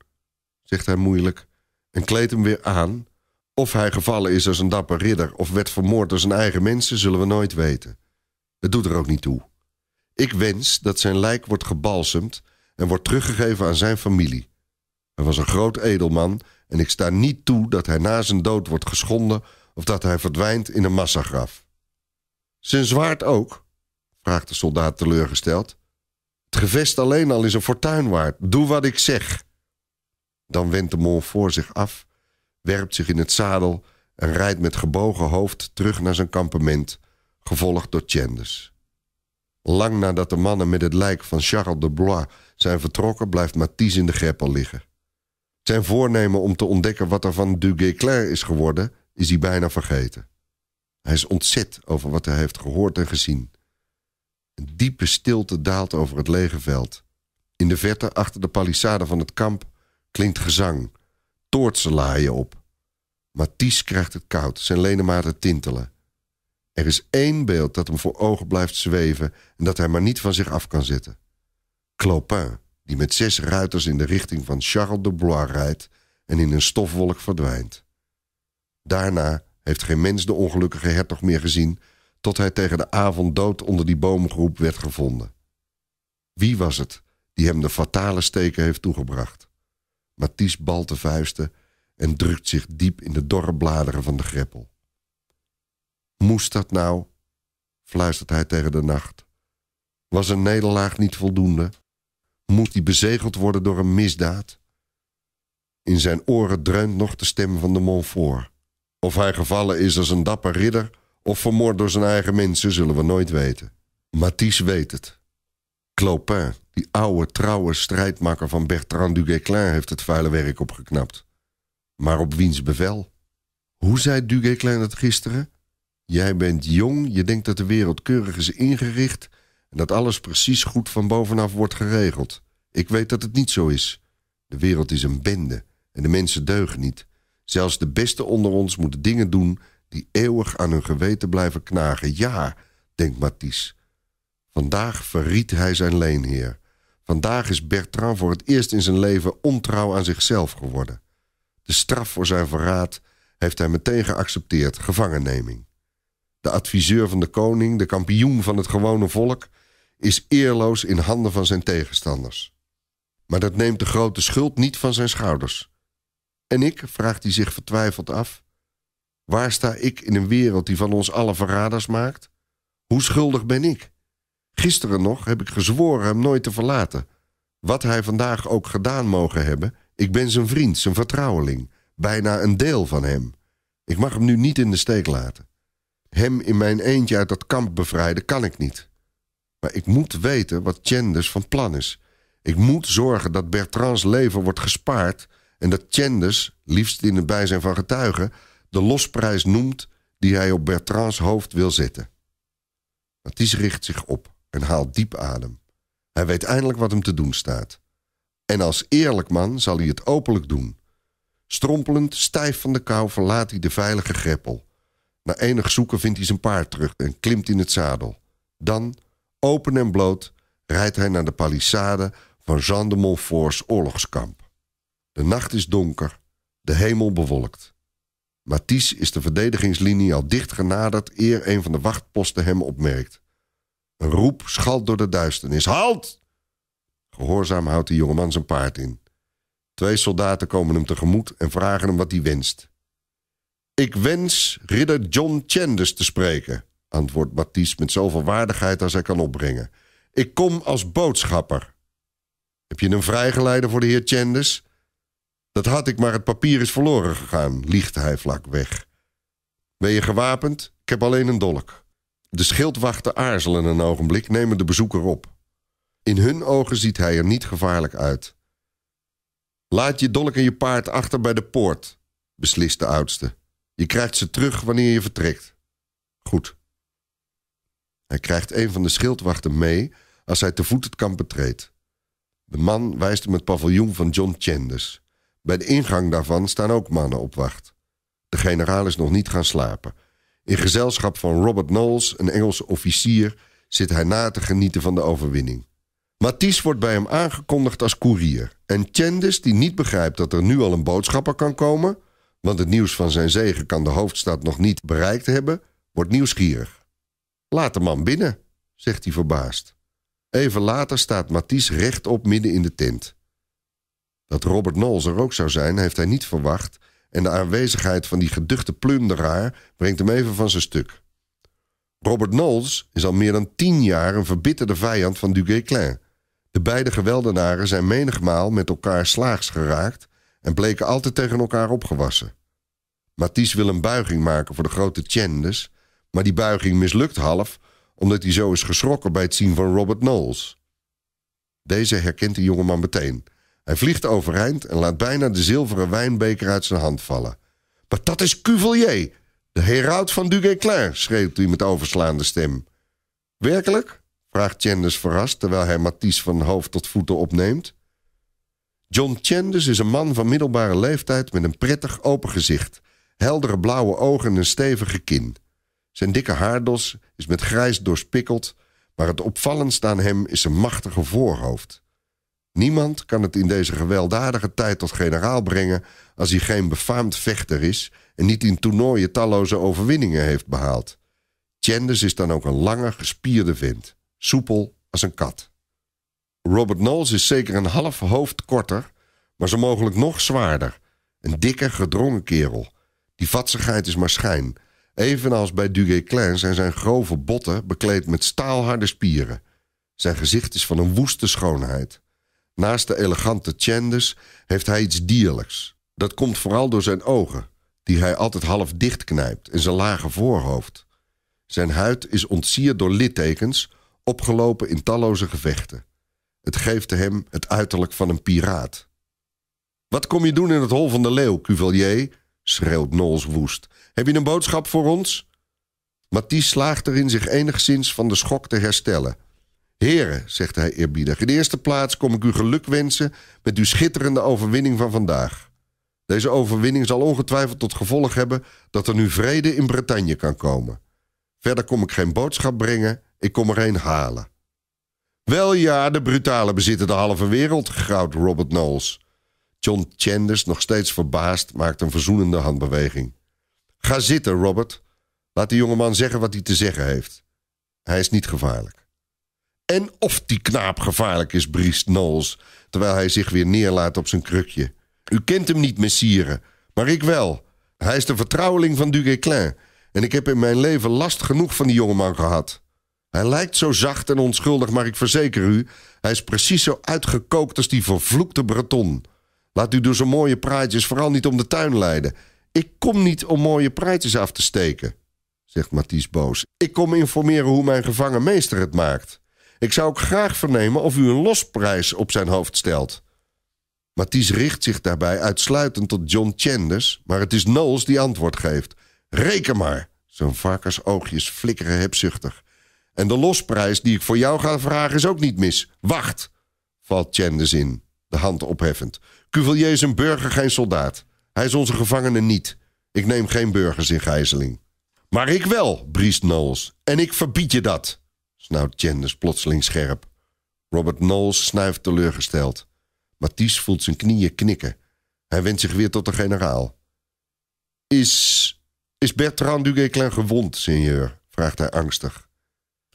zegt hij moeilijk, en kleed hem weer aan. Of hij gevallen is als een dapper ridder of werd vermoord door zijn eigen mensen, zullen we nooit weten. Het doet er ook niet toe. Ik wens dat zijn lijk wordt gebalsemd en wordt teruggegeven aan zijn familie. Hij was een groot edelman en ik sta niet toe dat hij na zijn dood wordt geschonden of dat hij verdwijnt in een massagraf. Zijn zwaard ook? vraagt de soldaat teleurgesteld. Het gevest alleen al is een fortuin waard. Doe wat ik zeg. Dan wendt de mol voor zich af, werpt zich in het zadel en rijdt met gebogen hoofd terug naar zijn kampement, gevolgd door Chanders. Lang nadat de mannen met het lijk van Charles de Blois zijn vertrokken, blijft Matisse in de greppel liggen. Zijn voornemen om te ontdekken wat er van du Guesclin is geworden, is hij bijna vergeten. Hij is ontzet over wat hij heeft gehoord en gezien. Een diepe stilte daalt over het lege veld. In de verte, achter de palissade van het kamp, klinkt gezang. Toortsen laaien op. Mathies krijgt het koud, zijn lenematen tintelen. Er is één beeld dat hem voor ogen blijft zweven... en dat hij maar niet van zich af kan zetten. Clopin, die met zes ruiters in de richting van Charles de Blois rijdt... en in een stofwolk verdwijnt. Daarna heeft geen mens de ongelukkige hertog meer gezien tot hij tegen de avond dood onder die boomgroep werd gevonden. Wie was het die hem de fatale steken heeft toegebracht? Mathies balt de vuisten en drukt zich diep in de dorre bladeren van de greppel. Moest dat nou? fluistert hij tegen de nacht. Was een nederlaag niet voldoende? Moet die bezegeld worden door een misdaad? In zijn oren dreunt nog de stem van de Montfort. Of hij gevallen is als een dapper ridder of vermoord door zijn eigen mensen, zullen we nooit weten. Matisse weet het. Clopin, die oude trouwe strijdmakker van Bertrand du Guesclin, heeft het vuile werk opgeknapt. Maar op wiens bevel? Hoe zei du Guesclin dat gisteren? Jij bent jong, je denkt dat de wereld keurig is ingericht en dat alles precies goed van bovenaf wordt geregeld. Ik weet dat het niet zo is. De wereld is een bende en de mensen deugen niet. Zelfs de beste onder ons moeten dingen doen die eeuwig aan hun geweten blijven knagen. Ja, denkt Mathies. Vandaag verriet hij zijn leenheer. Vandaag is Bertrand voor het eerst in zijn leven ontrouw aan zichzelf geworden. De straf voor zijn verraad heeft hij meteen geaccepteerd, gevangenneming. De adviseur van de koning, de kampioen van het gewone volk, is eerloos in handen van zijn tegenstanders. Maar dat neemt de grote schuld niet van zijn schouders. En ik, vraagt hij zich vertwijfeld af, Waar sta ik in een wereld die van ons alle verraders maakt? Hoe schuldig ben ik? Gisteren nog heb ik gezworen hem nooit te verlaten. Wat hij vandaag ook gedaan mogen hebben, ik ben zijn vriend, zijn vertrouweling, bijna een deel van hem. Ik mag hem nu niet in de steek laten. Hem in mijn eentje uit dat kamp bevrijden kan ik niet. Maar ik moet weten wat Chenders van plan is. Ik moet zorgen dat Bertrands leven wordt gespaard en dat Chenders, liefst in het bijzijn van getuigen, de losprijs noemt die hij op Bertrands hoofd wil zetten. Matisse richt zich op en haalt diep adem. Hij weet eindelijk wat hem te doen staat. En als eerlijk man zal hij het openlijk doen. Strompelend, stijf van de kou, verlaat hij de veilige greppel. Na enig zoeken vindt hij zijn paard terug en klimt in het zadel. Dan, open en bloot, rijdt hij naar de palissade van Jean de Montfort's oorlogskamp. De nacht is donker, de hemel bewolkt. Matthies is de verdedigingslinie al dicht genaderd eer een van de wachtposten hem opmerkt. Een roep schalt door de duisternis. Halt! Gehoorzaam houdt de jongeman zijn paard in. Twee soldaten komen hem tegemoet en vragen hem wat hij wenst. Ik wens ridder John Chanders te spreken, antwoordt Mathies met zoveel waardigheid als hij kan opbrengen. Ik kom als boodschapper. Heb je een vrijgeleide voor de heer Chanders? Dat had ik, maar het papier is verloren gegaan, liegt hij vlak weg. Ben je gewapend? Ik heb alleen een dolk. De schildwachten aarzelen een ogenblik, nemen de bezoeker op. In hun ogen ziet hij er niet gevaarlijk uit. Laat je dolk en je paard achter bij de poort, beslist de oudste. Je krijgt ze terug wanneer je vertrekt. Goed. Hij krijgt een van de schildwachten mee als hij te voet het kamp betreedt. De man wijst hem het paviljoen van John Chanders. Bij de ingang daarvan staan ook mannen op wacht. De generaal is nog niet gaan slapen. In gezelschap van Robert Knowles, een Engelse officier, zit hij na te genieten van de overwinning. Matisse wordt bij hem aangekondigd als koerier. En Chandis die niet begrijpt dat er nu al een boodschapper kan komen, want het nieuws van zijn zegen kan de hoofdstad nog niet bereikt hebben, wordt nieuwsgierig. Laat de man binnen, zegt hij verbaasd. Even later staat Matisse rechtop midden in de tent. Dat Robert Knowles er ook zou zijn, heeft hij niet verwacht. En de aanwezigheid van die geduchte plunderaar brengt hem even van zijn stuk. Robert Knowles is al meer dan tien jaar een verbitterde vijand van Guesclin. De beide geweldenaren zijn menigmaal met elkaar slaags geraakt en bleken altijd tegen elkaar opgewassen. Matisse wil een buiging maken voor de grote Chandes, maar die buiging mislukt half omdat hij zo is geschrokken bij het zien van Robert Knowles. Deze herkent de jongeman meteen. Hij vliegt overeind en laat bijna de zilveren wijnbeker uit zijn hand vallen. Maar dat is Cuvelier, de heraut van Duguay-Clin, schreeuwt hij met overslaande stem. Werkelijk? vraagt Chandes verrast terwijl hij Matisse van hoofd tot voeten opneemt. John Chandes is een man van middelbare leeftijd met een prettig open gezicht, heldere blauwe ogen en een stevige kin. Zijn dikke haardos is met grijs doorspikkeld, maar het opvallendst aan hem is zijn machtige voorhoofd. Niemand kan het in deze gewelddadige tijd tot generaal brengen als hij geen befaamd vechter is en niet in toernooien talloze overwinningen heeft behaald. Chanders is dan ook een lange, gespierde vent, soepel als een kat. Robert Knowles is zeker een half hoofd korter, maar zo mogelijk nog zwaarder. Een dikke, gedrongen kerel. Die vatsigheid is maar schijn. Evenals bij duguay Clan zijn zijn grove botten bekleed met staalharde spieren. Zijn gezicht is van een woeste schoonheid. Naast de elegante chandes heeft hij iets dierlijks. Dat komt vooral door zijn ogen, die hij altijd half dichtknijpt knijpt, en zijn lage voorhoofd. Zijn huid is ontsierd door littekens, opgelopen in talloze gevechten. Het geeft hem het uiterlijk van een piraat. Wat kom je doen in het hol van de leeuw, Cuvelier? schreeuwt Nols woest. Heb je een boodschap voor ons? Mathies slaagt erin zich enigszins van de schok te herstellen. Heren, zegt hij eerbiedig, in de eerste plaats kom ik u geluk wensen met uw schitterende overwinning van vandaag. Deze overwinning zal ongetwijfeld tot gevolg hebben dat er nu vrede in Bretagne kan komen. Verder kom ik geen boodschap brengen, ik kom er een halen. Wel ja, de brutale bezitten de halve wereld, grauwt Robert Knowles. John Chanders, nog steeds verbaasd, maakt een verzoenende handbeweging. Ga zitten, Robert. Laat die jongeman zeggen wat hij te zeggen heeft. Hij is niet gevaarlijk. En of die knaap gevaarlijk is, briest Knowles, terwijl hij zich weer neerlaat op zijn krukje. U kent hem niet, messire, maar ik wel. Hij is de vertrouweling van Duguesclin. En ik heb in mijn leven last genoeg van die jongeman gehad. Hij lijkt zo zacht en onschuldig, maar ik verzeker u... hij is precies zo uitgekookt als die vervloekte Breton. Laat u door zo'n mooie praatjes vooral niet om de tuin leiden. Ik kom niet om mooie praatjes af te steken, zegt Mathies boos. Ik kom informeren hoe mijn gevangen meester het maakt. Ik zou ook graag vernemen of u een losprijs op zijn hoofd stelt. Matthies richt zich daarbij uitsluitend tot John Chanders, maar het is Knowles die antwoord geeft. Reken maar! Zijn varkensoogjes flikkeren hebzuchtig. En de losprijs die ik voor jou ga vragen is ook niet mis. Wacht! valt Chanders in, de hand opheffend. Cuvelier is een burger, geen soldaat. Hij is onze gevangene niet. Ik neem geen burgers in gijzeling. Maar ik wel, briest Knowles. En ik verbied je dat nou Genders plotseling scherp. Robert Knowles snuift teleurgesteld. Mathies voelt zijn knieën knikken. Hij wendt zich weer tot de generaal. Is, is Bertrand Guesclin gewond, senior? vraagt hij angstig.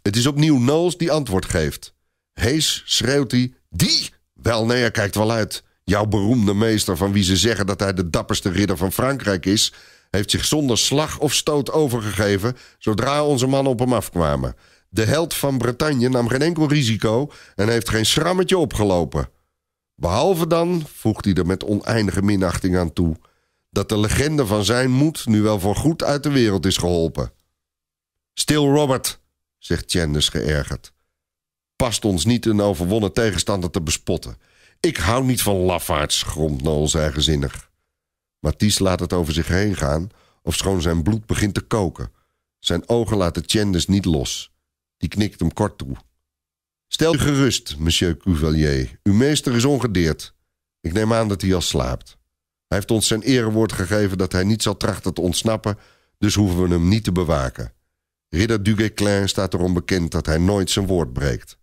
Het is opnieuw Knowles die antwoord geeft. Hees schreeuwt hij, die? Wel, nee, hij kijkt wel uit. Jouw beroemde meester, van wie ze zeggen dat hij de dapperste ridder van Frankrijk is, heeft zich zonder slag of stoot overgegeven zodra onze mannen op hem afkwamen. De held van Bretagne nam geen enkel risico en heeft geen schrammetje opgelopen. Behalve dan, voegt hij er met oneindige minachting aan toe, dat de legende van zijn moed nu wel voor goed uit de wereld is geholpen. Stil, Robert, zegt Chanders geërgerd. Past ons niet een overwonnen tegenstander te bespotten. Ik hou niet van lafaards, gromt Knowles eigenzinnig. Matthias laat het over zich heen gaan, ofschoon zijn bloed begint te koken. Zijn ogen laten Chanders niet los. Die knikt hem kort toe. Stel u gerust, monsieur Cuvelier. Uw meester is ongedeerd. Ik neem aan dat hij al slaapt. Hij heeft ons zijn erewoord gegeven dat hij niet zal trachten te ontsnappen, dus hoeven we hem niet te bewaken. Ridder Duguesclin staat erom bekend dat hij nooit zijn woord breekt.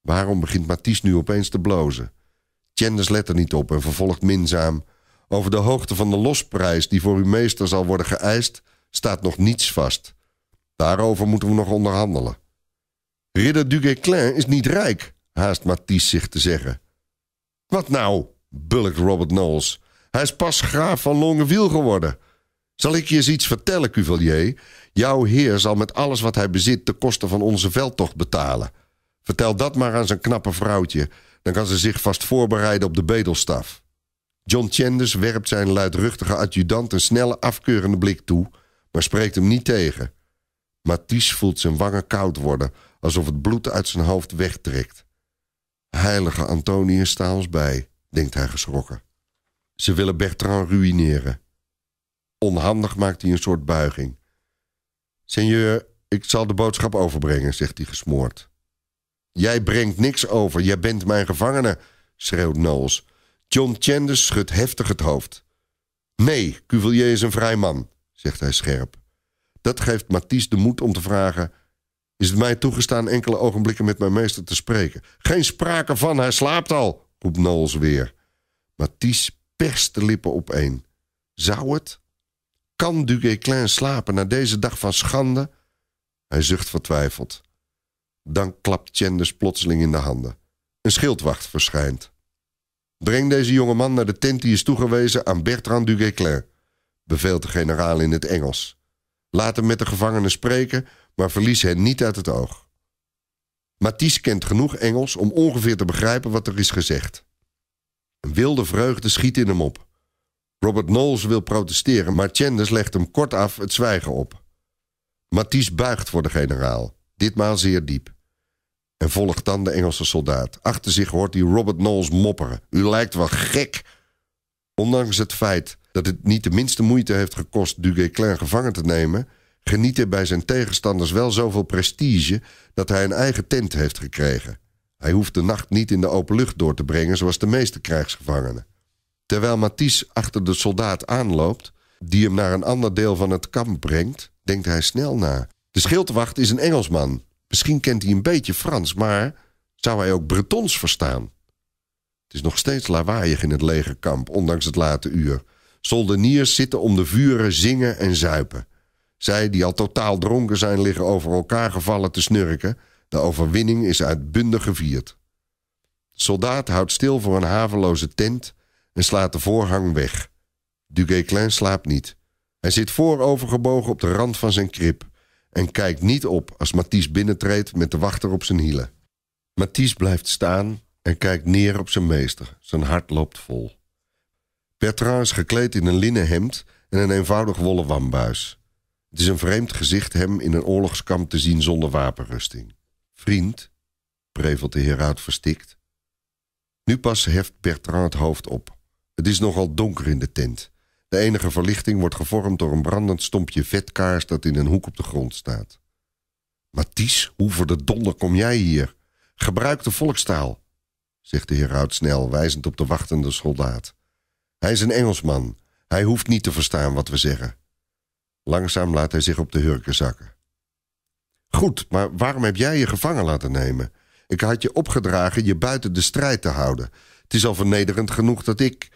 Waarom begint Matisse nu opeens te blozen? Chanders let er niet op en vervolgt minzaam. Over de hoogte van de losprijs die voor uw meester zal worden geëist, staat nog niets vast. Daarover moeten we nog onderhandelen. Ridder du Guesclin is niet rijk, haast Matisse zich te zeggen. Wat nou, bulkt Robert Knowles. Hij is pas graaf van Longueville geworden. Zal ik je eens iets vertellen, Cuvelier? Jouw heer zal met alles wat hij bezit de kosten van onze veldtocht betalen. Vertel dat maar aan zijn knappe vrouwtje. Dan kan ze zich vast voorbereiden op de bedelstaf. John Chanders werpt zijn luidruchtige adjudant een snelle afkeurende blik toe, maar spreekt hem niet tegen. Mathies voelt zijn wangen koud worden, alsof het bloed uit zijn hoofd wegtrekt. Heilige Antonius sta ons bij, denkt hij geschrokken. Ze willen Bertrand ruïneren. Onhandig maakt hij een soort buiging. Seigneur, ik zal de boodschap overbrengen, zegt hij gesmoord. Jij brengt niks over, jij bent mijn gevangene, schreeuwt Knowles. John Chanders schudt heftig het hoofd. Nee, Cuvillier is een vrij man, zegt hij scherp. Dat geeft Matisse de moed om te vragen... is het mij toegestaan enkele ogenblikken met mijn meester te spreken? Geen sprake van, hij slaapt al, roept Knowles weer. Mathies perst de lippen opeen. Zou het? Kan Duguesclin slapen na deze dag van schande? Hij zucht vertwijfeld. Dan klapt Chandes plotseling in de handen. Een schildwacht verschijnt. Breng deze jonge man naar de tent die is toegewezen aan Bertrand Duguesclin, beveelt de generaal in het Engels. Laat hem met de gevangenen spreken, maar verlies hen niet uit het oog. Matisse kent genoeg Engels om ongeveer te begrijpen wat er is gezegd. Een wilde vreugde schiet in hem op. Robert Knowles wil protesteren, maar Chanders legt hem kortaf het zwijgen op. Matisse buigt voor de generaal, ditmaal zeer diep. En volgt dan de Engelse soldaat. Achter zich hoort hij Robert Knowles mopperen. U lijkt wel gek. Ondanks het feit dat het niet de minste moeite heeft gekost Duguay-Clin gevangen te nemen, geniet bij zijn tegenstanders wel zoveel prestige dat hij een eigen tent heeft gekregen. Hij hoeft de nacht niet in de open lucht door te brengen zoals de meeste krijgsgevangenen. Terwijl Matisse achter de soldaat aanloopt, die hem naar een ander deel van het kamp brengt, denkt hij snel na. De schildwacht is een Engelsman. Misschien kent hij een beetje Frans, maar zou hij ook Bretons verstaan? Het is nog steeds lawaaiig in het legerkamp, ondanks het late uur. Soldeniers zitten om de vuren, zingen en zuipen. Zij die al totaal dronken zijn liggen over elkaar gevallen te snurken. De overwinning is uitbundig gevierd. De soldaat houdt stil voor een haveloze tent en slaat de voorhang weg. Duguesclin slaapt niet. Hij zit voorovergebogen op de rand van zijn krib en kijkt niet op als Mathies binnentreedt met de wachter op zijn hielen. Mathies blijft staan en kijkt neer op zijn meester. Zijn hart loopt vol. Bertrand is gekleed in een linnen hemd en een eenvoudig wollen wambuis. Het is een vreemd gezicht hem in een oorlogskamp te zien zonder wapenrusting. Vriend, prevelt de heraut verstikt. Nu pas heft Bertrand het hoofd op. Het is nogal donker in de tent. De enige verlichting wordt gevormd door een brandend stompje vetkaars dat in een hoek op de grond staat. Mathies, hoe voor de donder kom jij hier? Gebruik de volkstaal, zegt de heraut snel, wijzend op de wachtende soldaat. Hij is een Engelsman. Hij hoeft niet te verstaan wat we zeggen. Langzaam laat hij zich op de hurken zakken. Goed, maar waarom heb jij je gevangen laten nemen? Ik had je opgedragen je buiten de strijd te houden. Het is al vernederend genoeg dat ik...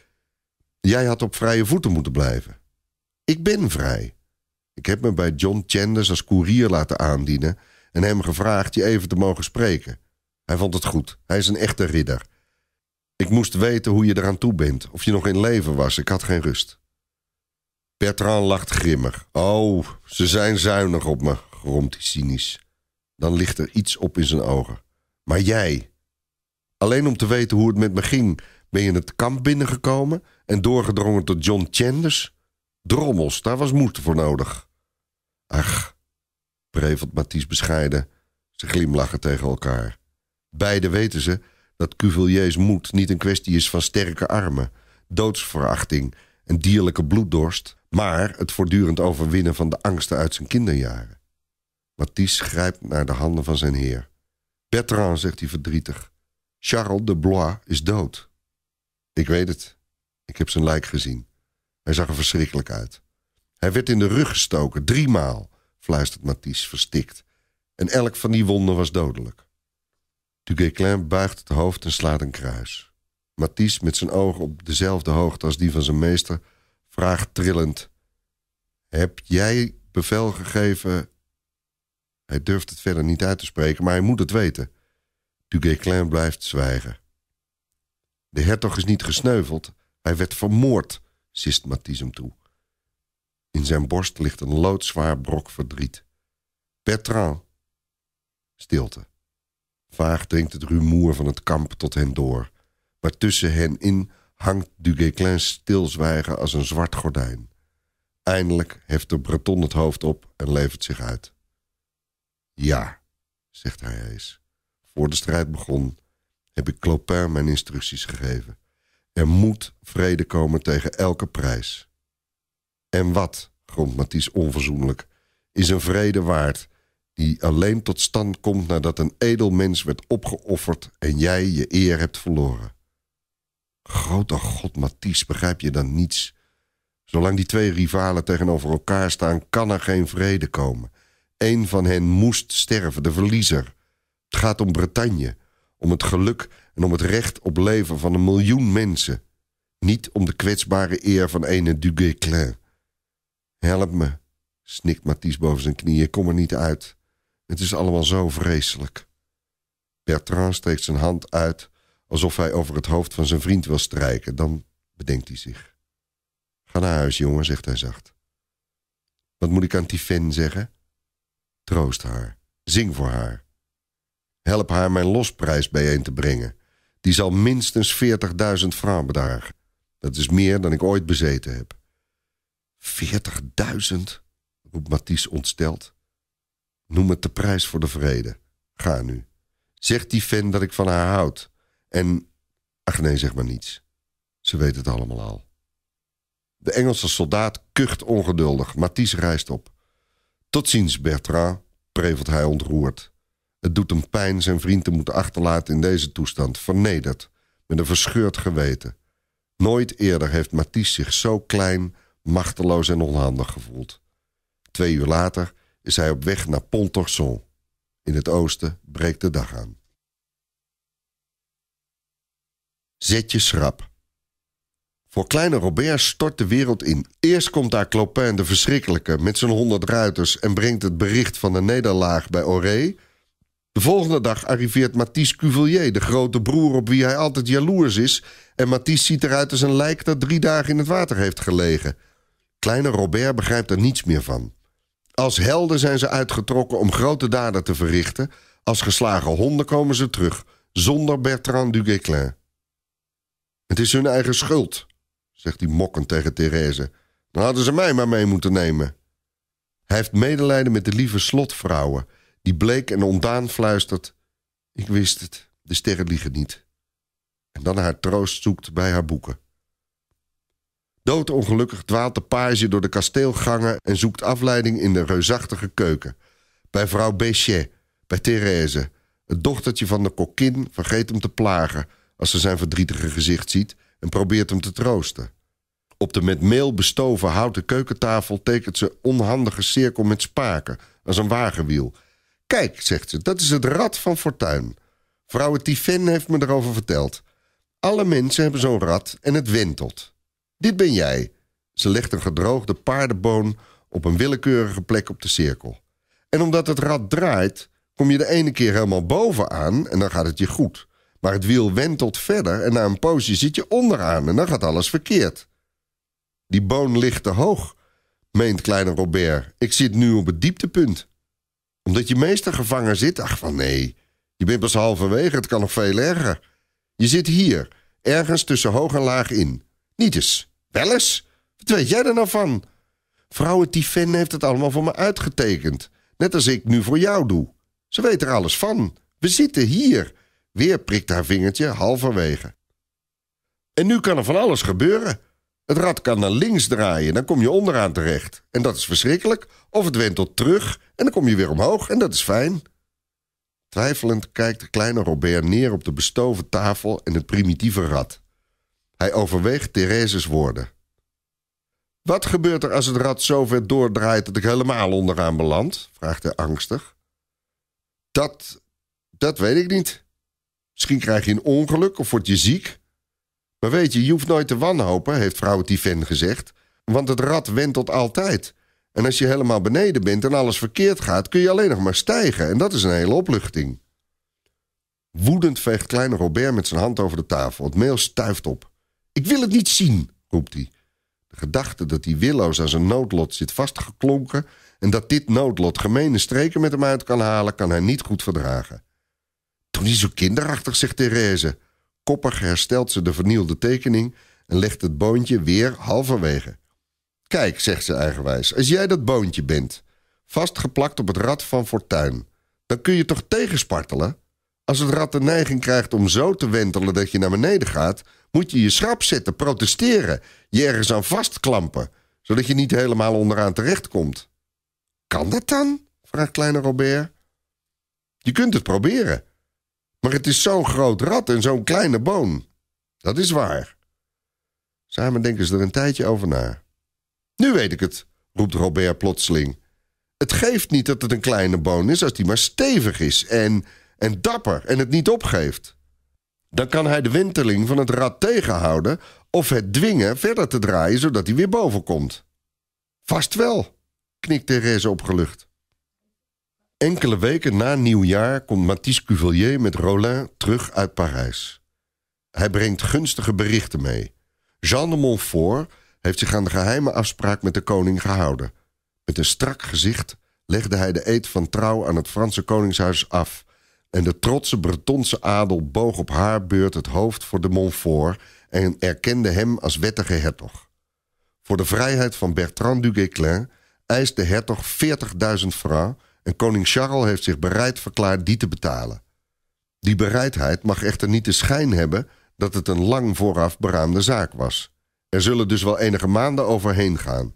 Jij had op vrije voeten moeten blijven. Ik ben vrij. Ik heb me bij John Chanders als koerier laten aandienen... en hem gevraagd je even te mogen spreken. Hij vond het goed. Hij is een echte ridder. Ik moest weten hoe je eraan toe bent, of je nog in leven was. Ik had geen rust. Bertrand lacht grimmig. Oh, ze zijn zuinig op me, gromt hij cynisch. Dan ligt er iets op in zijn ogen. Maar jij, alleen om te weten hoe het met me ging, ben je het kamp binnengekomen en doorgedrongen tot John Chanders? Drommels, daar was moed voor nodig. Ach, prevelt Mathies bescheiden. Ze glimlachen tegen elkaar. Beiden weten ze dat Cuveliers moed niet een kwestie is van sterke armen, doodsverachting en dierlijke bloeddorst, maar het voortdurend overwinnen van de angsten uit zijn kinderjaren. Matisse grijpt naar de handen van zijn heer. Bertrand, zegt hij verdrietig, Charles de Blois is dood. Ik weet het. Ik heb zijn lijk gezien. Hij zag er verschrikkelijk uit. Hij werd in de rug gestoken, driemaal, fluistert Matisse verstikt. En elk van die wonden was dodelijk. Du Guesclin buigt het hoofd en slaat een kruis. Matisse, met zijn ogen op dezelfde hoogte als die van zijn meester, vraagt trillend: Heb jij bevel gegeven? Hij durft het verder niet uit te spreken, maar hij moet het weten. Du Guesclin blijft zwijgen. De hertog is niet gesneuveld, hij werd vermoord, sist Matisse hem toe. In zijn borst ligt een loodzwaar brok verdriet. Bertrand. Stilte. Vaag dringt het rumoer van het kamp tot hen door. Maar tussen hen in hangt Guesclin's stilzwijgen als een zwart gordijn. Eindelijk heft de Breton het hoofd op en levert zich uit. Ja, zegt hij eens. Voor de strijd begon heb ik Clopin mijn instructies gegeven. Er moet vrede komen tegen elke prijs. En wat, gromt Mathies onverzoenlijk, is een vrede waard die alleen tot stand komt nadat een edel mens werd opgeofferd en jij je eer hebt verloren. Grote God, Mathies, begrijp je dan niets? Zolang die twee rivalen tegenover elkaar staan, kan er geen vrede komen. Eén van hen moest sterven, de verliezer. Het gaat om Bretagne, om het geluk en om het recht op leven van een miljoen mensen. Niet om de kwetsbare eer van ene Duguesclin. Help me, snikt Mathies boven zijn knieën, kom er niet uit. Het is allemaal zo vreselijk. Bertrand steekt zijn hand uit alsof hij over het hoofd van zijn vriend wil strijken. Dan bedenkt hij zich. Ga naar huis, jongen, zegt hij zacht. Wat moet ik aan Tifin zeggen? Troost haar. Zing voor haar. Help haar mijn losprijs bijeen te brengen. Die zal minstens 40.000 francs bedragen. Dat is meer dan ik ooit bezeten heb. 40.000? roept Mathies ontsteld. Noem het de prijs voor de vrede. Ga nu. Zeg die fan dat ik van haar houd. En, ach nee, zeg maar niets. Ze weet het allemaal al. De Engelse soldaat kucht ongeduldig. Matisse rijst op. Tot ziens, Bertrand, prevelt hij ontroerd. Het doet hem pijn zijn vriend te moeten achterlaten in deze toestand, vernederd, met een verscheurd geweten. Nooit eerder heeft Matisse zich zo klein, machteloos en onhandig gevoeld. Twee uur later is hij op weg naar Pontorson. In het oosten breekt de dag aan. Zet je schrap. Voor kleine Robert stort de wereld in. Eerst komt daar Clopin de Verschrikkelijke met zijn honderd ruiters... en brengt het bericht van de nederlaag bij Auré. De volgende dag arriveert Mathis Cuvillier, de grote broer op wie hij altijd jaloers is... en Mathis ziet eruit als een lijk dat drie dagen in het water heeft gelegen. Kleine Robert begrijpt er niets meer van. Als helden zijn ze uitgetrokken om grote daden te verrichten. Als geslagen honden komen ze terug, zonder Bertrand du Guesclin. Het is hun eigen schuld, zegt hij mokkend tegen Therese. Dan hadden ze mij maar mee moeten nemen. Hij heeft medelijden met de lieve slotvrouwen, die bleek en ontdaan fluistert... Ik wist het, de sterren liegen niet. En dan haar troost zoekt bij haar boeken. Doodongelukkig dwaalt de page door de kasteelgangen en zoekt afleiding in de reusachtige keuken. Bij vrouw Béchet, bij Thérèse. Het dochtertje van de kokkin vergeet hem te plagen als ze zijn verdrietige gezicht ziet en probeert hem te troosten. Op de met meel bestoven houten keukentafel tekent ze onhandige cirkel met spaken, als een wagenwiel. Kijk, zegt ze, dat is het rad van fortuin. Vrouwe Tiffen heeft me erover verteld. Alle mensen hebben zo'n rad en het wentelt. Dit ben jij. Ze legt een gedroogde paardenboon op een willekeurige plek op de cirkel. En omdat het rad draait, kom je de ene keer helemaal bovenaan en dan gaat het je goed. Maar het wiel wentelt verder en na een poosje zit je onderaan en dan gaat alles verkeerd. Die boon ligt te hoog, meent kleine Robert. Ik zit nu op het dieptepunt. Omdat je meester gevangen zit? Ach van nee, je bent pas halverwege, het kan nog veel erger. Je zit hier, ergens tussen hoog en laag in. Niet eens. Wel eens? Wat weet jij er nou van? Vrouwen Tiffen heeft het allemaal voor me uitgetekend. Net als ik nu voor jou doe. Ze weet er alles van. We zitten hier. Weer prikt haar vingertje halverwege. En nu kan er van alles gebeuren. Het rad kan naar links draaien, dan kom je onderaan terecht. En dat is verschrikkelijk. Of het wentelt terug en dan kom je weer omhoog en dat is fijn. Twijfelend kijkt de kleine Robert neer op de bestoven tafel en het primitieve rad. Hij overweegt Therese's woorden. Wat gebeurt er als het rad zo ver doordraait dat ik helemaal onderaan beland? vraagt hij angstig. Dat, dat weet ik niet. Misschien krijg je een ongeluk of word je ziek. Maar weet je, je hoeft nooit te wanhopen, heeft vrouw Tiven gezegd. Want het rad tot altijd. En als je helemaal beneden bent en alles verkeerd gaat, kun je alleen nog maar stijgen. En dat is een hele opluchting. Woedend veegt kleine Robert met zijn hand over de tafel. Het meel stuift op. Ik wil het niet zien, roept hij. De gedachte dat die Willows aan zijn noodlot zit vastgeklonken en dat dit noodlot gemene streken met hem uit kan halen, kan hij niet goed verdragen. Toen is zo kinderachtig, zegt Therese. Koppig herstelt ze de vernielde tekening en legt het boontje weer halverwege. Kijk, zegt ze eigenwijs, als jij dat boontje bent, vastgeplakt op het rad van Fortuin, dan kun je toch tegenspartelen? Als het rad de neiging krijgt om zo te wentelen dat je naar beneden gaat, moet je je schrap zetten, protesteren, je ergens aan vastklampen, zodat je niet helemaal onderaan terechtkomt. Kan dat dan? vraagt kleine Robert. Je kunt het proberen. Maar het is zo'n groot rad en zo'n kleine boon. Dat is waar. Samen denken ze er een tijdje over na. Nu weet ik het, roept Robert plotseling. Het geeft niet dat het een kleine boon is als die maar stevig is en, en dapper en het niet opgeeft. Dan kan hij de winteling van het rad tegenhouden of het dwingen verder te draaien zodat hij weer boven komt. Vast wel, knikt Therese opgelucht. Enkele weken na nieuwjaar komt Mathis Cuvillier met Rolin terug uit Parijs. Hij brengt gunstige berichten mee. Jean de Montfort heeft zich aan de geheime afspraak met de koning gehouden. Met een strak gezicht legde hij de eed van trouw aan het Franse koningshuis af. En de trotse Bretonse adel boog op haar beurt het hoofd voor de Montfort en erkende hem als wettige hertog. Voor de vrijheid van Bertrand du Guesclin eist de hertog 40.000 francs en koning Charles heeft zich bereid verklaard die te betalen. Die bereidheid mag echter niet de schijn hebben dat het een lang vooraf beraamde zaak was. Er zullen dus wel enige maanden overheen gaan.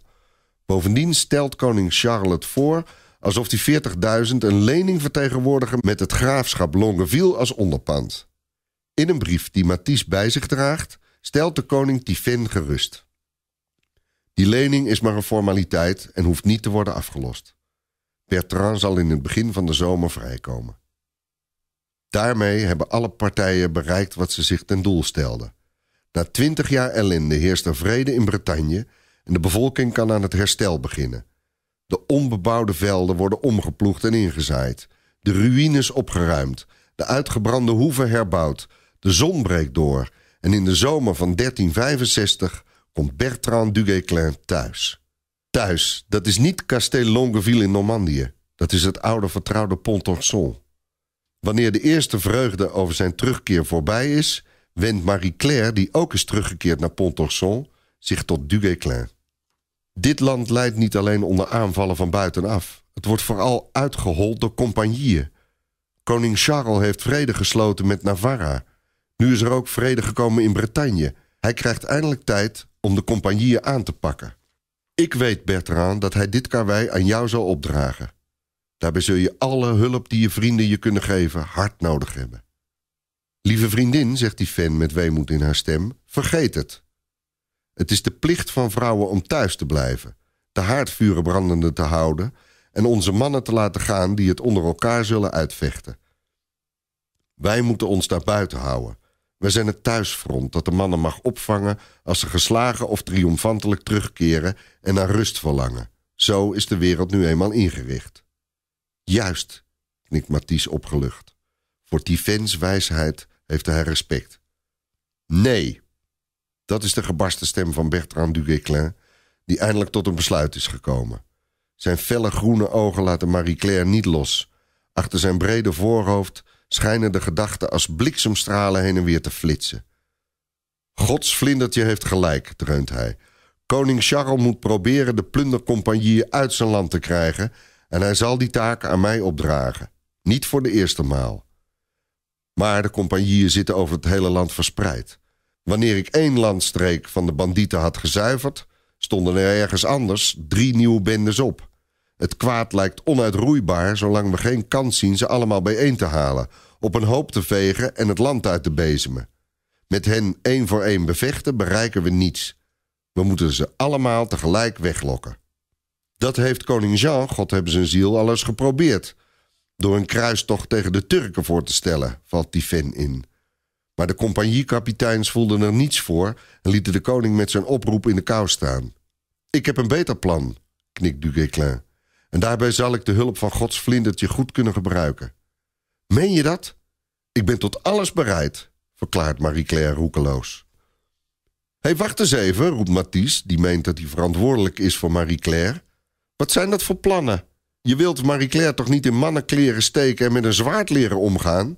Bovendien stelt koning Charles het voor alsof die 40.000 een lening vertegenwoordigen met het graafschap Longueville als onderpand. In een brief die Matisse bij zich draagt, stelt de koning Tifin gerust. Die lening is maar een formaliteit en hoeft niet te worden afgelost. Bertrand zal in het begin van de zomer vrijkomen. Daarmee hebben alle partijen bereikt wat ze zich ten doel stelden. Na twintig jaar ellende heerst er vrede in Bretagne en de bevolking kan aan het herstel beginnen, de onbebouwde velden worden omgeploegd en ingezaaid. De ruïnes opgeruimd. De uitgebrande hoeven herbouwd. De zon breekt door. En in de zomer van 1365 komt Bertrand du Guesclin thuis. Thuis, dat is niet Castel Longueville in Normandië. Dat is het oude vertrouwde Pontorson. Wanneer de eerste vreugde over zijn terugkeer voorbij is... wendt Marie-Claire, die ook is teruggekeerd naar Pontorson, zich tot du Guesclin. Dit land leidt niet alleen onder aanvallen van buitenaf. Het wordt vooral uitgehold door compagnieën. Koning Charles heeft vrede gesloten met Navarra. Nu is er ook vrede gekomen in Bretagne. Hij krijgt eindelijk tijd om de compagnieën aan te pakken. Ik weet, Bertrand, dat hij dit karwei aan jou zal opdragen. Daarbij zul je alle hulp die je vrienden je kunnen geven hard nodig hebben. Lieve vriendin, zegt die fan met weemoed in haar stem, vergeet het. Het is de plicht van vrouwen om thuis te blijven, de haardvuren brandende te houden en onze mannen te laten gaan die het onder elkaar zullen uitvechten. Wij moeten ons daar buiten houden. We zijn het thuisfront dat de mannen mag opvangen als ze geslagen of triomfantelijk terugkeren en naar rust verlangen. Zo is de wereld nu eenmaal ingericht. Juist, knikt Mathies opgelucht. Voor die wijsheid heeft hij respect. Nee, dat is de gebarste stem van Bertrand Guesclin, die eindelijk tot een besluit is gekomen. Zijn felle groene ogen laten Marie-Claire niet los. Achter zijn brede voorhoofd schijnen de gedachten als bliksemstralen heen en weer te flitsen. Gods vlindertje heeft gelijk, dreunt hij. Koning Charles moet proberen de plundercompagnieën uit zijn land te krijgen en hij zal die taak aan mij opdragen. Niet voor de eerste maal. Maar de compagnieën zitten over het hele land verspreid. Wanneer ik één landstreek van de bandieten had gezuiverd, stonden er ergens anders drie nieuwe bendes op. Het kwaad lijkt onuitroeibaar zolang we geen kans zien ze allemaal bijeen te halen, op een hoop te vegen en het land uit te bezemen. Met hen één voor één bevechten bereiken we niets. We moeten ze allemaal tegelijk weglokken. Dat heeft koning Jean, God hebben zijn ziel, alles geprobeerd. Door een kruistocht tegen de Turken voor te stellen, valt die fan in. Maar de compagniekapiteins voelden er niets voor en lieten de koning met zijn oproep in de kou staan. Ik heb een beter plan, knikt Guesclin, En daarbij zal ik de hulp van Gods vlindertje goed kunnen gebruiken. Meen je dat? Ik ben tot alles bereid, verklaart Marie-Claire roekeloos. Hé, hey, wacht eens even, roept Mathies, die meent dat hij verantwoordelijk is voor Marie-Claire. Wat zijn dat voor plannen? Je wilt Marie-Claire toch niet in mannenkleren steken en met een zwaard leren omgaan?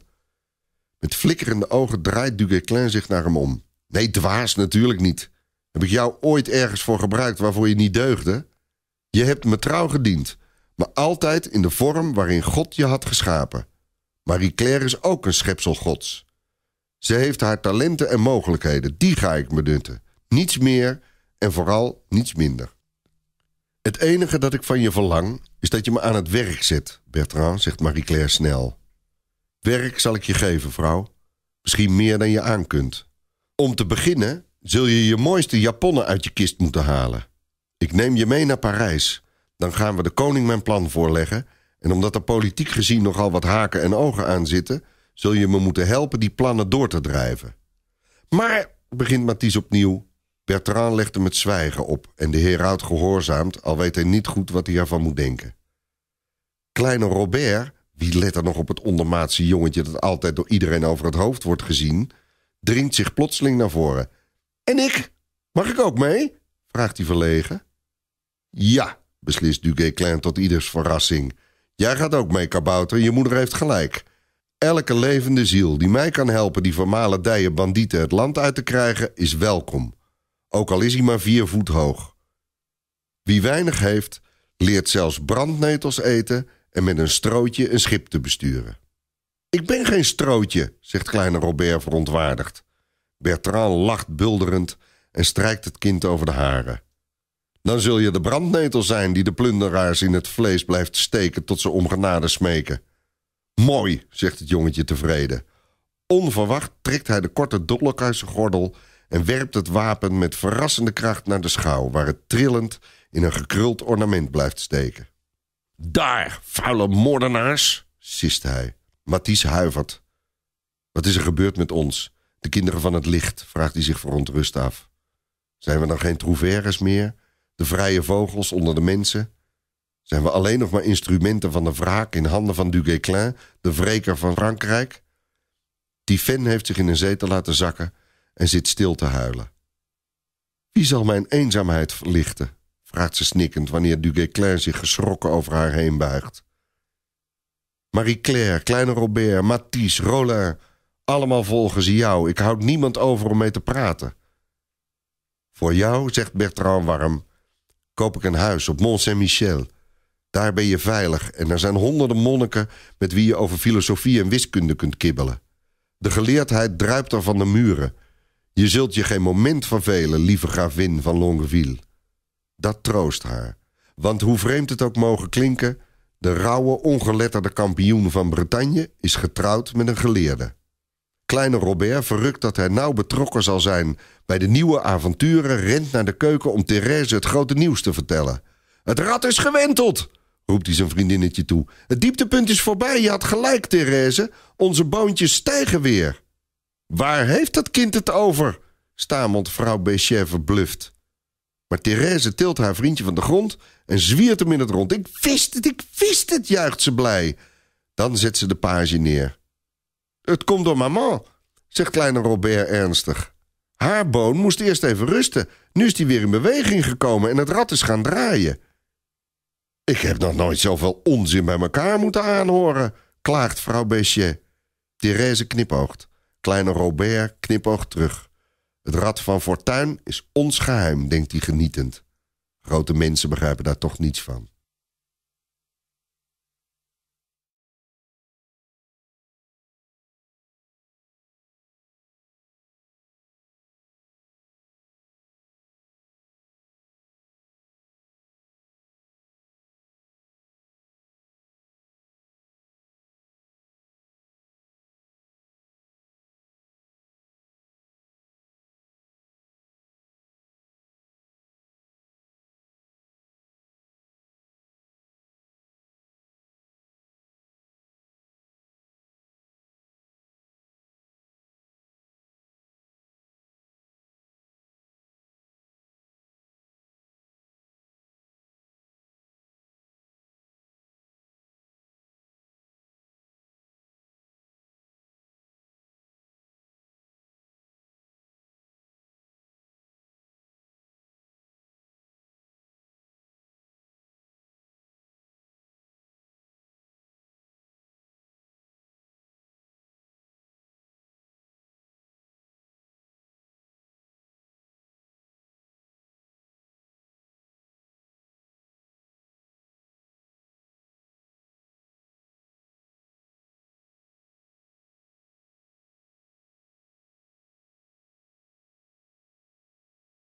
Met flikkerende ogen draait Duguay zich naar hem om. Nee, dwaas, natuurlijk niet. Heb ik jou ooit ergens voor gebruikt waarvoor je niet deugde? Je hebt me trouw gediend, maar altijd in de vorm waarin God je had geschapen. Marie-Claire is ook een schepsel Gods. Ze heeft haar talenten en mogelijkheden, die ga ik benutten. Niets meer en vooral niets minder. Het enige dat ik van je verlang is dat je me aan het werk zet, Bertrand, zegt Marie-Claire snel. Werk zal ik je geven, vrouw. Misschien meer dan je aan kunt. Om te beginnen zul je je mooiste japonnen uit je kist moeten halen. Ik neem je mee naar Parijs. Dan gaan we de koning mijn plan voorleggen. En omdat er politiek gezien nogal wat haken en ogen aan zitten, zul je me moeten helpen die plannen door te drijven. Maar, begint Mathies opnieuw. Bertrand legt hem het zwijgen op en de heer houdt gehoorzaamt, al weet hij niet goed wat hij ervan moet denken. Kleine Robert wie let er nog op het ondermaatse jongetje dat altijd door iedereen over het hoofd wordt gezien? Dringt zich plotseling naar voren. En ik? Mag ik ook mee? vraagt hij verlegen. Ja, beslist Duguay-Klein tot ieders verrassing. Jij gaat ook mee, kabouter. Je moeder heeft gelijk. Elke levende ziel die mij kan helpen die vermalen bandieten het land uit te krijgen, is welkom. Ook al is hij maar vier voet hoog. Wie weinig heeft, leert zelfs brandnetels eten en met een strootje een schip te besturen. Ik ben geen strootje, zegt kleine Robert verontwaardigd. Bertrand lacht bulderend en strijkt het kind over de haren. Dan zul je de brandnetel zijn die de plunderaars in het vlees blijft steken tot ze om genade smeken. Mooi, zegt het jongetje tevreden. Onverwacht trekt hij de korte dolk uit zijn gordel en werpt het wapen met verrassende kracht naar de schouw, waar het trillend in een gekruld ornament blijft steken. Daar, vuile moordenaars, siste hij. Mathies huivert. Wat is er gebeurd met ons? De kinderen van het licht, vraagt hij zich verontrust af. Zijn we dan geen trouvères meer? De vrije vogels onder de mensen? Zijn we alleen nog maar instrumenten van de wraak in handen van Guesclin, de wreker van Frankrijk? Tiffen heeft zich in een zetel laten zakken en zit stil te huilen. Wie zal mijn eenzaamheid verlichten? vraagt ze snikkend wanneer du claire zich geschrokken over haar heen buigt. Marie-Claire, Kleine Robert, Matisse, Rolin, allemaal volgen ze jou. Ik houd niemand over om mee te praten. Voor jou, zegt Bertrand warm, koop ik een huis op Mont-Saint-Michel. Daar ben je veilig en er zijn honderden monniken met wie je over filosofie en wiskunde kunt kibbelen. De geleerdheid druipt er van de muren. Je zult je geen moment vervelen, lieve gravin van Longueville dat troost haar. Want hoe vreemd het ook mogen klinken, de rauwe, ongeletterde kampioen van Bretagne is getrouwd met een geleerde. Kleine Robert, verrukt dat hij nauw betrokken zal zijn bij de nieuwe avonturen, rent naar de keuken om Therese het grote nieuws te vertellen. Het rad is gewenteld, roept hij zijn vriendinnetje toe. Het dieptepunt is voorbij, je had gelijk, Therese. Onze boontjes stijgen weer. Waar heeft dat kind het over? stamelt vrouw Béchève verbluft. Maar Therese tilt haar vriendje van de grond en zwiert hem in het rond. Ik wist het, ik wist het, juicht ze blij. Dan zet ze de page neer. Het komt door maman, zegt kleine Robert ernstig. Haar boon moest eerst even rusten. Nu is die weer in beweging gekomen en het rat is gaan draaien. Ik heb nog nooit zoveel onzin bij elkaar moeten aanhoren, klaagt vrouw Béchet. Therese knipoogt. Kleine Robert knipoogt terug. Het rad van fortuin is ons geheim, denkt hij genietend. Grote mensen begrijpen daar toch niets van.